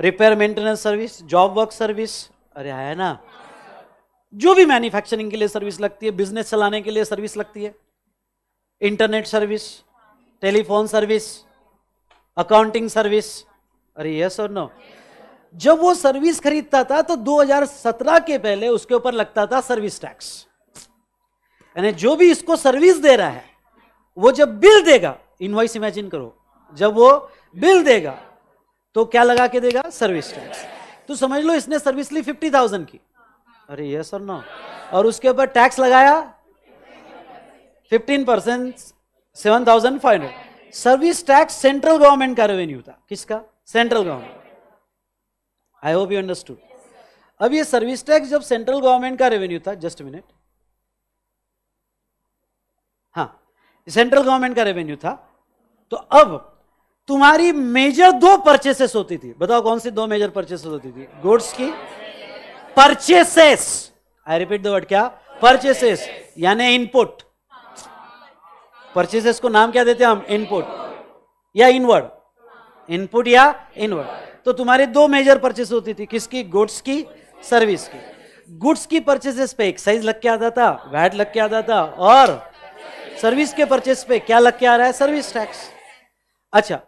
repair maintenance service job work service अरे आया ना जो भी मैन्युफैक्चरिंग के लिए सर्विस लगती है बिजनेस चलाने के लिए सर्विस लगती है internet service telephone service accounting service अरे यस और नो जब वो सर्विस खरीदता था तो 2017 के पहले उसके ऊपर लगता था सर्विस टैक्स यानी जो भी इसको सर्विस दे रहा है वो जब बिल देगा इनवॉइस इमेजिन करो जब वो बिल देगा तो क्या लगा के देगा सर्विस टैक्स तो समझ लो इसने सर्विस ली फिफ्टी थाउजेंड की अरे यस और नो और उसके ऊपर टैक्स लगाया fifteen percent seven thousand five hundred service tax central government का रेवेन्यू था किसका central government I hope you understood अब ये सर्विस टैक्स जब सेंट्रल गवर्नमेंट का रेवेन्यू था जस्ट मिनट हाँ सेंट्रल गवर्नमेंट का रेवेन्यू था तो अब तुम्हारी मेजर दो परचेसेस होती थी बताओ कौन सी दो मेजर परचेसेस होती थी गुड्स की purchases I repeat the word क्या परचेसेस यानी इनपुट परचेसेस को नाम क्या देते हैं हम इनपुट या इनवर्ड इनपुट या इनवर्ड तो तुम्हारे दो मेजर परचेस होती थी किसकी गुड्स की सर्विस की गुड्स की परचेसेस पे एक्साइज लग के आता था वैट लग के आता था और सर्विस के परचेस पे क्या लग के आ रहा है सर्विस टैक्स अच्छा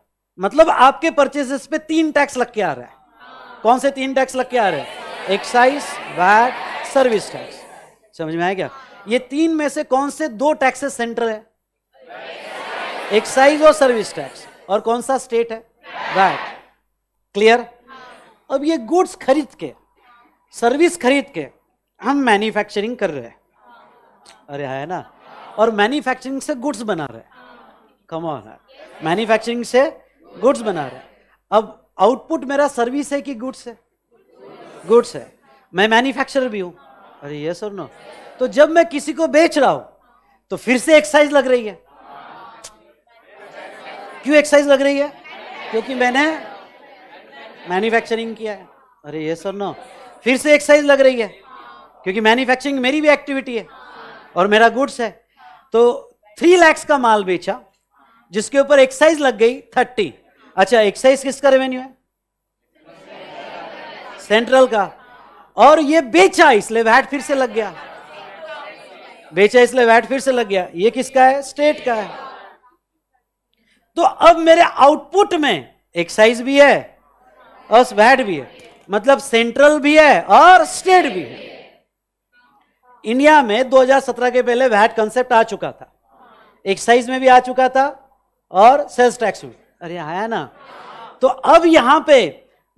मतलब आपके परचेसेस पे तीन टैक्स लग के आ रहा है कौन से तीन टैक्स लग के आ रहे हैं एक्साइज वैट सर्विस टैक्स समझ में आया क्या ये तीन में से कौन से दो टैक्सेस सेंटर है एक्साइज और सर्विस टैक्स और कौन सा स्टेट है वैट क्लियर अब ये गुड्स खरीद के सर्विस खरीद के हम मैन्युफैक्चरिंग कर रहे हैं अरे है ना और मैन्युफैक्चरिंग से गुड्स बना रहे कम ऑन मैन्युफैक्चरिंग से गुड्स बना रहे अब आउटपुट मेरा सर्विस है कि गुड्स है गुड्स है मैं मैन्युफैक्चरर भी हूं अरे ये और नो तो जब मैं किसी को बेच रहा हूं तो फिर से एक्साइज लग रही है क्यों एक्साइज लग रही है क्योंकि मैंने मैन्युफैक्चरिंग किया है अरे ये और नो फिर से एक्साइज लग रही है क्योंकि मैन्युफैक्चरिंग मेरी भी एक्टिविटी है और मेरा गुड्स है तो थ्री लैक्स का माल बेचा जिसके ऊपर एक्साइज लग गई थर्टी अच्छा एक्साइज किसका रेवेन्यू है सेंट्रल का और ये बेचा इसलिए वैट फिर से लग गया बेचा इसलिए वैट फिर से लग गया ये किसका है स्टेट का है तो अब मेरे आउटपुट में एक्साइज भी है और वैट भी है मतलब सेंट्रल भी है और स्टेट भी है इंडिया में 2017 के पहले वैट कंसेप्ट आ चुका था एक्साइज में भी आ चुका था और सेल्स टैक्स में अरे आया ना तो अब यहां पे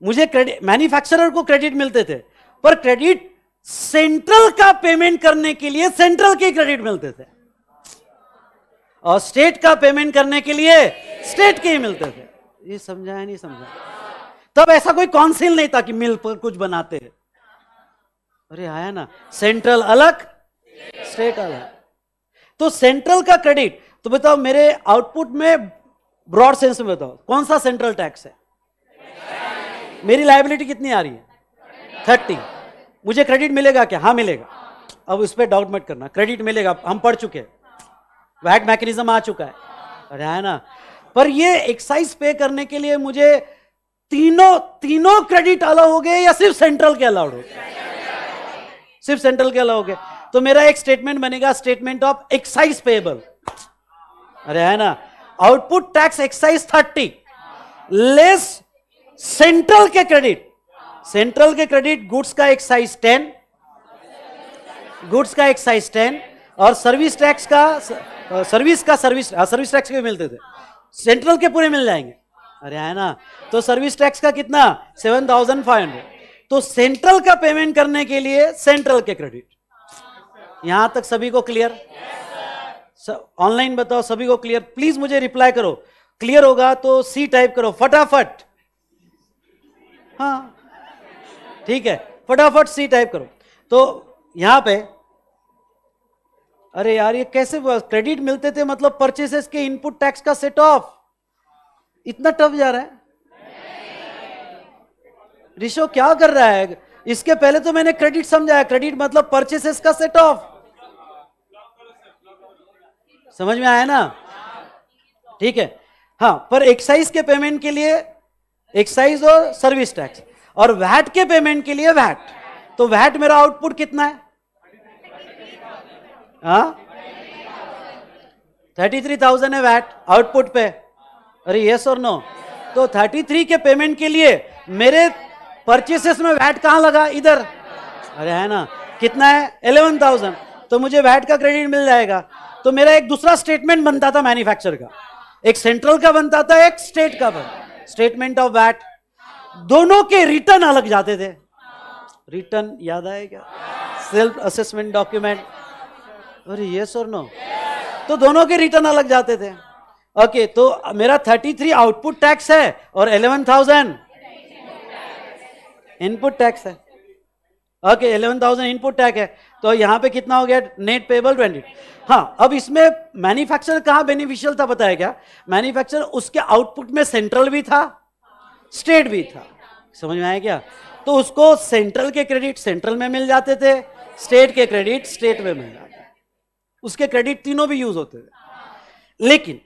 मुझे क्रेडिट मैन्युफैक्चरर को क्रेडिट मिलते थे पर क्रेडिट सेंट्रल का पेमेंट करने के लिए सेंट्रल के क्रेडिट मिलते थे और स्टेट का पेमेंट करने के लिए स्टेट के ही मिलते थे ये समझाया नहीं समझा तब ऐसा कोई काउंसिल नहीं था कि मिल पर कुछ बनाते हैं अरे आया ना सेंट्रल अलग स्टेट अलग तो सेंट्रल का क्रेडिट तो बताओ मेरे आउटपुट में ब्रॉड सेंस में बताओ कौन सा सेंट्रल टैक्स है मेरी लाइबिलिटी कितनी आ रही है थर्टी मुझे क्रेडिट मिलेगा क्या हाँ मिलेगा अब उस पर डाउट मत करना क्रेडिट मिलेगा हम पढ़ चुके हैं वैट मैकेनिज्म आ चुका है अरे है ना पर ये एक्साइज पे करने के लिए मुझे तीनों तीनों क्रेडिट अलाउ हो गए या सिर्फ सेंट्रल के अलाउड हो गए सिर्फ सेंट्रल के अलाउ हो गए तो मेरा एक स्टेटमेंट बनेगा स्टेटमेंट ऑफ एक्साइज पेएबल अरे है ना output tax excise thirty less central के क्रेडिट सेंट्रल के क्रेडिट गुड्स का एक्साइज टेन गुड्स का एक्साइज टेन और सर्विस टैक्स का सर्विस का सर्विस सर्विस टैक्स के मिलते थे सेंट्रल के पूरे मिल जाएंगे अरे है ना तो सर्विस टैक्स का कितना सेवन थाउजेंड फाइव हंड्रेड तो सेंट्रल का पेमेंट करने के लिए सेंट्रल के क्रेडिट यहां तक सभी को क्लियर ऑनलाइन बताओ सभी को क्लियर प्लीज मुझे रिप्लाई करो क्लियर होगा तो सी टाइप करो फटाफट हाँ ठीक है फटाफट सी टाइप करो तो यहाँ पे अरे यार ये कैसे क्रेडिट मिलते थे मतलब परचेसेस के इनपुट टैक्स का सेट ऑफ इतना टफ जा रहा है ऋषो क्या कर रहा है इसके पहले तो मैंने क्रेडिट समझाया क्रेडिट मतलब परचेसेस का सेट ऑफ समझ में आया ना ठीक है हाँ पर एक्साइज के पेमेंट के लिए एक्साइज और सर्विस टैक्स और वैट के पेमेंट के लिए वैट तो वैट मेरा आउटपुट कितना है थर्टी थ्री थाउजेंड है वैट आउटपुट पे अरे यस और नो तो थर्टी थ्री के पेमेंट के लिए मेरे परचेसेस में वैट कहां लगा इधर अरे है ना कितना है एलेवन थाउजेंड तो मुझे वैट का क्रेडिट मिल जाएगा तो मेरा एक दूसरा स्टेटमेंट बनता था मैन्युफैक्चर का एक सेंट्रल का बनता था एक स्टेट का बनता स्टेटमेंट ऑफ वैट दोनों के रिटर्न अलग जाते थे रिटर्न याद आए क्या सेल्फ असेसमेंट डॉक्यूमेंट अरे यस और नो तो दोनों के रिटर्न अलग जाते थे ओके okay, तो मेरा 33 आउटपुट टैक्स है और 11,000 इनपुट टैक्स है ओके okay, 11,000 इनपुट टैक्स है तो यहां पे कितना हो गया नेट पेबल ट्वेंटी हाँ अब इसमें मैन्युफैक्चर कहा बेनिफिशियल था बताया क्या मैन्युफैक्चर उसके आउटपुट में सेंट्रल भी था स्टेट भी था समझ में आया क्या तो उसको सेंट्रल के क्रेडिट सेंट्रल में मिल जाते थे स्टेट के क्रेडिट स्टेट में मिल जाते उसके क्रेडिट तीनों भी यूज होते थे लेकिन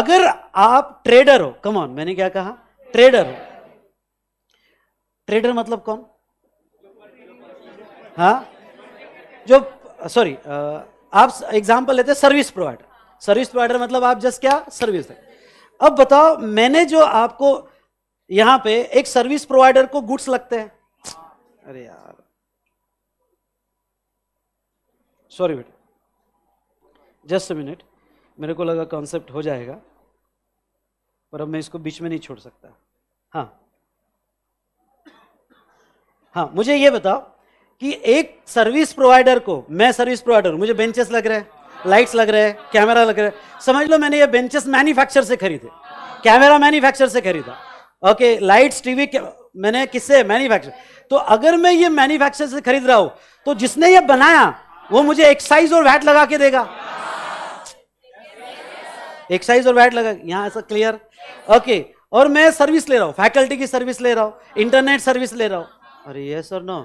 अगर आप ट्रेडर हो कमॉन मैंने क्या कहा ट्रेडर हो ट्रेडर मतलब कौन हाँ जो सॉरी आप एग्जाम्पल लेते हैं सर्विस प्रोवाइडर सर्विस प्रोवाइडर मतलब आप जस्ट क्या सर्विस है अब बताओ मैंने जो आपको यहां पे एक सर्विस प्रोवाइडर को गुड्स लगते हैं अरे यार सॉरी बेटा जस्ट मिनट मेरे को लगा कॉन्सेप्ट हो जाएगा पर अब मैं इसको बीच में नहीं छोड़ सकता हाँ हाँ मुझे ये बताओ कि एक सर्विस प्रोवाइडर को मैं सर्विस प्रोवाइडर हूं मुझे बेंचेस लग रहे हैं लाइट्स लग रहे हैं कैमरा लग रहा है समझ लो मैंने ये बेंचेस मैन्युफैक्चर से खरीदे कैमरा मैन्युफैक्चर से खरीदा ओके लाइट्स टीवी मैंने किससे मैन्युफैक्चर तो अगर मैं ये मैन्युफैक्चर से खरीद रहा हूं तो जिसने ये बनाया वो मुझे एक्साइज और वैट लगा के देगा एक्साइज और वैट लगा यहां ऐसा क्लियर ओके और मैं सर्विस ले रहा हूं फैकल्टी की सर्विस ले रहा हूं इंटरनेट सर्विस ले रहा हूं अरे ये सर नो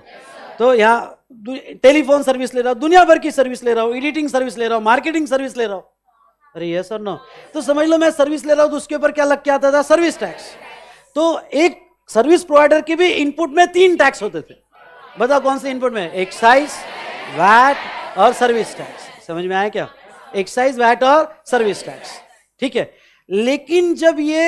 तो यहाँ टेलीफोन सर्विस ले रहा हूँ दुनिया भर की सर्विस ले रहा हूँ एडिटिंग सर्विस ले रहा हूँ मार्केटिंग सर्विस ले रहा हूँ अरे ये सर नो तो समझ लो मैं सर्विस ले रहा हूँ तो उसके ऊपर क्या लग के आता था सर्विस टैक्स तो एक सर्विस प्रोवाइडर के भी इनपुट में तीन टैक्स होते थे बताओ कौन से इनपुट में एक्साइज वैट और सर्विस टैक्स समझ में आया क्या एक्साइज वैट और सर्विस टैक्स ठीक है लेकिन जब ये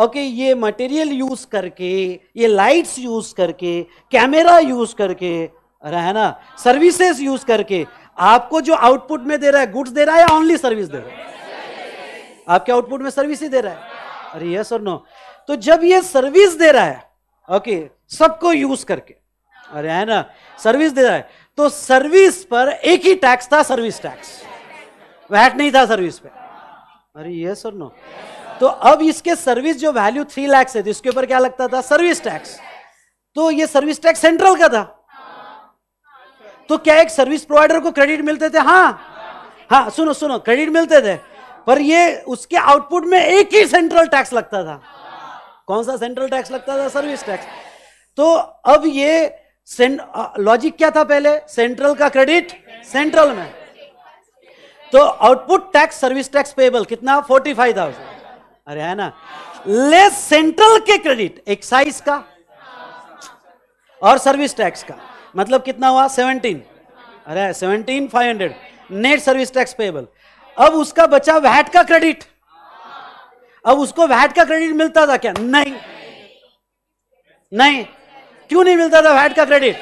ओके ये मटेरियल यूज करके ये लाइट्स यूज करके कैमरा यूज करके अरे है ना सर्विसेज यूज करके आपको जो आउटपुट में दे रहा है गुड्स दे रहा है या ओनली सर्विस दे रहा है आपके आउटपुट में सर्विस ही दे रहा है अरे यस और नो तो जब ये सर्विस दे रहा है ओके सबको यूज करके अरे है ना सर्विस दे रहा है तो सर्विस पर एक ही टैक्स था सर्विस टैक्स वैट नहीं था सर्विस पे अरे यस और नो तो अब इसके सर्विस जो वैल्यू थ्री लैक्स है तो इसके ऊपर क्या लगता था सर्विस टैक्स तो ये सर्विस टैक्स सेंट्रल का था तो क्या एक सर्विस प्रोवाइडर को क्रेडिट मिलते थे हाँ हाँ सुनो सुनो क्रेडिट मिलते थे पर ये उसके आउटपुट में एक ही सेंट्रल टैक्स लगता था कौन सा सेंट्रल टैक्स लगता था सर्विस टैक्स तो अब ये लॉजिक क्या था पहले सेंट्रल का क्रेडिट सेंट्रल में तो output tax service tax payable कितना फोर्टी फाइव थाउजेंड अरे है ना लेस सेंट्रल के क्रेडिट एक्साइज का और सर्विस टैक्स का मतलब कितना हुआ सेवनटीन अरे seventeen five hundred net service tax payable अब उसका बचा वैट का क्रेडिट अब उसको वैट का क्रेडिट मिलता था क्या नहीं नहीं क्यों नहीं मिलता था वैट का क्रेडिट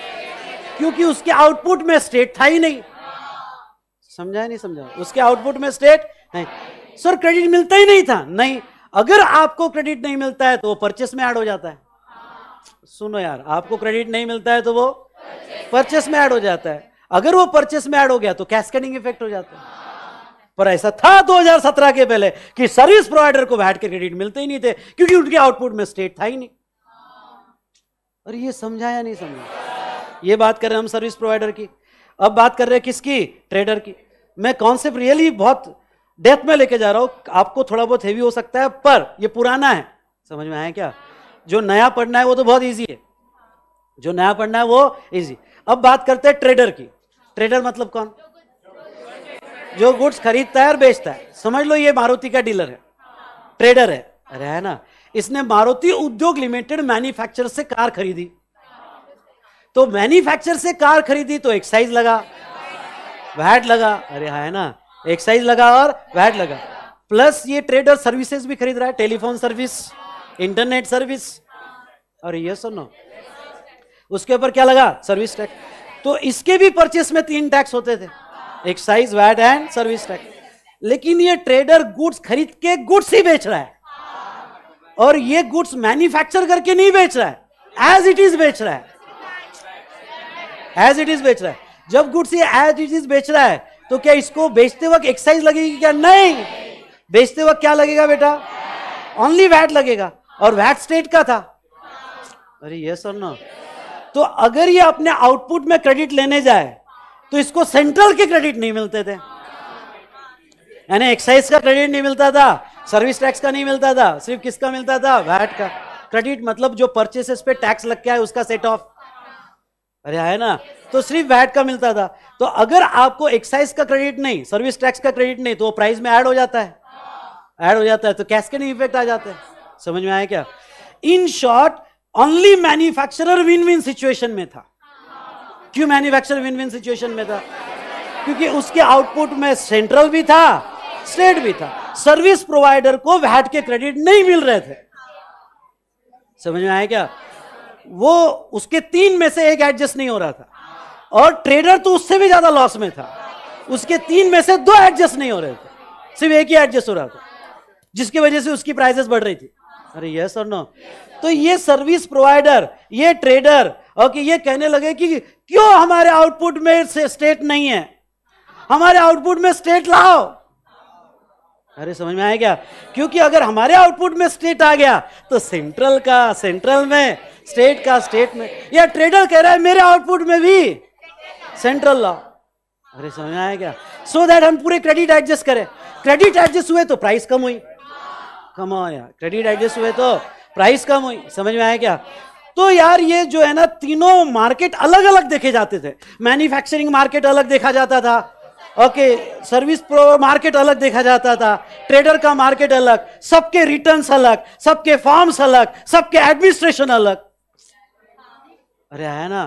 क्योंकि उसके आउटपुट में स्टेट था ही नहीं समझा नहीं समझा उसके आउटपुट में स्टेट नहीं सर क्रेडिट मिलता ही नहीं था नहीं अगर आपको क्रेडिट नहीं मिलता है तो वो परचेस में ऐड हो जाता है सुनो यार आपको क्रेडिट नहीं मिलता है तो वो परचेस में ऐड हो जाता है अगर वो परचेस में ऐड हो गया तो कैस्केडिंग इफेक्ट हो जाता है पर ऐसा था 2017 के पहले कि सर्विस प्रोवाइडर को बैठ के क्रेडिट मिलते ही नहीं थे क्योंकि उनके आउटपुट में स्टेट था ही नहीं और ये समझाया नहीं समझा ये बात कर रहे हैं हम सर्विस प्रोवाइडर की अब बात कर रहे हैं किसकी ट्रेडर की मैं कॉन्सेप्ट रियली बहुत डेथ में लेके जा रहा हूं आपको थोड़ा बहुत हेवी हो सकता है पर ये पुराना है समझ में आया क्या जो नया पढ़ना है वो तो बहुत ईजी है जो नया पढ़ना है वो ईजी अब बात करते हैं ट्रेडर की ट्रेडर मतलब कौन जो गुड्स खरीदता है और बेचता है समझ लो ये मारुति का डीलर है ट्रेडर है अरे है ना इसने मारुति उद्योग लिमिटेड मैन्युफैक्चर से कार खरीदी तो मैन्युफैक्चर से कार खरीदी तो एक्साइज लगा वैट लगा अरे है ना एक्साइज लगा और वैट लगा प्लस ये ट्रेड और सर्विसेज भी खरीद रहा है टेलीफोन सर्विस इंटरनेट सर्विस और ये सुनो उसके ऊपर क्या लगा सर्विस टैक्स तो इसके भी परचेस में तीन टैक्स होते थे excise VAT and service tax लेकिन ये ट्रेडर गुड्स खरीद के गुड्स ही बेच रहा है और ये गुड्स मैन्युफैक्चर करके नहीं बेच रहा है एज इट इज बेच रहा है एज इट इज बेच रहा है जब गुड्स ये एज इट इज बेच रहा है तो क्या इसको बेचते वक्त एक्साइज लगेगी क्या नहीं बेचते वक्त क्या लगेगा बेटा ओनली वैट लगेगा और वैट स्टेट का था अरे ये और ना तो अगर ये अपने आउटपुट में क्रेडिट लेने जाए तो इसको सेंट्रल के क्रेडिट नहीं मिलते थे यानी एक्साइज का क्रेडिट नहीं मिलता था सर्विस टैक्स का नहीं मिलता था सिर्फ किसका मिलता था वैट का क्रेडिट मतलब जो परचेसेस पे टैक्स लग के आए उसका सेट ऑफ अरे है ना तो सिर्फ वैट का मिलता था तो अगर आपको एक्साइज का क्रेडिट नहीं सर्विस टैक्स का क्रेडिट नहीं तो वो प्राइस में ऐड हो जाता है ऐड हो जाता है तो कैस्केडिंग इफेक्ट आ जाते है समझ में आया क्या in short only manufacturer win win situation में था क्यों मैन्युफैक्चरर विन विन सिचुएशन में था क्योंकि उसके आउटपुट में सेंट्रल भी था स्टेट भी था सर्विस प्रोवाइडर को वैट के क्रेडिट नहीं मिल रहे थे समझ में आया क्या वो उसके तीन में से एक एडजस्ट नहीं हो रहा था और ट्रेडर तो उससे भी ज्यादा लॉस में था उसके तीन में से दो एडजस्ट नहीं हो रहे थे सिर्फ एक ही एडजस्ट हो रहा था जिसकी वजह से उसकी प्राइसेस बढ़ रही थी अरे यस और नो तो ये सर्विस प्रोवाइडर ये ट्रेडर और कि ये कहने लगे कि क्यों हमारे आउटपुट में स्टेट नहीं है हमारे आउटपुट में स्टेट लाओ अरे समझ में आया क्या क्योंकि अगर हमारे आउटपुट में स्टेट आ गया तो सेंट्रल का सेंट्रल में स्टेट का स्टेट में ये ट्रेडर कह रहा है मेरे आउटपुट में भी सेंट्रल लॉ अरे समझ में आया क्या सो so दैट हम पूरे क्रेडिट एडजस्ट करें क्रेडिट एडजस्ट हुए तो प्राइस कम हुई कम यार क्रेडिट एडजस्ट हुए तो प्राइस कम हुई समझ में आया क्या तो यार ये जो है ना तीनों मार्केट अलग अलग देखे जाते थे मैन्युफैक्चरिंग मार्केट अलग देखा जाता था ओके सर्विस प्रो मार्केट अलग देखा जाता था ट्रेडर का मार्केट अलग सबके रिटर्न्स अलग सबके फॉर्म्स अलग सबके एडमिनिस्ट्रेशन अलग अरे है ना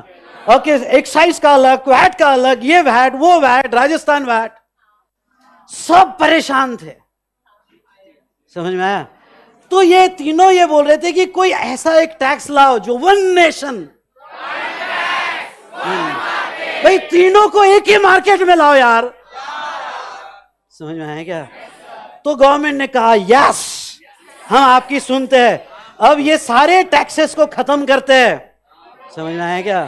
ओके एक्साइज का अलग वैट का अलग ये वैट वो वैट राजस्थान वैट सब परेशान थे समझ में आया तो ये तीनों ये बोल रहे थे कि कोई ऐसा एक टैक्स लाओ जो वन नेशन हम्म। भाई तीनों को एक ही मार्केट में लाओ यार समझ में आया क्या तो गवर्नमेंट ने कहा यस हम आपकी सुनते हैं अब ये सारे टैक्सेस को खत्म करते हैं समझ में आया क्या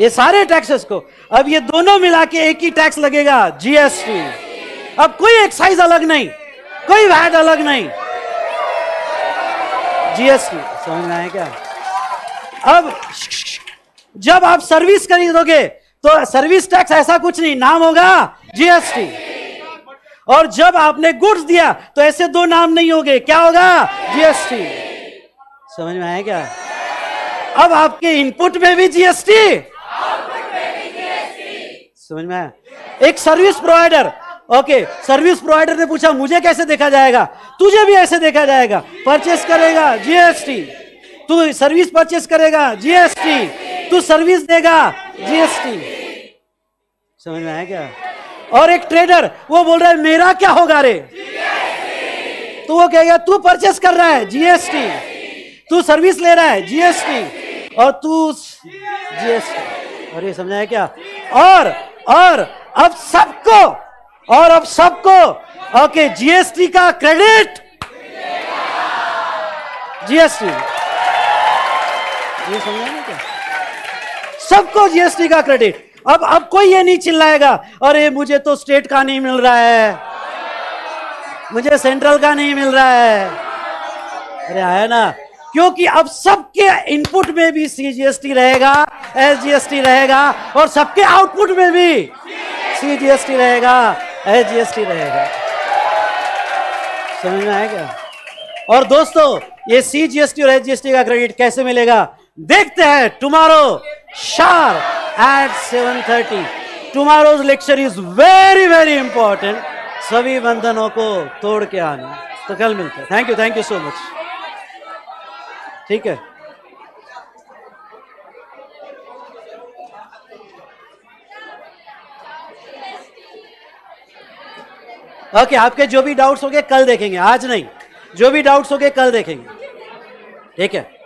ये सारे टैक्सेस को अब ये दोनों मिला के एक ही टैक्स लगेगा जीएसटी अब कोई एक्साइज अलग नहीं कोई वैट अलग नहीं जीएसटी समझ में आया क्या अब जब आप सर्विस खरीदोगे तो सर्विस टैक्स ऐसा कुछ नहीं नाम होगा जीएसटी और जब आपने गुड्स दिया तो ऐसे दो नाम नहीं होंगे क्या होगा जीएसटी समझ में आया क्या अब आपके इनपुट में भी जीएसटी समझ में आया एक service provider okay service provider ने पूछा मुझे कैसे देखा जाएगा तुझे भी ऐसे देखा जाएगा परचेस करेगा जीएसटी तू सर्विस परचेस करेगा जीएसटी तू सर्विस देगा जीएसटी समझ में आया क्या और एक ट्रेडर वो बोल रहा है मेरा क्या होगा रे तो वो कहेगा तू परचेस कर रहा है जीएसटी तू सर्विस ले रहा है जीएसटी और तू जीएसटी और ये समझाया क्या और और अब सबको और अब सबको ओके जीएसटी का क्रेडिट जीएसटी ये समझा ना क्या सबको जीएसटी का क्रेडिट अब अब कोई ये नहीं चिल्लाएगा अरे मुझे तो स्टेट का नहीं मिल रहा है मुझे सेंट्रल का नहीं मिल रहा है अरे आया ना क्योंकि अब सबके इनपुट में भी सीजीएसटी रहेगा एसजीएसटी रहेगा और सबके आउटपुट में भी सीजीएसटी रहेगा एसजीएसटी रहेगा समझ में आएगा और दोस्तों ये सीजीएसटी और एसजीएसटी का क्रेडिट कैसे मिलेगा देखते हैं tomorrow sharp at seven thirty tomorrow's lecture is very very important सभी बंधनों को तोड़ के आना तो कल मिलते हैं thank you thank you so much ठीक है ओके okay, आपके जो भी डाउट्स हो गए कल देखेंगे आज नहीं जो भी डाउट्स हो गए कल देखेंगे ठीक है